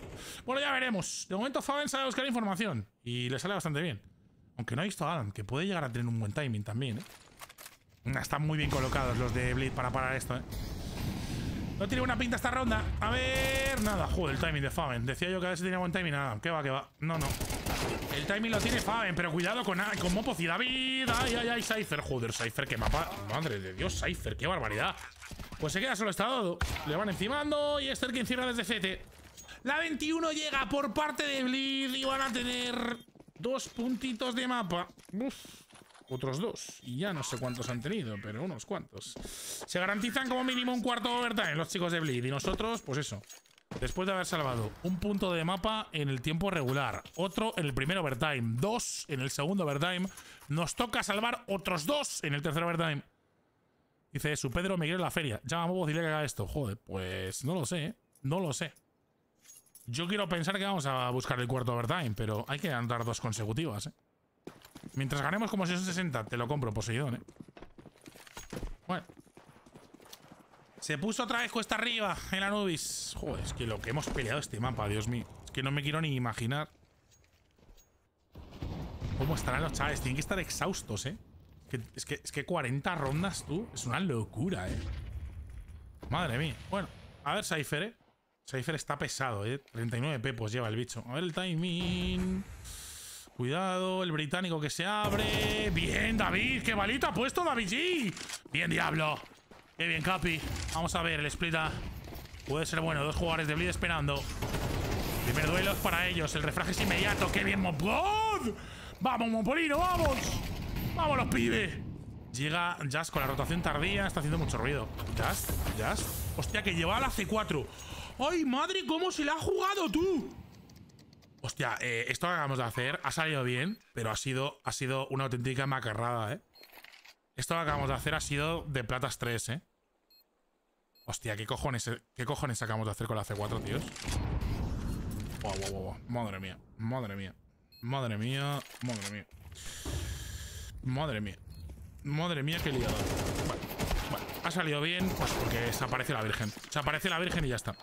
Bueno, ya veremos. De momento Faben Sabe buscar información y le sale bastante bien. Aunque no ha visto a Alan, que puede llegar a tener un buen timing también, ¿eh? Están muy bien colocados los de Blade para parar esto, ¿eh? No tiene una pinta esta ronda. A ver, nada. Joder, el timing de Faven. Decía yo que a veces tenía buen timing. Nada, que va, que va. No, no. El timing lo tiene Faven, pero cuidado con, ah, con y David. Ay, ay, ay, Cypher. Joder, Cypher, qué mapa. Madre de Dios, Cypher, qué barbaridad. Pues se queda solo estado. Le van encimando y Esther que encierra desde CT. La 21 llega por parte de Bleed y van a tener dos puntitos de mapa. Uf otros dos. Y ya no sé cuántos han tenido, pero unos cuantos. Se garantizan como mínimo un cuarto overtime los chicos de Bleed. Y nosotros, pues eso. Después de haber salvado un punto de mapa en el tiempo regular, otro en el primer overtime, dos en el segundo overtime, nos toca salvar otros dos en el tercer overtime. Dice su Pedro Miguel la feria. Llama a Bobo, dile que haga esto. Joder, pues no lo sé, ¿eh? no lo sé. Yo quiero pensar que vamos a buscar el cuarto overtime, pero hay que andar dos consecutivas, ¿eh? Mientras ganemos como si te lo compro, Poseidón, ¿eh? Bueno. Se puso otra vez cuesta arriba en la Nubis. Joder, es que lo que hemos peleado este mapa, Dios mío. Es que no me quiero ni imaginar. ¿Cómo estarán los chavales? Tienen que estar exhaustos, ¿eh? que, es que 40 rondas, tú. Es una locura, ¿eh? Madre mía. Bueno, a ver, Cypher, ¿eh? Cypher está pesado, ¿eh? 39 pepos lleva el bicho. A ver el timing. Cuidado, el británico que se abre. Bien, David. ¡Qué balita ha puesto David G! Bien, Diablo. Qué bien, Capi. Vamos a ver, el Splita. Puede ser bueno. Dos jugadores de Bleed esperando. Primer duelo es para ellos. El refraje es inmediato. ¡Qué bien, Mopgod! ¡Vamos, Mopolino! ¡Vamos! ¡Vamos, los pibes! Llega Jazz con la rotación tardía. Está haciendo mucho ruido. Jazz, Jazz. Hostia, que lleva la C4. ¡Ay, madre! ¿Cómo se la ha jugado tú? Hostia, eh, esto que acabamos de hacer ha salido bien, pero ha sido, ha sido una auténtica macarrada, ¿eh? Esto que acabamos de hacer ha sido de platas 3, ¿eh? Hostia, ¿qué cojones, qué cojones acabamos de hacer con la C4, tíos? Wow, wow, Madre mía, madre mía. Madre mía, madre mía. Madre mía. Madre mía, qué liado. Ha salido bien, pues porque se aparece la Virgen. Se aparece la Virgen y ya está.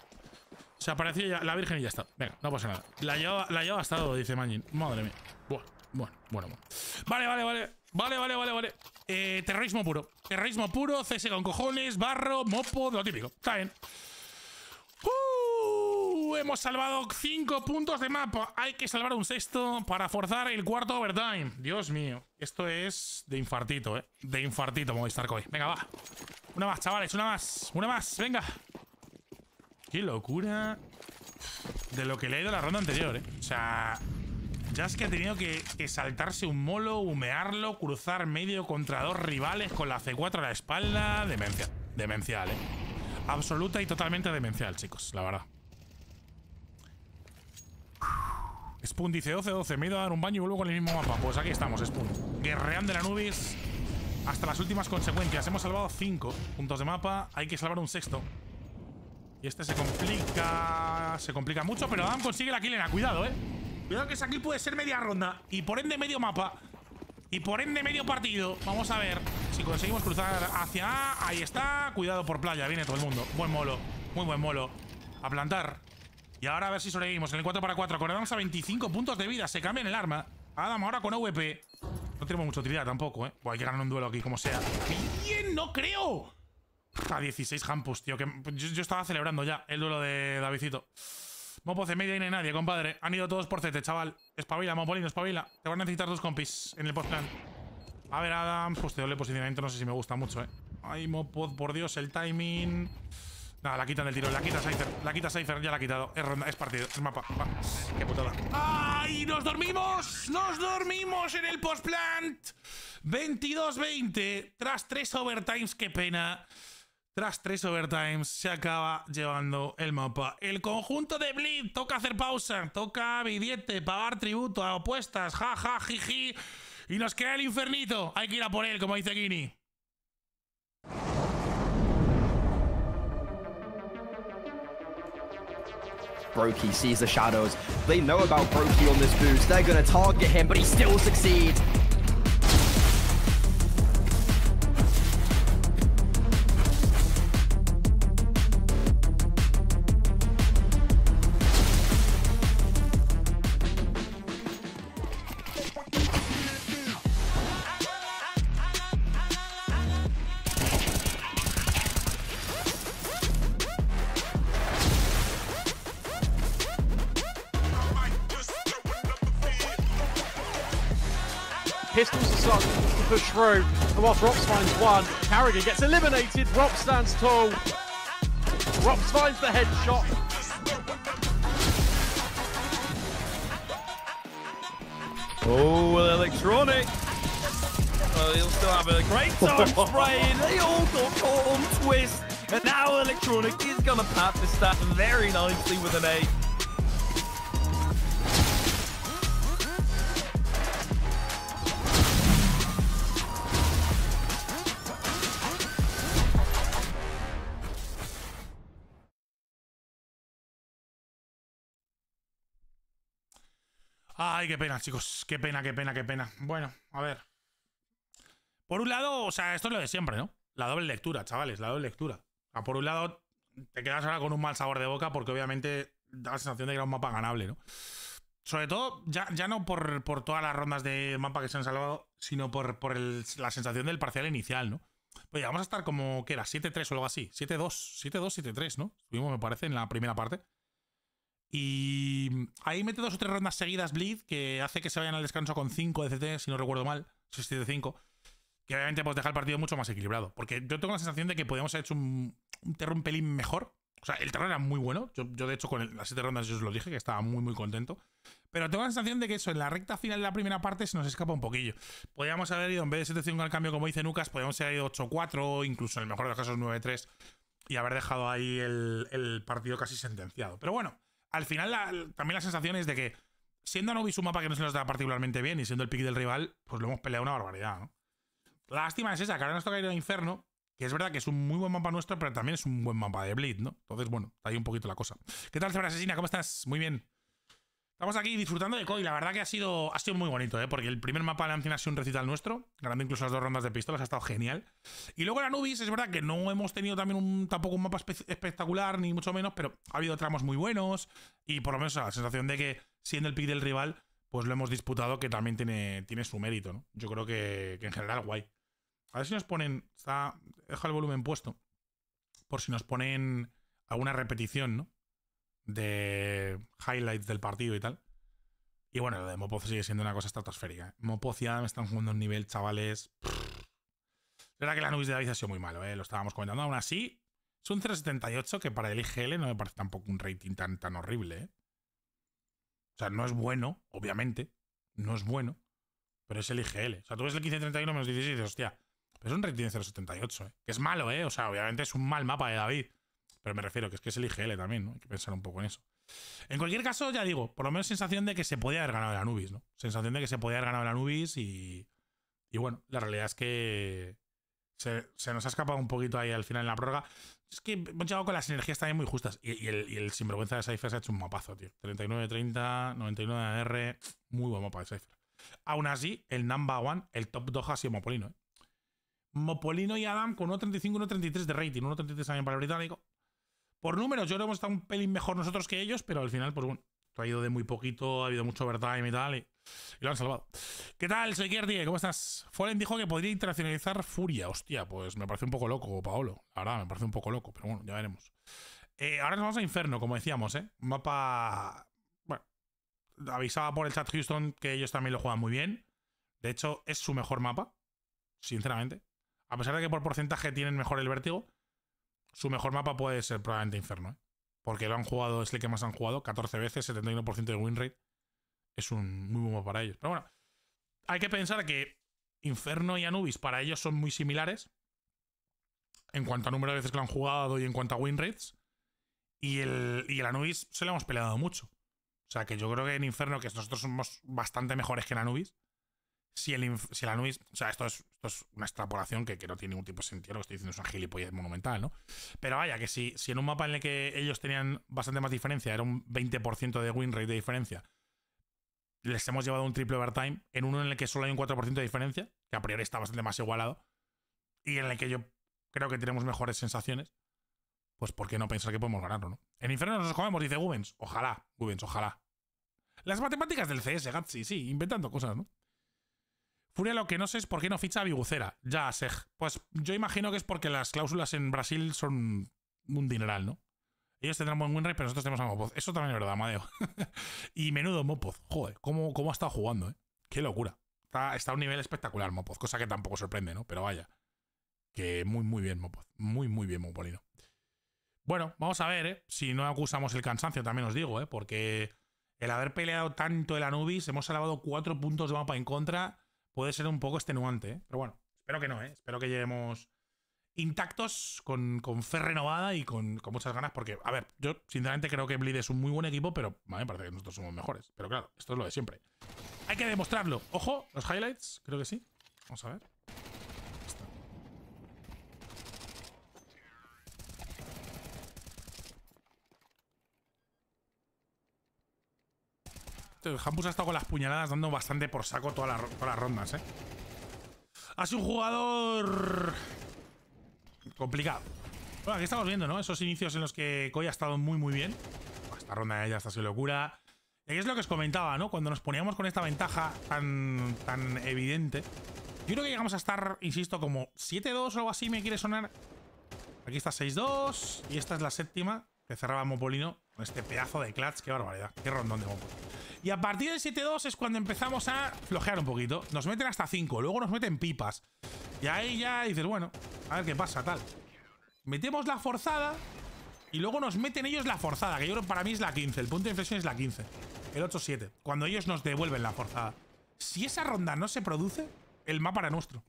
Se apareció ya la Virgen y ya está. Venga, no pasa nada. La lleva la hasta todo, dice Manjin. Madre mía. Buah, bueno, bueno, bueno. Vale, vale, vale. Vale, vale, vale, vale. Eh, terrorismo puro. Terrorismo puro, CS con cojones, barro, mopo, lo típico. Está bien. Uh, hemos salvado cinco puntos de mapa. Hay que salvar un sexto para forzar el cuarto overtime. Dios mío. Esto es de infartito, ¿eh? De infartito, Movistar Coy. Venga, va. Una más, chavales, una más. Una más, venga. Qué locura de lo que le ha ido la ronda anterior, ¿eh? O sea, es que ha tenido que, saltarse un molo, humearlo, cruzar medio contra dos rivales con la C4 a la espalda. Demencia. Demencial, ¿eh? Absoluta y totalmente demencial, chicos, la verdad. Spoon dice 12-12, me he ido a dar un baño y vuelvo con el mismo mapa. Pues aquí estamos, Spoon. Guerrean de la Nubis hasta las últimas consecuencias. Hemos salvado 5 puntos de mapa, hay que salvar un sexto. Y este se complica... Se complica mucho, pero Adam consigue la kill en Cuidado, eh. Cuidado que esa aquí puede ser media ronda. Y por ende medio mapa. Y por ende medio partido. Vamos a ver si conseguimos cruzar hacia A. Ahí está. Cuidado por playa. Viene todo el mundo. Buen molo. Muy buen molo. A plantar. Y ahora a ver si sobrevivimos en el 4 para 4 Con a 25 puntos de vida. Se en el arma. Adam ahora con AVP. No tenemos mucha utilidad tampoco, ¿eh? Voy hay que ganar un duelo aquí, como sea. ¡Bien! ¡No creo! A 16 Hampus, tío. Que pues, yo, estaba celebrando ya el duelo de Davidito. Mopo en media y no hay nadie, compadre. Han ido todos por CT, chaval. Espabila, Mopolino, espabila. Te van a necesitar dos compis en el postplant A ver, Adam. Pues te doble posicionamiento, no sé si me gusta mucho, eh. Ay, Mopo, por Dios, el timing. Nada, la quitan del tiro. La quita Cypher. La quita Cypher, ya la ha quitado. Es ronda, es partido, es mapa. Qué putada. ¡Ay! ¡Nos dormimos! ¡Nos dormimos en el postplant! 22-20. Tras tres overtimes, qué pena. Tras tres overtimes se acaba llevando el mapa. El conjunto de Bleed. toca hacer pausa, toca billete, pagar tributo a opuestas, Ja, ja, jiji. Y nos queda el infernito. Hay que ir a por él, como dice Guini. Brokey sees the shadows. They know about Brokey on this boost. They're going to target him, but he still succeeds. through. And whilst Rops finds one, Carrigan gets eliminated. Rops stands tall. Rops finds the headshot. Oh, well, electronic. Well, he'll still have a great time (laughs) spraying. They all got caught on twist. And now electronic is going to pat the stat very nicely with an A. Ay, qué pena, chicos. Qué pena, qué pena, qué pena. Bueno, a ver. Por un lado, o sea, esto es lo de siempre, ¿no? La doble lectura, chavales, la doble lectura. O por un lado, te quedas ahora con un mal sabor de boca porque obviamente da la sensación de que era un mapa ganable, ¿no? Sobre todo, ya, ya no por, todas las rondas de mapa que se han salvado, sino por, la sensación del parcial inicial, ¿no? Pues vamos a estar como, ¿qué era? 7-3 o algo así. 7-2, 7-2, 7-3, ¿no? tuvimos me parece, en la primera parte. Y ahí mete dos o tres rondas seguidas Bleed, que hace que se vayan al descanso con 5 de CT, si no recuerdo mal, 6 de 5 Que obviamente pues deja el partido mucho más equilibrado. Porque yo tengo la sensación de que podíamos haber hecho un, terror un pelín mejor. O sea, el terror era muy bueno. Yo, de hecho, con las 7 rondas yo os lo dije, que estaba muy, muy contento. Pero tengo la sensación de que eso, en la recta final de la primera parte, se nos escapa un poquillo. Podríamos haber ido, en vez de 7-5 al cambio, como dice Nucas, podríamos haber ido 8-4, incluso en el mejor de los casos 9-3, y haber dejado ahí el partido casi sentenciado. Pero bueno al final también la sensación es de que siendo Anubis un mapa que no se nos da particularmente bien y siendo el pick del rival, pues lo hemos peleado una barbaridad, ¿no? lástima es esa, que ahora nos toca ir a Inferno, que es verdad que es un muy buen mapa nuestro, pero también es un buen mapa de Blitz, ¿no? Entonces, bueno, ahí un poquito la cosa. ¿Qué tal, Zebra Asesina? ¿Cómo estás? Muy bien. Estamos aquí disfrutando de COI. La verdad que ha sido, ha sido muy bonito, ¿eh? porque el primer mapa de anciana ha sido un recital nuestro, ganando incluso las dos rondas de pistolas, ha estado genial. Y luego la Nubis, es verdad que no hemos tenido también tampoco un mapa espectacular, ni mucho menos, pero ha habido tramos muy buenos y por lo menos la sensación de que siendo el pick del rival, pues lo hemos disputado, que también tiene, tiene su mérito. ¿no? Yo creo que, en general guay. A ver si nos ponen, está, deja el volumen puesto, por si nos ponen alguna repetición, ¿no? de highlights del partido y tal. Y bueno, lo de Mopoz sigue siendo una cosa estratosférica. ¿eh? Mopoz y Adam están jugando un nivel, chavales. será que la Nubis de David ha sido muy malo, ¿eh? lo estábamos comentando. Aún así, es un 0.78 que para el IGL no me parece tampoco un rating tan, tan horrible. ¿eh? O sea, no es bueno, obviamente. No es bueno. Pero es el IGL. O sea, tú ves el 1531 menos 16 dices, hostia. Pero es un rating de 0.78, ¿eh? que es malo, ¿eh? O sea, obviamente es un mal mapa de David. Pero me refiero que es que es el IGL también, ¿no? Hay que pensar un poco en eso. En cualquier caso, ya digo, por lo menos sensación de que se podía haber ganado el Anubis. ¿no? Sensación de que se podía haber ganado el Anubis y. Y bueno, la realidad es que. Se, nos ha escapado un poquito ahí al final en la prórroga. Es que hemos llegado con las energías también muy justas. Y, el, sinvergüenza de Cypher se ha hecho un mapazo, tío. 39-30, 99-R. Muy buen mapa de Cypher. Aún así, el number one, el top 2 ha sido Mopolino. ¿eh? Mopolino y Adam con 1.35, 1.33 de rating. 1.33 también para el británico. Por números, yo creo que hemos estado un pelín mejor nosotros que ellos, pero al final, pues bueno, ha ido de muy poquito, ha habido mucho overtime y tal, y, lo han salvado. ¿Qué tal? Soy día ¿cómo estás? Fallen dijo que podría internacionalizar Furia, hostia, pues me parece un poco loco, Paolo. La verdad, me parece un poco loco, pero bueno, ya veremos. Eh, ahora nos vamos a Inferno, como decíamos, ¿eh? mapa. Bueno, avisaba por el chat Houston que ellos también lo juegan muy bien. De hecho, es su mejor mapa, sinceramente. A pesar de que por porcentaje tienen mejor el vértigo, su mejor mapa puede ser probablemente Inferno, ¿eh? porque lo han jugado, es el que más han jugado, 14 veces, 71% de win rate. Es un muy bueno para ellos. Pero bueno, hay que pensar que Inferno y Anubis para ellos son muy similares en cuanto a número de veces que lo han jugado y en cuanto a win rates. Y el, y el Anubis se lo hemos peleado mucho. O sea que yo creo que en Inferno, que nosotros somos bastante mejores que en Anubis, si la nois o sea, esto es, una extrapolación que, que, no tiene ningún tipo de sentido, lo que estoy diciendo es una gilipollez monumental, ¿no? Pero vaya, que si, si en un mapa en el que ellos tenían bastante más diferencia, era un 20% de win rate de diferencia, les hemos llevado un triple overtime, en uno en el que solo hay un 4% de diferencia, que a priori está bastante más igualado, y en el que yo creo que tenemos mejores sensaciones, pues ¿por qué no pensar que podemos ganarlo, no? En Inferno nos comemos, dice Gubens. Ojalá, Gubens, ojalá. Las matemáticas del CS, Gatsby, sí, inventando cosas, ¿no? Furia lo que no sé es por qué no ficha a Vigucera. Ya, Sej. Pues yo imagino que es porque las cláusulas en Brasil son un dineral, ¿no? Ellos tendrán buen winrate, pero nosotros tenemos a Mopoz. Eso también es verdad, Madeo. (laughs) y menudo Mopoz. Joder, cómo, ha estado jugando, ¿eh? Qué locura. Está, a un nivel espectacular Mopoz, cosa que tampoco sorprende, ¿no? Pero vaya. Que muy, muy bien Mopoz. Muy, muy bien Mopolino. Bueno, vamos a ver, ¿eh? Si no acusamos el cansancio, también os digo, ¿eh? Porque el haber peleado tanto el Anubis, hemos salvado cuatro puntos de mapa en contra puede ser un poco extenuante, ¿eh? pero bueno, espero que no, ¿eh? espero que lleguemos intactos, con, con fe renovada y con, muchas ganas, porque, a ver, yo sinceramente creo que Bleed es un muy buen equipo, pero me parece que nosotros somos mejores. Pero claro, esto es lo de siempre. Hay que demostrarlo. Ojo, los highlights, creo que sí. Vamos a ver. Hampus ha estado con las puñaladas dando bastante por saco todas las, rondas, ¿eh? Ha sido un jugador... Complicado. Bueno, aquí estamos viendo, ¿no? Esos inicios en los que Koi ha estado muy, muy bien. Esta ronda ya está sido locura. Y es lo que os comentaba, ¿no? Cuando nos poníamos con esta ventaja tan, tan evidente. Yo creo que llegamos a estar, insisto, como 7-2 o algo así me quiere sonar. Aquí está 6-2. Y esta es la séptima que cerraba Mopolino con este pedazo de clutch. ¡Qué barbaridad! ¡Qué rondón de Mopolino! Y a partir del 7-2 es cuando empezamos a flojear un poquito. Nos meten hasta 5, luego nos meten pipas. Y ahí ya dices, bueno, a ver qué pasa, tal. Metemos la forzada y luego nos meten ellos la forzada, que yo creo para mí es la 15. El punto de inflexión es la 15. El 8-7. Cuando ellos nos devuelven la forzada. Si esa ronda no se produce, el mapa era nuestro.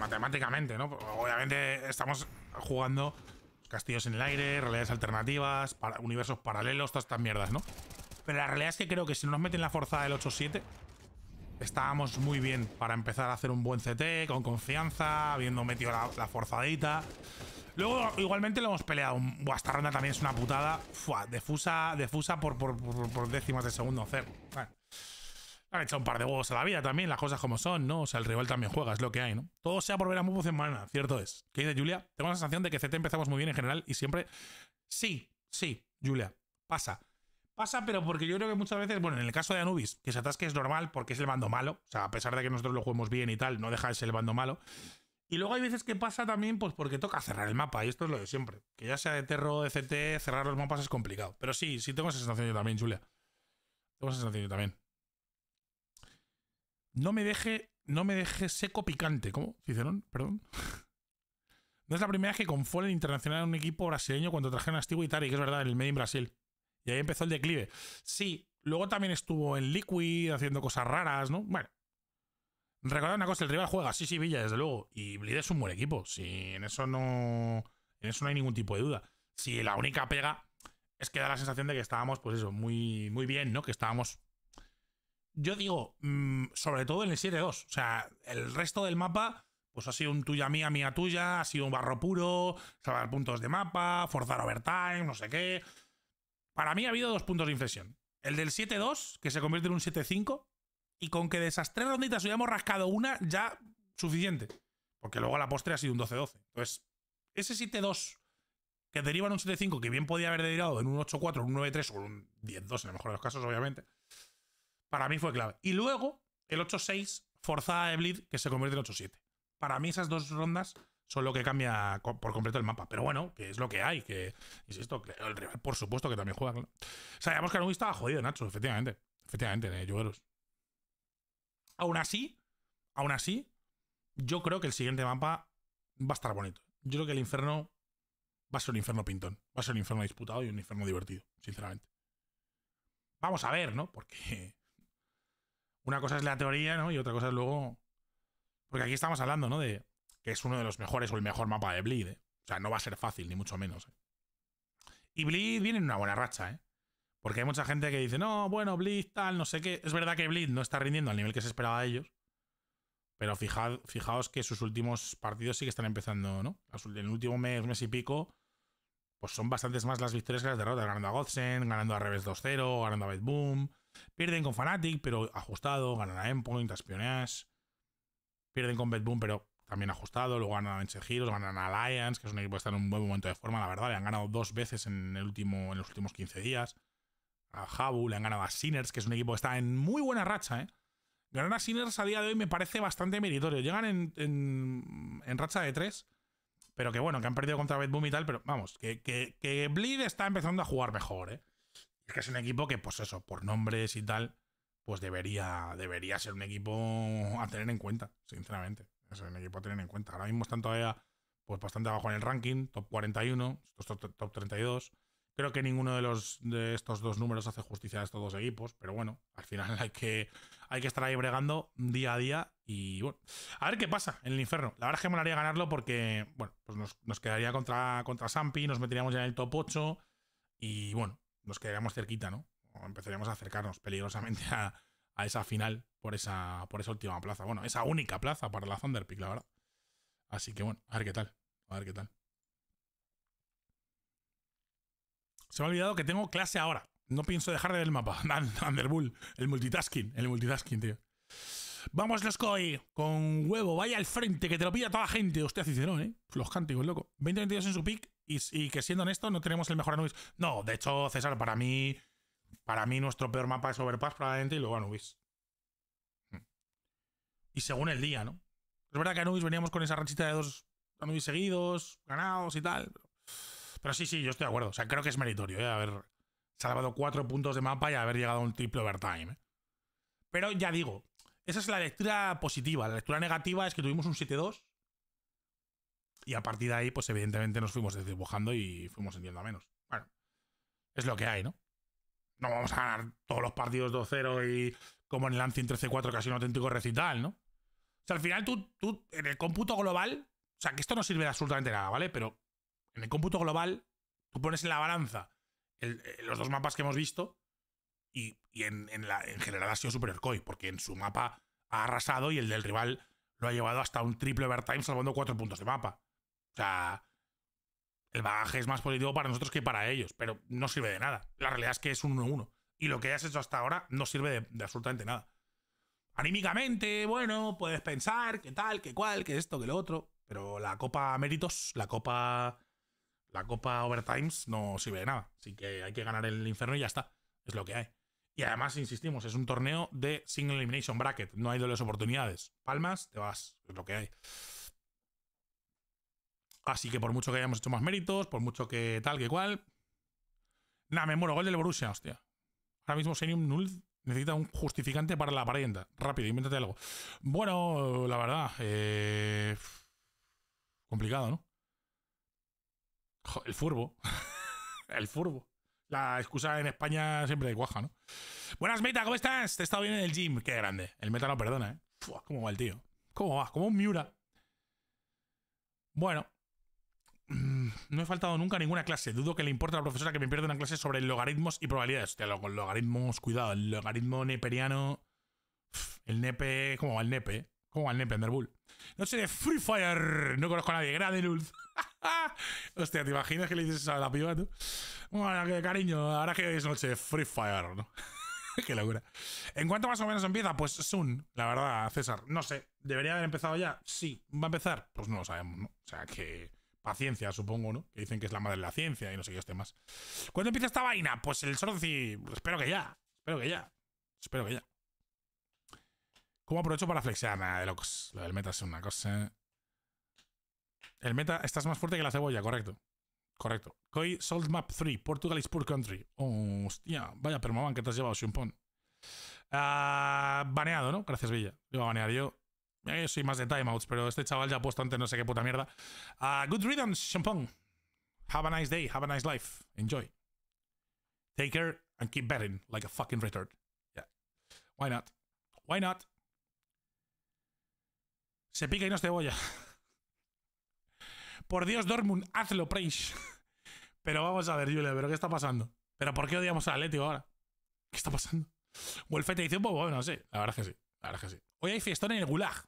matemáticamente, ¿no? Obviamente estamos jugando castillos en el aire, realidades alternativas, universos paralelos, todas estas mierdas, ¿no? Pero la realidad es que creo que si no nos meten la forzada del 8-7, estábamos muy bien para empezar a hacer un buen CT con confianza, habiendo metido la, forzadita. Luego, igualmente lo hemos peleado. Buah, esta ronda también es una putada. Fua, defusa, por, por, décimas de segundo cero. Bueno, han echado un par de huevos a la vida también, las cosas como son, ¿no? O sea, el rival también juega, es lo que hay, ¿no? Todo sea por ver a en semana, cierto es. ¿Qué dice Julia? Tengo la sensación de que CT empezamos muy bien en general y siempre. Sí, sí, Julia, pasa. Pasa, pero porque yo creo que muchas veces, bueno, en el caso de Anubis, que se atasque es normal porque es el bando malo. O sea, a pesar de que nosotros lo juguemos bien y tal, no deja de ser el bando malo. Y luego hay veces que pasa también, pues porque toca cerrar el mapa, y esto es lo de siempre. Que ya sea de terro, de CT, cerrar los mapas es complicado. Pero sí, sí tengo esa sensación yo también, Julia. Tengo esa sensación yo también. No me deje, no me deje seco picante. ¿Cómo? Cicerón, perdón. (laughs) no es la primera vez que con Fallen Internacional un equipo brasileño cuando trajeron a y Tari que es verdad, el Medin Brasil. Y ahí empezó el declive. Sí, luego también estuvo en Liquid haciendo cosas raras, ¿no? Bueno. Recordad una cosa, el rival juega, sí, sí, Villa, desde luego. Y Bleed es un buen equipo. Sí, en eso no. En eso no hay ningún tipo de duda. Si la única pega es que da la sensación de que estábamos, pues eso, muy, muy bien, ¿no? Que estábamos. Yo digo, mm, sobre todo en el 7-2. O sea, el resto del mapa, pues ha sido un tuya mía, mía tuya, ha sido un barro puro, salvar puntos de mapa, forzar overtime, no sé qué. Para mí ha habido dos puntos de inflexión. El del 7-2, que se convierte en un 7-5, y con que de esas tres ronditas hubiéramos rascado una, ya suficiente. Porque luego a la postre ha sido un 12-12. Entonces, ese 7-2 que deriva en un 7-5, que bien podía haber derivado en un 8-4, un 9-3 o un 10-2 en el mejor de los casos, obviamente, para mí fue clave. Y luego, el 8-6, forzada de bleed, que se convierte en 8-7. Para mí esas dos rondas lo que cambia por completo el mapa. Pero bueno, que es lo que hay, que, insisto, el por supuesto que también juega. Sabíamos que visto estaba jodido, Nacho, efectivamente. Efectivamente, eh, Aún así, aún así, yo creo que el siguiente mapa va a estar bonito. Yo creo que el infierno va a ser un infierno pintón. Va a ser un infierno disputado y un infierno divertido, sinceramente. Vamos a ver, ¿no? Porque una cosa es la teoría, ¿no? Y otra cosa es luego... Porque aquí estamos hablando, ¿no? De que es uno de los mejores o el mejor mapa de Bleed. ¿eh? O sea, no va a ser fácil, ni mucho menos. ¿eh? Y Bleed viene en una buena racha, ¿eh? Porque hay mucha gente que dice, no, bueno, Bleed tal, no sé qué. Es verdad que Bleed no está rindiendo al nivel que se esperaba de ellos. Pero fijad, fijaos que sus últimos partidos sí que están empezando, ¿no? En el último mes, mes y pico, pues son bastantes más las victorias que las derrotas. Ganando a Godsen, ganando a revés 2-0, ganando a BedBoom, Pierden con Fanatic, pero ajustado. Ganan a Endpoint, a Spionage. Pierden con Betboom, pero también ajustado. Luego ganan en Giros, ganan a Lions, que es un equipo que está en un buen momento de forma, la verdad. Le han ganado dos veces en, el último, en los últimos 15 días. A Habu, le han ganado a Sinners, que es un equipo que está en muy buena racha, ¿eh? Ganar a Sinners a día de hoy me parece bastante meritorio. Llegan en, racha de tres pero que bueno, que han perdido contra Bedboom y tal, pero vamos, que, que, que Bleed está empezando a jugar mejor, ¿eh? Es que es un equipo que, pues eso, por nombres y tal, pues debería, debería ser un equipo a tener en cuenta, sinceramente es un equipo a tener en cuenta. Ahora mismo están todavía pues, bastante abajo en el ranking, top 41, top 32. Creo que ninguno de, los, de estos dos números hace justicia a estos dos equipos, pero bueno, al final (laughs) hay que, hay que estar ahí bregando día a día y bueno, a ver qué pasa en el infierno. La verdad es que me molaría ganarlo porque, bueno, pues nos, quedaría contra, contra Sampi, nos meteríamos ya en el top 8 y bueno, nos quedaríamos cerquita, ¿no? empezaríamos a acercarnos peligrosamente (laughs) a, a esa final por esa, por esa última plaza. Bueno, esa única plaza para la Thunderpick, la verdad. Así que bueno, a ver qué tal. A ver qué tal. Se me ha olvidado que tengo clase ahora. No pienso dejar de el mapa. (laughs) Underbull. El multitasking. El multitasking, tío. Vamos, los coi. Con huevo. Vaya al frente. Que te lo pilla toda la gente. Hostia, Cicerón, ¿eh? Los cánticos, loco. 20-22 en su pick. Y, que siendo honesto, no tenemos el mejor anuncio. No, de hecho, César, para mí. Para mí, nuestro peor mapa es Overpass, probablemente, y luego Anubis. Hmm. Y según el día, ¿no? Es verdad que Anubis veníamos con esa ranchita de dos Anubis seguidos, ganados y tal. Pero sí, sí, yo estoy de acuerdo. O sea, creo que es meritorio, ¿eh? Haber salvado cuatro puntos de mapa y haber llegado a un triple overtime. ¿eh? Pero ya digo, esa es la lectura positiva. La lectura negativa es que tuvimos un 7-2. Y a partir de ahí, pues evidentemente nos fuimos desdibujando y fuimos entiendo a menos. Bueno, es lo que hay, ¿no? no vamos a ganar todos los partidos 2-0 y como en el Lancing 13-4, casi un auténtico recital, ¿no? O sea, al final tú, tú, en el cómputo global, o sea, que esto no sirve de absolutamente nada, ¿vale? Pero en el cómputo global, tú pones en la balanza eh, los dos mapas que hemos visto y, en, la, en general ha sido superior coi porque en su mapa ha arrasado y el del rival lo ha llevado hasta un triple overtime salvando cuatro puntos de mapa. O sea, el bagaje es más positivo para nosotros que para ellos, pero no sirve de nada. La realidad es que es un 1-1. Y lo que has hecho hasta ahora no sirve de, absolutamente nada. Anímicamente, bueno, puedes pensar que tal, que cual, que esto, que lo otro. Pero la Copa Méritos, la Copa. La Copa Overtimes no sirve de nada. Así que hay que ganar el infierno y ya está. Es lo que hay. Y además, insistimos, es un torneo de single elimination bracket. No hay dobles oportunidades. Palmas, te vas. Es lo que hay. Así que por mucho que hayamos hecho más méritos, por mucho que tal, que cual. Nada, me muero, gol del Borussia, hostia. Ahora mismo Senium Null necesita un justificante para la parienta. Rápido, invéntate algo. Bueno, la verdad, eh, complicado, ¿no? El furbo. (laughs) el furbo. La excusa en España siempre de cuaja, ¿no? Buenas, Meta, ¿cómo estás? Te he estado bien en el gym. Qué grande. El Meta no perdona, ¿eh? ¿Cómo va el tío? ¿Cómo va? Como un Miura. Bueno, Mm, no he faltado nunca a ninguna clase. Dudo que le importe a la profesora que me pierda una clase sobre logaritmos y probabilidades. Hostia, con logaritmos, cuidado. El logaritmo neperiano. El nepe. ¿Cómo va el nepe? ¿Cómo va el nepe, Underbull? Noche de Free Fire. No conozco a nadie. Grande Luz. (laughs) Hostia, ¿te imaginas que le dices a la piba tú? Bueno, qué cariño, ahora que es noche de Free Fire, ¿no? (laughs) Qué locura. ¿En cuánto más o menos empieza? Pues soon, la verdad, César. No sé. ¿Debería haber empezado ya? Sí. ¿Va a empezar? Pues no lo sabemos, ¿no? O sea que paciencia, supongo, ¿no? Que dicen que es la madre de la ciencia y no sé qué temas. Este ¿Cuándo empieza esta vaina? Pues el Sorci, pues espero que ya, espero que ya, espero que ya. ¿Cómo aprovecho para flexear? Nada de locos. Lo del meta es una cosa. El meta, estás más fuerte que la cebolla, correcto. Correcto. Koi Salt Map 3, Portugal is poor country. hostia, vaya permaban que te has llevado, Shumpon. Ah, baneado, ¿no? Gracias, Villa. iba a banear yo. Eh, yo soy más de timeouts, pero este chaval ya ha puesto antes no sé qué puta mierda. Ah, good riddance, champón. Have a nice day, have a nice life. Enjoy. Take care and keep betting like a fucking retard. Why not? Why not? Se pica y no es cebolla. (laughs) Por Dios, Dortmund, hazlo, praise (laughs) Pero vamos a ver, Julia, ¿pero qué está pasando? ¿Pero por qué odiamos al Atlético ahora? ¿Qué está pasando? Wolfete dice un poco, bueno, sí, la verdad es que sí, la verdad es que sí. Hoy hay fiestón en el Gulag.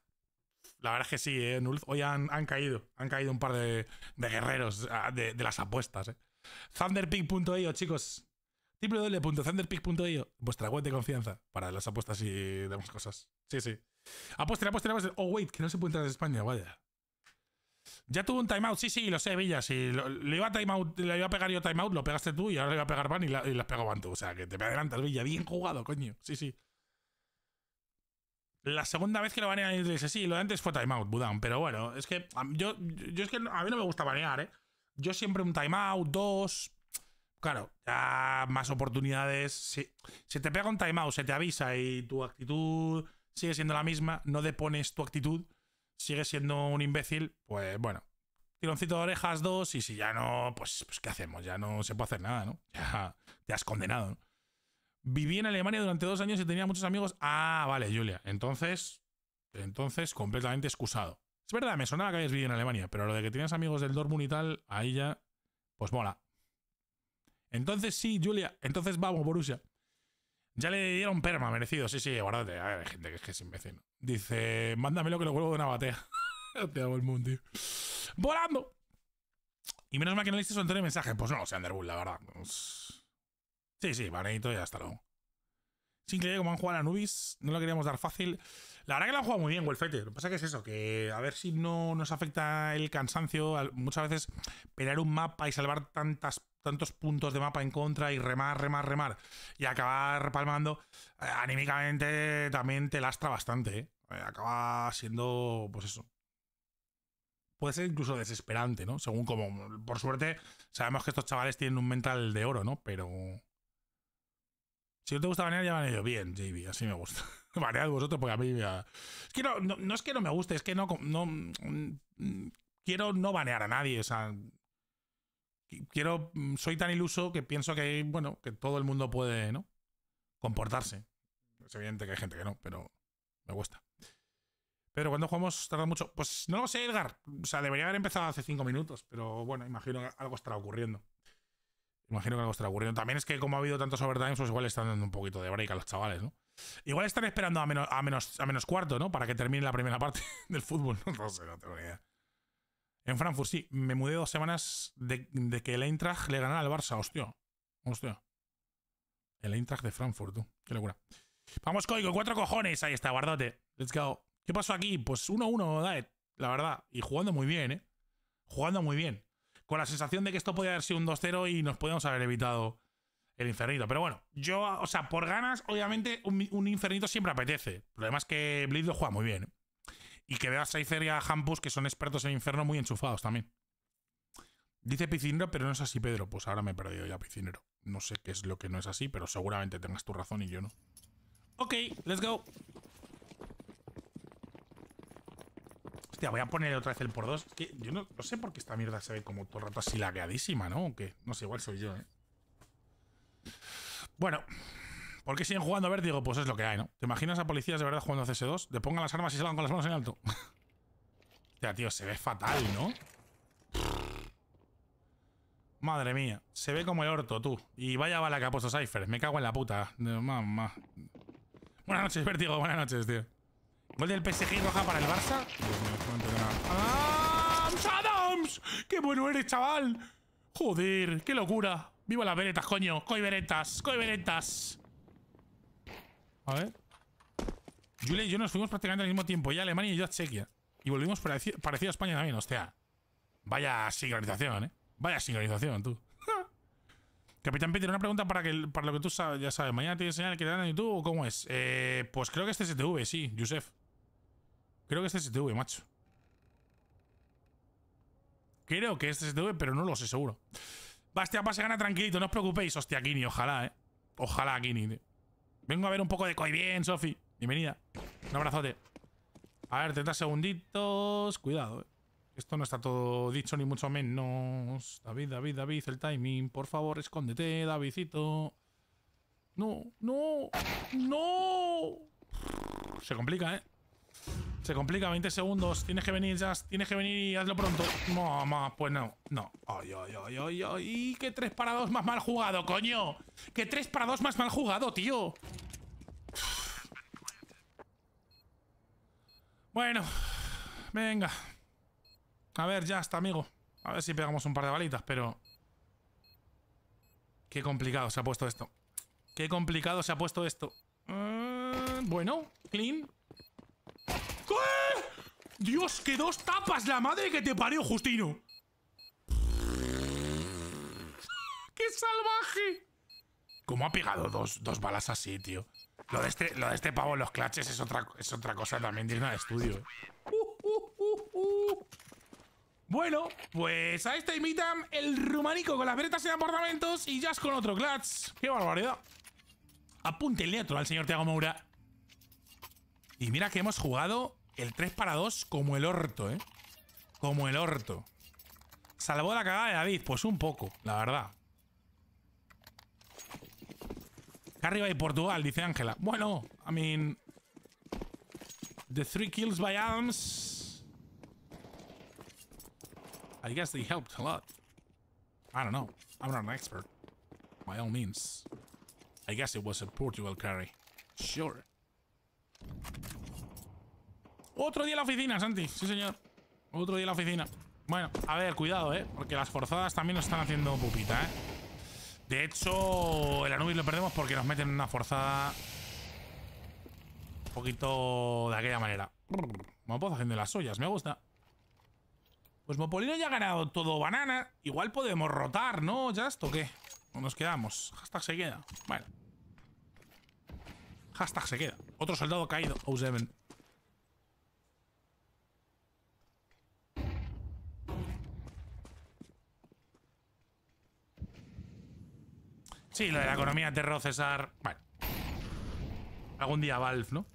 La verdad es que sí, ¿eh? hoy han, caído. Han caído un par de, guerreros ah, de, las apuestas. ¿eh? Thunderpick.io, chicos. Www.thunderpick.io. Vuestra web de confianza para las apuestas y demás cosas. Sí, sí. Apuesta, apuesta, Oh, wait, que no se puede entrar en España, vaya. Ya tuvo un timeout, sí, sí, lo sé, Villa. Si le iba a pegar yo timeout, lo pegaste tú y ahora le iba a pegar Van y, las pegó tú. O sea, que te me adelantas, Villa. Bien jugado, coño. Sí, sí. La segunda vez que lo banean y dice, sí, lo de antes fue timeout, out Pero bueno, es que yo, yo es que a mí no me gusta banear, ¿eh? Yo siempre un timeout, dos. Claro, ya más oportunidades. Si, te pega un timeout, se te avisa y tu actitud sigue siendo la misma, no depones tu actitud, sigues siendo un imbécil, pues bueno, tironcito de orejas dos y si ya no, pues, pues ¿qué hacemos? Ya no se puede hacer nada, ¿no? Ya te has condenado, ¿no? Viví en Alemania durante dos años y tenía muchos amigos. Ah, vale, Julia. Entonces, entonces completamente excusado. Es verdad, me sonaba que habías vivido en Alemania, pero lo de que tenías amigos del Dortmund y tal, ahí ya, pues mola. Entonces sí, Julia, entonces vamos, Borussia. Ya le dieron perma, merecido. Sí, sí, guárdate. hay gente que es que es imbécil. Dice, mándamelo que lo vuelvo de una batea. Te hago el mundo, tío. ¡Volando! Y menos mal que no hiciste su mensaje. Pues no, o sea, Underwood, la verdad. Pues, Sí, sí, vanito y hasta luego. Sin que como han jugado a Nubis. no lo queríamos dar fácil. La verdad que lo han jugado muy bien, Wolfete. Lo que pasa es que es eso, que a ver si no nos afecta el cansancio. Muchas veces pelear un mapa y salvar tantas, tantos puntos de mapa en contra y remar, remar, remar y acabar palmando, eh, anímicamente también te lastra bastante. ¿eh? Eh, acaba siendo, pues eso. Puede ser incluso desesperante, ¿no? Según como, por suerte, sabemos que estos chavales tienen un mental de oro, ¿no? Pero... Si no te gusta banear, ya baneo Bien, JB, así me gusta. (laughs) Banead vosotros porque a mí Es no, es que no me guste, es que no, Quiero no banear a nadie, o sea... Quiero... Soy tan iluso que pienso que, bueno, que todo el mundo puede, ¿no? Comportarse. Es evidente que hay gente que no, pero me gusta. Pero cuando jugamos tarda mucho. Pues no lo sé, Edgar. O sea, debería haber empezado hace cinco minutos, pero bueno, imagino que algo estará ocurriendo. Imagino que algo estará ocurriendo. También es que como ha habido tantos overtimes, pues igual están dando un poquito de break a los chavales, ¿no? Igual están esperando a menos, a menos, a menos cuarto, ¿no? Para que termine la primera parte (laughs) del fútbol. (laughs) No sé, no tengo ni idea. En Frankfurt, sí. Me mudé dos semanas de, que el Eintracht le ganara al Barça. Hostia. Hostia. El Eintracht de Frankfurt, tú. Qué locura. Vamos, Coico. Cuatro cojones. Ahí está, guardote. Let's go. ¿Qué pasó aquí? Pues 1-1, La verdad. Y jugando muy bien, ¿eh? Jugando muy bien con la sensación de que esto podía haber sido un 2-0 y nos podíamos haber evitado el infernito. Pero bueno, yo, o sea, por ganas, obviamente, un, infernito siempre apetece. Lo demás es que Blitz juega muy bien. ¿eh? Y que veas a Scyther y a Hampus, que son expertos en inferno, muy enchufados también. Dice Picinero, pero no es así, Pedro. Pues ahora me he perdido ya, Picinero. No sé qué es lo que no es así, pero seguramente tengas tu razón y yo no. Ok, let's go. Hostia, voy a poner otra vez el por dos. que yo no, sé por qué esta mierda se ve como todo el rato así lagueadísima, ¿no? Aunque no sé, igual soy yo, ¿eh? Bueno, ¿por qué siguen jugando Vértigo? Pues es lo que hay, ¿no? ¿Te imaginas a policías de verdad jugando a CS2? Le pongan las armas y salgan con las manos en alto. (laughs) Hostia, tío, se ve fatal, ¿no? Madre mía, se ve como el orto, tú. Y vaya bala que ha puesto Cypher, me cago en la puta. Mamá. Buenas noches, Vértigo, buenas noches, tío. Gol del PSG roja para el Barça. ¡Qué bueno eres, chaval! ¡Joder! ¡Qué locura! ¡Viva las veretas, coño! ¡Coy veretas! ¡Coy veretas! A ver. Julia y yo nos fuimos prácticamente al mismo tiempo, ya a Alemania y yo a Chequia. Y volvimos para parecido a España también, hostia. Vaya sincronización, ¿eh? Vaya sincronización, tú. (laughs) Capitán Peter, una pregunta para, que, para lo que tú sabes, ya sabes. ¿Mañana te enseñar el que te dan en YouTube o cómo es? Eh, pues creo que este es STV, sí, Yusef. Creo que este es STV, macho. Creo que este se debe, pero no lo sé seguro. Bastia se gana tranquilito, no os preocupéis. Hostia, Kini, ojalá, eh. Ojalá, Kini, Vengo a ver un poco de coi bien, Sofi. Bienvenida. Un abrazote. A ver, 30 segunditos. Cuidado, eh. Esto no está todo dicho, ni mucho menos. David, David, David, el timing. Por favor, escóndete, Davidito. No, no, no. Se complica, ¿eh? Se complica, 20 segundos. Tienes que venir, ya. Tienes que venir y hazlo pronto. Mamá, pues no. No. Ay, ay, ay, ay, ay. Que tres para 2 más mal jugado, coño. ¡Qué tres para dos más mal jugado, tío. Bueno. Venga. A ver, ya está, amigo. A ver si pegamos un par de balitas, pero... Qué complicado se ha puesto esto. Qué complicado se ha puesto esto. Mm, bueno, clean. ¡Eh! ¡Dios, que dos tapas! ¡La madre que te parió, Justino! ¡Qué salvaje! ¿Cómo ha pegado dos, balas así, tío? Lo de, este, lo de este pavo en los claches es otra, es otra cosa también digna de estudio. bueno, pues a este imitan el rumanico con las veretas en apartamentos y es con otro clutch. ¡Qué barbaridad! el otro al señor Tiago Moura. Y mira que hemos jugado el 3 para 2 como el orto, ¿eh? Como el orto. ¿Salvó la cagada de David? Pues un poco, la verdad. arriba de Portugal, dice Ángela. Bueno, I mean... The three kills by Adams... I guess they helped a lot. I don't know. I'm not an expert. By all means. I guess it was a Portugal carry. Sure. Otro día en la oficina, Santi. Sí, señor. Otro día en la oficina. Bueno, a ver, cuidado, ¿eh? Porque las forzadas también nos están haciendo pupita, ¿eh? De hecho, el Anubis lo perdemos porque nos meten una forzada un poquito de aquella manera. Pues hacer de las ollas. me gusta. Pues Mopolino ya ha ganado todo banana. Igual podemos rotar, ¿no, ¿Ya esto qué? ¿O nos quedamos? Hashtag se queda. Bueno. Hashtag se queda. Otro soldado caído. O7. Sí, lo de la economía terror, César. Bueno. Algún día Valve, ¿no?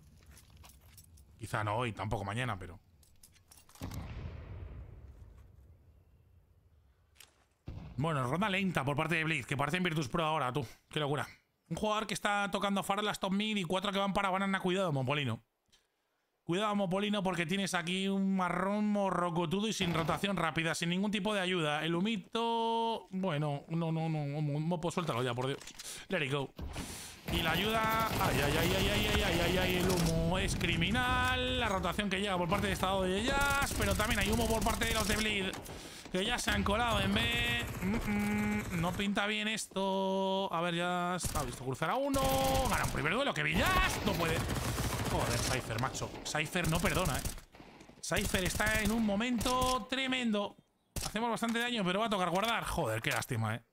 Quizá no hoy, tampoco mañana, pero. Bueno, ronda lenta por parte de Blitz, que parece en Virtus Pro ahora, tú. Qué locura. Un jugador que está tocando a las top mid y cuatro que van para banana. Cuidado, monpolino. Cuidado, Mopolino, porque tienes aquí un marrón morrocotudo y sin rotación rápida, sin ningún tipo de ayuda. El humito... Bueno, no, no, no. Mopo, pues suéltalo ya, por Dios. Let it go. Y la ayuda... Ay, ay, ay, ay, ay, ay, ay, ay, el humo es criminal. La rotación que llega por parte de Estado de Jazz, pero también hay humo por parte de los de Bleed. Que ya se han colado en B. Mm, mm, no pinta bien esto. A ver, ya está visto cruzar a uno. Gana un primer duelo que Villas. No puede. Joder, Cypher, macho. Cypher no perdona, eh. Cypher está en un momento tremendo. Hacemos bastante daño, pero va a tocar guardar. Joder, qué lástima, eh.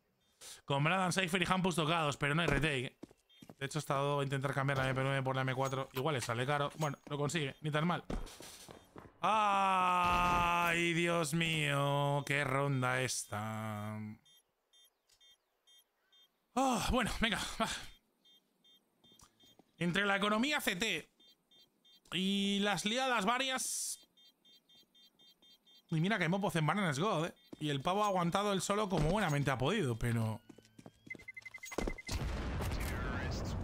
Con Bradan, Cypher y Hampus tocados, pero no hay retake. De hecho, he estado a intentar cambiar la MP9 por la M4. Igual le sale caro. Bueno, lo consigue, ni tan mal. ¡Ay, Dios mío! ¡Qué ronda esta! Oh, bueno, venga, (laughs) Entre la economía CT, y las liadas varias. Y mira que Mopoz en Banana es God, ¿eh? Y el pavo ha aguantado el solo como buenamente ha podido, pero...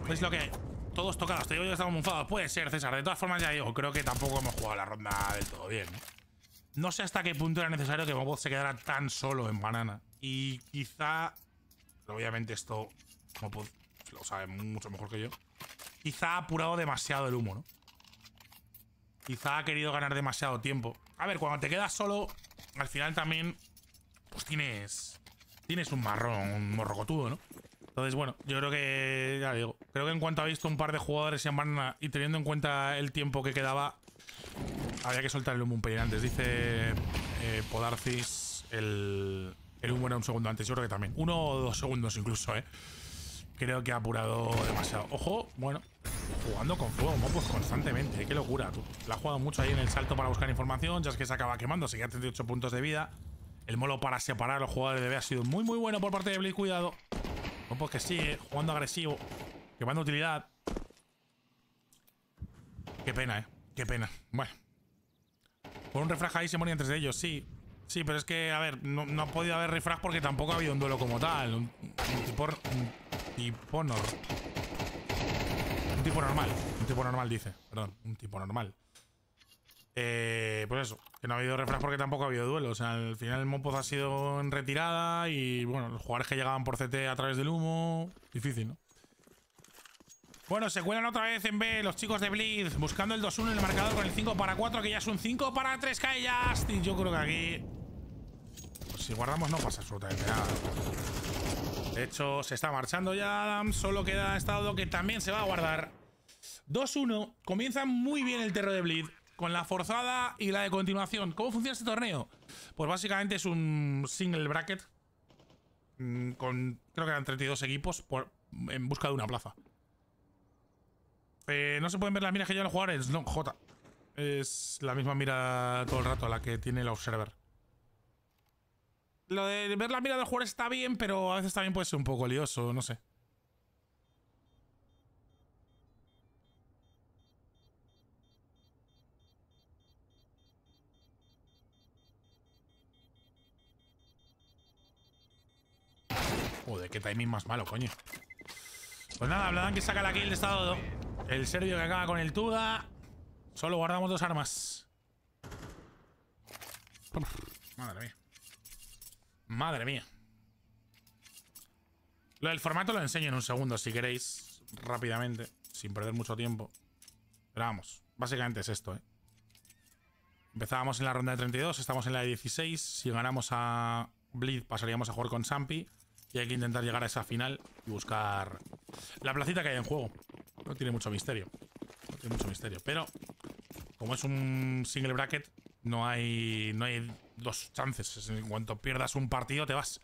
Es lo que... Todos tocados, te digo yo, estamos mufados. Puede ser, César. De todas formas, ya digo, creo que tampoco hemos jugado la ronda del todo bien. ¿eh? No sé hasta qué punto era necesario que Mopoz se quedara tan solo en banana. Y quizá... Obviamente esto... Mopoz lo sabe mucho mejor que yo. Quizá ha apurado demasiado el humo, ¿no? Quizá ha querido ganar demasiado tiempo. A ver, cuando te quedas solo, al final también, pues tienes, tienes un marrón, un morrocotudo, ¿no? Entonces, bueno, yo creo que, ya digo, creo que en cuanto ha visto un par de jugadores y teniendo en cuenta el tiempo que quedaba, había que soltar el humo un pelín antes. Dice eh, Podarcis, el, el humo era un segundo antes, yo creo que también. Uno o dos segundos incluso, ¿eh? Creo que ha apurado demasiado. Ojo, bueno, Jugando con fuego, mopos constantemente, eh, qué locura. la ha jugado mucho ahí en el salto para buscar información, ya es que se acaba quemando, Seguía 38 puntos de vida. El molo para separar a los jugadores de B ha sido muy muy bueno por parte de Blitz, cuidado. Mopos que sigue jugando agresivo, quemando utilidad. Qué pena, ¿eh? Qué pena. Bueno. Por un refrag ahí se morían entre ellos, sí. Sí, pero es que, a ver, no, ha podido haber refrag porque tampoco ha habido un duelo como tal. Un, por tipo... tipo no, un tipo normal. Un tipo normal, dice. Perdón, un tipo normal. Eh, pues eso, que no ha habido refras porque tampoco ha habido duelo. O sea, al final el Mopoz ha sido en retirada y bueno, los jugadores que llegaban por CT a través del humo. Difícil, ¿no? Bueno, se cuelan otra vez en B los chicos de Blitz buscando el 2-1 en el marcador con el 5 para 4, que ya es un 5 para 3 cae Y yo creo que aquí. Pues si guardamos no pasa absolutamente nada. De hecho, se está marchando ya Adam. Solo queda Estado que también se va a guardar. 2-1. Comienza muy bien el terror de Blitz. Con la forzada y la de continuación. ¿Cómo funciona este torneo? Pues básicamente es un single bracket. Mm, con creo que eran 32 equipos en busca de una plaza. Eh, no se pueden ver las miras que llevan los jugadores. No, J. Es la misma mira todo el rato, a la que tiene el observer. Lo de ver la mira del jugadores está bien, pero a veces también puede ser un poco lioso, no sé. Joder, qué timing más malo, coño. Pues nada, Bladan que saca la kill de estado. El serbio que acaba con el Tuga. Solo guardamos dos armas. Madre mía. Madre mía. Lo del formato lo enseño en un segundo, si queréis, rápidamente, sin perder mucho tiempo. Pero vamos, básicamente es esto, ¿eh? Empezábamos en la ronda de 32, estamos en la de 16. Si ganamos a bleed pasaríamos a jugar con Sampi. Y hay que intentar llegar a esa final y buscar la placita que hay en juego. No tiene mucho misterio. No tiene mucho misterio. Pero como es un single bracket, no hay, no hay dos chances. En cuanto pierdas un partido, te vas.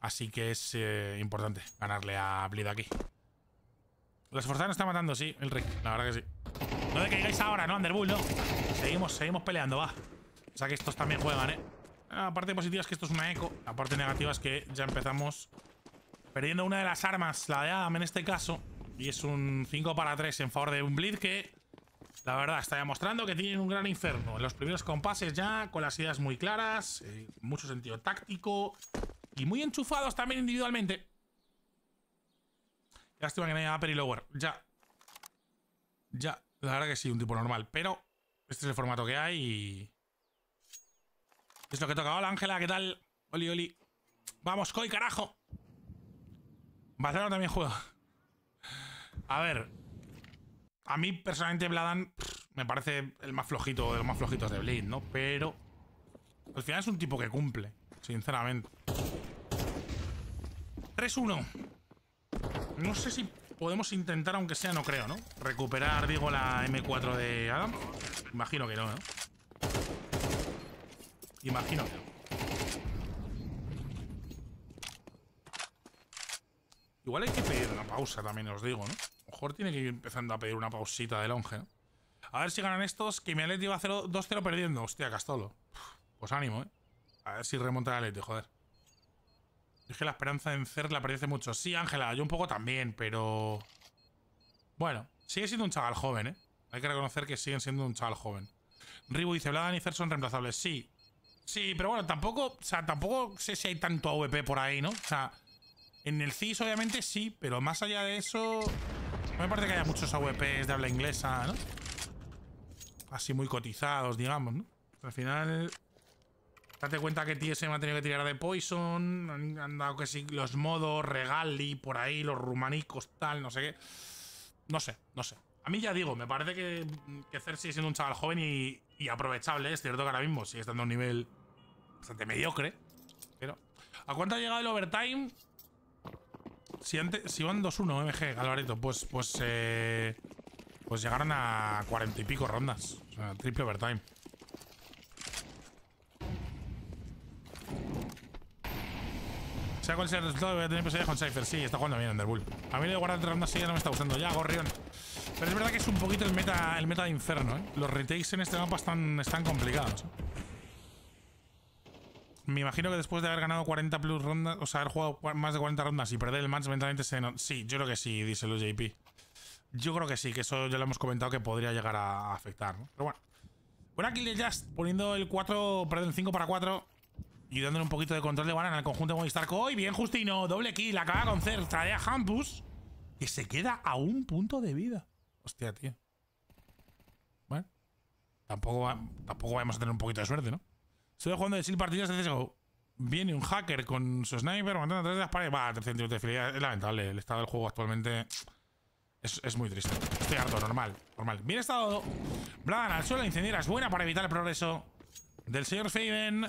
Así que es eh, importante ganarle a Blid aquí. Los no está matando, sí, el Rick. La verdad que sí. No decaigáis ahora, ¿no, Underbull? No. Seguimos, seguimos peleando, va. O sea que estos también juegan, ¿eh? La ah, parte positiva es que esto es una eco. La parte negativa es que ya empezamos perdiendo una de las armas, la de Adam en este caso. Y es un 5 para 3 en favor de un Blid que la verdad, está mostrando que tienen un gran inferno. En los primeros compases ya, con las ideas muy claras, eh, mucho sentido táctico y muy enchufados también individualmente. Lástima que no haya upper y lower. Ya. Ya. La verdad que sí, un tipo normal. Pero este es el formato que hay y... Es lo que toca. Hola, Ángela, ¿qué tal? Oli, oli. Vamos, coi, carajo. Barcelona también juega. A ver, a mí, personalmente, Bladan me parece el más flojito de los más flojitos de Blade, ¿no? Pero al final es un tipo que cumple, sinceramente. 3-1. No sé si podemos intentar, aunque sea, no creo, ¿no? Recuperar, digo, la M4 de Adam. Imagino que no, ¿no? Imagino que no. Igual hay que pedir una pausa también, os digo, ¿no? mejor tiene que ir empezando a pedir una pausita de longe, A ver si ganan estos, que mi Aleti va 2-0 perdiendo. Hostia, Castolo. Pues ánimo, ¿eh? A ver si remonta el Atleti, joder. Es que la esperanza en Cer la perece mucho. Sí, Ángela, yo un poco también, pero... Bueno, sigue siendo un chaval joven, ¿eh? Hay que reconocer que siguen siendo un chaval joven. Ribu y Vladan y Cer son reemplazables. Sí. Sí, pero bueno, tampoco... O sea, tampoco sé si hay tanto AVP por ahí, ¿no? O sea, en el CIS obviamente sí, pero más allá de eso me parece que haya muchos AWPs de habla inglesa, ¿no? Así muy cotizados, digamos, ¿no? Al final... Date cuenta que TSM ha tenido que tirar de Poison, han, dado que sí, los modos, Regali, por ahí, los rumanicos, tal, no sé qué. No sé, no sé. A mí ya digo, me parece que, que siendo un chaval joven y, y aprovechable. ¿eh? Es cierto que ahora mismo sigue estando a un nivel bastante mediocre. Pero. ¿A cuánto ha llegado el overtime? Si, van 2-1 MG, Galvarito pues, pues, eh, pues llegaron a 40 y pico rondas. O sea, triple overtime. Sea cual sea el resultado, voy a tener pesadilla con Cypher. Sí, está jugando bien Underbull. A mí le de guardar rondas ya no me está gustando. Ya, Gorrión. Pero es verdad que es un poquito el meta, el meta de Inferno, ¿eh? Los retakes en este mapa están, están complicados. ¿eh? me imagino que después de haber ganado 40 plus rondas, o sea, haber jugado más de 40 rondas y perder el match mentalmente se... Sí, yo creo que sí, dice los JP. Yo creo que sí, que eso ya lo hemos comentado que podría llegar a afectar, ¿no? Pero bueno. Bueno, aquí le Just poniendo el 4, perdón, el 5 para 4 y dándole un poquito de control de banana al conjunto de Movistarco. Y bien, Justino, doble kill, acaba con Cer, trae a Hampus, que se queda a un punto de vida. Hostia, tío. Bueno, tampoco, tampoco vamos a tener un poquito de suerte, ¿no? Estoy jugando de silpartillas partidas de CSGO. Viene un hacker con su sniper, a atrás de las paredes. Va, 300 de filialidad Es lamentable. El estado del juego actualmente es, muy triste. Estoy harto, normal. Normal. Bien estado. Bladan al suelo. Incendiera es buena para evitar el progreso del señor Faven.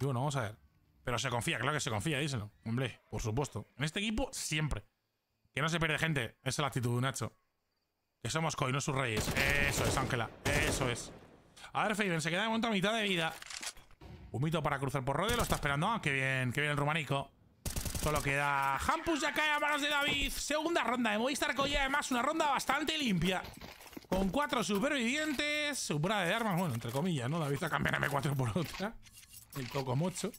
Y bueno, vamos a ver. Pero se confía, claro que se confía, díselo. Hombre, por supuesto. En este equipo, siempre. Que no se pierde gente. Esa es la actitud de Nacho. Que somos no sus reyes. Eso es, Ángela. Eso es. A ver, Faven, se queda de momento a mitad de vida. Un para cruzar por Rode, lo está esperando. Ah, qué bien, qué bien el rumanico. Solo queda... Hampus ya cae a manos de David. Segunda ronda de Movistar Coya. Además, una ronda bastante limpia. Con cuatro supervivientes. Supra de armas. Bueno, entre comillas, ¿no? David está cambiando M4 por otra. El toco mucho.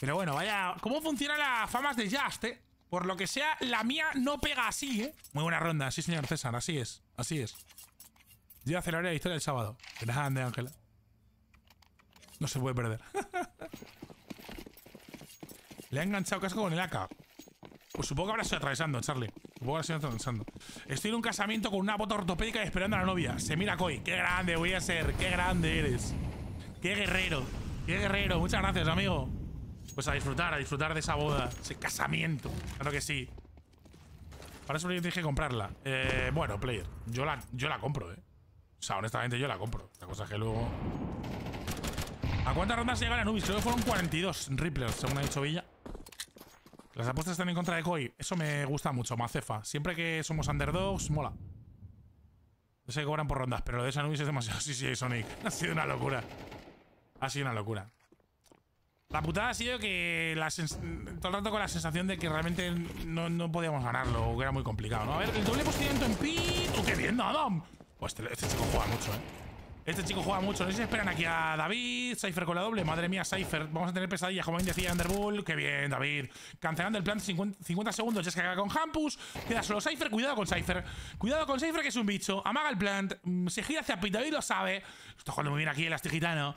Pero bueno, vaya... ¿Cómo funciona la fama de Just, eh? Por lo que sea, la mía no pega así, ¿eh? Muy buena ronda. Sí, señor César. Así es. Así es. Yo aceleraría la historia del sábado. Grande, Ángela. No se puede perder. (laughs) Le ha enganchado casco con el AK. Pues supongo que habrá sido atravesando, Charlie. Supongo que habrá atravesando. Estoy en un casamiento con una bota ortopédica y esperando a la novia. Se mira Koi. Qué grande voy a ser. Qué grande eres. Qué guerrero. Qué guerrero. Muchas gracias, amigo. Pues a disfrutar, a disfrutar de esa boda. Ese casamiento. Claro que sí. Para eso yo que comprarla. Eh, bueno, player. Yo yo la compro, eh. O sea, honestamente yo la compro. La cosa es que luego... ¿A cuántas rondas llegan la Nubis? Creo fueron 42 Ripples, según ha dicho Villa. Las apuestas están en contra de Koi. Eso me gusta mucho, Macefa. Siempre que somos underdogs, mola. No sé que cobran por rondas, pero lo de esa Nubis es demasiado. (laughs) Sí, sí, Sonic. Ha sido una locura. Ha sido una locura. La putada ha sido que todo el rato con la sensación de que realmente no, podíamos ganarlo que era muy complicado, ¿no? A ver, el doble posicionamiento en pit. ¡Oh, ¡Qué bien, Adam! este, chico juega mucho, ¿eh? Este chico juega mucho. No sé si esperan aquí a David. Cypher con la doble. Madre mía, Cypher. Vamos a tener pesadilla, como bien decía Underbull. Qué bien, David. Cancelando el plant, 50, segundos. Ya se caga con Hampus. Queda solo Cypher. Cuidado con Cypher. Cuidado con Cypher, que es un bicho. Amaga el plant. Mm, se gira hacia Pit. David lo sabe. Está jugando muy bien aquí el astigitano.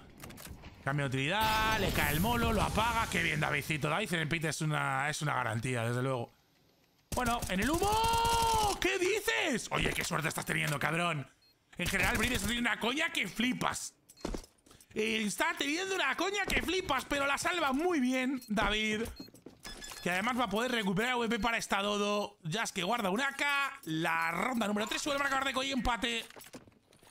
Cambio de utilidad. Le cae el molo. Lo apaga. Qué bien, Davidcito. David en Pit es una, es una garantía, desde luego. Bueno, en el humo. ¿Qué dices? Oye, qué suerte estás teniendo, cabrón. En general, Brides tiene una coña que flipas. Está teniendo una coña que flipas, pero la salva muy bien, David. Que además va a poder recuperar WP para esta Dodo. es que guarda una K. La ronda número 3 suele acabar de y empate.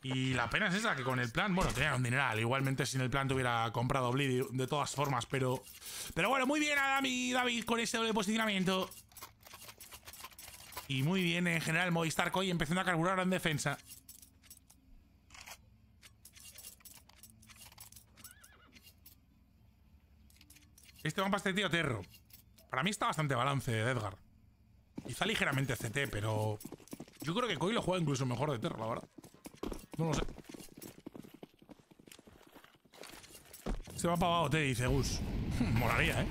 Y la pena es esa, que con el plan, bueno, tenía un dineral. Igualmente sin el plan te hubiera comprado Bleed de todas formas, pero... Pero bueno, muy bien Adam y David con ese doble posicionamiento. Y muy bien en general Movistar Coy empezando a carburar en defensa. Este mapa de este tío Terro. Para mí está bastante balance de Edgar. Quizá ligeramente CT, pero... Yo creo que Coy lo juega incluso mejor de Terro, la verdad. No lo sé. Este mapa va a OT, dice Gus. (laughs) Molaría, ¿eh?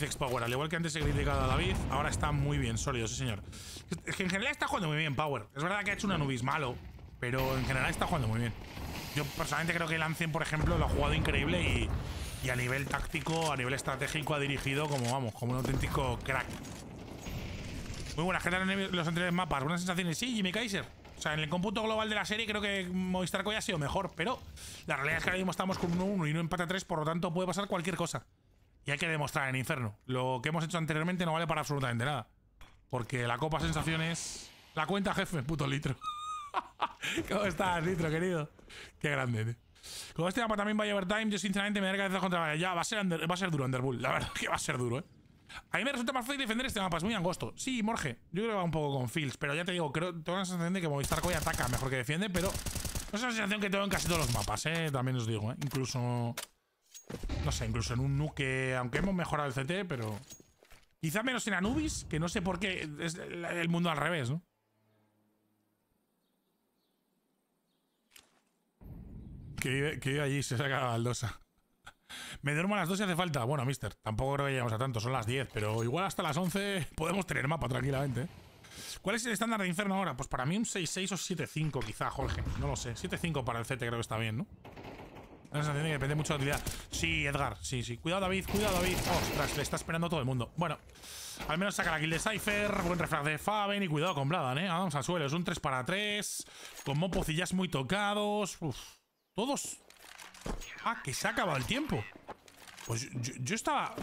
dice Power. Al igual que antes he criticado a David, ahora está muy bien, sólido, sí señor. Es que en general está jugando muy bien Power. Es verdad que ha hecho una nubis malo, pero en general está jugando muy bien. Yo personalmente creo que Lancien, por ejemplo, lo ha jugado increíble y, a nivel táctico, a nivel estratégico, ha dirigido como, vamos, como un auténtico crack. Muy buenas, ¿qué tal los anteriores mapas? Buenas sensaciones. Sí, Jimmy Kaiser. O sea, en el cómputo global de la serie creo que Movistar Coy ha sido mejor, pero la realidad es que ahora mismo estamos con 1-1 y no empate a 3, por lo tanto puede pasar cualquier cosa. Y hay que demostrar en Inferno. Lo que hemos hecho anteriormente no vale para absolutamente nada. Porque la copa sensación es La cuenta, jefe, puto litro. (laughs) ¿Cómo estás, litro, querido? Qué grande, tío. Como este mapa también va a llevar time, yo sinceramente me daré cabeza contra la Ya, va a, ser va a ser duro Underbull. La verdad es (laughs) que va a ser duro, ¿eh? A mí me resulta más fácil defender este mapa, es muy angosto. Sí, Morge, yo creo que va un poco con Fields, pero ya te digo, creo, tengo la sensación de que Movistar Coy ataca mejor que defiende, pero... No es la sensación que tengo en casi todos los mapas, ¿eh? También os digo, ¿eh? Incluso... No sé, incluso en un nuke, aunque hemos mejorado el CT, pero... Quizá menos en Anubis, que no sé por qué es el mundo al revés, ¿no? Que, que allí se saca la baldosa. Me duermo a las 2 si hace falta. Bueno, mister, tampoco creo que lleguemos a tanto, son las 10, pero igual hasta las 11 (laughs) podemos tener mapa tranquilamente. ¿eh? ¿Cuál es el estándar de Inferno ahora? Pues para mí un 6-6 o 7-5 quizá, Jorge. No lo sé. 7-5 para el CT creo que está bien, ¿no? No depende mucho de la utilidad. Sí, Edgar. Sí, sí. Cuidado, David. Cuidado, David. Ostras, le está esperando todo el mundo. Bueno, al menos saca la kill de Cypher. Buen refrag de Faben. Y cuidado con Bladan, ¿eh? Vamos al suelo. Es un 3 para 3. Con mopocillas muy tocados. Uf. Todos. Ah, que se ha acabado el tiempo. Pues yo, estaba.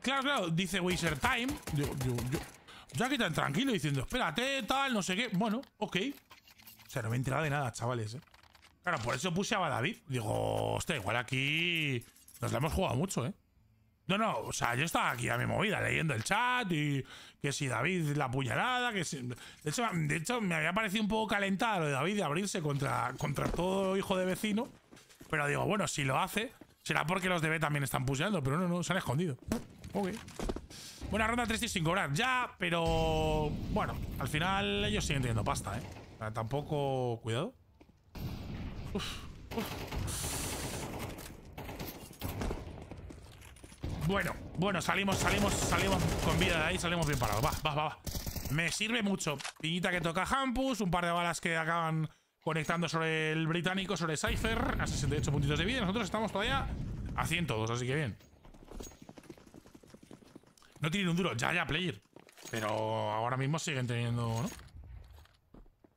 claro, claro. Dice Wazer Time. Yo, yo, yo. Ya que tan tranquilo diciendo, espérate, tal, no sé qué. Bueno, ok. O sea, no me he enterado de nada, chavales, ¿eh? Claro, por eso puse a David. Digo, hostia, igual aquí nos la hemos jugado mucho, ¿eh? No, no, o sea, yo estaba aquí a mi movida leyendo el chat y que si David la puñalada, que si... De hecho, me había parecido un poco calentado lo de David de abrirse contra, contra todo hijo de vecino. Pero digo, bueno, si lo hace, será porque los de también están puñalando, pero no, no, se han escondido. Ok. Buena ronda 3 y 5 horas, ya, pero... Bueno, al final ellos siguen teniendo pasta, ¿eh? Tampoco... Cuidado. Bueno, bueno, salimos, salimos, salimos con vida de ahí, salimos bien parados. Va, va, va, va. Me sirve mucho. Piñita que toca Hampus, un par de balas que acaban conectando sobre el británico, sobre Cypher, a 68 puntitos de vida. nosotros estamos todavía a 102, así que bien. No tienen un duro, ya, ya, player. Pero ahora mismo siguen teniendo, ¿no?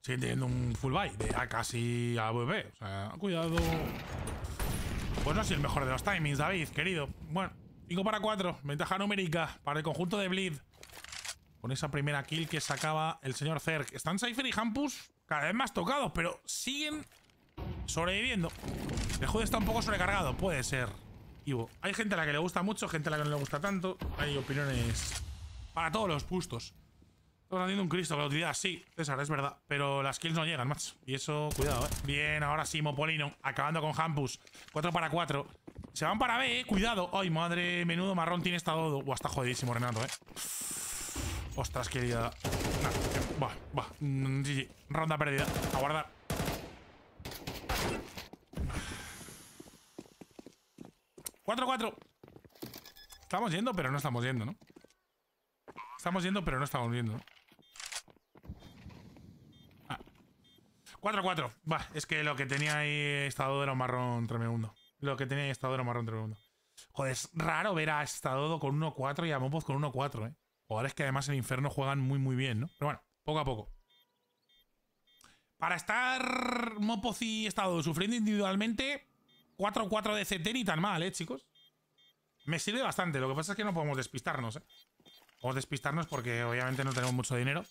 Sigue teniendo un full buy de a casi a BB. O sea, cuidado. Pues no sido el mejor de los timings, David, querido. Bueno, 5 para 4. Ventaja numérica para el conjunto de Bleed. Con esa primera kill que sacaba el señor Zerk. Están Cypher y Hampus cada vez más tocados, pero siguen sobreviviendo. El juego está un poco sobrecargado, puede ser. Ivo. Hay gente a la que le gusta mucho, gente a la que no le gusta tanto. Hay opiniones para todos los gustos. Estamos haciendo un Cristo, que lo sí, César, es verdad. Pero las kills no llegan, macho. Y eso, cuidado, eh. Bien, ahora sí, Mopolino. Acabando con Hampus. 4 para 4. Se van para B, eh. Cuidado. Ay, madre, menudo marrón tiene esta Dodo. Buah, está jodidísimo, Renato, eh. Ostras, querida. va, va. GG. Mm, Ronda perdida. A guardar. ¡4-4! Estamos yendo, pero no estamos yendo, ¿no? Estamos yendo, pero no estamos yendo, ¿no? 4-4. Va, es que lo que tenía ahí Estado era un marrón tremendo. Lo que tenía ahí Estado era un marrón tremendo. Joder, es raro ver a Estado con 1-4 y a Mopoz con 1-4, ¿eh? Jugadores que además en Inferno juegan muy, muy bien, ¿no? Pero bueno, poco a poco. Para estar Mopoz y Estado sufriendo individualmente, 4-4 de CT ni tan mal, ¿eh, chicos? Me sirve bastante. Lo que pasa es que no podemos despistarnos, ¿eh? Podemos despistarnos porque obviamente no tenemos mucho dinero.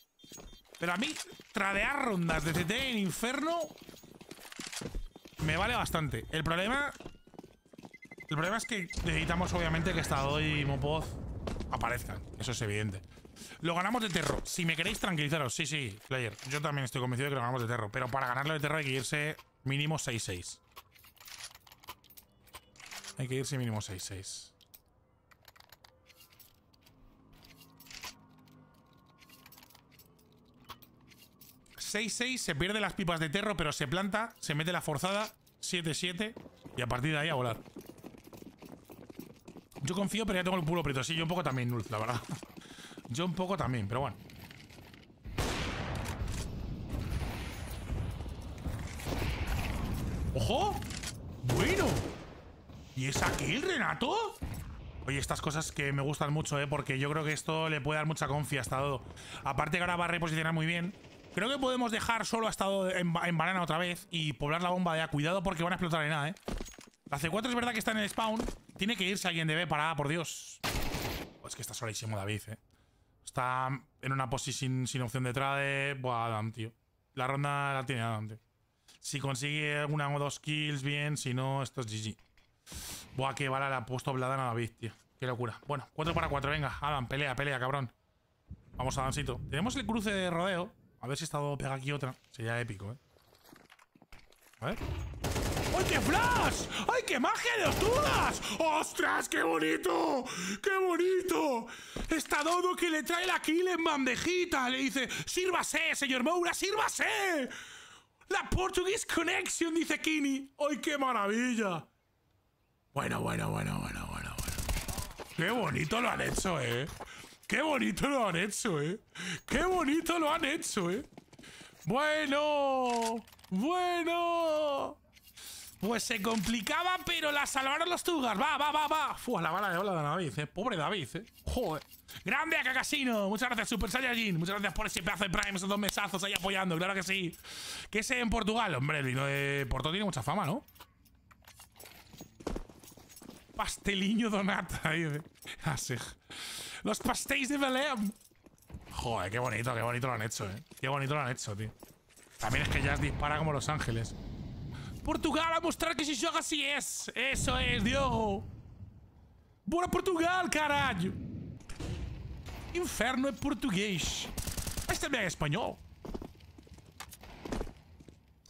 Pero a mí, tradear rondas de CT en Inferno me vale bastante. El problema... El problema es que necesitamos, obviamente, que Estado y Mopoz aparezcan. Eso es evidente. Lo ganamos de terror. Si me queréis, tranquilizaros. Sí, sí, player. Yo también estoy convencido de que lo ganamos de terror. Pero para ganarlo de terror hay que irse mínimo 6-6. Hay que irse mínimo 6-6. 6-6, se pierde las pipas de terro, pero se planta, se mete la forzada, 7-7, y a partir de ahí a volar. Yo confío, pero ya tengo el pulo preto. Sí, yo un poco también, Nulf, la verdad. (laughs) Yo un poco también, pero bueno. ¡Ojo! ¡Bueno! ¿Y es aquel, Renato? Oye, estas cosas que me gustan mucho, ¿eh? Porque yo creo que esto le puede dar mucha confianza a todo Aparte que ahora va a reposicionar muy bien. Creo que podemos dejar solo a en, en, banana otra vez y poblar la bomba de A. Cuidado porque van a explotar en nada. ¿eh? La C4 es verdad que está en el spawn. Tiene que irse alguien de B para por Dios. es que está solísimo David, ¿eh? Está en una posi sin, sin opción de trade. Buah, Adam, tío. La ronda la tiene Adam, tío. Si consigue una o dos kills, bien. Si no, esto es GG. Buah, qué bala la ha puesto Bladana a David, tío. Qué locura. Bueno, 4 para 4, venga. Adam, pelea, pelea, cabrón. Vamos, a dancito. Tenemos el cruce de rodeo. A ver si estado pega aquí otra. Sería épico, ¿eh? A ver. ¡Ay, qué flash! ¡Ay, qué magia de osturas! ¡Ostras, qué bonito! ¡Qué bonito! Está Dodo que le trae la kill en bandejita. Le dice, sírvase, señor Moura, sírvase. La Portuguese Connection, dice Kini. ¡Ay, qué maravilla! Bueno, bueno, bueno, bueno, bueno, bueno. Qué bonito lo han hecho, ¿eh? Qué bonito lo han hecho, ¿eh? Qué bonito lo han hecho, ¿eh? Bueno, bueno. Pues se complicaba, pero la salvaron los Tugas. Va, va, va, va. Fua, la bala de bola de David, eh. Pobre David, eh. Joder. Grande acá casino. Muchas gracias, Super Saiyajin. Muchas gracias por ese pedazo de Prime, esos dos mesazos ahí apoyando, claro que sí. ¿Qué sé en Portugal? Hombre, el vino de Porto tiene mucha fama, ¿no? Pasteliño Donata, dice. Asej. Ah, ¡Los pastéis de Belém! Joder, qué bonito, qué bonito lo han hecho, eh. Qué bonito lo han hecho, tío. También es que ya dispara como Los Ángeles. Portugal a mostrar que si juega así es. Eso es, Dios. Bueno, Portugal, carajo. Inferno en portugués. Este me es español.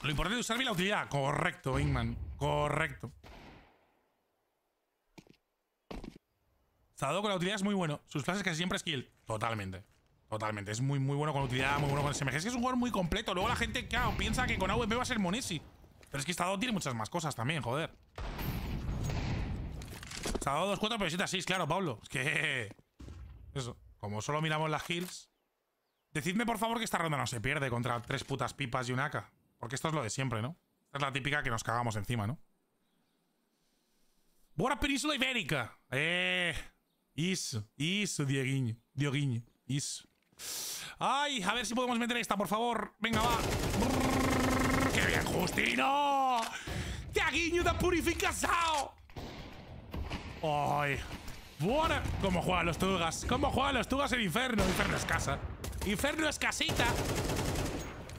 Lo importante es usar bien la utilidad. Correcto, Ingman. Correcto. estado con la utilidad es muy bueno. Sus clases que siempre es kill. Totalmente. Totalmente. Es muy, muy bueno con utilidad, muy bueno con SMG. Es que es un jugador muy completo. Luego la gente, claro, piensa que con AWP va a ser Monesi. Pero es que estado tiene muchas más cosas también, joder. estado 2, 4, pero 7, 6, claro, Pablo. Es que... (laughs) Eso. Como solo miramos las heals... Decidme, por favor, que esta ronda no se pierde contra tres putas pipas y un AK. Porque esto es lo de siempre, ¿no? es la típica que nos cagamos encima, ¿no? Buena península ibérica. Eh... ¡Eso! ¡Eso, Dieguinho. Dioguinho, ¡Eso! Ay, a ver si podemos meter esta, por favor. Venga, va. ¡Qué bien, Justino! ¡Dieguinho de purificação! ¡Ay! Buena. ¿Cómo juegan los Tugas? ¿Cómo juegan los Tugas en Inferno? Inferno es casa. Inferno es casita.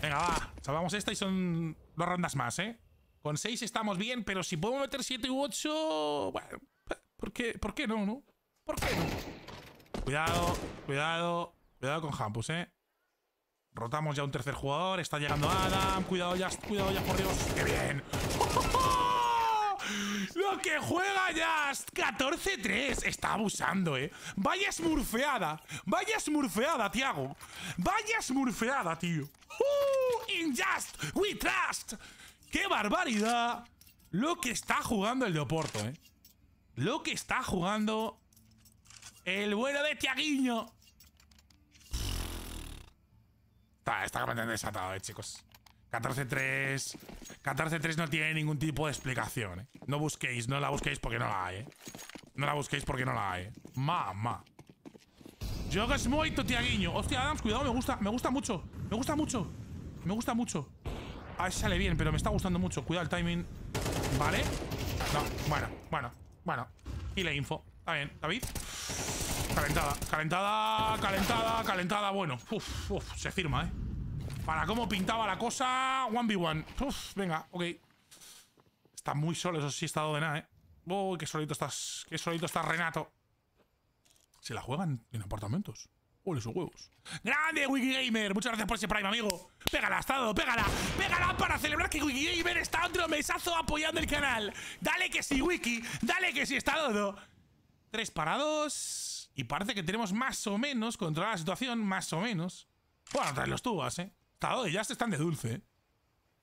Venga, va. Salvamos esta y son dos rondas más, ¿eh? Con seis estamos bien, pero si podemos meter siete y ocho... Bueno, pues, ¿por qué, ¿por qué no, no? ¿Por qué no? Cuidado, cuidado, cuidado con Hampus, ¿eh? Rotamos ya un tercer jugador, está llegando Adam. Cuidado ya, cuidado ya, por Dios. ¡Qué bien! ¡Oh! Lo que juega Just 14-3 Está abusando, eh Vaya smurfeada Vaya smurfeada, Tiago Vaya smurfeada, tío uh, In Just we trust ¡Qué barbaridad! Lo que está jugando el de Oporto, eh Lo que está jugando el bueno de Tiaguiño. Este está, completamente desatado, eh, chicos. 14-3. 14-3 no tiene ningún tipo de explicación, eh. No busquéis, no la busquéis porque no la hay, eh. No la busquéis porque no la hay, eh. Mamá. Yo que es muy Tiaguiño. Hostia, Adams, cuidado, me gusta, me gusta mucho. Me gusta mucho. Me gusta mucho. A ver sale bien, pero me está gustando mucho. Cuidado el timing. Vale. No, bueno, bueno, bueno. Y la info. Está bien, David. Calentada, calentada, calentada, calentada. Bueno, uf, se firma, ¿eh? Para cómo pintaba la cosa, 1v1. Uf, venga, ok. Está muy solo, eso sí, estado de nada, ¿eh? Uy, qué solito estás, qué solito estás, Renato. Se la juegan en apartamentos. Ole sus huevos. ¡Grande, Wikigamer! Muchas gracias por ese Prime, amigo. Pégala, estado, pégala. Pégala para celebrar que Wikigamer está otro mesazo apoyando el canal. Dale que sí, Wiki. Dale que sí, estado. Tres parados Y parece que tenemos más o menos controlada la situación, más o menos. Bueno, traen los tubas, ¿eh? Estado de Just están de dulce, ¿eh?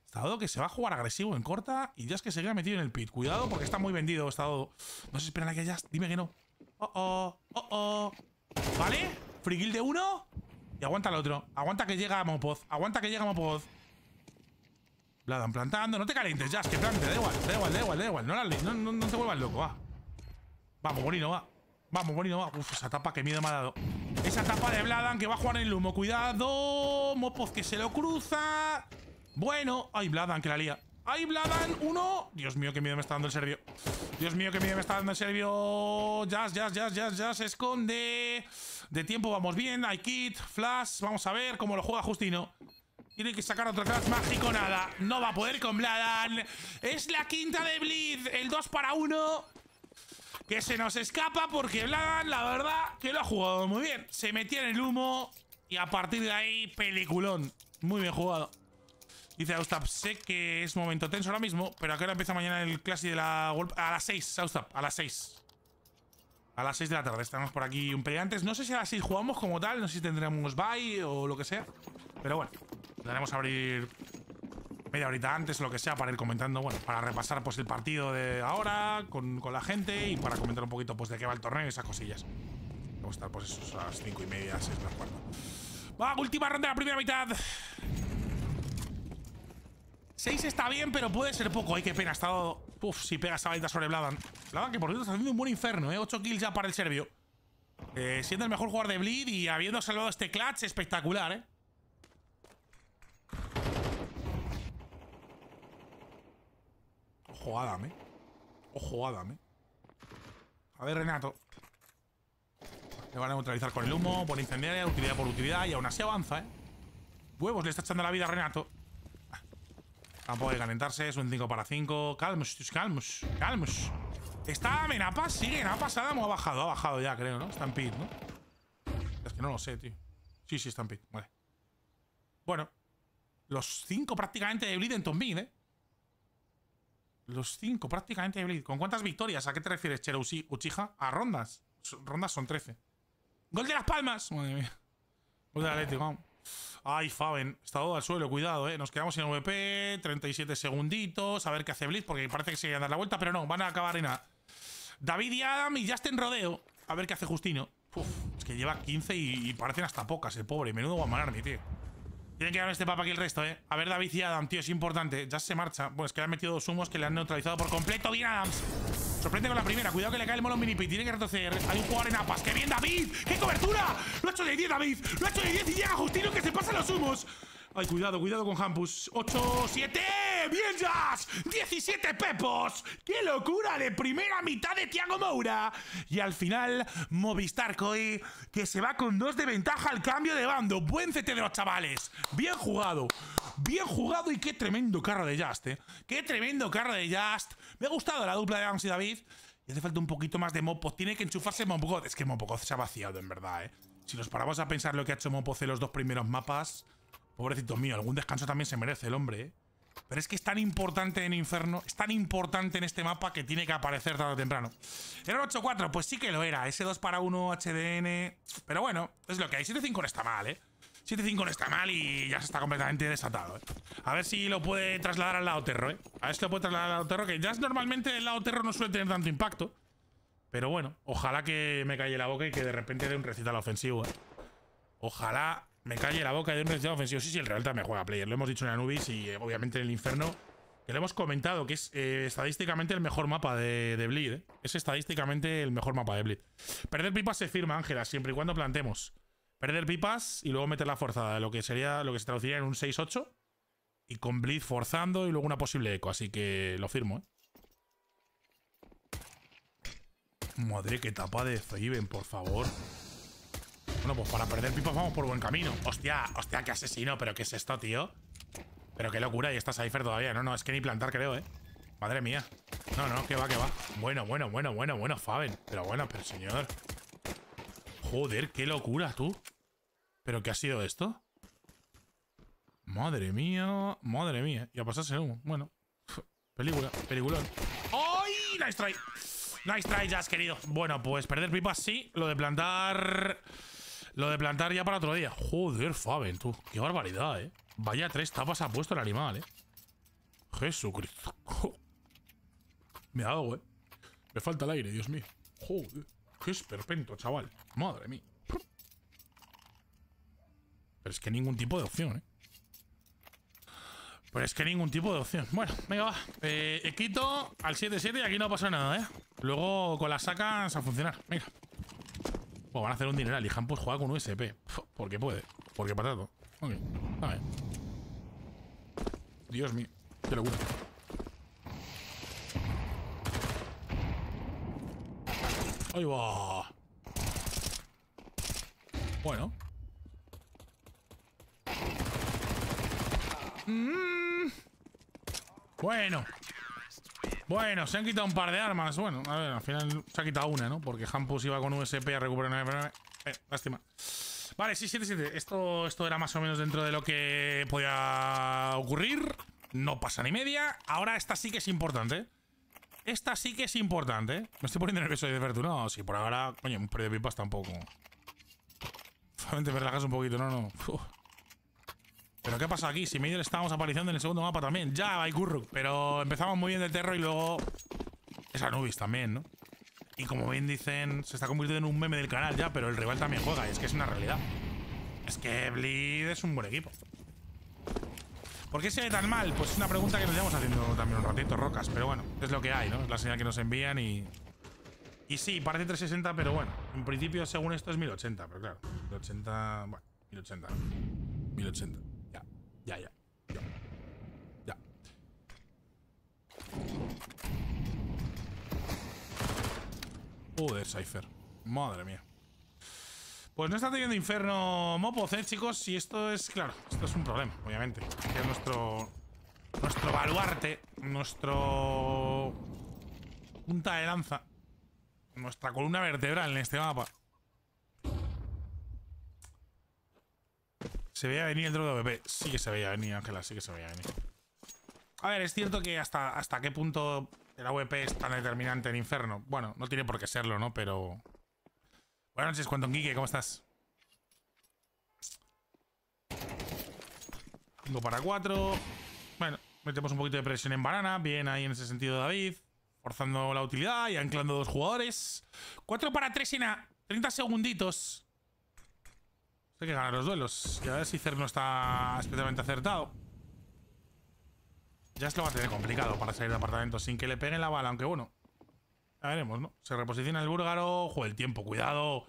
Estado que se va a jugar agresivo en corta y Just que se queda metido en el pit. Cuidado porque está muy vendido Estado. No se esperan a que Dime que no. Oh, oh, oh, oh. ¿Vale? Frigil de uno. Y aguanta el otro. Aguanta que llega Mopoz. Aguanta que llega Mopoz. Bladan plantando. No te calientes, Jazz, que plante. Da igual, da igual, da igual, da igual. No, la, no, no, te vuelvas loco, va. Ah. Vamos, Bonino, va. Vamos, Bonino, va. Uf, esa tapa que miedo me ha dado. Esa tapa de Bladan que va a jugar en el humo. Cuidado. Mopoz que se lo cruza. Bueno. Ay, Bladan que la lía. Ay, Bladan. Uno. Dios mío, qué miedo me está dando el serbio. Dios mío, qué miedo me está dando el serbio. Ya, ya, ya, ya, ya Se esconde. De tiempo vamos bien. Hay kit, flash. Vamos a ver cómo lo juega Justino. Tiene que sacar otro Clash mágico, nada. No va a poder con Bladan. Es la quinta de Blitz. El 2 para 1 que se nos escapa porque Blagan, la verdad, que lo ha jugado muy bien. Se metía en el humo y a partir de ahí, peliculón. Muy bien jugado. Dice Austap, sé que es momento tenso ahora mismo, pero a qué empieza mañana el clásico de la... A las 6, Austap, a las 6. A las 6 de la tarde, estamos por aquí un pelea antes. No sé si a las 6 jugamos como tal, no sé si tendremos bye o lo que sea. Pero bueno, a abrir media horita antes, lo que sea, para ir comentando, bueno, para repasar pues el partido de ahora con, la gente y para comentar un poquito pues de qué va el torneo y esas cosillas. Vamos a estar pues a las cinco y media, seis las cuarto. Va, última ronda de la primera mitad. Seis está bien, pero puede ser poco. Ay, qué pena, ha estado... Uf, si pega esa baita sobre Bladan. Bladan que por cierto está haciendo un buen inferno, ¿eh? Ocho kills ya para el serbio. Eh, siendo el mejor jugador de Bleed y habiendo salvado este clutch, espectacular, ¿eh? Ojo, Adam, ¿eh? Ojo, Adam, ¿eh? A ver, Renato. Le van a neutralizar con el humo, por incendiaria, utilidad por utilidad, y aún así avanza, ¿eh? Huevos, le está echando la vida a Renato. Ah, tampoco hay calentarse, es un 5 para 5. Calmos, calmos, calmos. Está en APAS, sigue en APAS. Adam ha bajado, ha bajado ya, creo, ¿no? Está en pit, ¿no? Es que no lo sé, tío. Sí, sí, está en pit, vale. Bueno, los cinco prácticamente de en Tombin, ¿eh? Los cinco, prácticamente de blitz. ¿Con cuántas victorias? ¿A qué te refieres, Chero Uchiha? A rondas. Rondas son 13. ¡Gol de las palmas! Madre mía. Gol de vamos. Ay, Faben, todo al suelo, cuidado, eh. Nos quedamos sin VP, 37 segunditos. A ver qué hace Blitz, porque parece que se a dar la vuelta, pero no, van a acabar en nada. David y Adam y Justin Rodeo. A ver qué hace Justino. Uf, es que lleva 15 y, parecen hasta pocas, el pobre. Menudo mi tío. Tiene que darme este papa aquí el resto, ¿eh? A ver, David y Adam, tío, es importante. Ya se marcha. Pues que le han metido dos humos que le han neutralizado por completo. Bien, Adams. Sorprende con la primera. Cuidado que le cae el mono mini pit. Tiene que retroceder. Hay un jugador en apas. ¡Qué bien, David! ¡Qué cobertura! ¡Lo ha hecho de 10, David! ¡Lo ha hecho de 10 y ya! Justino que se pasa los humos! Ay, cuidado, cuidado con Hampus. ¡Ocho, siete! ¡Bien, Jazz! 17 pepos. ¡Qué locura de primera mitad de Thiago Moura! Y al final, Movistar que se va con dos de ventaja al cambio de bando. Buen CT de los chavales. Bien jugado. Bien jugado y qué tremendo carro de Just, ¿eh? Qué tremendo carro de Just. Me ha gustado la dupla de Vance y David. Y hace falta un poquito más de Mopoz. Tiene que enchufarse Mopoz. Es que Mopoz se ha vaciado, en verdad, ¿eh? Si nos paramos a pensar lo que ha hecho Mopoz en los dos primeros mapas... Pobrecito mío, algún descanso también se merece el hombre, ¿eh? Pero es que es tan importante en Inferno, es tan importante en este mapa que tiene que aparecer tarde o temprano. ¿Era un 8-4? Pues sí que lo era. S2 para 1, HDN... Pero bueno, es lo que hay. 7-5 no está mal, ¿eh? 7-5 no está mal y ya se está completamente desatado, ¿eh? A ver si lo puede trasladar al lado terro, ¿eh? A ver si lo puede trasladar al lado terro, que ya normalmente el lado terro no suele tener tanto impacto. Pero bueno, ojalá que me calle la boca y que de repente dé un recital ofensivo, ¿eh? Ojalá me calle la boca de un resultado ofensivo. Sí, sí, el Real me juega player. Lo hemos dicho en Anubis y eh, obviamente en el Inferno. Que le hemos comentado, que es eh, estadísticamente el mejor mapa de, Bleed. Eh. Es estadísticamente el mejor mapa de Bleed. Perder pipas se firma, Ángela, siempre y cuando plantemos. Perder pipas y luego meter la forzada, lo que sería lo que se traduciría en un 6-8. Y con Bleed forzando y luego una posible eco. Así que lo firmo, ¿eh? Madre, qué tapa de Faven, por favor. Bueno, pues para perder pipas vamos por buen camino. Hostia, hostia, qué asesino. Pero qué es esto, tío. Pero qué locura. Y está Cypher todavía. No, no, es que ni plantar creo, eh. Madre mía. No, no, que va, que va. Bueno, bueno, bueno, bueno, bueno, Faben. Pero bueno, pero señor. Joder, qué locura, tú. ¿Pero qué ha sido esto? Madre mía, madre mía. Y a pasarse humo. Bueno, (laughs) película, peliculón. ¡Ay! Nice try. Nice try, has querido. Bueno, pues perder pipas sí. Lo de plantar. Lo de plantar ya para otro día. Joder, Faben, tú. Qué barbaridad, eh. Vaya tres tapas ha puesto el animal, eh. Jesucristo. (laughs) Me ha dado, eh. Me falta el aire, Dios mío. Joder. Qué esperpento, chaval. Madre mía. Pero es que ningún tipo de opción, eh. Pero es que ningún tipo de opción. Bueno, venga, va. Eh, eh quito al 7-7 y aquí no pasa nada, eh. Luego con las sacas a funcionar. Venga. Bueno, pues van a hacer un dineral y pues juega con USP. Porque puede. Porque patato. Ok. A ver. Dios mío. Qué locura. ¡Ahí va! Bueno. Mm. Bueno. Bueno, se han quitado un par de armas. Bueno, a ver, al final se ha quitado una, ¿no? Porque Hampus iba con USP a recuperar una... Eh, lástima. Vale, sí, 7-7. Esto, esto era más o menos dentro de lo que podía ocurrir. No pasa ni media. Ahora esta sí que es importante. Esta sí que es importante. Me estoy poniendo nervioso de ver tú. No, Sí, por ahora... Coño, un par de pipas tampoco. Solamente me relajas un poquito, no, no. ¿Pero qué pasa aquí? Si medio estábamos apareciendo en el segundo mapa también. Ya, hay Gurruk. Pero empezamos muy bien De terror y luego... Es nubis también, ¿no? Y como bien dicen, se está convirtiendo en un meme del canal ya, pero el rival también juega. Y es que es una realidad. Es que Bleed es un buen equipo. ¿Por qué se ve tan mal? Pues es una pregunta que nos llevamos haciendo también un ratito, Rocas. Pero bueno, es lo que hay, ¿no? Es la señal que nos envían y... Y sí, parece 360, pero bueno. En principio, según esto, es 1080, pero claro. 1080... Bueno, 1080. 1080. Ya, ya. Ya. ya. Joder, Cypher. Madre mía. Pues no está teniendo inferno mopo ¿eh, chicos? Y esto es, claro, esto es un problema, obviamente. Que nuestro. Nuestro baluarte, nuestro. punta de lanza, nuestra columna vertebral en este mapa. Se veía venir el drop de Sí que se veía venir, Ángela, sí que se veía venir. A ver, es cierto que hasta, hasta qué punto el AWP es tan determinante en Inferno. Bueno, no tiene por qué serlo, ¿no? Pero... Buenas noches, Quantum Geek, ¿cómo estás? 5 para 4. Bueno, metemos un poquito de presión en banana. Bien ahí en ese sentido, David. Forzando la utilidad y anclando dos jugadores. 4 para 3 en 30 segunditos. Hay que ganar los duelos. Y ver si Cer no está especialmente acertado. Ya lo va a tener complicado para salir del apartamento sin que le peguen la bala, aunque bueno. Ya veremos, ¿no? Se reposiciona el búlgaro. Juega el tiempo, cuidado.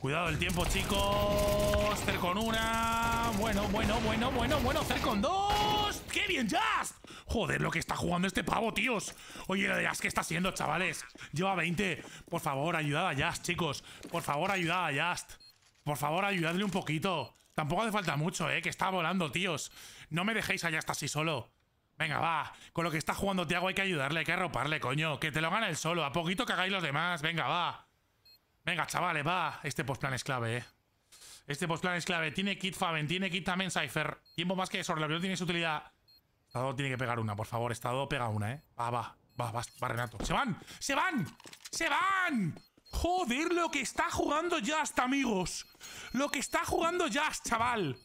Cuidado el tiempo, chicos. Cer con una. Bueno, bueno, bueno, bueno, bueno. Cer con dos. ¡Qué bien, Just! Joder, lo que está jugando este pavo, tíos. Oye, lo de que está haciendo, chavales. Lleva 20. Por favor, ayudad a Just, chicos. Por favor, ayudad a Just. Por favor, ayudadle un poquito. Tampoco hace falta mucho, ¿eh? Que está volando, tíos. No me dejéis allá hasta así solo. Venga, va. Con lo que está jugando hago hay que ayudarle, hay que arroparle, coño. Que te lo gana el solo. A poquito que hagáis los demás. Venga, va. Venga, chavales, va. Este postplan es clave, eh. Este postplan es clave. Tiene kit Faven, tiene kit también Cypher. Tiempo más que eso, Pero tiene su utilidad. Estado tiene que pegar una, por favor. Estado pega una, eh. Va, va. Va, va, va, Renato. ¡Se van! ¡Se van! ¡Se van! Joder, lo que está jugando Just, amigos. Lo que está jugando Just, chaval.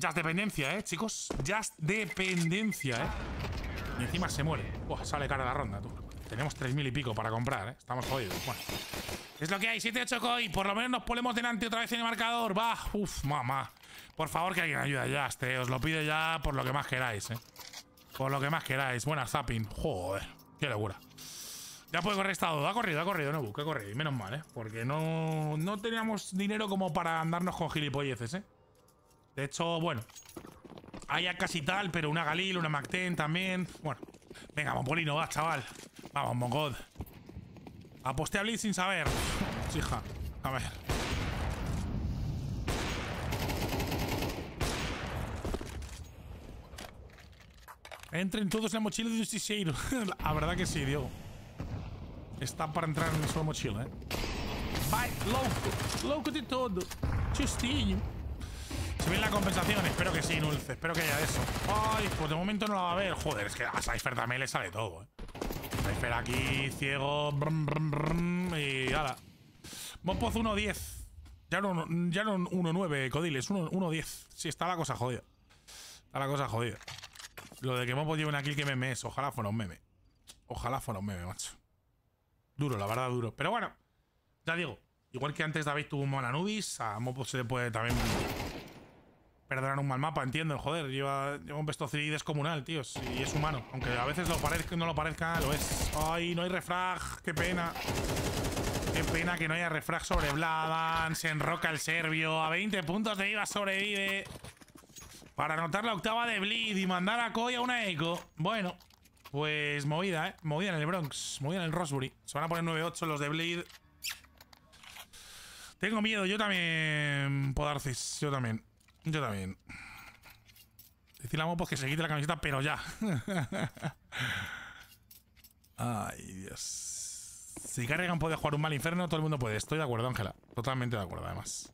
Just dependencia, eh, chicos. Just dependencia, eh. Y encima se muere. Buah, sale cara la ronda, tú. Tenemos 3.000 y pico para comprar, eh. Estamos jodidos. Bueno. Es lo que hay, 7-8 Y Por lo menos nos ponemos delante otra vez en el marcador. Va, uf, mamá. Por favor, que alguien ayude ya, Just, eh. Os lo pido ya por lo que más queráis, eh. Por lo que más queráis. Buena zapping. Joder, qué locura. Ya puede correr estado, Ha corrido, ha corrido, no busque correr corrido. Y menos mal, ¿eh? Porque no, no teníamos dinero como para andarnos con gilipolleces, ¿eh? De hecho, bueno. Hay casi tal, pero una Galil, una Macten también. Bueno. Venga, Mopolino, va, chaval. Vamos, Mongod. Aposté a Blitz sin saber. Hija. A ver. Entren todos en la mochila de un (laughs) La verdad que sí, Diego está para entrar en su mochila. Bye, ¿eh? loco. Loco de todo, justinho. se viene la compensación, espero que sí, Nulce, espero que haya eso. Ay, pues de momento no la va a ver. Joder, es que a Cypher también le sale todo, eh. Cypher aquí, ciego, y ala. Mopoz 1.10. Ya no, ya no 1.9, Codiles, 1.10. Sí, está la cosa jodida. Está la cosa jodida. Lo de que Mopoz lleve una kill que meme es, ojalá fuera un meme. Ojalá fuera un meme, macho. Duro, la verdad, duro. Pero bueno, ya digo. Igual que antes David tuvo un mal Anubis, a Mopo se le puede también perdonar un mal mapa, entiendo, joder. Lleva, un Vestociri descomunal, tíos. Y es humano. Aunque a veces lo parezca no lo parezca, lo es. Ay, no hay refrag, qué pena. Qué pena que no haya refrag sobre Bladan! Se enroca el serbio. A 20 puntos de IVA sobrevive. Para anotar la octava de Bleed y mandar a Koi a una eco. Bueno, pues movida, ¿eh? Movida en el Bronx. Movida en el Rosbury. Se van a poner 9-8 los de Blade. Tengo miedo, yo también, Podarcis. Yo también. Yo también. Decirle a Mopos pues, que se quite la camiseta, pero ya. (laughs) Ay, Dios. Si Cargan puede jugar un mal inferno, todo el mundo puede. Estoy de acuerdo, Ángela. Totalmente de acuerdo, además.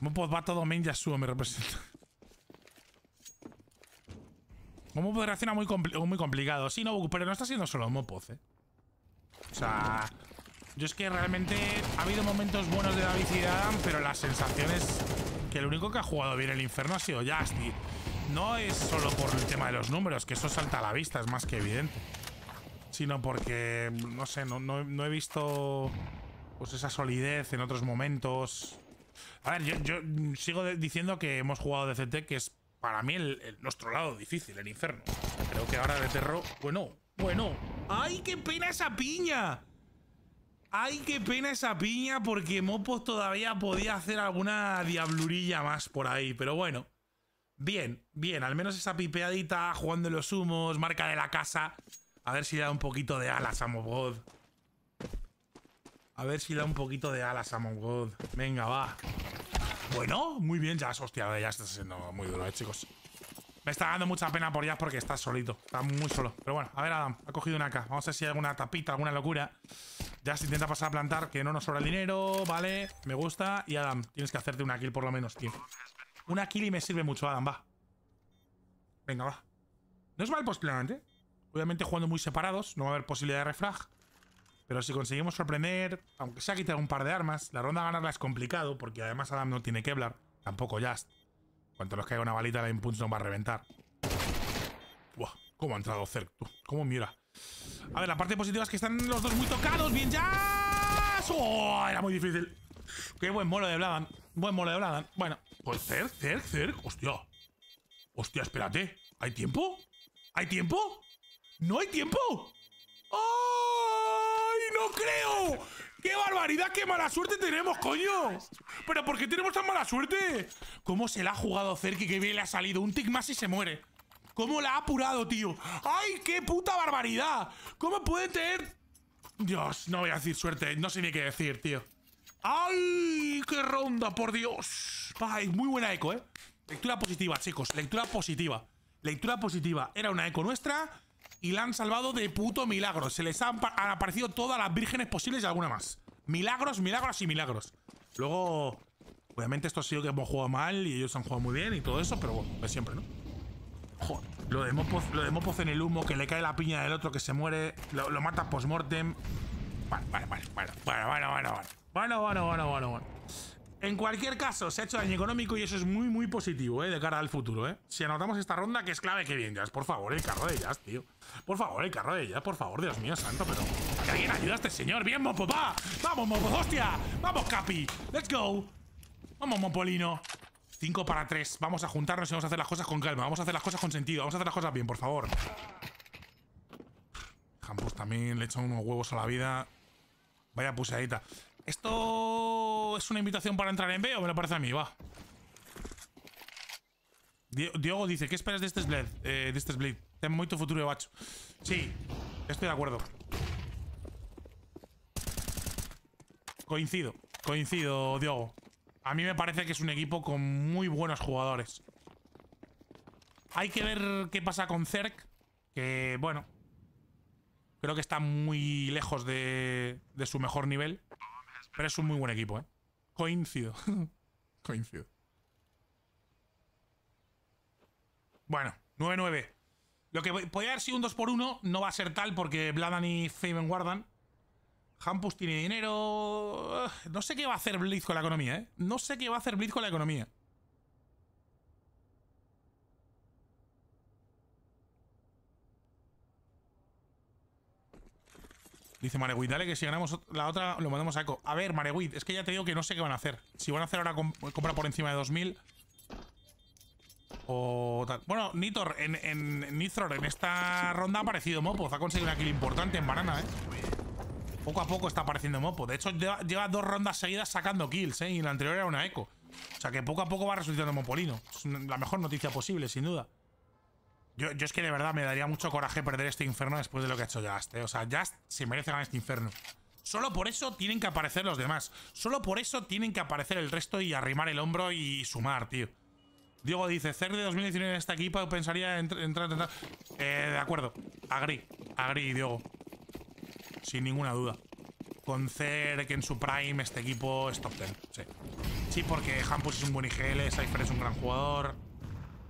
Mopos va todo main Yasuo, me representa. Momo reacciona muy, muy complicado. Sí, no, pero no está siendo solo Mopoz, ¿eh? O sea, yo es que realmente ha habido momentos buenos de David y Adam, pero la sensación es que el único que ha jugado bien el infierno ha sido Justy. No es solo por el tema de los números, que eso salta a la vista, es más que evidente. Sino porque, no sé, no, he visto pues esa solidez en otros momentos. A ver, yo, yo sigo diciendo que hemos jugado DCT, que es para mí el, nuestro lado difícil, el infierno. Creo que ahora de terror... Bueno, bueno. ¡Ay, qué pena esa piña! ¡Ay, qué pena esa piña! Porque Mopos todavía podía hacer alguna diablurilla más por ahí. Pero bueno. Bien, bien. Al menos esa pipeadita, jugando de los humos, marca de la casa. A ver si da un poquito de alas a Mopod. A ver si da un poquito de alas a God, Venga, va. Bueno, muy bien, ya, hostia, ya está siendo muy duro, eh, chicos. Me está dando mucha pena por ya porque está solito. Está muy solo. Pero bueno, a ver, Adam, ha cogido una acá. Vamos a ver si hay alguna tapita, alguna locura. Ya se intenta pasar a plantar, que no nos sobra el dinero, vale, me gusta. Y Adam, tienes que hacerte una kill por lo menos, tío. Una kill y me sirve mucho, Adam, va. Venga, va. No es mal eh. Obviamente jugando muy separados, no va a haber posibilidad de refrag. Pero si conseguimos sorprender, aunque ha quitado un par de armas, la ronda ganarla es complicado, porque además Adam no tiene que hablar Tampoco Just. Cuanto nos caiga una balita, la Impulse nos va a reventar. Buah, cómo ha entrado Zerg, Cómo mira. A ver, la parte positiva es que están los dos muy tocados. ¡Bien ya ¡Oh! Era muy difícil. Qué buen molo de Bladan. Buen molo de Bladan. Bueno, pues Zerk, Zerk, Zerk. Hostia. Hostia, espérate. ¿Hay tiempo? ¿Hay tiempo? ¿No hay tiempo? ¡Ay, no creo! ¡Qué barbaridad! ¡Qué mala suerte tenemos, coño! ¿Pero por qué tenemos tan mala suerte? ¿Cómo se la ha jugado y Que bien le ha salido. Un tick más y se muere. ¿Cómo la ha apurado, tío? ¡Ay, qué puta barbaridad! ¿Cómo puede tener...? Dios, no voy a decir suerte. No sé ni qué decir, tío. ¡Ay, qué ronda, por Dios! ¡Ay, muy buena eco, eh! Lectura positiva, chicos. Lectura positiva. Lectura positiva. Era una eco nuestra y la han salvado de puto milagro. Se les han, aparecido todas las vírgenes posibles y alguna más. Milagros, milagros y milagros. Luego, obviamente esto ha sido que hemos jugado mal y ellos han jugado muy bien y todo eso, pero bueno, es siempre, ¿no? lo de, Mopoz, lo en el humo, que le cae la piña del otro, que se muere, lo, lo mata post-mortem. Vale, vale, vale, vale, bueno, bueno, bueno, bueno, bueno, bueno, bueno, bueno. En cualquier caso, se ha hecho daño económico y eso es muy, muy positivo, ¿eh? De cara al futuro, ¿eh? Si anotamos esta ronda, que es clave que bien, Jazz. Por favor, el carro de Jazz, tío. Por favor, el carro de Jazz, por favor, Dios mío santo, pero... ¡Que alguien ayuda a este señor! ¡Bien, Mopo, va! ¡Vamos, Mopo, hostia! ¡Vamos, Capi! ¡Let's go! ¡Vamos, Mopolino! Cinco para tres. Vamos a juntarnos y vamos a hacer las cosas con calma. Vamos a hacer las cosas con sentido. Vamos a hacer las cosas bien, por favor. Campos también le echan unos huevos a la vida. Vaya puseadita. ¿Esto es una invitación para entrar en B o me lo parece a mí? Va. Diogo dice, ¿qué esperas de este split? Eh, de este Ten mucho futuro, bacho. Sí, estoy de acuerdo. Coincido, coincido, Diogo. A mí me parece que es un equipo con muy buenos jugadores. Hay que ver qué pasa con Zerk, que bueno, creo que está muy lejos de, de su mejor nivel. Pero es un muy buen equipo, ¿eh? Coincido. (laughs) Coincido. Bueno, 9-9. Lo que podría haber sido un 2 por 1 no va a ser tal porque Bladan y Faven guardan. Hampus tiene dinero. No sé qué va a hacer Blitz con la economía, ¿eh? No sé qué va a hacer Blitz con la economía. Dice Marewit, dale que si ganamos la otra lo mandamos a Eco. A ver, Marewit, es que ya te digo que no sé qué van a hacer. Si van a hacer ahora compra por encima de 2000 o tal. Bueno, Nitor, en, en, en esta ronda ha aparecido Mopo. Ha conseguido una kill importante en banana, ¿eh? Poco a poco está apareciendo Mopo. De hecho, lleva, dos rondas seguidas sacando kills, ¿eh? Y la anterior era una Eco. O sea que poco a poco va resucitando Mopolino. Es la mejor noticia posible, sin duda. Yo, es que de verdad me daría mucho coraje perder este infierno después de lo que ha hecho Just, eh. O sea, Just se merece ganar este infierno. Solo por eso tienen que aparecer los demás. Solo por eso tienen que aparecer el resto y arrimar el hombro y sumar, tío. Diego dice, CER de 2019 en esta equipa pensaría entrar... entrar, Eh, de acuerdo. Agri. Agri, Diego. Sin ninguna duda. Con CER, que en su prime este equipo es top 10. Sí. Sí, porque Hampus es un buen IGL, Cypher es un gran jugador...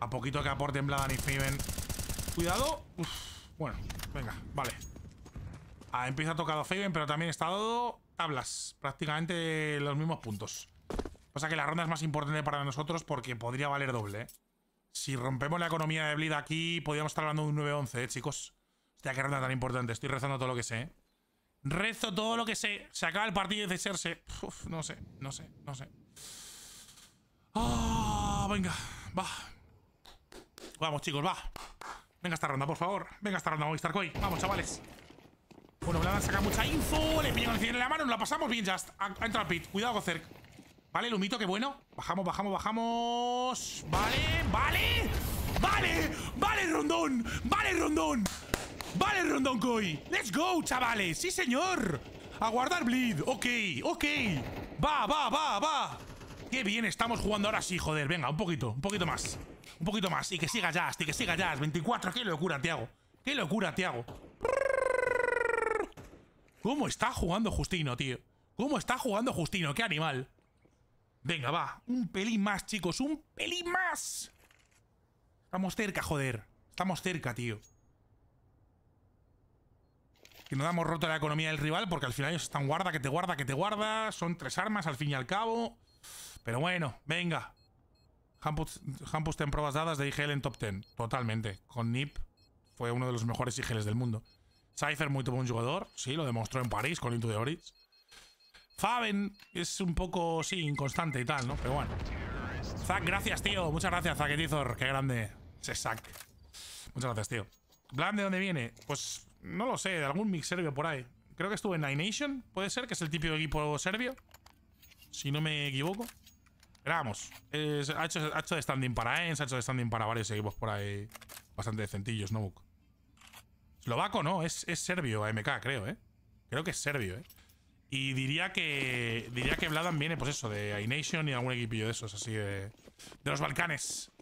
A poquito que aporte en Bladan y Fiven. Cuidado. bueno, venga, vale. Ah, empieza a tocado Faven, pero también está estado tablas. Prácticamente los mismos puntos. O sea que la ronda es más importante para nosotros porque podría valer doble. ¿eh? Si rompemos la economía de Bleed aquí, podríamos estar hablando de un 9-11, ¿eh, chicos. Hostia, qué ronda tan importante. Estoy rezando todo lo que sé. ¿eh? Rezo todo lo que sé. Se acaba el partido de serse. Uf, no sé, no sé, no sé. Ah, venga, va. Vamos, chicos, va. Venga esta ronda, por favor. Venga esta ronda, Movistar Koi. Vamos, chavales. Bueno, Vladan saca mucha info. Le pillan en la mano. Nos la pasamos bien, Just. Entra al pit. Cuidado, Gozerk. Vale, Lumito, qué bueno. Bajamos, bajamos, bajamos. Vale, vale. Vale, vale, rondón. Vale, rondón. Vale, rondón, Koi. Let's go, chavales. Sí, señor. A guardar bleed. Ok, ok. Va, va, va, va. Qué bien estamos jugando ahora sí, joder. Venga, un poquito, un poquito más. Un poquito más. Y que siga Jazz, y que siga Jazz. 24. ¡Qué locura, Tiago! ¡Qué locura, Tiago! ¿Cómo está jugando Justino, tío? ¿Cómo está jugando Justino? ¡Qué animal! Venga, va. Un pelín más, chicos. ¡Un pelín más! Estamos cerca, joder. Estamos cerca, tío. Que no damos roto la economía del rival porque al final ellos están guarda, que te guarda, que te guarda. Son tres armas al fin y al cabo. Pero bueno, venga. Hampus, ten pruebas dadas de IGL en top 10. Totalmente. Con NIP fue uno de los mejores IGLs del mundo. Cypher, muy buen jugador. Sí, lo demostró en París con Into de Oris. Faven es un poco, sí, inconstante y tal, ¿no? Pero bueno. Zack, gracias, tío. Muchas gracias, Zaketizor. Qué grande. se saque Muchas gracias, tío. ¿Blan de dónde viene? Pues no lo sé, de algún mix serbio por ahí. Creo que estuvo en Nine Nation, puede ser, que es el típico equipo serbio. Si no me equivoco. Pero Eh, ha, hecho, de standing para Ens, ha hecho de standing para varios equipos por ahí bastante decentillos, Buk? Slovaco no, es, serbio AMK, creo, ¿eh? Creo que es serbio, ¿eh? Y diría que diría que Vladan viene, pues eso, de iNation y algún equipillo de esos, así de, de los Balcanes.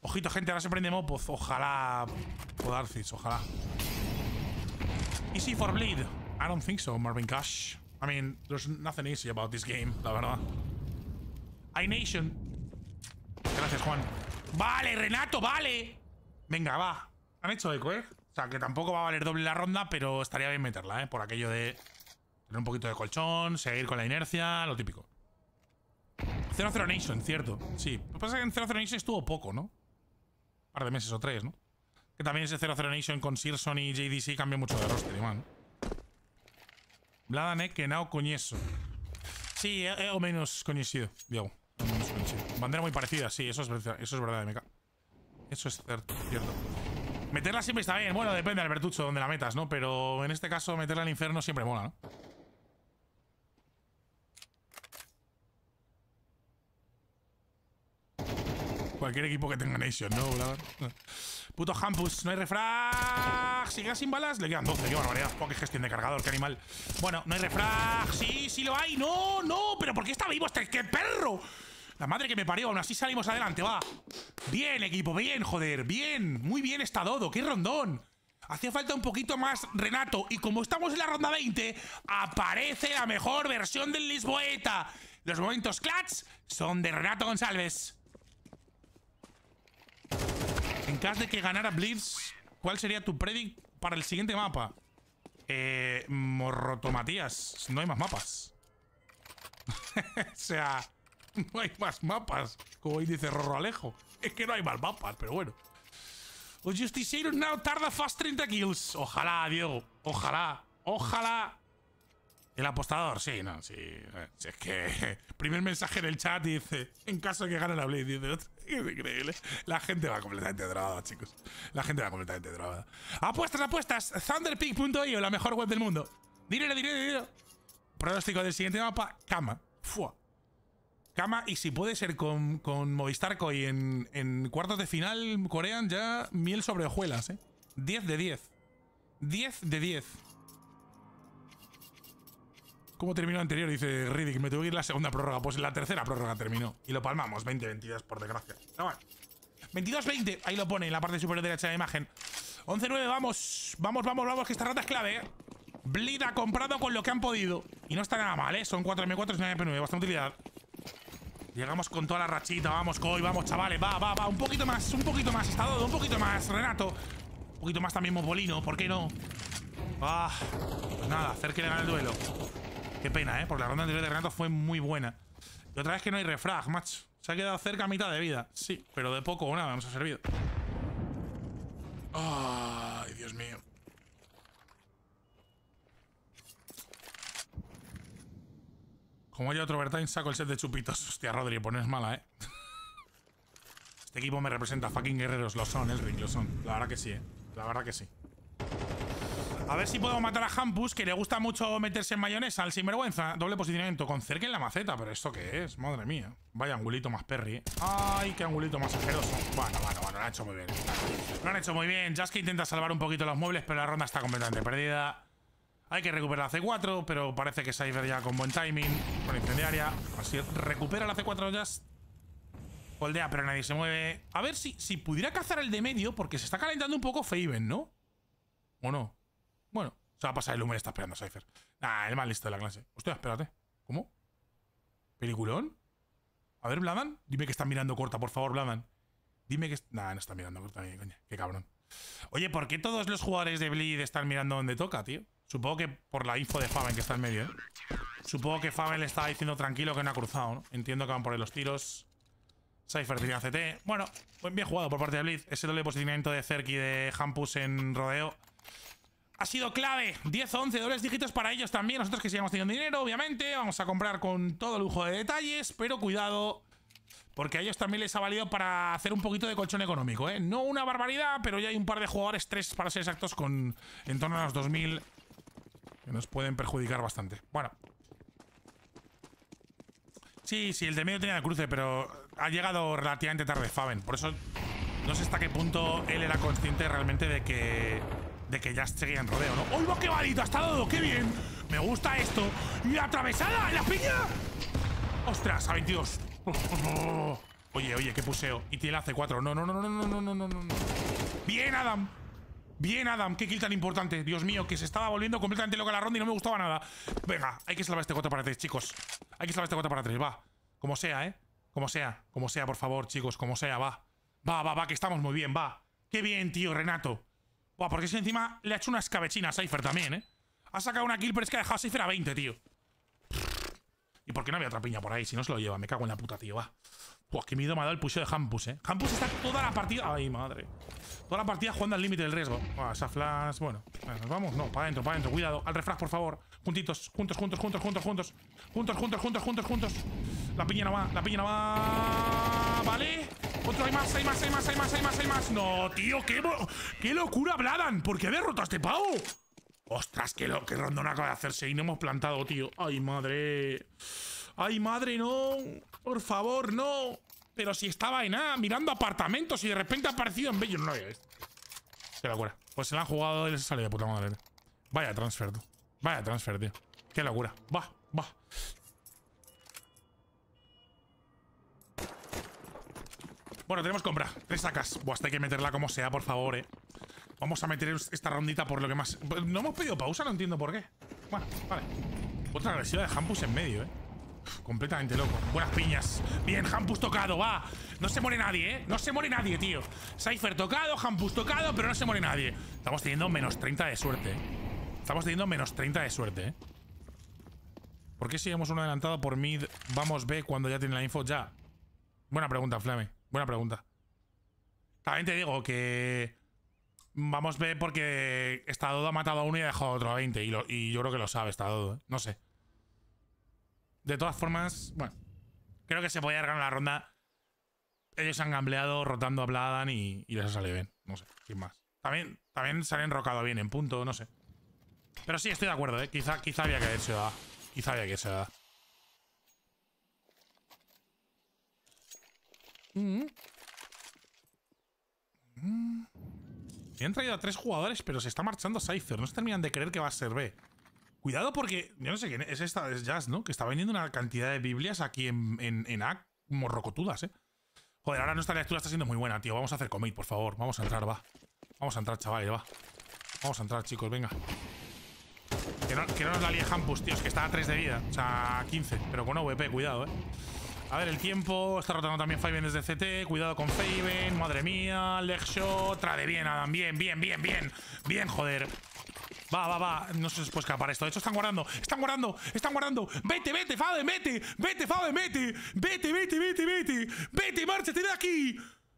Ojito, gente, ahora se prende Mopoz. Ojalá Podarcis, ojalá. Easy for Bleed. I don't think so, Marvin Cash. I mean, there's nothing easy about this game, la verdad iNation. Gracias, Juan. Vale, Renato, vale. Venga, va. Han hecho eco, ¿eh? O sea, que tampoco va a valer doble la ronda, pero estaría bien meterla, ¿eh? Por aquello de tener un poquito de colchón, seguir con la inercia, lo típico. 0-0 Nation, cierto. Sí. Lo que pasa es que en 0-0 Nation estuvo poco, ¿no? Un par de meses o tres, ¿no? Que también ese 0-0 Nation con Searson y JDC cambió mucho de roster, man. Que no Coñeso. Sí, eh, eh, o menos conocido, Diego. Bandera muy parecida, sí, eso es, eso es verdad, Eso es cierto. cierto. Meterla siempre está bien. Bueno, depende, vertucho donde la metas, ¿no? Pero en este caso, meterla al infierno siempre mola, Cualquier equipo que tenga Nation, ¿no? Puto Hampus, no hay refrag. Si queda sin balas, le quedan 12. Qué barbaridad. Poca gestión de cargador, qué animal. Bueno, no hay refrag. Sí, sí lo hay. No, no, pero ¿por qué está vivo este? ¡Qué perro! La madre que me parió, aún así salimos adelante, va. Bien, equipo, bien, joder, bien. Muy bien está Dodo, qué rondón. Hacía falta un poquito más Renato. Y como estamos en la ronda 20, aparece la mejor versión del Lisboeta. Los momentos clutch son de Renato González. En caso de que ganara Blitz, ¿cuál sería tu predict para el siguiente mapa? Eh, Morrotomatías. No hay más mapas. (laughs) o sea... (laughs) no hay más mapas, como dice Rorro Alejo. Es que no hay más mapas, pero bueno. O Justiciero now tarda fast 30 kills. Ojalá, Diego. Ojalá. Ojalá. El apostador, sí, no, sí. Eh, es que. (laughs) Primer mensaje en el chat dice: En caso de que gane la Blade, dice (laughs) Es increíble. La gente va completamente drogada, chicos. La gente va completamente drogada. Apuestas, apuestas. Thunderpeak.io, la mejor web del mundo. Dinero, dinero, dinero. Pronóstico del siguiente mapa: Cama. Fua. Cama, y si puede ser con, con y en, cuartos de final corean, ya miel sobre hojuelas, ¿eh? 10 de 10. 10 de 10. ¿Cómo terminó anterior? Dice Riddick. Me tuve que ir la segunda prórroga. Pues la tercera prórroga terminó. Y lo palmamos. 20-22, por desgracia. 22-20. Ahí lo pone en la parte superior derecha de la imagen. 11-9. Vamos. Vamos, vamos, vamos. Que esta rata es clave, ¿eh? Bleed ha comprado con lo que han podido. Y no está nada mal, ¿eh? Son 4M4 y 9 MP9. Bastante utilidad. Llegamos con toda la rachita, vamos, Coy, vamos, chavales Va, va, va, un poquito más, un poquito más Estado, un poquito más, Renato Un poquito más también Bolino, ¿por qué no? Ah, pues nada, hacer al el duelo Qué pena, ¿eh? Porque la ronda anterior de Renato fue muy buena Y otra vez que no hay refrag, macho Se ha quedado cerca a mitad de vida Sí, pero de poco o nada nos ha servido Ah... Como yo otro Bertain, saco el set de chupitos. Hostia, Rodri, pones mala, ¿eh? (laughs) este equipo me representa fucking guerreros. Lo son, Elric, lo son. La verdad que sí, ¿eh? La verdad que sí. A ver si puedo matar a Hampus, que le gusta mucho meterse en mayonesa, al sinvergüenza. Doble posicionamiento con cerca en la maceta. ¿Pero esto qué es? Madre mía. Vaya angulito más perry, ¿eh? ¡Ay, qué angulito más asqueroso! Bueno, bueno, bueno, lo han hecho muy bien. Lo han hecho muy bien. Jasky intenta salvar un poquito los muebles, pero la ronda está completamente perdida. Hay que recuperar la C4, pero parece que Cypher ya con buen timing, con incendiaria. Así recupera la C4 ya. pero nadie se mueve. A ver si, si pudiera cazar el de medio, porque se está calentando un poco Faven, ¿no? ¿O no? Bueno, se va a pasar el y está esperando Cypher. Nah, el más listo de la clase. Hostia, espérate. ¿Cómo? ¿Peliculón? A ver, Bladan. Dime que está mirando corta, por favor, Bladan. Dime que... Nah, no está mirando corta ni coña. Qué cabrón. Oye, ¿por qué todos los jugadores de Bleed están mirando donde toca, tío? Supongo que por la info de Faben, que está en medio, ¿eh? Supongo que Faben le estaba diciendo tranquilo que no ha cruzado, ¿no? Entiendo que van por los tiros. Cypher tenía CT. Bueno, bien jugado por parte de Blitz. Ese doble posicionamiento de Cerky de Hampus en rodeo ha sido clave. 10 o 11 dólares dígitos para ellos también. Nosotros que hemos teniendo dinero, obviamente. Vamos a comprar con todo lujo de detalles, pero cuidado. Porque a ellos también les ha valido para hacer un poquito de colchón económico, ¿eh? No una barbaridad, pero ya hay un par de jugadores, tres para ser exactos, con en torno a los 2000 nos pueden perjudicar bastante. Bueno. Sí, sí, el de medio tenía cruce, pero ha llegado relativamente tarde Faven. Por eso no sé hasta qué punto él era consciente realmente de que de que ya seguía en rodeo, ¿no? ¡Oh, qué malito! ¡Hasta dado! ¡Qué bien! Me gusta esto. ¡Y la atravesada! ¡La piña! ¡Ostras! A 22. (laughs) Oye, oye, qué puseo. Y tiene la C4. No, no, no, no, no, no, no, no, no. Bien, Adam. Bien, Adam, qué kill tan importante. Dios mío, que se estaba volviendo completamente loca la ronda y no me gustaba nada. Venga, hay que salvar este cuota para tres, chicos. Hay que salvar este cuota para tres, va. Como sea, ¿eh? Como sea, como sea, por favor, chicos, como sea, va. Va, va, va, que estamos muy bien, va. Qué bien, tío, Renato. Buah, porque si encima le ha hecho una escabechina a Cypher también, ¿eh? Ha sacado una kill, pero es que ha dejado a Cypher a 20, tío. ¿Y por qué no había otra piña por ahí? Si no se lo lleva, me cago en la puta, tío, va. Buah, qué miedo me ha dado el de Hampus, ¿eh? Hampus está toda la partida... Ay, madre. Toda la partida jugando al límite del riesgo. a esa flash. Bueno, nos vamos. No, para adentro, para adentro. Cuidado. Al refras por favor. Juntitos. Juntos, juntos, juntos, juntos, juntos. Juntos, juntos, juntos, juntos, juntos. La piña no va, la piña no va. Vale. Otro, hay más, hay más, hay más, hay más, hay más, hay más. No, tío, qué, qué locura Bladan. ¿Por qué ha derrotado a este pavo? Ostras, qué, lo, qué rondón acaba de hacerse y no hemos plantado, tío. Ay, madre. Ay, madre, no. Por favor, no. Pero si estaba en A mirando apartamentos y de repente ha aparecido en B, no Qué locura. Pues se la han jugado y les ha salido de puta madre. Vaya transfer, Vaya transfer, tío. Qué locura. Va, va. Bueno, tenemos compra. Tres sacas. Buah, hasta hay que meterla como sea, por favor, eh. Vamos a meter esta rondita por lo que más... No hemos pedido pausa, no entiendo por qué. Bueno, vale. Otra agresiva de Hampus en medio, eh completamente loco. Buenas piñas. Bien, Hampus tocado, va. No se muere nadie, ¿eh? No se muere nadie, tío. Cypher tocado, Hampus tocado, pero no se muere nadie. Estamos teniendo menos 30 de suerte. ¿eh? Estamos teniendo menos 30 de suerte, ¿eh? ¿Por qué si hemos uno adelantado por mid vamos B cuando ya tiene la info? Ya. Buena pregunta, Flame. Buena pregunta. También te digo que... Vamos B porque estado ha matado a uno y ha dejado a otro a 20. Y, y yo creo que lo sabe estado ¿eh? No sé. De todas formas, bueno, creo que se podía ganar la ronda. Ellos han gambleado rotando a Bladan y, les ha salido bien. No sé, sin más. También, también se han enrocado bien en punto, no sé. Pero sí, estoy de acuerdo, ¿eh? Quizá, quizá había que haberse A. Quizá había que haberse dado. Se mm. mm. han traído a tres jugadores, pero se está marchando Cypher. No se terminan de creer que va a ser B. Cuidado porque, yo no sé quién es, esta, es Jazz, ¿no? Que está vendiendo una cantidad de Biblias aquí en, en, en rocotudas, morrocotudas, ¿eh? Joder, ahora nuestra lectura está siendo muy buena, tío. Vamos a hacer commit, por favor. Vamos a entrar, va. Vamos a entrar, chavales, va. Vamos a entrar, chicos, venga. Que no, nos la lie Hampus, tío. Es que está a 3 de vida. O sea, 15. Pero con OVP, cuidado, eh. A ver, el tiempo. Está rotando también Faven desde CT. Cuidado con Faven. Madre mía. Leg shot. Otra bien, Adam. Bien, bien, bien, bien. Bien, joder. Va, va, va. No se puede escapar esto. De hecho, están guardando. Están guardando. Están guardando. Vete, vete, Fade, vete. Vete, Fade, vete. Vete, vete, vete, vete. Vete, márchate de aquí.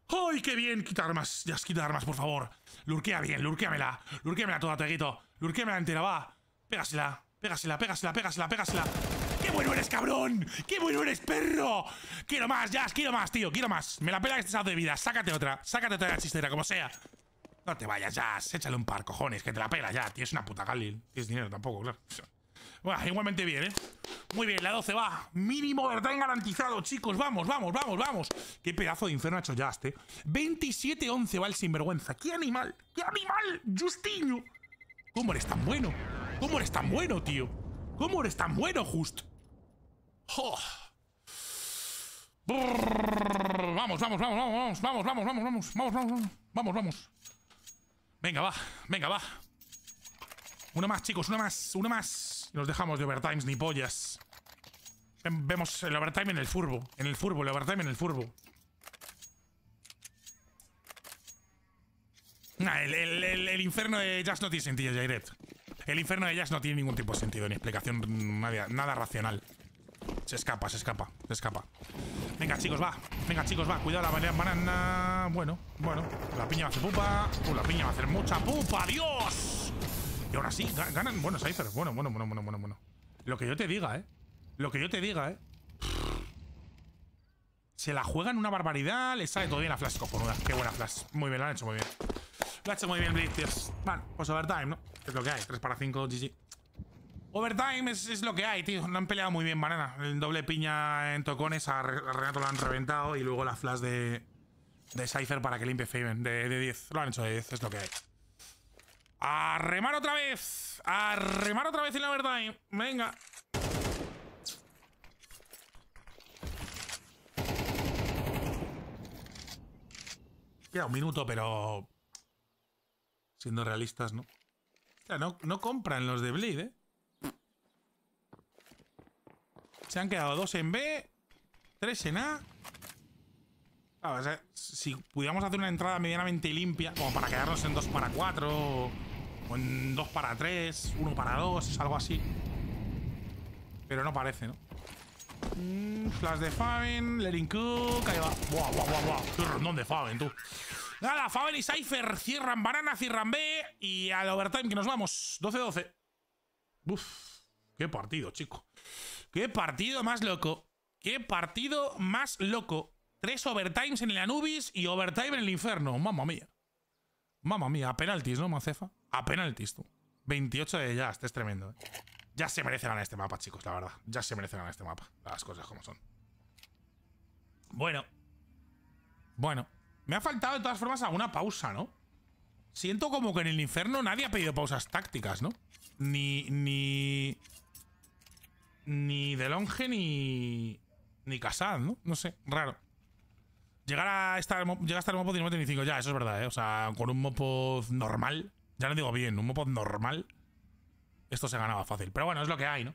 ¡Ay, qué bien! Quita armas. Ya, quita armas, por favor. Lurquea bien, Lurqueamela. Lurquéamela toda, Teguito. Lurqueamela entera, va. Pégasela. Pégasela, pégasela, pégasela, pégasela. ¡Qué bueno eres, cabrón! ¡Qué bueno eres, perro! Quiero más, ya, quiero más, tío, quiero más. Me la pela que estás de vida. Sácate otra, sácate otra de la chistera, como sea. No te vayas, ya. Échale un par, cojones, que te la pela ya. Tienes una puta Galil. Tienes dinero tampoco, claro. Bueno, igualmente bien, ¿eh? Muy bien, la 12 va. Mínimo verdad garantizado, chicos. Vamos, vamos, vamos, vamos. Qué pedazo de inferno ha hecho Jazz, eh. 27-11 va el sinvergüenza. ¡Qué animal! ¡Qué animal! Justinho? ¿Cómo eres tan bueno? ¿Cómo eres tan bueno, tío? ¿Cómo eres tan bueno, Just? vamos, vamos, vamos, vamos, vamos, vamos, vamos, vamos, vamos, vamos, vamos, vamos, vamos, vamos. Venga, va, venga, va Una más, chicos, una más, una más Nos dejamos de overtimes ni pollas Vemos el overtime en el furbo En el furbo, el overtime en el furbo Nah, el, el, el, infierno de Jazz no tiene sentido, Jairet El inferno de Jazz no tiene ningún tipo de sentido Ni explicación, nada, nada racional se escapa, se escapa, se escapa. Venga, chicos, va. Venga, chicos, va. Cuidado la banana. Bueno, bueno. La piña va a hacer pupa. Uh, la piña va a hacer mucha pupa. ¡Dios! Y ahora sí, ganan. Bueno, Cypher. Bueno, bueno, bueno, bueno, bueno, bueno. Lo que yo te diga, ¿eh? Lo que yo te diga, ¿eh? Se la juegan una barbaridad. Le sale todo bien a Flash cojonuda. Qué buena Flash. Muy bien, la han hecho muy bien. Lo ha hecho muy bien Blitz, Vale, pues overtime, ¿no? Es lo que hay. 3 para 5, GG. Overtime es, lo que hay, tío. No han peleado muy bien, banana. El doble piña en tocones, a, Renato lo han reventado y luego la flash de, de Cypher para que limpie Faven de, 10. Lo han hecho de 10, es lo que hay. ¡A remar otra vez! ¡A remar otra vez en la overtime! ¡Venga! Queda un minuto, pero... Siendo realistas, ¿no? O sea, no, no compran los de Bleed, ¿eh? Se han quedado dos en B, tres en A. A ver, si pudiéramos hacer una entrada medianamente limpia, como para quedarnos en 2 para 4, o en 2 para 3, 1 para 2, algo así. Pero no parece, ¿no? Mm, flash de Faven, Lerinku, Cook, ahí va. Buah, buah, buah, buah. Qué rondón de Faven, tú. Nada, Faven y Cypher cierran banana, cierran B y al overtime que nos vamos. 12-12. Uf, qué partido, chico. ¡Qué partido más loco! ¡Qué partido más loco! Tres overtimes en el Anubis y overtime en el Inferno. ¡Mamma mía! ¡Mamma mía! A penaltis, ¿no, Macefa? A penaltis, tú. 28 de ya, este es tremendo. ¿eh? Ya se merece ganar este mapa, chicos, la verdad. Ya se merece ganar este mapa. Las cosas como son. Bueno. Bueno. Me ha faltado de todas formas alguna pausa, ¿no? Siento como que en el infierno nadie ha pedido pausas tácticas, ¿no? Ni. ni ni De Longe ni. ni Casad, ¿no? No sé, raro. Llegar a estar, llega a estar Mopo ya, eso es verdad, ¿eh? O sea, con un Mopo normal, ya no digo bien, un Mopo normal, esto se ganaba fácil. Pero bueno, es lo que hay, ¿no?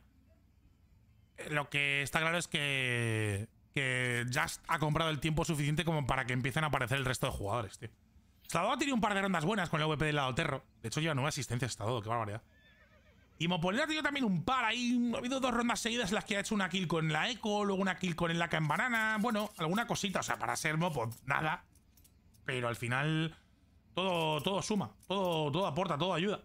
Eh, lo que está claro es que. que Just ha comprado el tiempo suficiente como para que empiecen a aparecer el resto de jugadores, tío. Estado ha tenido un par de rondas buenas con el VP del lado Terro. De hecho, lleva nueva asistencia Estado, qué barbaridad. Y Mopolina ha tenido también un par. Ahí ha habido dos rondas seguidas en las que ha hecho una kill con la Eco, luego una kill con el Laca en banana. Bueno, alguna cosita. O sea, para ser Mopo, pues nada. Pero al final, todo, todo suma. Todo, todo aporta, todo ayuda.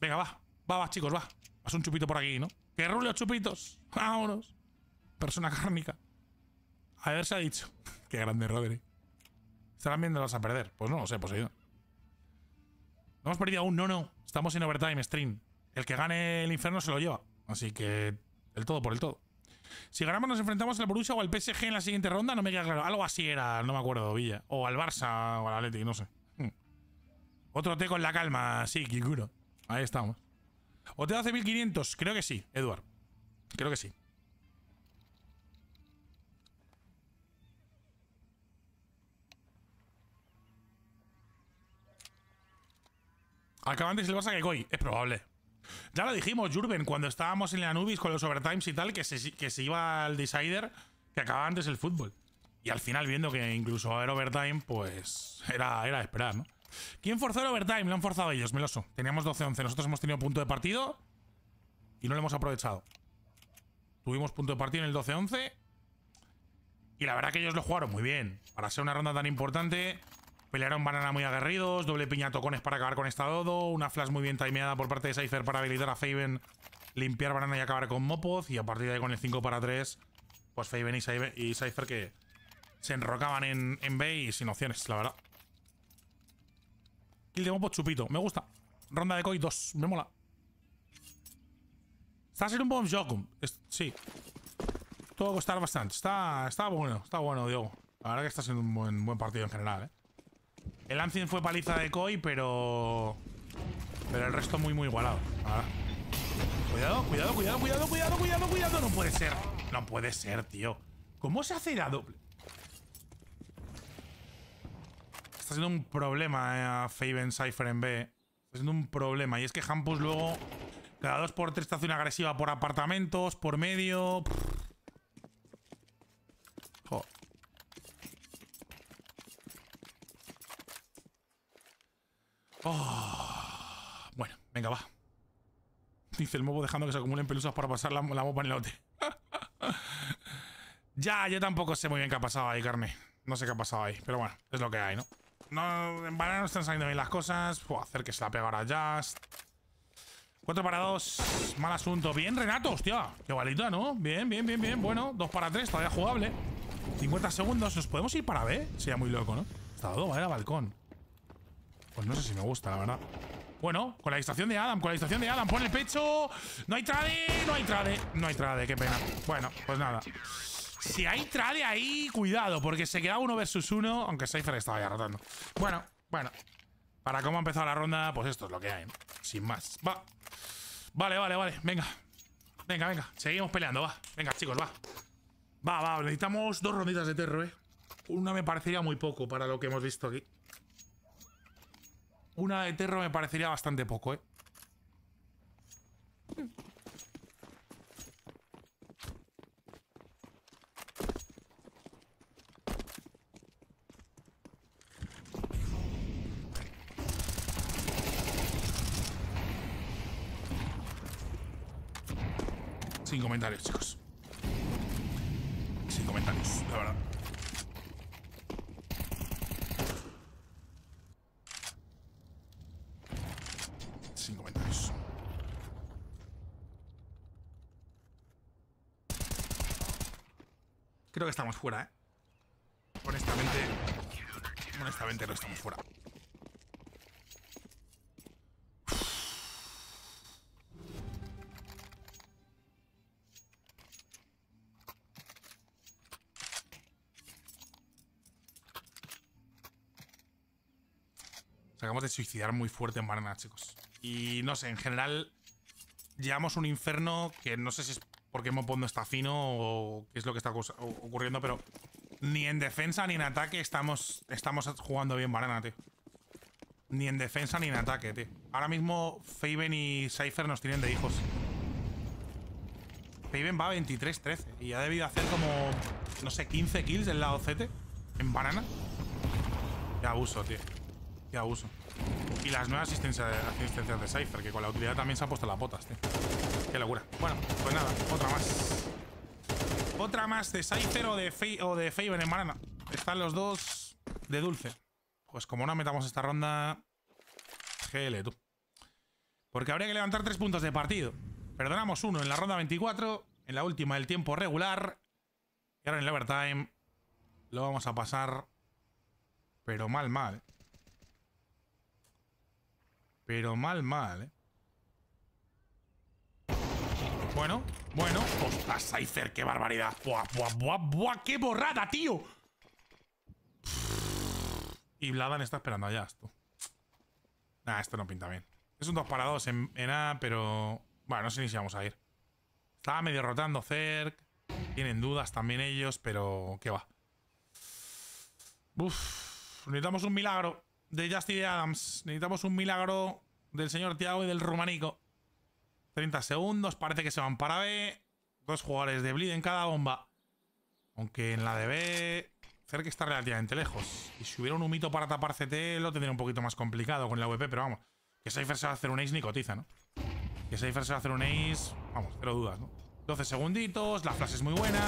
Venga, va. Va, va, chicos, va. Haz un chupito por aquí, ¿no? Que rule los chupitos. (laughs) Vámonos. Persona cárnica. A ver, se ha dicho. (laughs) Qué grande, Rodri. ¿Estarán las a perder? Pues no lo sé, Poseidón. No hemos perdido aún, no, no. Estamos en overtime, stream. El que gane el infierno se lo lleva. Así que el todo por el todo. Si ganamos nos enfrentamos al Borussia o al PSG en la siguiente ronda, no me queda claro. Algo así era, no me acuerdo, Villa. O al Barça o al Atleti, no sé. Hmm. Otro té con la calma, sí, Kikuro. Ahí estamos. ¿O te hace 1500? Creo que sí, Eduard. Creo que sí. antes el pasa que Goy? Es probable. Ya lo dijimos, Jurben, cuando estábamos en la Anubis con los overtimes y tal, que se, iba al decider, que acababa antes el fútbol. Y al final, viendo que incluso era overtime, pues era, era esperar, ¿no? ¿Quién forzó el overtime? Lo han forzado ellos, Meloso. Teníamos 12-11. Nosotros hemos tenido punto de partido y no lo hemos aprovechado. Tuvimos punto de partido en el 12-11. Y la verdad que ellos lo jugaron muy bien. Para ser una ronda tan importante, Pelearon banana muy aguerridos, doble piña tocones para acabar con esta dodo, una flash muy bien timeada por parte de Cypher para habilitar a Faven, limpiar banana y acabar con Mopoz, y a partir de ahí con el 5 para 3, pues Faven y, Cypher, que se enrocaban en, en B y sin opciones, la verdad. Kill de Mopoz chupito, me gusta. Ronda de Koi 2, me mola. Está siendo un buen Jokum, sí. Todo va bastante, está, está bueno, está bueno, Diego. La verdad que está siendo un buen, buen partido en general, eh. El Ancient fue paliza de Koi, pero... Pero el resto muy, muy igualado. Cuidado, cuidado, cuidado, cuidado, cuidado, cuidado, cuidado. No puede ser. No puede ser, tío. ¿Cómo se hace la doble? Está siendo un problema, eh, Faven Cypher en B. Está siendo un problema. Y es que Hampus luego... Cada 2x3 una agresiva por apartamentos, por medio... Joder. Ah, bueno, venga, va. Dice el mobo dejando que se acumulen pelusas para pasar la, mopa en el lote. (laughs) ya, yo tampoco sé muy bien qué ha pasado ahí, carne. No sé qué ha pasado ahí, pero bueno, es lo que hay, ¿no? en banana no están saliendo bien las cosas. Puedo hacer que se la pegue ahora Just. 4 para dos Mal asunto. Bien, Renato, hostia. Qué balita, ¿no? Bien, bien, bien, bien. Bueno, Dos para tres, todavía jugable. 50 segundos. ¿Nos podemos ir para B? Sería muy loco, ¿no? Está todo ¿vale? balcón. Pues no sé si me gusta, la verdad. Bueno, con la distracción de Adam, con la distracción de Adam. Pon el pecho. No hay trade, no hay trade. No hay trade, qué pena. Bueno, pues nada. Si hay trade ahí, cuidado, porque se queda uno versus uno, aunque Cypher estaba ya rotando. Bueno, bueno. Para cómo ha empezado la ronda, pues esto es lo que hay. Sin más. Va. Vale, vale, vale. Venga. Venga, venga. Seguimos peleando, va. Venga, chicos, va. Va, va. Necesitamos dos ronditas de terror, eh. Una me parecería muy poco para lo que hemos visto aquí. Una de Terro me parecería bastante poco, ¿eh? Sin comentarios, chicos. Sin comentarios, la verdad. Creo que estamos fuera, ¿eh? Honestamente... Honestamente no estamos fuera. acabamos de suicidar muy fuerte en banana, chicos. Y no sé, en general llevamos un infierno que no sé si es porque hemos no está fino o qué es lo que está ocurriendo, pero ni en defensa ni en ataque estamos, estamos jugando bien Banana, tío. Ni en defensa ni en ataque, tío. Ahora mismo Faven y Cypher nos tienen de hijos. Faven va a 23-13 y ha debido hacer como, no sé, 15 kills del lado Z en Banana. Qué abuso, tío. Qué abuso. Y las nuevas asistencias de, asistencias Cypher, que con la utilidad también se ha puesto las botas, tío. Qué locura. Bueno, pues nada, otra más. Otra más de Cypher o de, Fe de en banana Están los dos de dulce. Pues como no metamos esta ronda... GL, tú. Porque habría que levantar tres puntos de partido. Perdonamos uno en la ronda 24, en la última del tiempo regular. Y ahora en el overtime lo vamos a pasar... Pero mal, mal. Eh. Pero mal, mal, ¿eh? Bueno, bueno. ¡Ostras, ¡Qué barbaridad! ¡Buah, buah, buah, buah! ¡Qué borrada, tío! Y Bladan está esperando allá esto. Nah, esto no pinta bien. Es un dos para en, A, pero... Bueno, no sé ni si vamos a ir. Estaba medio rotando Zerg. Tienen dudas también ellos, pero... ¿Qué va? Uf, necesitamos un milagro de Justin Adams. Necesitamos un milagro del señor Thiago y del rumanico. 30 segundos, parece que se van para B. Dos jugadores de bleed en cada bomba. Aunque en la de B, cerca está relativamente lejos. Y si hubiera un humito para tapar CT, lo tendría un poquito más complicado con la VP, pero vamos. Que Cypher se va a hacer un ace ni cotiza, ¿no? Que Cypher se va a hacer un ace, vamos, cero dudas, ¿no? 12 segunditos, la flash es muy buena.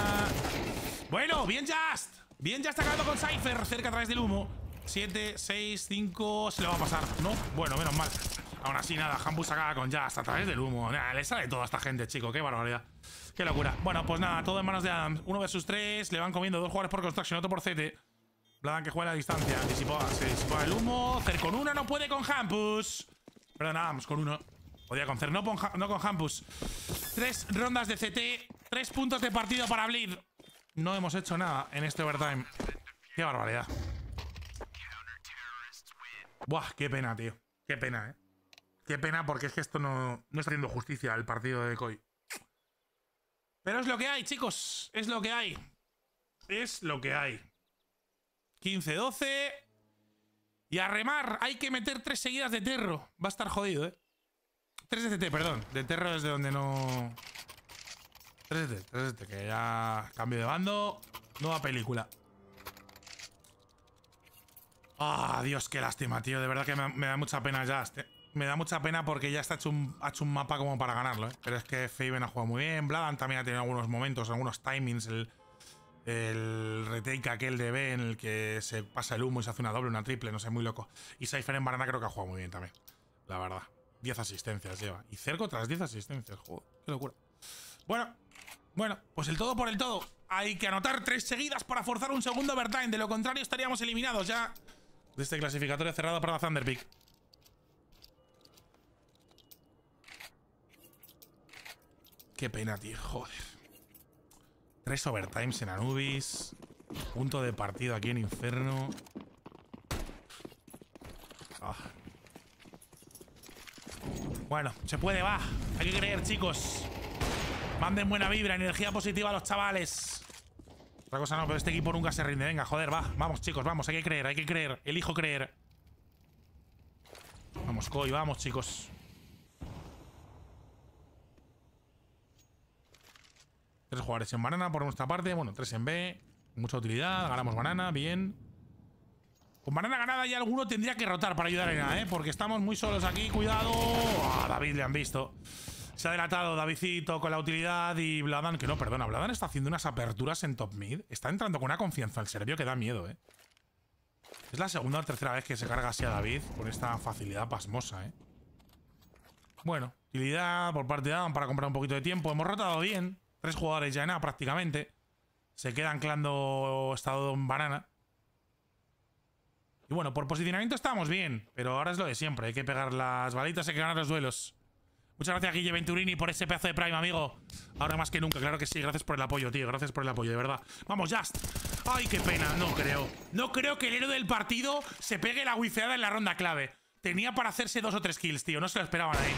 Bueno, bien Just. Bien Just acabado con Cypher, cerca a través del humo. 7, 6, 5... Se le va a pasar, ¿no? Bueno, menos mal. Aún así, nada, Hampus acaba con ya hasta a través del humo. le sale todo a esta gente, chico. Qué barbaridad. Qué locura. Bueno, pues nada, todo en manos de adam Uno versus tres Le van comiendo dos jugadores por construction, otro por CT. Bladan que juega a la distancia. Disipó se disipó el humo. Cer con uno no puede con Hampus. Perdón, vamos con uno. Podía con Cer, no, no con Hampus. Tres rondas de CT. Tres puntos de partido para Bleed. No hemos hecho nada en este overtime. Qué barbaridad. Buah, qué pena, tío. Qué pena, ¿eh? Qué pena porque es que esto no, no está haciendo justicia al partido de Koi. Pero es lo que hay, chicos. Es lo que hay. Es lo que hay. 15-12. Y a remar. Hay que meter tres seguidas de terro. Va a estar jodido, ¿eh? 3 de CT, perdón. De terro desde donde no... 3 de 3 de Que ya cambio de bando. Nueva película. Ah, Dios, qué lástima, tío. De verdad que me, da mucha pena ya. Este, me da mucha pena porque ya está hecho un, ha hecho un mapa como para ganarlo, ¿eh? Pero es que Faven ha jugado muy bien. Bladan también ha tenido algunos momentos, algunos timings. El, retake aquel de B en el que se pasa el humo y se hace una doble, una triple, no sé, muy loco. Y Cypher en Barana creo que ha jugado muy bien también, la verdad. 10 asistencias lleva. Y cerco tras 10 asistencias, joder, qué locura. Bueno, bueno, pues el todo por el todo. Hay que anotar tres seguidas para forzar un segundo overtime. De lo contrario estaríamos eliminados ya de este clasificatorio cerrado para la Thunderpick. Qué pena, tío. Joder. Tres overtimes en Anubis. Punto de partido aquí en Inferno. Ah. Bueno, se puede, va. Hay que creer, chicos. Manden buena vibra, energía positiva a los chavales. Otra cosa no, pero este equipo nunca se rinde. Venga, joder, va. Vamos, chicos, vamos. Hay que creer, hay que creer. Elijo creer. Vamos, Koi, vamos, chicos. Tres jugadores en banana por nuestra parte. Bueno, tres en B. Mucha utilidad. Ganamos banana, bien. Con banana ganada ya alguno tendría que rotar para ayudar en A, ¿eh? Porque estamos muy solos aquí. Cuidado. Ah, David le han visto. Se ha delatado Davidito con la utilidad y Bladan, que no, perdona, Bladan está haciendo unas aperturas en top mid. Está entrando con una confianza al serbio que da miedo, ¿eh? Es la segunda o tercera vez que se carga así a David con esta facilidad pasmosa, ¿eh? Bueno, utilidad por parte de Adam para comprar un poquito de tiempo. Hemos rotado bien. Tres jugadores ya en A prácticamente. Se queda anclando estado en banana. Y bueno, por posicionamiento estamos bien, pero ahora es lo de siempre. Hay que pegar las balitas, y que ganar los duelos. Muchas gracias, Guille Venturini, por ese pedazo de Prime, amigo. Ahora más que nunca, claro que sí. Gracias por el apoyo, tío. Gracias por el apoyo, de verdad. Vamos, Just. Ay, qué pena. No creo. No creo que el héroe del partido se pegue la guifeada en la ronda clave. Tenía para hacerse dos o tres kills, tío. No se lo esperaban ahí.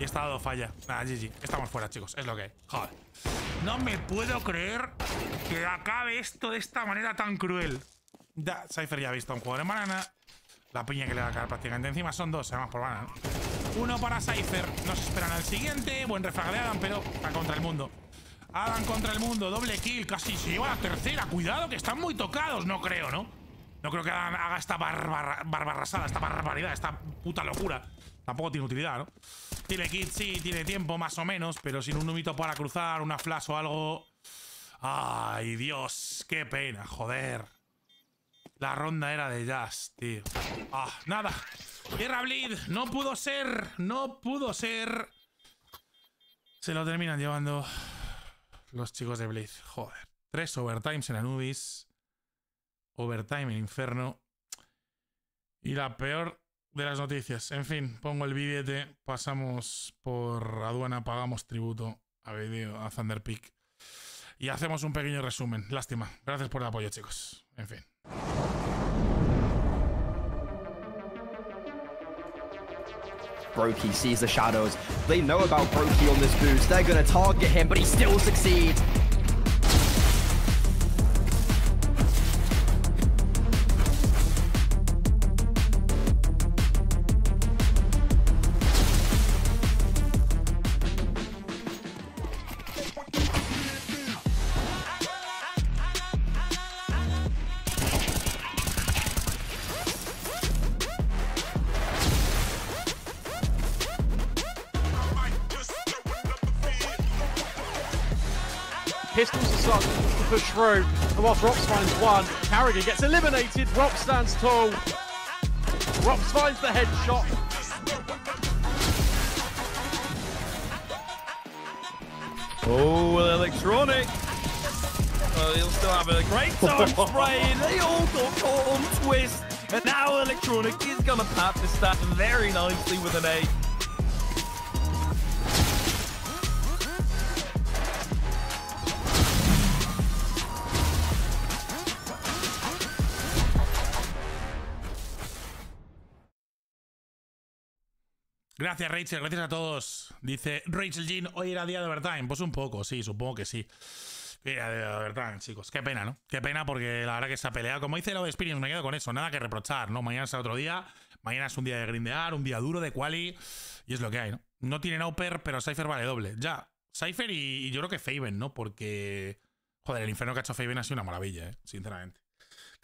Y está dado falla. Nada, GG. Estamos fuera, chicos. Es lo que hay. Joder. No me puedo creer que acabe esto de esta manera tan cruel. Da Cypher ya ha visto a un jugador en banana. La piña que le va a caer prácticamente encima son dos, además por vano Uno para Cypher. Nos esperan al siguiente. Buen refrag de Adam, pero está contra el mundo. Adam contra el mundo. Doble kill. Casi se lleva la tercera. Cuidado, que están muy tocados. No creo, ¿no? No creo que Adam haga esta barbarrasada, esta barbaridad, esta puta locura. Tampoco tiene utilidad, ¿no? Tiene kit, sí, tiene tiempo, más o menos, pero sin un numito para cruzar, una flash o algo... ¡Ay, Dios! ¡Qué pena, joder! La ronda era de jazz, tío. Ah, nada. Guerra Bleed. No pudo ser. No pudo ser. Se lo terminan llevando los chicos de Bleed. Joder. Tres overtimes en Anubis. Overtime en Inferno. Y la peor de las noticias. En fin, pongo el billete. Pasamos por aduana. Pagamos tributo a video, a Thunder Peak. Y hacemos un pequeño resumen. Lástima. Gracias por el apoyo, chicos. En fin. Brokey sees the shadows. They know about Brokey on this boost. They're going to target him, but he still succeeds. through. And whilst Rox finds one, Carrigan gets eliminated. Rox stands tall. Rox finds the headshot. Oh, electronic. Uh, he'll still have a great time (laughs) spraying. They all got caught on twist. And now electronic is going to pat this stat very nicely with an A. Gracias, Rachel. Gracias a todos. Dice Rachel Jean, hoy era día de overtime. Pues un poco, sí, supongo que sí. Era día de overtime, chicos. Qué pena, ¿no? Qué pena porque la verdad que esa pelea, como dice lo de Spirit, me quedo con eso. Nada que reprochar, ¿no? Mañana es otro día. Mañana es un día de grindear, un día duro de quali. Y es lo que hay, ¿no? No tienen Auper, pero Cypher vale doble. Ya. Cypher y, yo creo que Faven, ¿no? Porque. Joder, el infierno que ha hecho Faven ha sido una maravilla, ¿eh? Sinceramente.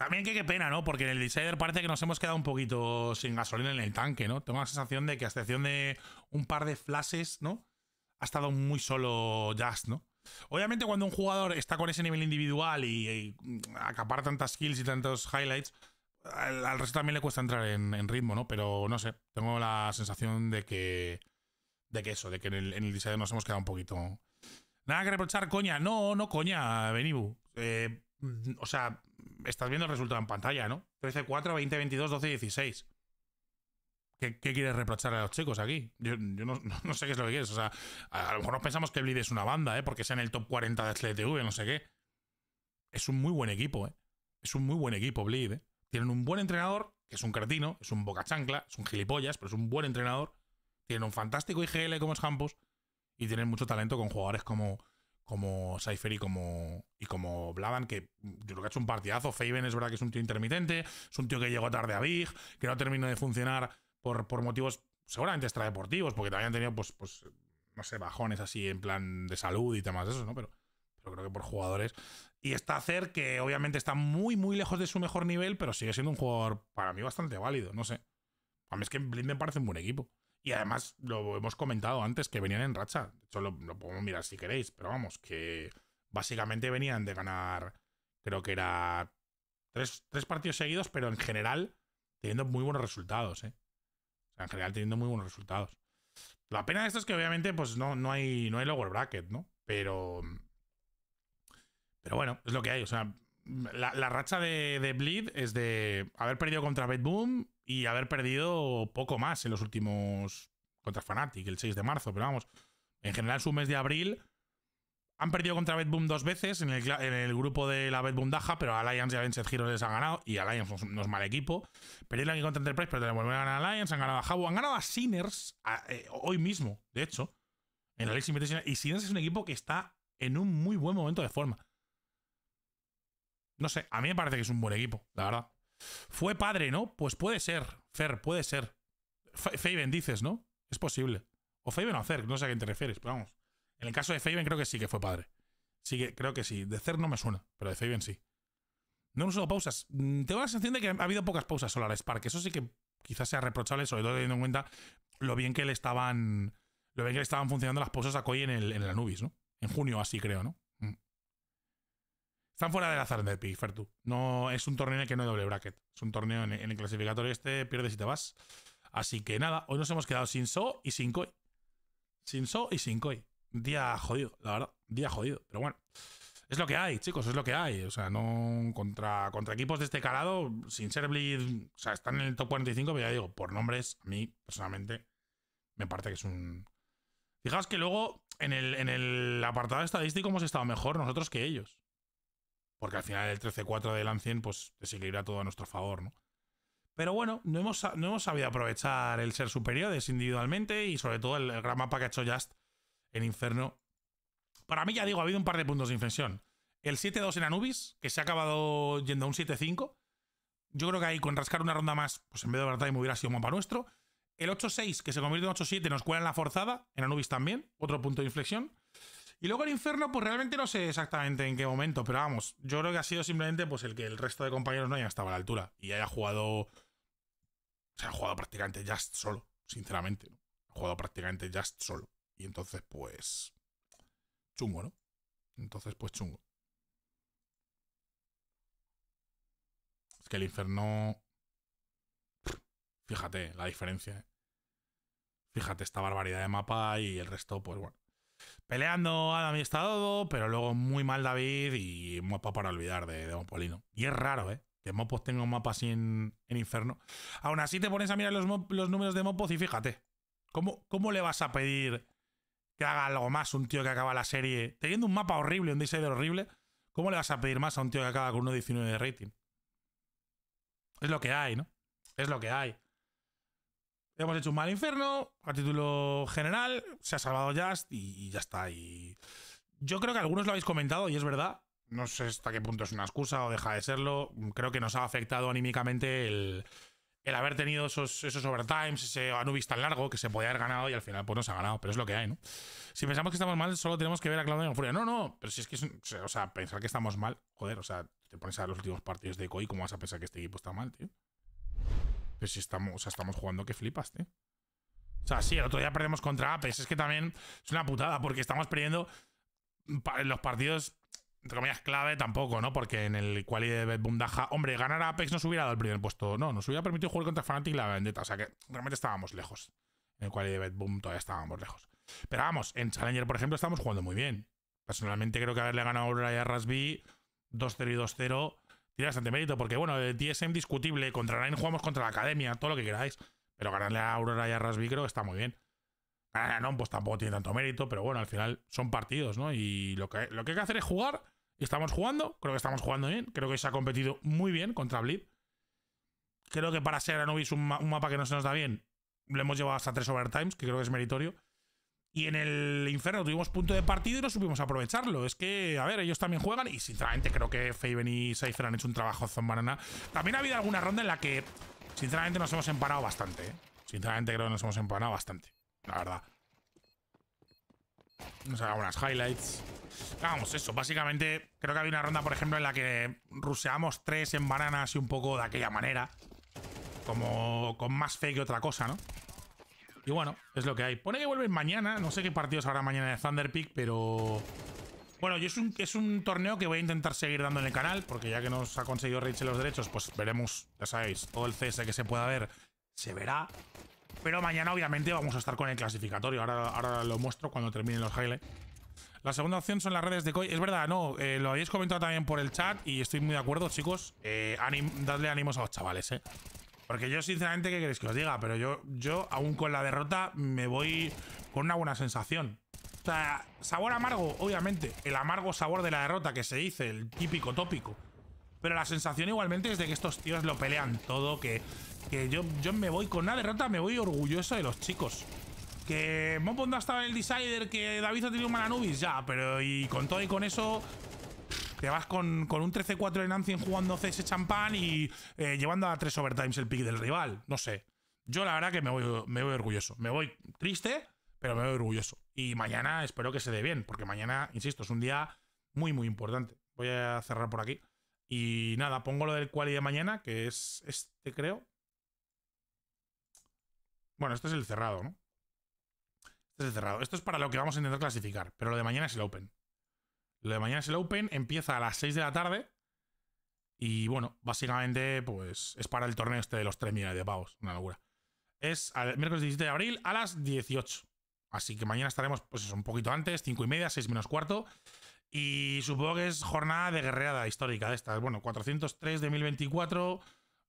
También que qué pena, ¿no? Porque en el Decider parece que nos hemos quedado un poquito sin gasolina en el tanque, ¿no? Tengo la sensación de que a excepción de un par de flashes, ¿no? Ha estado muy solo Just, ¿no? Obviamente cuando un jugador está con ese nivel individual y, acapar tantas kills y tantos highlights, al, resto también le cuesta entrar en, ritmo, ¿no? Pero no sé, tengo la sensación de que... De que eso, de que en el, en nos hemos quedado un poquito... Nada que reprochar, coña. No, no, coña, Benibu. Eh, o sea, estás viendo el resultado en pantalla, ¿no? 13-4, 20-22, 12-16. ¿Qué, quieres reprochar a los chicos aquí? Yo, (laughs) no, sé qué es lo que quieres. O sea, a lo mejor nos pensamos que Bleed es una banda, ¿eh? Porque sea en el top 40 de TV, no sé qué. Es un muy buen equipo, ¿eh? Es un muy buen equipo, Bleed, ¿eh? Tienen un buen entrenador, que es un cretino, es un boca chancla, es un gilipollas, pero es un buen entrenador. Tienen un fantástico IGL como es Campos y tienen mucho talento con jugadores como, como Cypher y como, y como que yo creo que ha hecho un partidazo. Faven es verdad que es un tío intermitente, es un tío que llegó tarde a Big, que no terminó de funcionar por, motivos seguramente extradeportivos, porque también han tenido, pues, pues, no sé, bajones así en plan de salud y temas de eso, ¿no? Pero, pero creo que por jugadores. Y está hacer que obviamente está muy, muy lejos de su mejor nivel, pero sigue siendo un jugador para mí bastante válido, no sé. A mí es que Blind me parece un buen equipo. Y además lo hemos comentado antes que venían en racha. De hecho, lo, podemos mirar si queréis, pero vamos, que básicamente venían de ganar, creo que era tres, partidos seguidos, pero en general teniendo muy buenos resultados, ¿eh? O en general teniendo muy buenos resultados. La pena de esto es que obviamente pues no, no, hay, no hay lower bracket, ¿no? Pero... Pero bueno, es lo que hay. O sea, la, racha de, de, Bleed es de haber perdido contra Bedboom, y haber perdido poco más en los últimos contra Fnatic, el 6 de marzo, pero vamos, en general su mes de abril han perdido contra Betboom dos veces en el, grupo de la Betboom Daja, pero Alliance y Avenged Heroes les han ganado y Alliance no es, mal equipo. Perdieron aquí contra Enterprise, pero de a ganar a Alliance, han ganado a Jabu, han ganado a Sinners eh, hoy mismo, de hecho, en la League Invitational. Y Sinners es un equipo que está en un muy buen momento de forma. No sé, a mí me parece que es un buen equipo, la verdad. Fue padre, ¿no? Pues puede ser, Fer, puede ser. Faven dices, ¿no? Es posible. O Faven o hacer, no sé a quién te refieres, pero vamos. En el caso de Faven creo que sí que fue padre. Sí que creo que sí. De Cer no me suena, pero de Faven sí. No han usado pausas. Mm, tengo la sensación de que ha habido pocas pausas la Spark. Eso sí que quizás sea reprochable, sobre todo teniendo en cuenta lo bien que le estaban. Lo bien que estaban funcionando las pausas a en la en ¿no? En junio así, creo, ¿no? Están fuera de la de Pifer No, es un torneo en el que no hay doble bracket. Es un torneo en, el clasificatorio este, pierdes y te vas. Así que nada, hoy nos hemos quedado sin So y sin Koi. Sin So y sin Koi. Día jodido, la verdad. Día jodido. Pero bueno, es lo que hay, chicos, es lo que hay. O sea, no contra, contra equipos de este calado, sin ser Bleed, o sea, están en el top 45, pero ya digo, por nombres, a mí personalmente me parece que es un... Fijaos que luego en el, en el apartado estadístico hemos estado mejor nosotros que ellos. Porque al final el 13-4 de pues pues, desequilibra todo a nuestro favor, ¿no? Pero bueno, no hemos, no hemos sabido aprovechar el ser superiores individualmente y sobre todo el, gran mapa que ha hecho Just en Inferno. Para mí, ya digo, ha habido un par de puntos de inflexión. El 7-2 en Anubis, que se ha acabado yendo a un 7-5. Yo creo que ahí con rascar una ronda más, pues en vez de me hubiera sido un mapa nuestro. El 8-6, que se convierte en 8-7, nos cuela en la forzada. En Anubis también, otro punto de inflexión. Y luego el infierno, pues realmente no sé exactamente en qué momento, pero vamos, yo creo que ha sido simplemente pues el que el resto de compañeros no hayan estado a la altura y haya jugado. Se ha jugado prácticamente Just solo, sinceramente. Ha jugado prácticamente Just solo. Y entonces, pues. Chungo, ¿no? Entonces, pues chungo. Es que el infierno. Fíjate la diferencia. ¿eh? Fíjate esta barbaridad de mapa y el resto, pues bueno. Peleando a mi estado, pero luego muy mal David y mapa para olvidar de, Mopolino. Y es raro, ¿eh? Que Mopos tenga un mapa así en, infierno. Aún así te pones a mirar los, números de Mopos y fíjate, ¿cómo, ¿cómo le vas a pedir que haga algo más un tío que acaba la serie teniendo un mapa horrible, un diseño horrible? ¿Cómo le vas a pedir más a un tío que acaba con 1.19 de rating? Es lo que hay, ¿no? Es lo que hay. Hemos hecho un mal infierno, a título general, se ha salvado Just y, ya está. Y yo creo que algunos lo habéis comentado y es verdad. No sé hasta qué punto es una excusa o deja de serlo. Creo que nos ha afectado anímicamente el, el haber tenido esos, esos overtimes, ese Anubis tan largo que se podía haber ganado y al final pues no se ha ganado, pero es lo que hay, ¿no? Si pensamos que estamos mal, solo tenemos que ver a Claudio en Furia. No, no, pero si es que es, o sea, pensar que estamos mal, joder, o sea, te pones a los últimos partidos de COI, ¿cómo vas a pensar que este equipo está mal, tío? Pero si estamos, o sea, estamos jugando que flipas, tío. O sea, sí, el otro día perdemos contra Apex. Es que también es una putada porque estamos perdiendo en los partidos, entre comillas, clave tampoco, ¿no? Porque en el quali de Bundaja, hombre, ganar a Apex nos hubiera dado el primer puesto. No, nos hubiera permitido jugar contra Fnatic y la Vendetta. O sea que realmente estábamos lejos. En el quali de Boom todavía estábamos lejos. Pero vamos, en Challenger, por ejemplo, estamos jugando muy bien. Personalmente creo que haberle ganado a Aurora y a Rasby 2-0 y 2-0 tiene bastante mérito, porque bueno, el DSM discutible, contra Nine jugamos contra la Academia, todo lo que queráis, pero ganarle a Aurora y a Rasby creo que está muy bien. Ah, no, pues tampoco tiene tanto mérito, pero bueno, al final son partidos, ¿no? Y lo que, lo que hay que hacer es jugar, y estamos jugando, creo que estamos jugando bien, creo que se ha competido muy bien contra Blip. Creo que para ser Anubis un, un mapa que no se nos da bien, Le hemos llevado hasta tres overtimes, que creo que es meritorio. Y en el infierno tuvimos punto de partido y no supimos aprovecharlo. Es que, a ver, ellos también juegan y sinceramente creo que Faven y Cypher han hecho un trabajo banana También ha habido alguna ronda en la que, sinceramente, nos hemos empanado bastante. ¿eh? Sinceramente creo que nos hemos empanado bastante, la verdad. Nos haga unas highlights. Vamos, eso. Básicamente, creo que había una ronda, por ejemplo, en la que ruseamos tres en bananas y un poco de aquella manera. Como con más fe que otra cosa, ¿no? Y bueno, es lo que hay. Pone que vuelven mañana. No sé qué partidos habrá mañana de Thunder Peak, pero... Bueno, es un, es un torneo que voy a intentar seguir dando en el canal, porque ya que nos ha conseguido Rachel los derechos, pues veremos, ya sabéis, todo el CS que se pueda ver se verá. Pero mañana obviamente vamos a estar con el clasificatorio. Ahora, ahora lo muestro cuando terminen los highlights. La segunda opción son las redes de COI. Es verdad, no, eh, lo habéis comentado también por el chat y estoy muy de acuerdo, chicos. Eh, dadle ánimos a los chavales, eh. Porque yo, sinceramente, ¿qué queréis que os diga? Pero yo, yo, aún con la derrota, me voy con una buena sensación. O sea, sabor amargo, obviamente. El amargo sabor de la derrota que se dice, el típico tópico. Pero la sensación igualmente es de que estos tíos lo pelean todo, que, que yo, yo me voy con una derrota, me voy orgulloso de los chicos. Que Mopondo estaba en el Decider, que David ha tenido un mal ya, pero y con todo y con eso te vas con, un 13-4 en Ancien jugando CS Champán y eh, llevando a tres overtimes el pick del rival. No sé. Yo la verdad que me voy, me orgulloso. Me voy triste, pero me voy orgulloso. Y mañana espero que se dé bien, porque mañana, insisto, es un día muy, muy importante. Voy a cerrar por aquí. Y nada, pongo lo del quali de mañana, que es este, creo. Bueno, este es el cerrado, ¿no? Este es el cerrado. Esto es para lo que vamos a intentar clasificar, pero lo de mañana es el Open. Lo de mañana es el Open, empieza a las 6 de la tarde. Y bueno, básicamente, pues es para el torneo este de los 3 millones de pavos. Una locura. Es el miércoles 17 de abril a las 18. Así que mañana estaremos, pues un poquito antes, 5 y media, 6 menos cuarto. Y supongo que es jornada de guerreada histórica de estas. Bueno, 403 de 1024.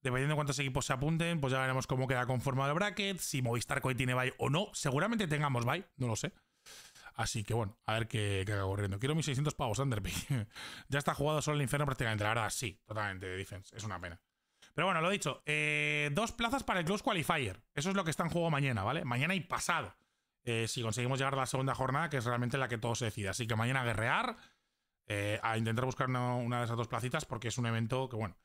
Dependiendo de cuántos equipos se apunten, pues ya veremos cómo queda conformado el bracket. Si Movistar Coy tiene bye o no. Seguramente tengamos bye, no lo sé. Así que bueno, a ver qué, qué corriendo. Quiero mis 600 pavos, Underpay. (laughs) ya está jugado solo el infierno prácticamente. La verdad, sí, totalmente de defense. Es una pena. Pero bueno, lo dicho. Eh, dos plazas para el Close Qualifier. Eso es lo que está en juego mañana, ¿vale? Mañana y pasado. Eh, si conseguimos llegar a la segunda jornada, que es realmente la que todo se decide. Así que mañana a guerrear, eh, a intentar buscar una, de esas dos placitas, porque es un evento que, bueno,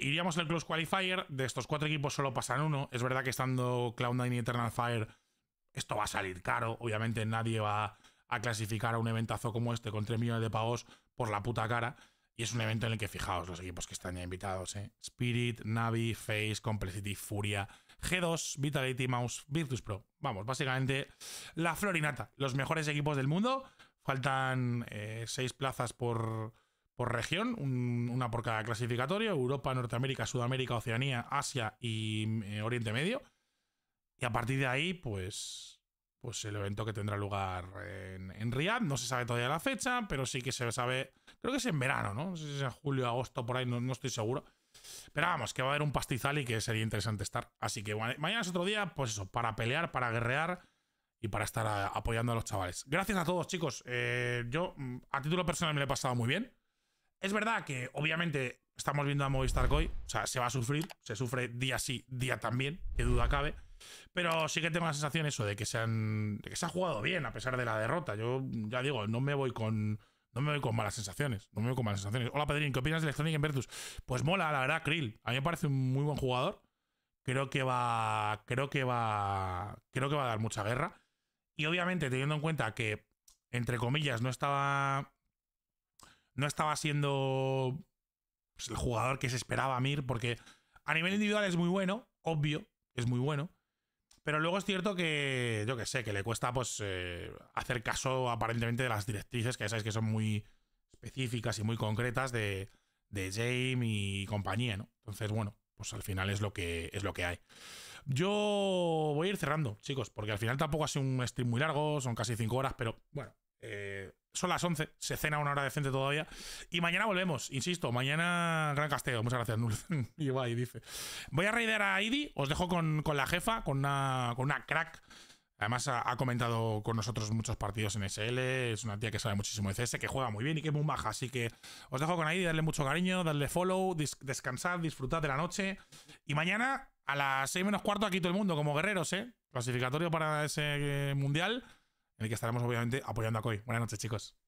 iríamos al Close Qualifier. De estos cuatro equipos solo pasan uno. Es verdad que estando Cloud9 y Eternal Fire esto va a salir caro, obviamente nadie va a clasificar a un eventazo como este con 3 millones de pagos por la puta cara. Y es un evento en el que fijaos los equipos que están ya invitados, ¿eh? Spirit, Navi, Face, Complexity, Furia, G2, Vitality, Mouse, Virtus Pro. Vamos, básicamente la florinata. Los mejores equipos del mundo. Faltan eh, seis plazas por, región, una por cada clasificatorio. Europa, Norteamérica, Sudamérica, Oceanía, Asia y eh, Oriente Medio. Y a partir de ahí, pues, pues el evento que tendrá lugar en, en Riyadh. No se sabe todavía la fecha, pero sí que se sabe. Creo que es en verano, ¿no? No sé si es en julio, agosto, por ahí, no, estoy seguro. Pero vamos, que va a haber un pastizal y que sería interesante estar. Así que mañana es otro día, pues eso, para pelear, para guerrear y para estar apoyando a los chavales. Gracias a todos, chicos. Eh, yo, mm, a título personal, me lo he pasado muy bien. Es verdad que, obviamente, estamos viendo a Movistar hoy. O sea, se va a sufrir. Se sufre día sí, día también, que duda cabe. Pero sí que tengo la sensación eso, de que se han. que se ha jugado bien a pesar de la derrota. Yo ya digo, no me voy con. No me voy con malas sensaciones. No me voy con malas sensaciones. Hola Pedrín, ¿qué opinas de Electronic Virtus? Pues mola, la verdad, Krill. A mí me parece un muy buen jugador. Creo que va. Creo que va. Creo que va a dar mucha guerra. Y obviamente, teniendo en cuenta que, entre comillas, no estaba. No estaba siendo. Pues, el jugador que se esperaba Mir, porque a nivel individual es muy bueno, obvio, es muy bueno. Pero luego es cierto que, yo que sé, que le cuesta pues eh, hacer caso aparentemente de las directrices, que ya sabéis que son muy específicas y muy concretas de, de James y compañía, ¿no? Entonces, bueno, pues al final es lo que, es lo que hay. Yo voy a ir cerrando, chicos, porque al final tampoco ha sido un stream muy largo, son casi cinco horas, pero bueno, eh, son las 11, se cena una hora decente todavía. Y mañana volvemos, insisto, mañana Gran Casteo. Muchas gracias, Nul. (laughs) y va y dice. Voy a raidear a Idi, os dejo con, la jefa, con una, crack. Además ha, comentado con nosotros muchos partidos en SL, es una tía que sabe muchísimo de CS, que juega muy bien y que es muy baja. Así que os dejo con Idi, darle mucho cariño, darle follow, descansad, disfrutad de la noche. Y mañana a las 6 menos cuarto aquí todo el mundo, como guerreros, ¿eh? Clasificatorio para ese eh, mundial y que estaremos obviamente apoyando a Koi. Buenas noches, chicos.